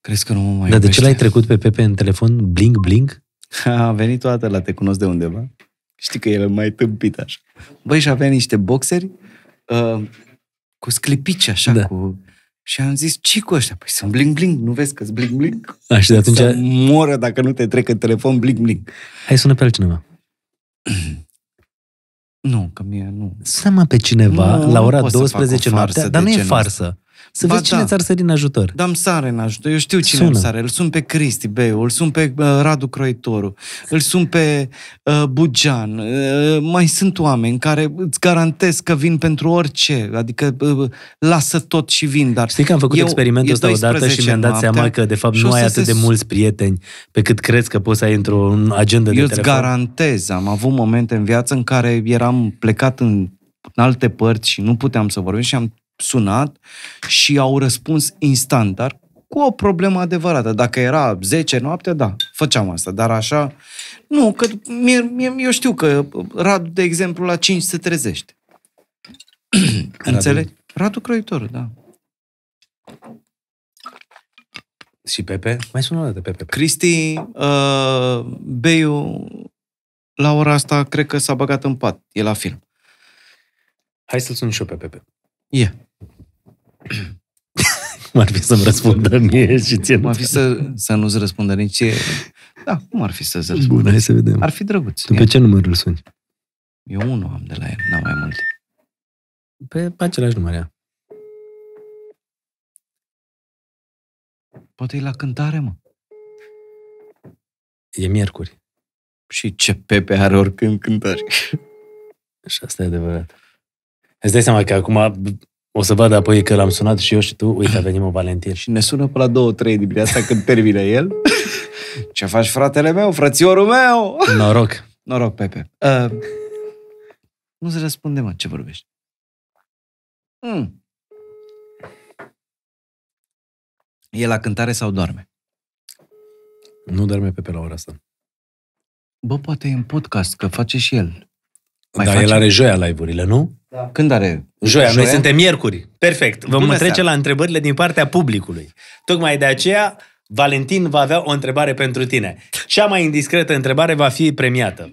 Crezi că nu mă mai Dar de ce l-ai trecut pe Pepe în telefon? Bling, bling? A venit toată la Te cunosc de undeva. Știi că el mai tâmpit așa. Băi, și avea niște boxeri uh, cu sclipici așa, da. cu... Și am zis, ce cu ăștia? Păi sunt bling bling, nu vezi că sunt bling bling? A, și de atunci... Să moră dacă nu te trec în telefon bling bling. Hai sună pe altcineva. Nu, că mie nu. Să mă pe cineva nu, la ora 12 noaptea, dar nu e farsă. Să ba cine da. cine ți-ar sări în ajutor. Dar îmi sare în ajutor. Eu știu cine Sună. îmi sare. Îl sunt pe Cristi Beu, îl sunt pe uh, Radu Croitoru, îl sunt pe uh, Bugean. Uh, mai sunt oameni care îți garantez că vin pentru orice. Adică uh, lasă tot și vin. Dar Știi că am făcut eu, experimentul ăsta odată și mi-am dat seama că de fapt nu ai atât se... de mulți prieteni pe cât crezi că poți să ai într-o agenda eu de telefon. Eu îți garantez. Am avut momente în viață în care eram plecat în în alte părți și nu puteam să vorbim și am sunat și au răspuns instantar cu o problemă adevărată. Dacă era 10 noapte, da, făceam asta, dar așa... Nu, că mie, mie, eu știu că Radu, de exemplu, la 5 se trezește. Înțelegi? Radu Croitor, da. Și Pepe? Mai sună o dată Pepe. Cristi, uh, Beiu, la ora asta, cred că s-a băgat în pat. E la film. Hai să-l sun și eu pe Pepe. E. cum ar fi să-mi răspundă mie și ție? Cum ar fi să, să nu-ți răspundă nici Da, cum ar fi să-ți răspundă? Bun, hai să vedem. Ar fi drăguț. Tu pe ce număr îl suni? Eu unul am de la el, n-am mai multe. Pe același număr, ea. Poate e la cântare, mă. E miercuri. Și ce pepe are oricând cântări. Și asta e adevărat. Îți dai seama că acum o să vadă apoi că l-am sunat și eu și tu, uite, a venit mă Valentin. Și ne sună pe la 2-3 dimineața când termină el. Ce faci, fratele meu, frățiorul meu? Noroc. Noroc, Pepe. Uh, nu se răspunde, mă, ce vorbești. Mm. E la cântare sau doarme? Nu doarme Pepe la ora asta. Bă, poate e în podcast, că face și el. Mai Dar face? el are joia live-urile, nu? Da. Când are? Joia, Joia, noi suntem miercuri. Perfect. Vom Bună trece seara. la întrebările din partea publicului. Tocmai de aceea, Valentin va avea o întrebare pentru tine. Cea mai indiscretă întrebare va fi premiată.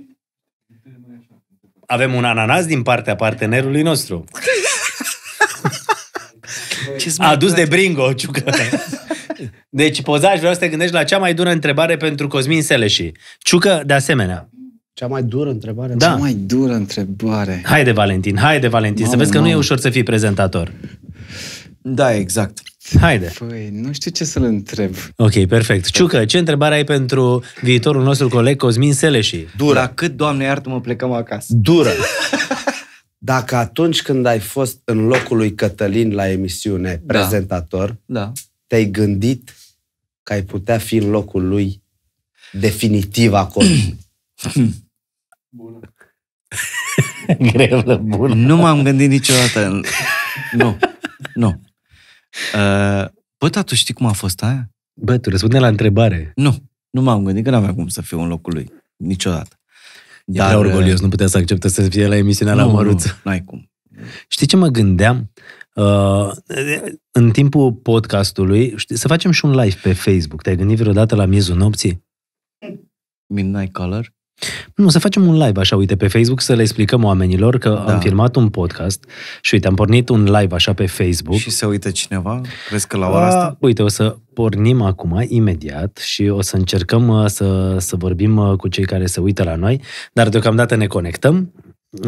Avem un ananas din partea partenerului nostru. Adus de bringo, ciucă. Deci, pozaș, vreau să te gândești la cea mai dură întrebare pentru Cosmin Seleși. Ciucă, de asemenea. Cea mai dură întrebare. Da. Cea mai dură întrebare. Haide, Valentin, haide, Valentin, mamă, să vezi că mamă. nu e ușor să fii prezentator. Da, exact. Haide. Păi, nu știu ce să-l întreb. Ok, perfect. Ciucă, ce întrebare ai pentru viitorul nostru coleg Cosmin Seleși? Dura. La cât, Doamne iartă, mă plecăm acasă? Dură. Dacă atunci când ai fost în locul lui Cătălin la emisiune da. prezentator, da. te-ai gândit că ai putea fi în locul lui definitiv acolo. Grevă bună. Nu m-am gândit niciodată. Nu, nu. Uh, bă, știi cum a fost aia? Bă, tu răspunde la întrebare. Nu, nu m-am gândit că n-aveam cum să fiu în locul lui. Niciodată. Dar, Era orgolios, uh, nu putea să acceptă să fie la emisiunea nu, la Măruță. Nu, ai cum. Știi ce mă gândeam? Uh, în timpul podcastului, știi, să facem și un live pe Facebook. Te-ai gândit vreodată la miezul nopții? Midnight Color? Nu, să facem un live așa, uite, pe Facebook, să le explicăm oamenilor că da. am filmat un podcast și, uite, am pornit un live așa pe Facebook. Și se uită cineva? Crezi că la ora A, ah, asta? Uite, o să pornim acum, imediat, și o să încercăm uh, să, să vorbim uh, cu cei care se uită la noi, dar deocamdată ne conectăm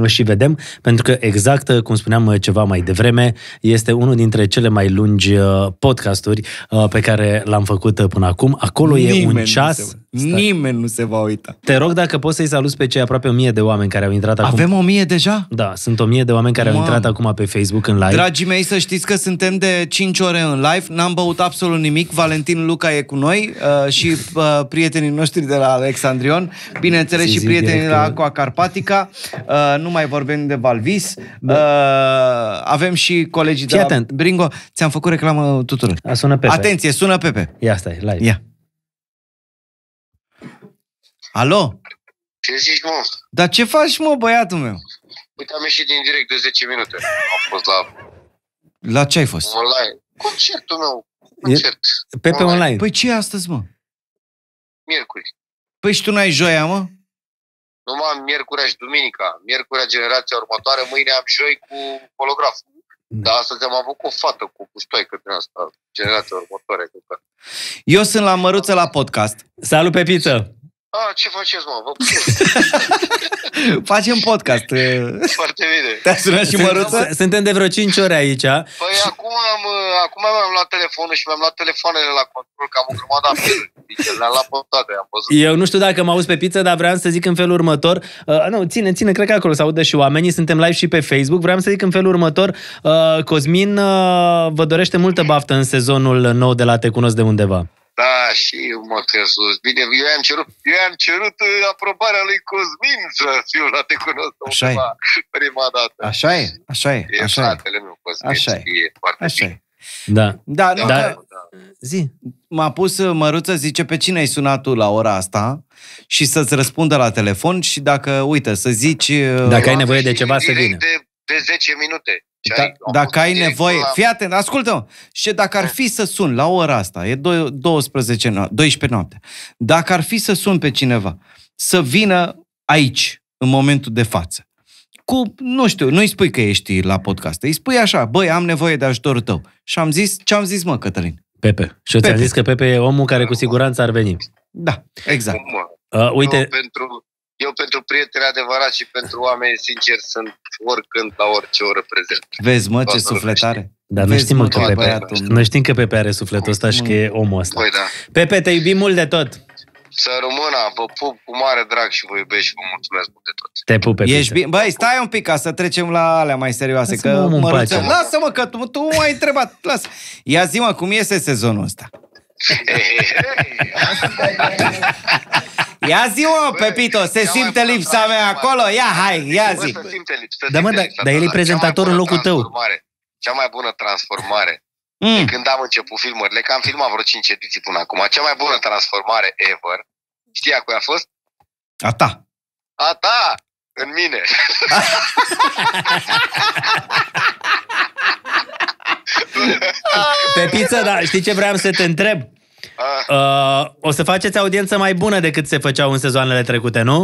și vedem, pentru că exact uh, cum spuneam uh, ceva mai devreme, este unul dintre cele mai lungi uh, podcasturi pe care l-am făcut până acum. Acolo Nimeni e un ceas. Nu va, Nimeni nu se va uita. Te rog dacă poți să-i saluți pe cei aproape mie de oameni care au intrat acum. Avem o mie deja? Da, sunt o mie de oameni care Mam. au intrat acum pe Facebook în live. Dragii mei, să știți că suntem de 5 ore în live, n-am băut absolut nimic. Valentin Luca e cu noi uh, și uh, prietenii noștri de la Alexandrion, bineînțeles și prietenii de la Aqua Carpatica. Uh, nu mai vorbim de Valvis, da. Uh, avem și colegii Fii de atent. la Bringo. Ți-am făcut reclamă tuturor. A, sună Pepe. Atenție, sună Pepe. Ia stai, live. Ia. Alo? Ce zici, mă? Dar ce faci, mă, băiatul meu? Uite, am ieșit din direct de 10 minute. Am fost la... La ce ai fost? Online. Concertul meu. Concert. Pepe online. online. Păi ce e astăzi, mă? Miercuri. Păi și tu n-ai joia, mă? Numai miercurea și duminica. Miercurea generația următoare, mâine am joi cu holograf. Da, astăzi am avut cu o fată, cu pustoi, că din asta, generația următoare. Eu sunt la Măruță la podcast. Salut pe pizza! A, ce faceți, mă? Vă Facem podcast. Foarte bine. Te-a sunat și măruță? Suntem de vreo 5 ore aici. Păi acum, am, acum am luat telefonul și mi-am luat telefoanele la control, că am o grămadă le-am luat pe toate, am văzut. Eu nu știu dacă mă auzi pe pizza, dar vreau să zic în felul următor. Uh, nu, ține, ține, cred că acolo se audă și oamenii. Suntem live și pe Facebook. Vreau să zic în felul următor. Uh, Cosmin uh, vă dorește multă baftă în sezonul nou de la Te Cunosc de Undeva. Da, și mă sus. Bine, eu i-am cerut, eu i-am cerut uh, aprobarea lui Cosmin să fiu la te cunosc prima, dată. Așa e, așa e. e așa fratele e. meu Cosmin așa e. foarte așa bine. E. Da. Da, nu, da. Zi. M-a pus uh, Măruță, zice, pe cine ai sunat tu la ora asta și să-ți răspundă la telefon și dacă, uite, să zici... Uh, dacă ai nevoie de ceva, să vină. De, de 10 minute. Da, ai, dacă ai nevoie, la... fii atent, ascultă Și dacă ar fi să sun la ora asta, e 12, 12 noapte, dacă ar fi să sun pe cineva, să vină aici, în momentul de față, cu, nu știu, nu-i spui că ești la podcast, îi spui așa, băi, am nevoie de ajutorul tău. Și am zis, ce am zis, mă, Cătălin? Pepe. Și ți-am zis că Pepe e omul care cu siguranță ar veni. Da, exact. Uh, uite... no, pentru, eu pentru prieteni adevărat și pentru oameni sinceri sunt oricând, la orice oră prezent. Vezi, mă, ce sufletare! Dar noi știm, că Pepe, noi știm că Pepe are sufletul ăsta și că e omul ăsta. Păi, da. Pepe, te iubim mult de tot! Să rămână, vă pup cu mare drag și vă iubesc și vă mulțumesc mult de tot. Te pup, Pepe. Ești bine? Băi, stai un pic ca să trecem la alea mai serioase. Lasă-mă că mă Lasă-mă, că tu, tu m-ai întrebat. Lasă. Ia zi-mă, cum iese sezonul ăsta? Ia zi o Pepito, se simte lipsa mea acolo? Ia, hai, ia zi. se simte lipsa, da, mă, da, dar el e prezentator în locul tău. Cea mai bună transformare mm. de când am început filmările, că am filmat vreo 5 ediții până acum, cea mai bună transformare ever, știi a cui a fost? A ta. A ta! În mine. Pe pizza, da, știi ce vreau să te întreb? Uh, o să faceți audiență mai bună decât se făceau în sezoanele trecute, nu?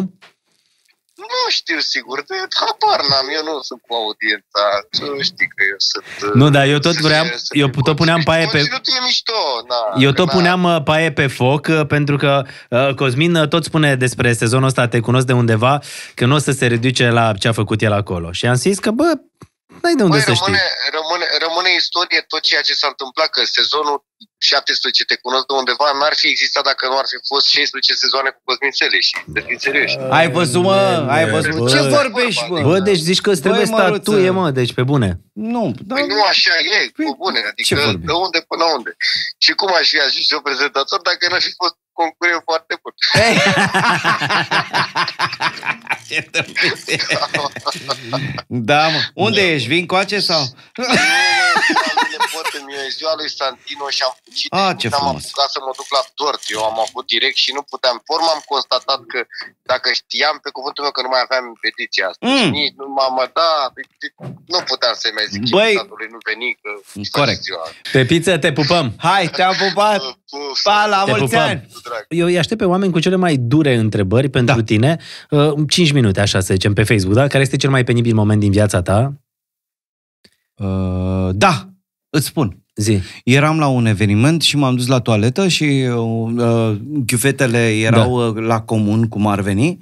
Nu știu sigur, de habar n-am, eu nu sunt cu audiența, tu știi că eu sunt... Uh, nu, dar eu tot vreau, eu tot puneam paie pe... Mișto, na, eu tot puneam uh, paie pe foc, uh, pentru că uh, Cosmin tot spune despre sezonul ăsta, te cunosc de undeva, că nu o să se reduce la ce a făcut el acolo. Și am zis că, bă, n-ai de unde Băi, să rămâne, știi. Rămâne, rămâne rămâne istorie tot ceea ce s-a întâmplat, că sezonul 17 te cunosc de undeva, n-ar fi existat dacă nu ar fi fost 16 sezoane cu Cosmin Sele și de fi Ai văzut, mă, ai văzut. ce vorbești, mă? Bă, deci zici că îți trebuie tu statuie, mă, deci pe bune. Nu, păi dar... nu așa e, pe păi bune, adică de unde până unde. Și cum aș fi ajuns eu prezentator dacă n-aș fi fost concurent foarte mult. da, mă. Unde da. ești? Vin coace sau? Da, văd în e ziua lui Santino și am fugit. A, ah, ce am apucat să mă duc la tort. Eu am avut direct și nu puteam. Forma am constatat că dacă știam pe cuvântul meu că nu mai aveam petiția asta. Mm. Nici nu m-am da, nu puteam să-i mai zic Băi, nu veni că Corect. Pe pizza te pupăm. Hai, te-am pupat. Puf, pa, la te mulți pupăm. ani. Eu îi aștept pe oameni cu cele mai dure întrebări pentru da. tine. 5 uh, minute, așa să zicem, pe Facebook, da? Care este cel mai penibil moment din viața ta? Uh, da, Îți spun. Zi. Eram la un eveniment și m-am dus la toaletă și uh, chiuvetele erau da. Uh, la comun, cum ar veni,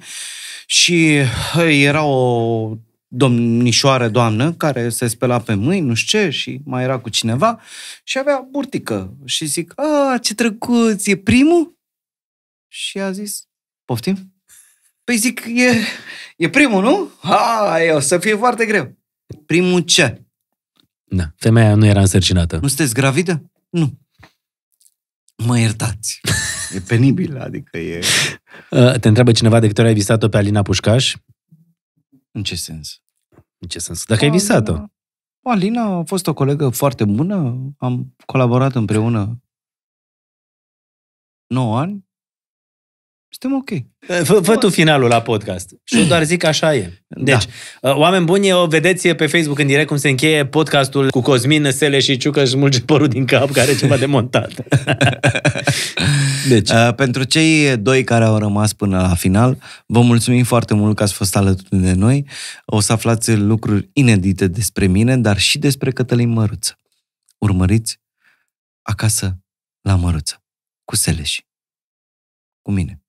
și uh, era o domnișoară, doamnă, care se spela pe mâini, nu știu ce, și mai era cu cineva și avea burtică. Și zic, a, ce drăguț, e primul? Și a zis, poftim? Păi zic, e, e primul, nu? A, e, o să fie foarte greu. Primul ce? Da. Femeia nu era însărcinată. Nu sunteți gravidă? Nu. Mă iertați. E penibil, adică e... Uh, te întreabă cineva de câte ori ai visat-o pe Alina Pușcaș? În ce sens? În ce sens? Dacă Alina... ai visat-o. Alina a fost o colegă foarte bună, am colaborat împreună 9 ani suntem ok. Eh, fă, fă tu finalul la podcast. Și doar zic așa e. Da. Deci, da. oameni buni, o vedeți pe Facebook în direct cum se încheie podcastul cu Cosmin, Sele și Ciucă și mulge părul din cap care e ceva de montat. deci. Eh, pentru cei doi care au rămas până la final, vă mulțumim foarte mult că ați fost alături de noi. O să aflați lucruri inedite despre mine, dar și despre Cătălin Măruță. Urmăriți acasă la Măruță, cu Seleși, cu mine.